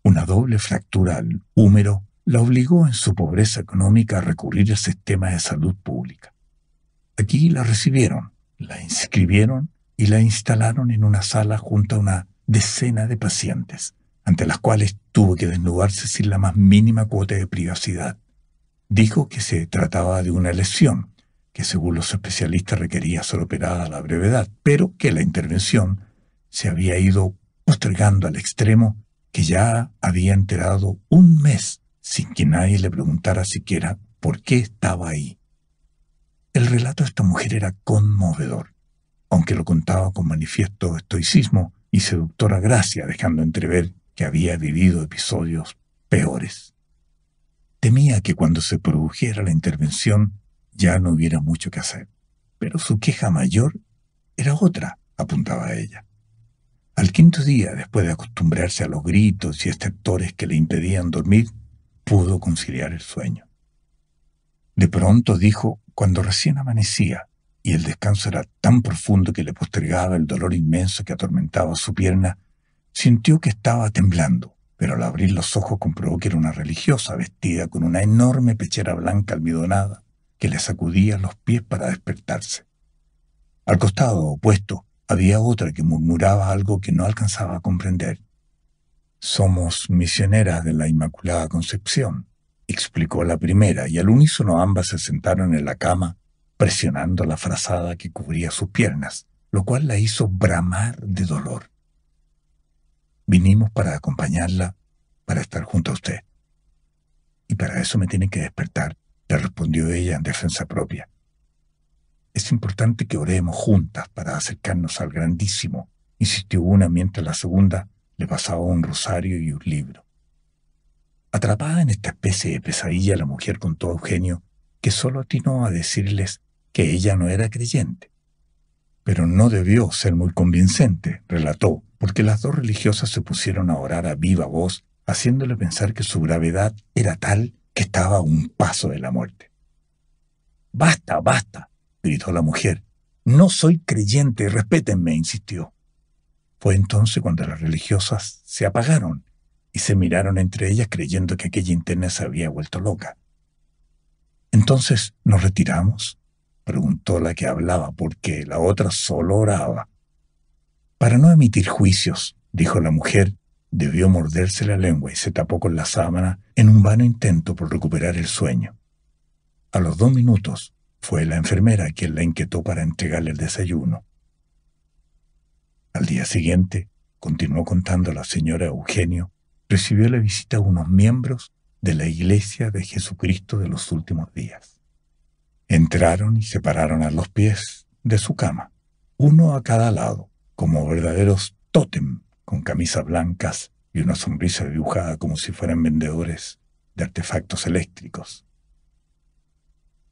Una doble fractura al húmero la obligó en su pobreza económica a recurrir al sistema de salud pública. Aquí la recibieron, la inscribieron y la instalaron en una sala junto a una decena de pacientes, ante las cuales tuvo que desnudarse sin la más mínima cuota de privacidad. Dijo que se trataba de una lesión, que según los especialistas requería ser operada a la brevedad, pero que la intervención se había ido postergando al extremo que ya había enterado un mes sin que nadie le preguntara siquiera por qué estaba ahí. El relato de esta mujer era conmovedor, aunque lo contaba con manifiesto estoicismo y seductora gracia, dejando entrever que había vivido episodios peores. Temía que cuando se produjera la intervención ya no hubiera mucho que hacer. Pero su queja mayor era otra, apuntaba ella. Al quinto día, después de acostumbrarse a los gritos y estertores que le impedían dormir, pudo conciliar el sueño. De pronto dijo, cuando recién amanecía, y el descanso era tan profundo que le postergaba el dolor inmenso que atormentaba su pierna, sintió que estaba temblando, pero al abrir los ojos comprobó que era una religiosa vestida con una enorme pechera blanca almidonada que le sacudía los pies para despertarse. Al costado opuesto había otra que murmuraba algo que no alcanzaba a comprender. Somos misioneras de la Inmaculada Concepción, explicó la primera, y al unísono ambas se sentaron en la cama, presionando la frazada que cubría sus piernas, lo cual la hizo bramar de dolor. Vinimos para acompañarla, para estar junto a usted. Y para eso me tiene que despertar le respondió ella en defensa propia. Es importante que oremos juntas para acercarnos al grandísimo, insistió una mientras la segunda le pasaba un rosario y un libro. Atrapada en esta especie de pesadilla, la mujer contó a Eugenio que solo atinó a decirles que ella no era creyente. Pero no debió ser muy convincente, relató, porque las dos religiosas se pusieron a orar a viva voz, haciéndole pensar que su gravedad era tal estaba a un paso de la muerte. Basta, basta, gritó la mujer. No soy creyente, respétenme, insistió. Fue entonces cuando las religiosas se apagaron y se miraron entre ellas creyendo que aquella interna se había vuelto loca. Entonces, ¿nos retiramos? preguntó la que hablaba porque la otra solo oraba. Para no emitir juicios, dijo la mujer, Debió morderse la lengua y se tapó con la sábana en un vano intento por recuperar el sueño. A los dos minutos fue la enfermera quien la inquietó para entregarle el desayuno. Al día siguiente, continuó contando la señora Eugenio, recibió la visita de unos miembros de la Iglesia de Jesucristo de los últimos días. Entraron y se pararon a los pies de su cama, uno a cada lado, como verdaderos tótem con camisas blancas y una sonrisa dibujada como si fueran vendedores de artefactos eléctricos.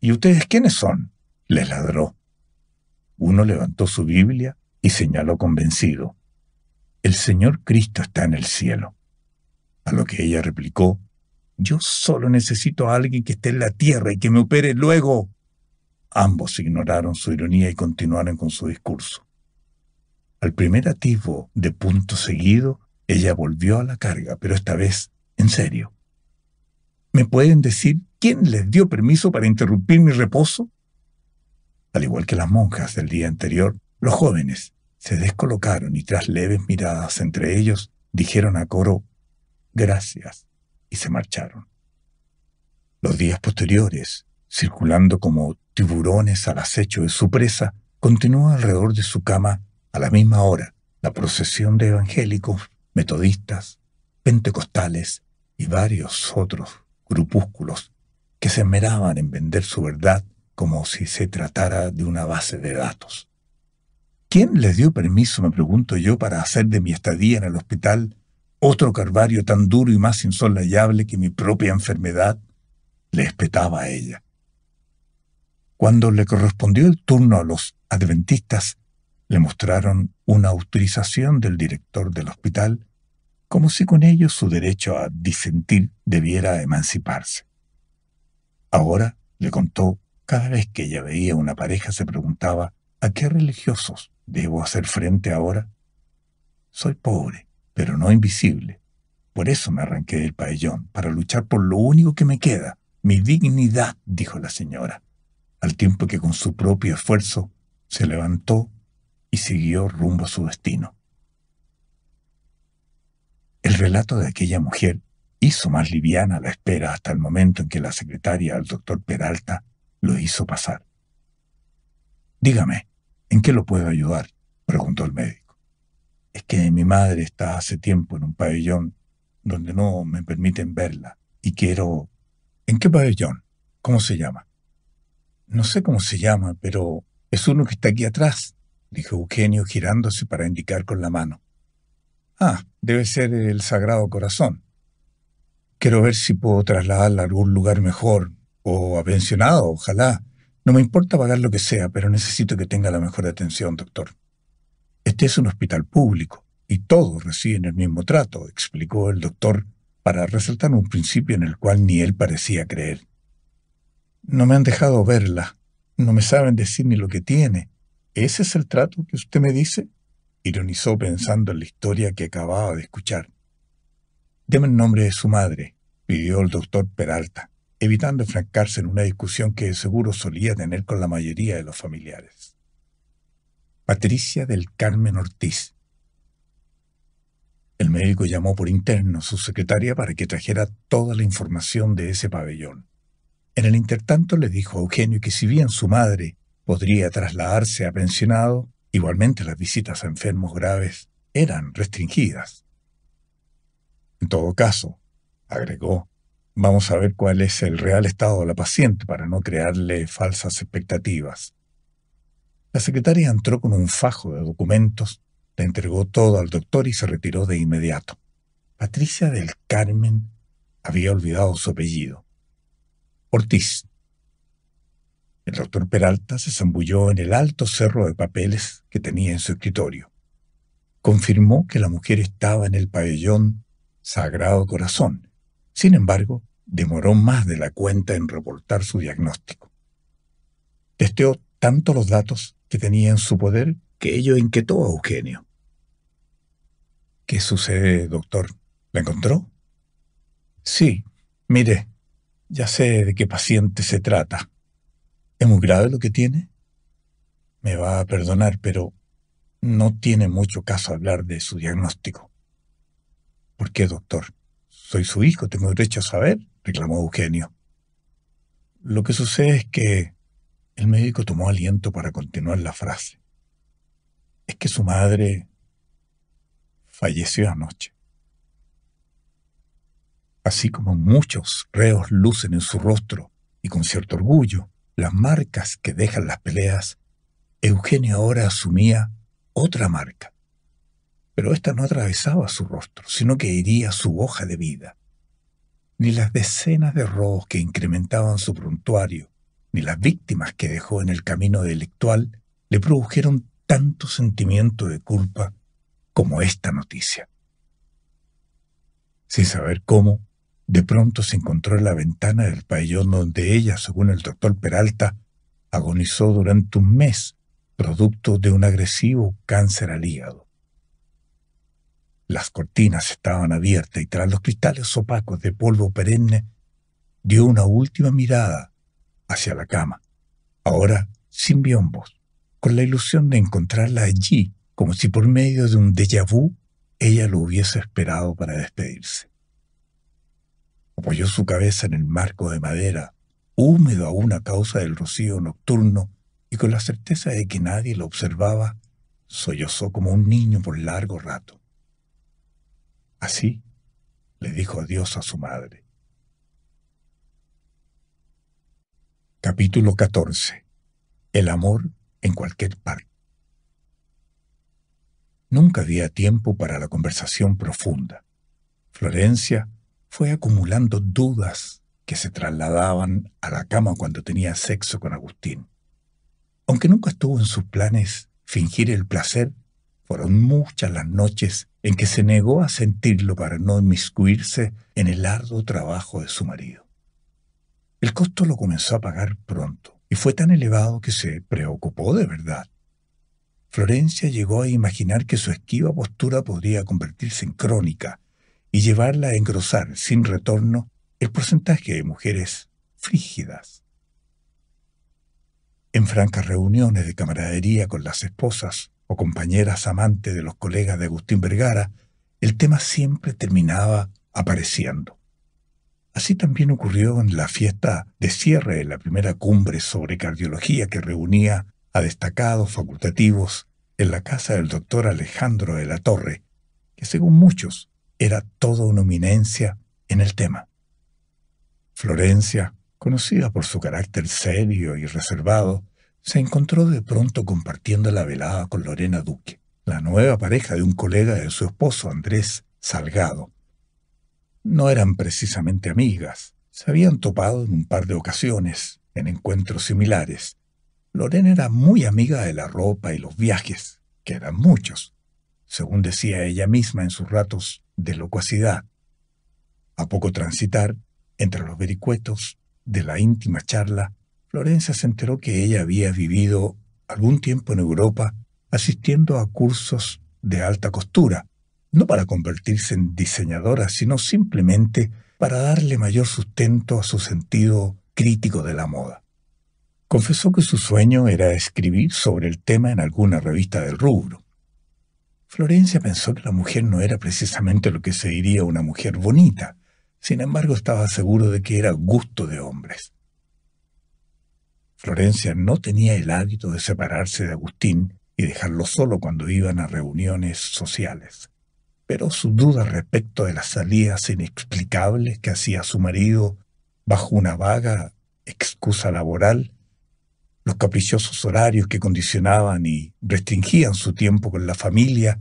¿Y ustedes quiénes son? les ladró. Uno levantó su Biblia y señaló convencido. El Señor Cristo está en el cielo. A lo que ella replicó, yo solo necesito a alguien que esté en la tierra y que me opere luego. Ambos ignoraron su ironía y continuaron con su discurso. Al primer ativo de punto seguido, ella volvió a la carga, pero esta vez en serio. ¿Me pueden decir quién les dio permiso para interrumpir mi reposo? Al igual que las monjas del día anterior, los jóvenes se descolocaron y tras leves miradas entre ellos dijeron a coro gracias y se marcharon. Los días posteriores, circulando como tiburones al acecho de su presa, continuó alrededor de su cama la misma hora, la procesión de evangélicos, metodistas, pentecostales y varios otros grupúsculos que se esmeraban en vender su verdad como si se tratara de una base de datos. ¿Quién les dio permiso, me pregunto yo, para hacer de mi estadía en el hospital otro carvario tan duro y más insolayable que mi propia enfermedad? Le espetaba a ella. Cuando le correspondió el turno a los adventistas, le mostraron una autorización del director del hospital, como si con ello su derecho a disentir debiera emanciparse. Ahora, le contó, cada vez que ella veía una pareja se preguntaba, ¿a qué religiosos debo hacer frente ahora? Soy pobre, pero no invisible. Por eso me arranqué del pabellón, para luchar por lo único que me queda, mi dignidad, dijo la señora, al tiempo que con su propio esfuerzo se levantó y siguió rumbo a su destino. El relato de aquella mujer hizo más liviana la espera hasta el momento en que la secretaria al doctor Peralta lo hizo pasar. Dígame, ¿en qué lo puedo ayudar? preguntó el médico. Es que mi madre está hace tiempo en un pabellón donde no me permiten verla y quiero... ¿En qué pabellón? ¿Cómo se llama? No sé cómo se llama, pero es uno que está aquí atrás, dijo Eugenio girándose para indicar con la mano. Ah, debe ser el Sagrado Corazón. Quiero ver si puedo trasladarla a algún lugar mejor, o avencionado, ojalá. No me importa pagar lo que sea, pero necesito que tenga la mejor atención, doctor. Este es un hospital público, y todos reciben el mismo trato, explicó el doctor, para resaltar un principio en el cual ni él parecía creer. No me han dejado verla, no me saben decir ni lo que tiene, ¿Ese es el trato que usted me dice? ironizó pensando en la historia que acababa de escuchar. Deme el nombre de su madre, pidió el doctor Peralta, evitando enfrancarse en una discusión que de seguro solía tener con la mayoría de los familiares. Patricia del Carmen Ortiz. El médico llamó por interno a su secretaria para que trajera toda la información de ese pabellón. En el intertanto le dijo a Eugenio que si bien su madre podría trasladarse a pensionado, igualmente las visitas a enfermos graves eran restringidas. En todo caso, agregó, vamos a ver cuál es el real estado de la paciente para no crearle falsas expectativas. La secretaria entró con un fajo de documentos, le entregó todo al doctor y se retiró de inmediato. Patricia del Carmen había olvidado su apellido. Ortiz, el doctor Peralta se zambulló en el alto cerro de papeles que tenía en su escritorio. Confirmó que la mujer estaba en el pabellón Sagrado Corazón. Sin embargo, demoró más de la cuenta en reportar su diagnóstico. Testeó tanto los datos que tenía en su poder que ello inquietó a Eugenio. ¿Qué sucede, doctor? ¿La encontró? Sí, mire, ya sé de qué paciente se trata. ¿Es muy grave lo que tiene? Me va a perdonar, pero no tiene mucho caso hablar de su diagnóstico. ¿Por qué, doctor? Soy su hijo, tengo derecho a saber, reclamó Eugenio. Lo que sucede es que el médico tomó aliento para continuar la frase. Es que su madre falleció anoche. Así como muchos reos lucen en su rostro y con cierto orgullo, las marcas que dejan las peleas, Eugenio ahora asumía otra marca, pero esta no atravesaba su rostro, sino que hería su hoja de vida. Ni las decenas de robos que incrementaban su prontuario, ni las víctimas que dejó en el camino delictual le produjeron tanto sentimiento de culpa como esta noticia. Sin saber cómo, de pronto se encontró en la ventana del pabellón donde ella, según el doctor Peralta, agonizó durante un mes, producto de un agresivo cáncer al hígado. Las cortinas estaban abiertas y tras los cristales opacos de polvo perenne, dio una última mirada hacia la cama, ahora sin biombos, con la ilusión de encontrarla allí, como si por medio de un déjà vu ella lo hubiese esperado para despedirse. Apoyó su cabeza en el marco de madera, húmedo aún a causa del rocío nocturno, y con la certeza de que nadie lo observaba, sollozó como un niño por largo rato. Así le dijo adiós a su madre. Capítulo 14. El amor en cualquier parte. Nunca había tiempo para la conversación profunda. Florencia fue acumulando dudas que se trasladaban a la cama cuando tenía sexo con Agustín. Aunque nunca estuvo en sus planes fingir el placer, fueron muchas las noches en que se negó a sentirlo para no inmiscuirse en el arduo trabajo de su marido. El costo lo comenzó a pagar pronto y fue tan elevado que se preocupó de verdad. Florencia llegó a imaginar que su esquiva postura podría convertirse en crónica y llevarla a engrosar sin retorno el porcentaje de mujeres frígidas. En francas reuniones de camaradería con las esposas o compañeras amantes de los colegas de Agustín Vergara, el tema siempre terminaba apareciendo. Así también ocurrió en la fiesta de cierre de la primera cumbre sobre cardiología que reunía a destacados facultativos en la casa del doctor Alejandro de la Torre, que según muchos era toda una eminencia en el tema. Florencia, conocida por su carácter serio y reservado, se encontró de pronto compartiendo la velada con Lorena Duque, la nueva pareja de un colega de su esposo Andrés Salgado. No eran precisamente amigas, se habían topado en un par de ocasiones, en encuentros similares. Lorena era muy amiga de la ropa y los viajes, que eran muchos. Según decía ella misma en sus ratos de locuacidad, a poco transitar, entre los vericuetos de la íntima charla, Florencia se enteró que ella había vivido algún tiempo en Europa asistiendo a cursos de alta costura, no para convertirse en diseñadora, sino simplemente para darle mayor sustento a su sentido crítico de la moda. Confesó que su sueño era escribir sobre el tema en alguna revista del rubro. Florencia pensó que la mujer no era precisamente lo que se diría una mujer bonita, sin embargo estaba seguro de que era gusto de hombres. Florencia no tenía el hábito de separarse de Agustín y dejarlo solo cuando iban a reuniones sociales, pero su duda respecto de las salidas inexplicables que hacía su marido bajo una vaga excusa laboral los caprichosos horarios que condicionaban y restringían su tiempo con la familia,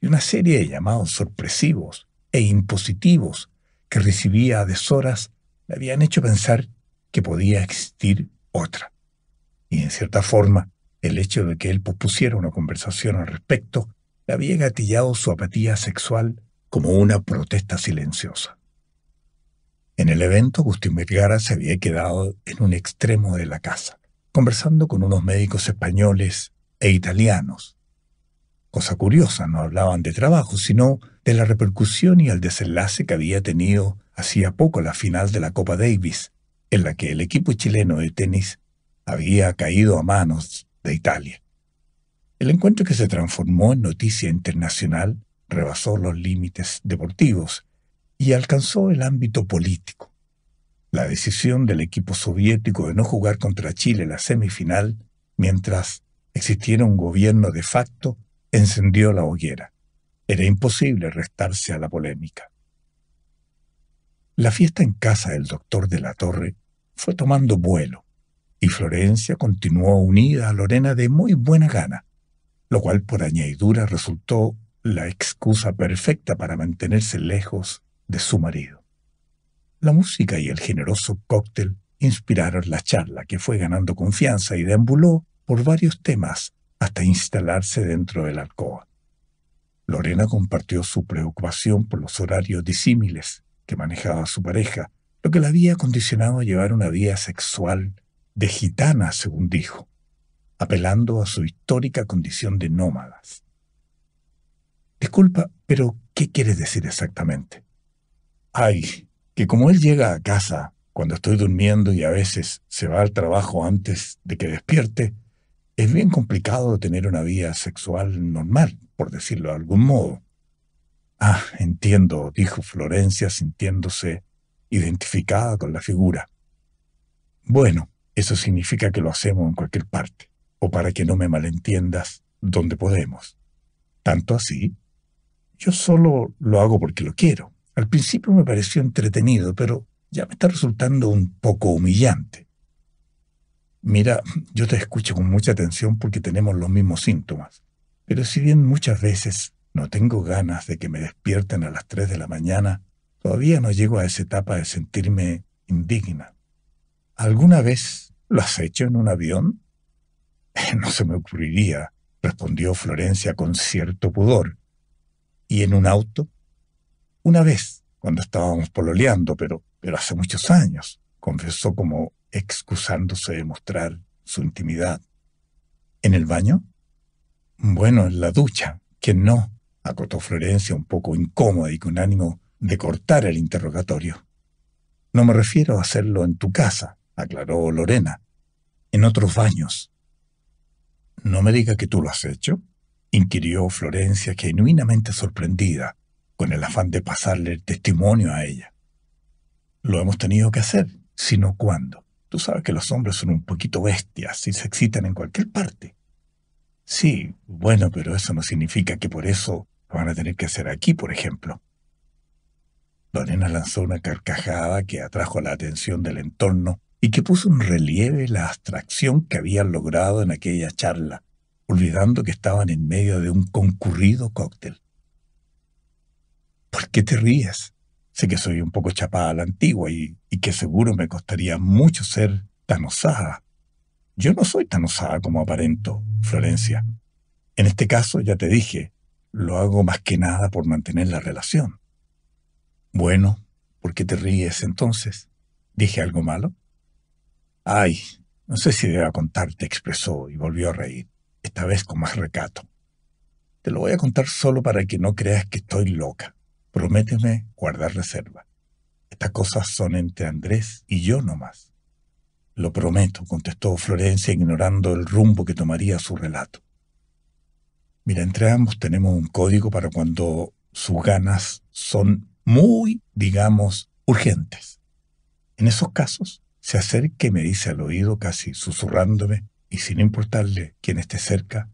y una serie de llamados sorpresivos e impositivos que recibía a deshoras, le habían hecho pensar que podía existir otra. Y en cierta forma, el hecho de que él pospusiera una conversación al respecto le había gatillado su apatía sexual como una protesta silenciosa. En el evento, Agustín Vergara se había quedado en un extremo de la casa conversando con unos médicos españoles e italianos. Cosa curiosa, no hablaban de trabajo, sino de la repercusión y el desenlace que había tenido hacía poco la final de la Copa Davis, en la que el equipo chileno de tenis había caído a manos de Italia. El encuentro que se transformó en noticia internacional rebasó los límites deportivos y alcanzó el ámbito político la decisión del equipo soviético de no jugar contra Chile en la semifinal, mientras existiera un gobierno de facto, encendió la hoguera. Era imposible restarse a la polémica. La fiesta en casa del doctor de la Torre fue tomando vuelo, y Florencia continuó unida a Lorena de muy buena gana, lo cual por añadidura resultó la excusa perfecta para mantenerse lejos de su marido. La música y el generoso cóctel inspiraron la charla que fue ganando confianza y deambuló por varios temas hasta instalarse dentro del la alcoba. Lorena compartió su preocupación por los horarios disímiles que manejaba su pareja, lo que la había condicionado a llevar una vida sexual de gitana, según dijo, apelando a su histórica condición de nómadas. Disculpa, pero ¿qué quieres decir exactamente? Ay, que como él llega a casa cuando estoy durmiendo y a veces se va al trabajo antes de que despierte, es bien complicado tener una vida sexual normal, por decirlo de algún modo. Ah, entiendo, dijo Florencia sintiéndose identificada con la figura. Bueno, eso significa que lo hacemos en cualquier parte, o para que no me malentiendas, donde podemos. Tanto así, yo solo lo hago porque lo quiero. Al principio me pareció entretenido, pero ya me está resultando un poco humillante. Mira, yo te escucho con mucha atención porque tenemos los mismos síntomas, pero si bien muchas veces no tengo ganas de que me despierten a las 3 de la mañana, todavía no llego a esa etapa de sentirme indigna. ¿Alguna vez lo has hecho en un avión? No se me ocurriría, respondió Florencia con cierto pudor. ¿Y en un auto? Una vez, cuando estábamos pololeando, pero, pero hace muchos años, confesó como excusándose de mostrar su intimidad. ¿En el baño? Bueno, en la ducha, que no, acotó Florencia un poco incómoda y con ánimo de cortar el interrogatorio. No me refiero a hacerlo en tu casa, aclaró Lorena, en otros baños. No me diga que tú lo has hecho, inquirió Florencia genuinamente sorprendida, con el afán de pasarle el testimonio a ella. Lo hemos tenido que hacer, sino ¿cuándo? Tú sabes que los hombres son un poquito bestias y se excitan en cualquier parte. Sí, bueno, pero eso no significa que por eso lo van a tener que hacer aquí, por ejemplo. Lorena lanzó una carcajada que atrajo la atención del entorno y que puso en relieve la abstracción que habían logrado en aquella charla, olvidando que estaban en medio de un concurrido cóctel. ¿por qué te ríes? Sé que soy un poco chapada a la antigua y, que seguro me costaría mucho ser tan osada. Yo no soy tan osada como aparento, Florencia. En este caso, ya te dije, lo hago más que nada por mantener la relación. Bueno, ¿por qué te ríes entonces? ¿Dije algo malo? Ay, no sé si deba contarte, expresó y volvió a reír, esta vez con más recato. Te lo voy a contar solo para que no creas que estoy loca. Prométeme guardar reserva. Estas cosas son entre Andrés y yo nomás. Lo prometo, contestó Florencia, ignorando el rumbo que tomaría su relato. Mira, entre ambos tenemos un código para cuando sus ganas son muy, digamos, urgentes. En esos casos, se acerca y me dice al oído, casi susurrándome, y sin importarle quién esté cerca,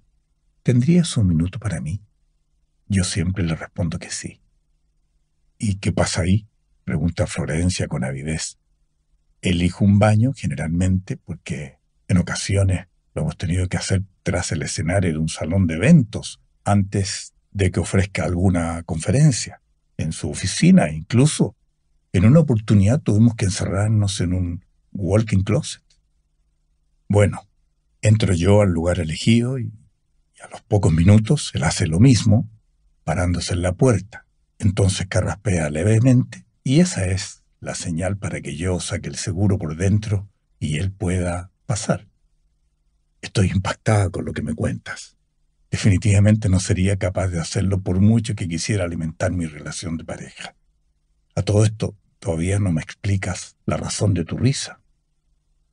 ¿tendrías un minuto para mí? Yo siempre le respondo que sí. ¿Y qué pasa ahí? pregunta Florencia con avidez. Elijo un baño generalmente porque en ocasiones lo hemos tenido que hacer tras el escenario de un salón de eventos antes de que ofrezca alguna conferencia, en su oficina incluso. En una oportunidad tuvimos que encerrarnos en un walking closet. Bueno, entro yo al lugar elegido y, y a los pocos minutos él hace lo mismo, parándose en la puerta. Entonces carraspea levemente y esa es la señal para que yo saque el seguro por dentro y él pueda pasar. Estoy impactada con lo que me cuentas. Definitivamente no sería capaz de hacerlo por mucho que quisiera alimentar mi relación de pareja. A todo esto, todavía no me explicas la razón de tu risa.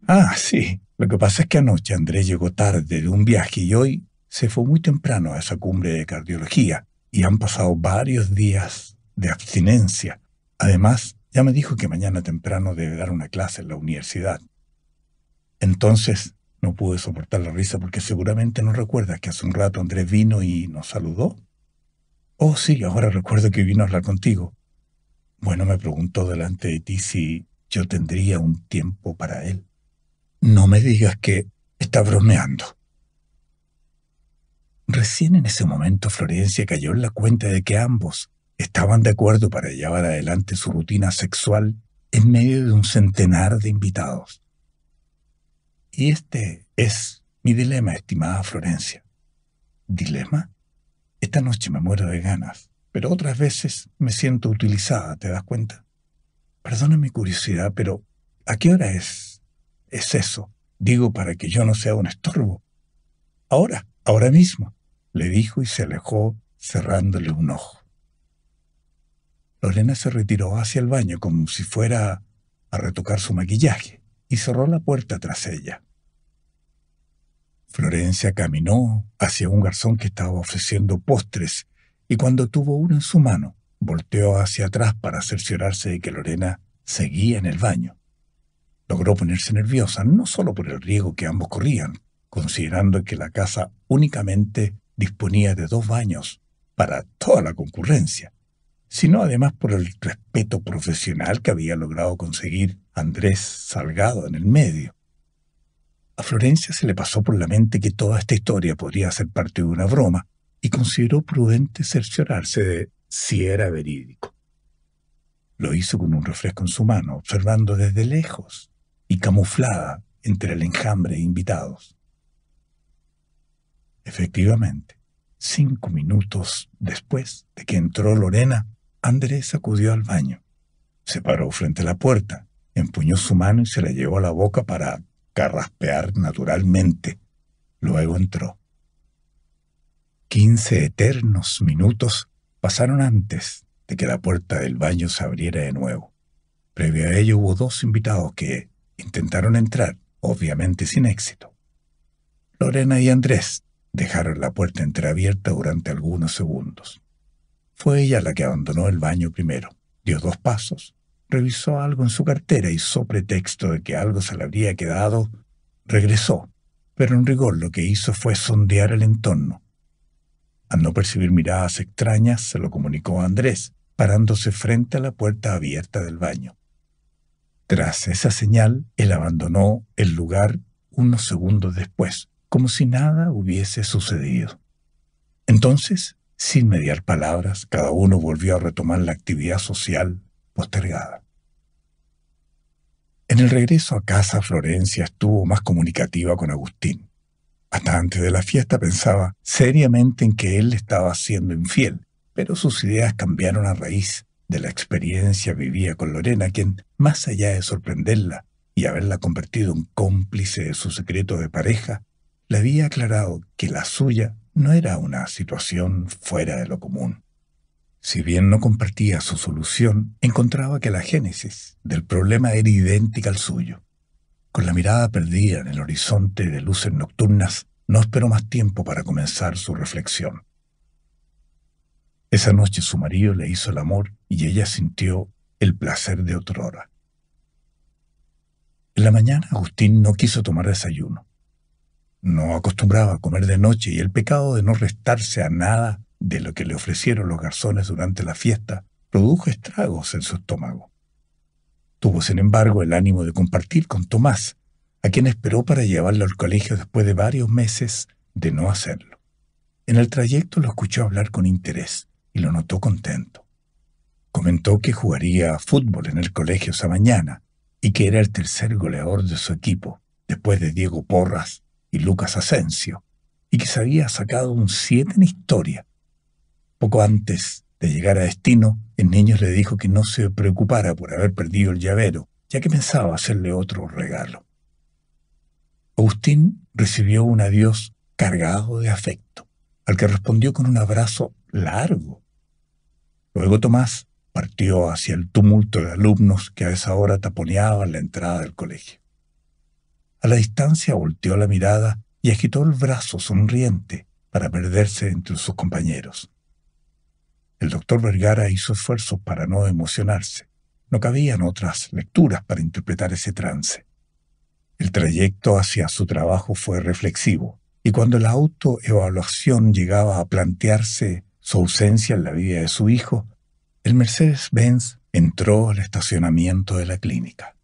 Ah, sí. Lo que pasa es que anoche Andrés llegó tarde de un viaje y hoy se fue muy temprano a esa cumbre de cardiología y han pasado varios días de abstinencia. Además, ya me dijo que mañana temprano debe dar una clase en la universidad. Entonces, no pude soportar la risa porque seguramente no recuerdas que hace un rato Andrés vino y nos saludó. Oh, sí, ahora recuerdo que vino a hablar contigo. Bueno, me preguntó delante de ti si yo tendría un tiempo para él. No me digas que está bromeando. Recién en ese momento Florencia cayó en la cuenta de que ambos estaban de acuerdo para llevar adelante su rutina sexual en medio de un centenar de invitados. Y este es mi dilema, estimada Florencia. ¿Dilema? Esta noche me muero de ganas, pero otras veces me siento utilizada, ¿te das cuenta? Perdona mi curiosidad, pero ¿a qué hora es? Es eso. Digo para que yo no sea un estorbo. Ahora, ahora mismo le dijo y se alejó cerrándole un ojo. Lorena se retiró hacia el baño como si fuera a retocar su maquillaje y cerró la puerta tras ella. Florencia caminó hacia un garzón que estaba ofreciendo postres y cuando tuvo uno en su mano, volteó hacia atrás para cerciorarse de que Lorena seguía en el baño. Logró ponerse nerviosa, no solo por el riesgo que ambos corrían, considerando que la casa únicamente disponía de dos baños para toda la concurrencia, sino además por el respeto profesional que había logrado conseguir Andrés Salgado en el medio. A Florencia se le pasó por la mente que toda esta historia podría ser parte de una broma y consideró prudente cerciorarse de si era verídico. Lo hizo con un refresco en su mano, observando desde lejos y camuflada entre el enjambre de invitados. Efectivamente, cinco minutos después de que entró Lorena, Andrés acudió al baño. Se paró frente a la puerta, empuñó su mano y se la llevó a la boca para carraspear naturalmente. Luego entró. Quince eternos minutos pasaron antes de que la puerta del baño se abriera de nuevo. Previo a ello hubo dos invitados que intentaron entrar, obviamente sin éxito. Lorena y Andrés Dejaron la puerta entreabierta durante algunos segundos. Fue ella la que abandonó el baño primero. Dio dos pasos, revisó algo en su cartera y, so pretexto de que algo se le habría quedado, regresó. Pero en rigor lo que hizo fue sondear el entorno. Al no percibir miradas extrañas, se lo comunicó a Andrés, parándose frente a la puerta abierta del baño. Tras esa señal, él abandonó el lugar unos segundos después, como si nada hubiese sucedido. Entonces, sin mediar palabras, cada uno volvió a retomar la actividad social postergada. En el regreso a casa, Florencia estuvo más comunicativa con Agustín. Hasta antes de la fiesta pensaba seriamente en que él estaba siendo infiel, pero sus ideas cambiaron a raíz de la experiencia vivía con Lorena, quien, más allá de sorprenderla y haberla convertido en cómplice de su secreto de pareja, le había aclarado que la suya no era una situación fuera de lo común. Si bien no compartía su solución, encontraba que la génesis del problema era idéntica al suyo. Con la mirada perdida en el horizonte de luces nocturnas, no esperó más tiempo para comenzar su reflexión. Esa noche su marido le hizo el amor y ella sintió el placer de otrora. En la mañana Agustín no quiso tomar desayuno no acostumbraba a comer de noche y el pecado de no restarse a nada de lo que le ofrecieron los garzones durante la fiesta produjo estragos en su estómago. Tuvo, sin embargo, el ánimo de compartir con Tomás, a quien esperó para llevarlo al colegio después de varios meses de no hacerlo. En el trayecto lo escuchó hablar con interés y lo notó contento. Comentó que jugaría fútbol en el colegio esa mañana y que era el tercer goleador de su equipo, después de Diego Porras Lucas Asensio, y que se había sacado un 7 en historia. Poco antes de llegar a destino, el niño le dijo que no se preocupara por haber perdido el llavero, ya que pensaba hacerle otro regalo. Agustín recibió un adiós cargado de afecto, al que respondió con un abrazo largo. Luego Tomás partió hacia el tumulto de alumnos que a esa hora taponeaban la entrada del colegio. A la distancia volteó la mirada y agitó el brazo sonriente para perderse entre sus compañeros. El doctor Vergara hizo esfuerzos para no emocionarse. No cabían otras lecturas para interpretar ese trance. El trayecto hacia su trabajo fue reflexivo, y cuando la autoevaluación llegaba a plantearse su ausencia en la vida de su hijo, el Mercedes-Benz entró al estacionamiento de la clínica.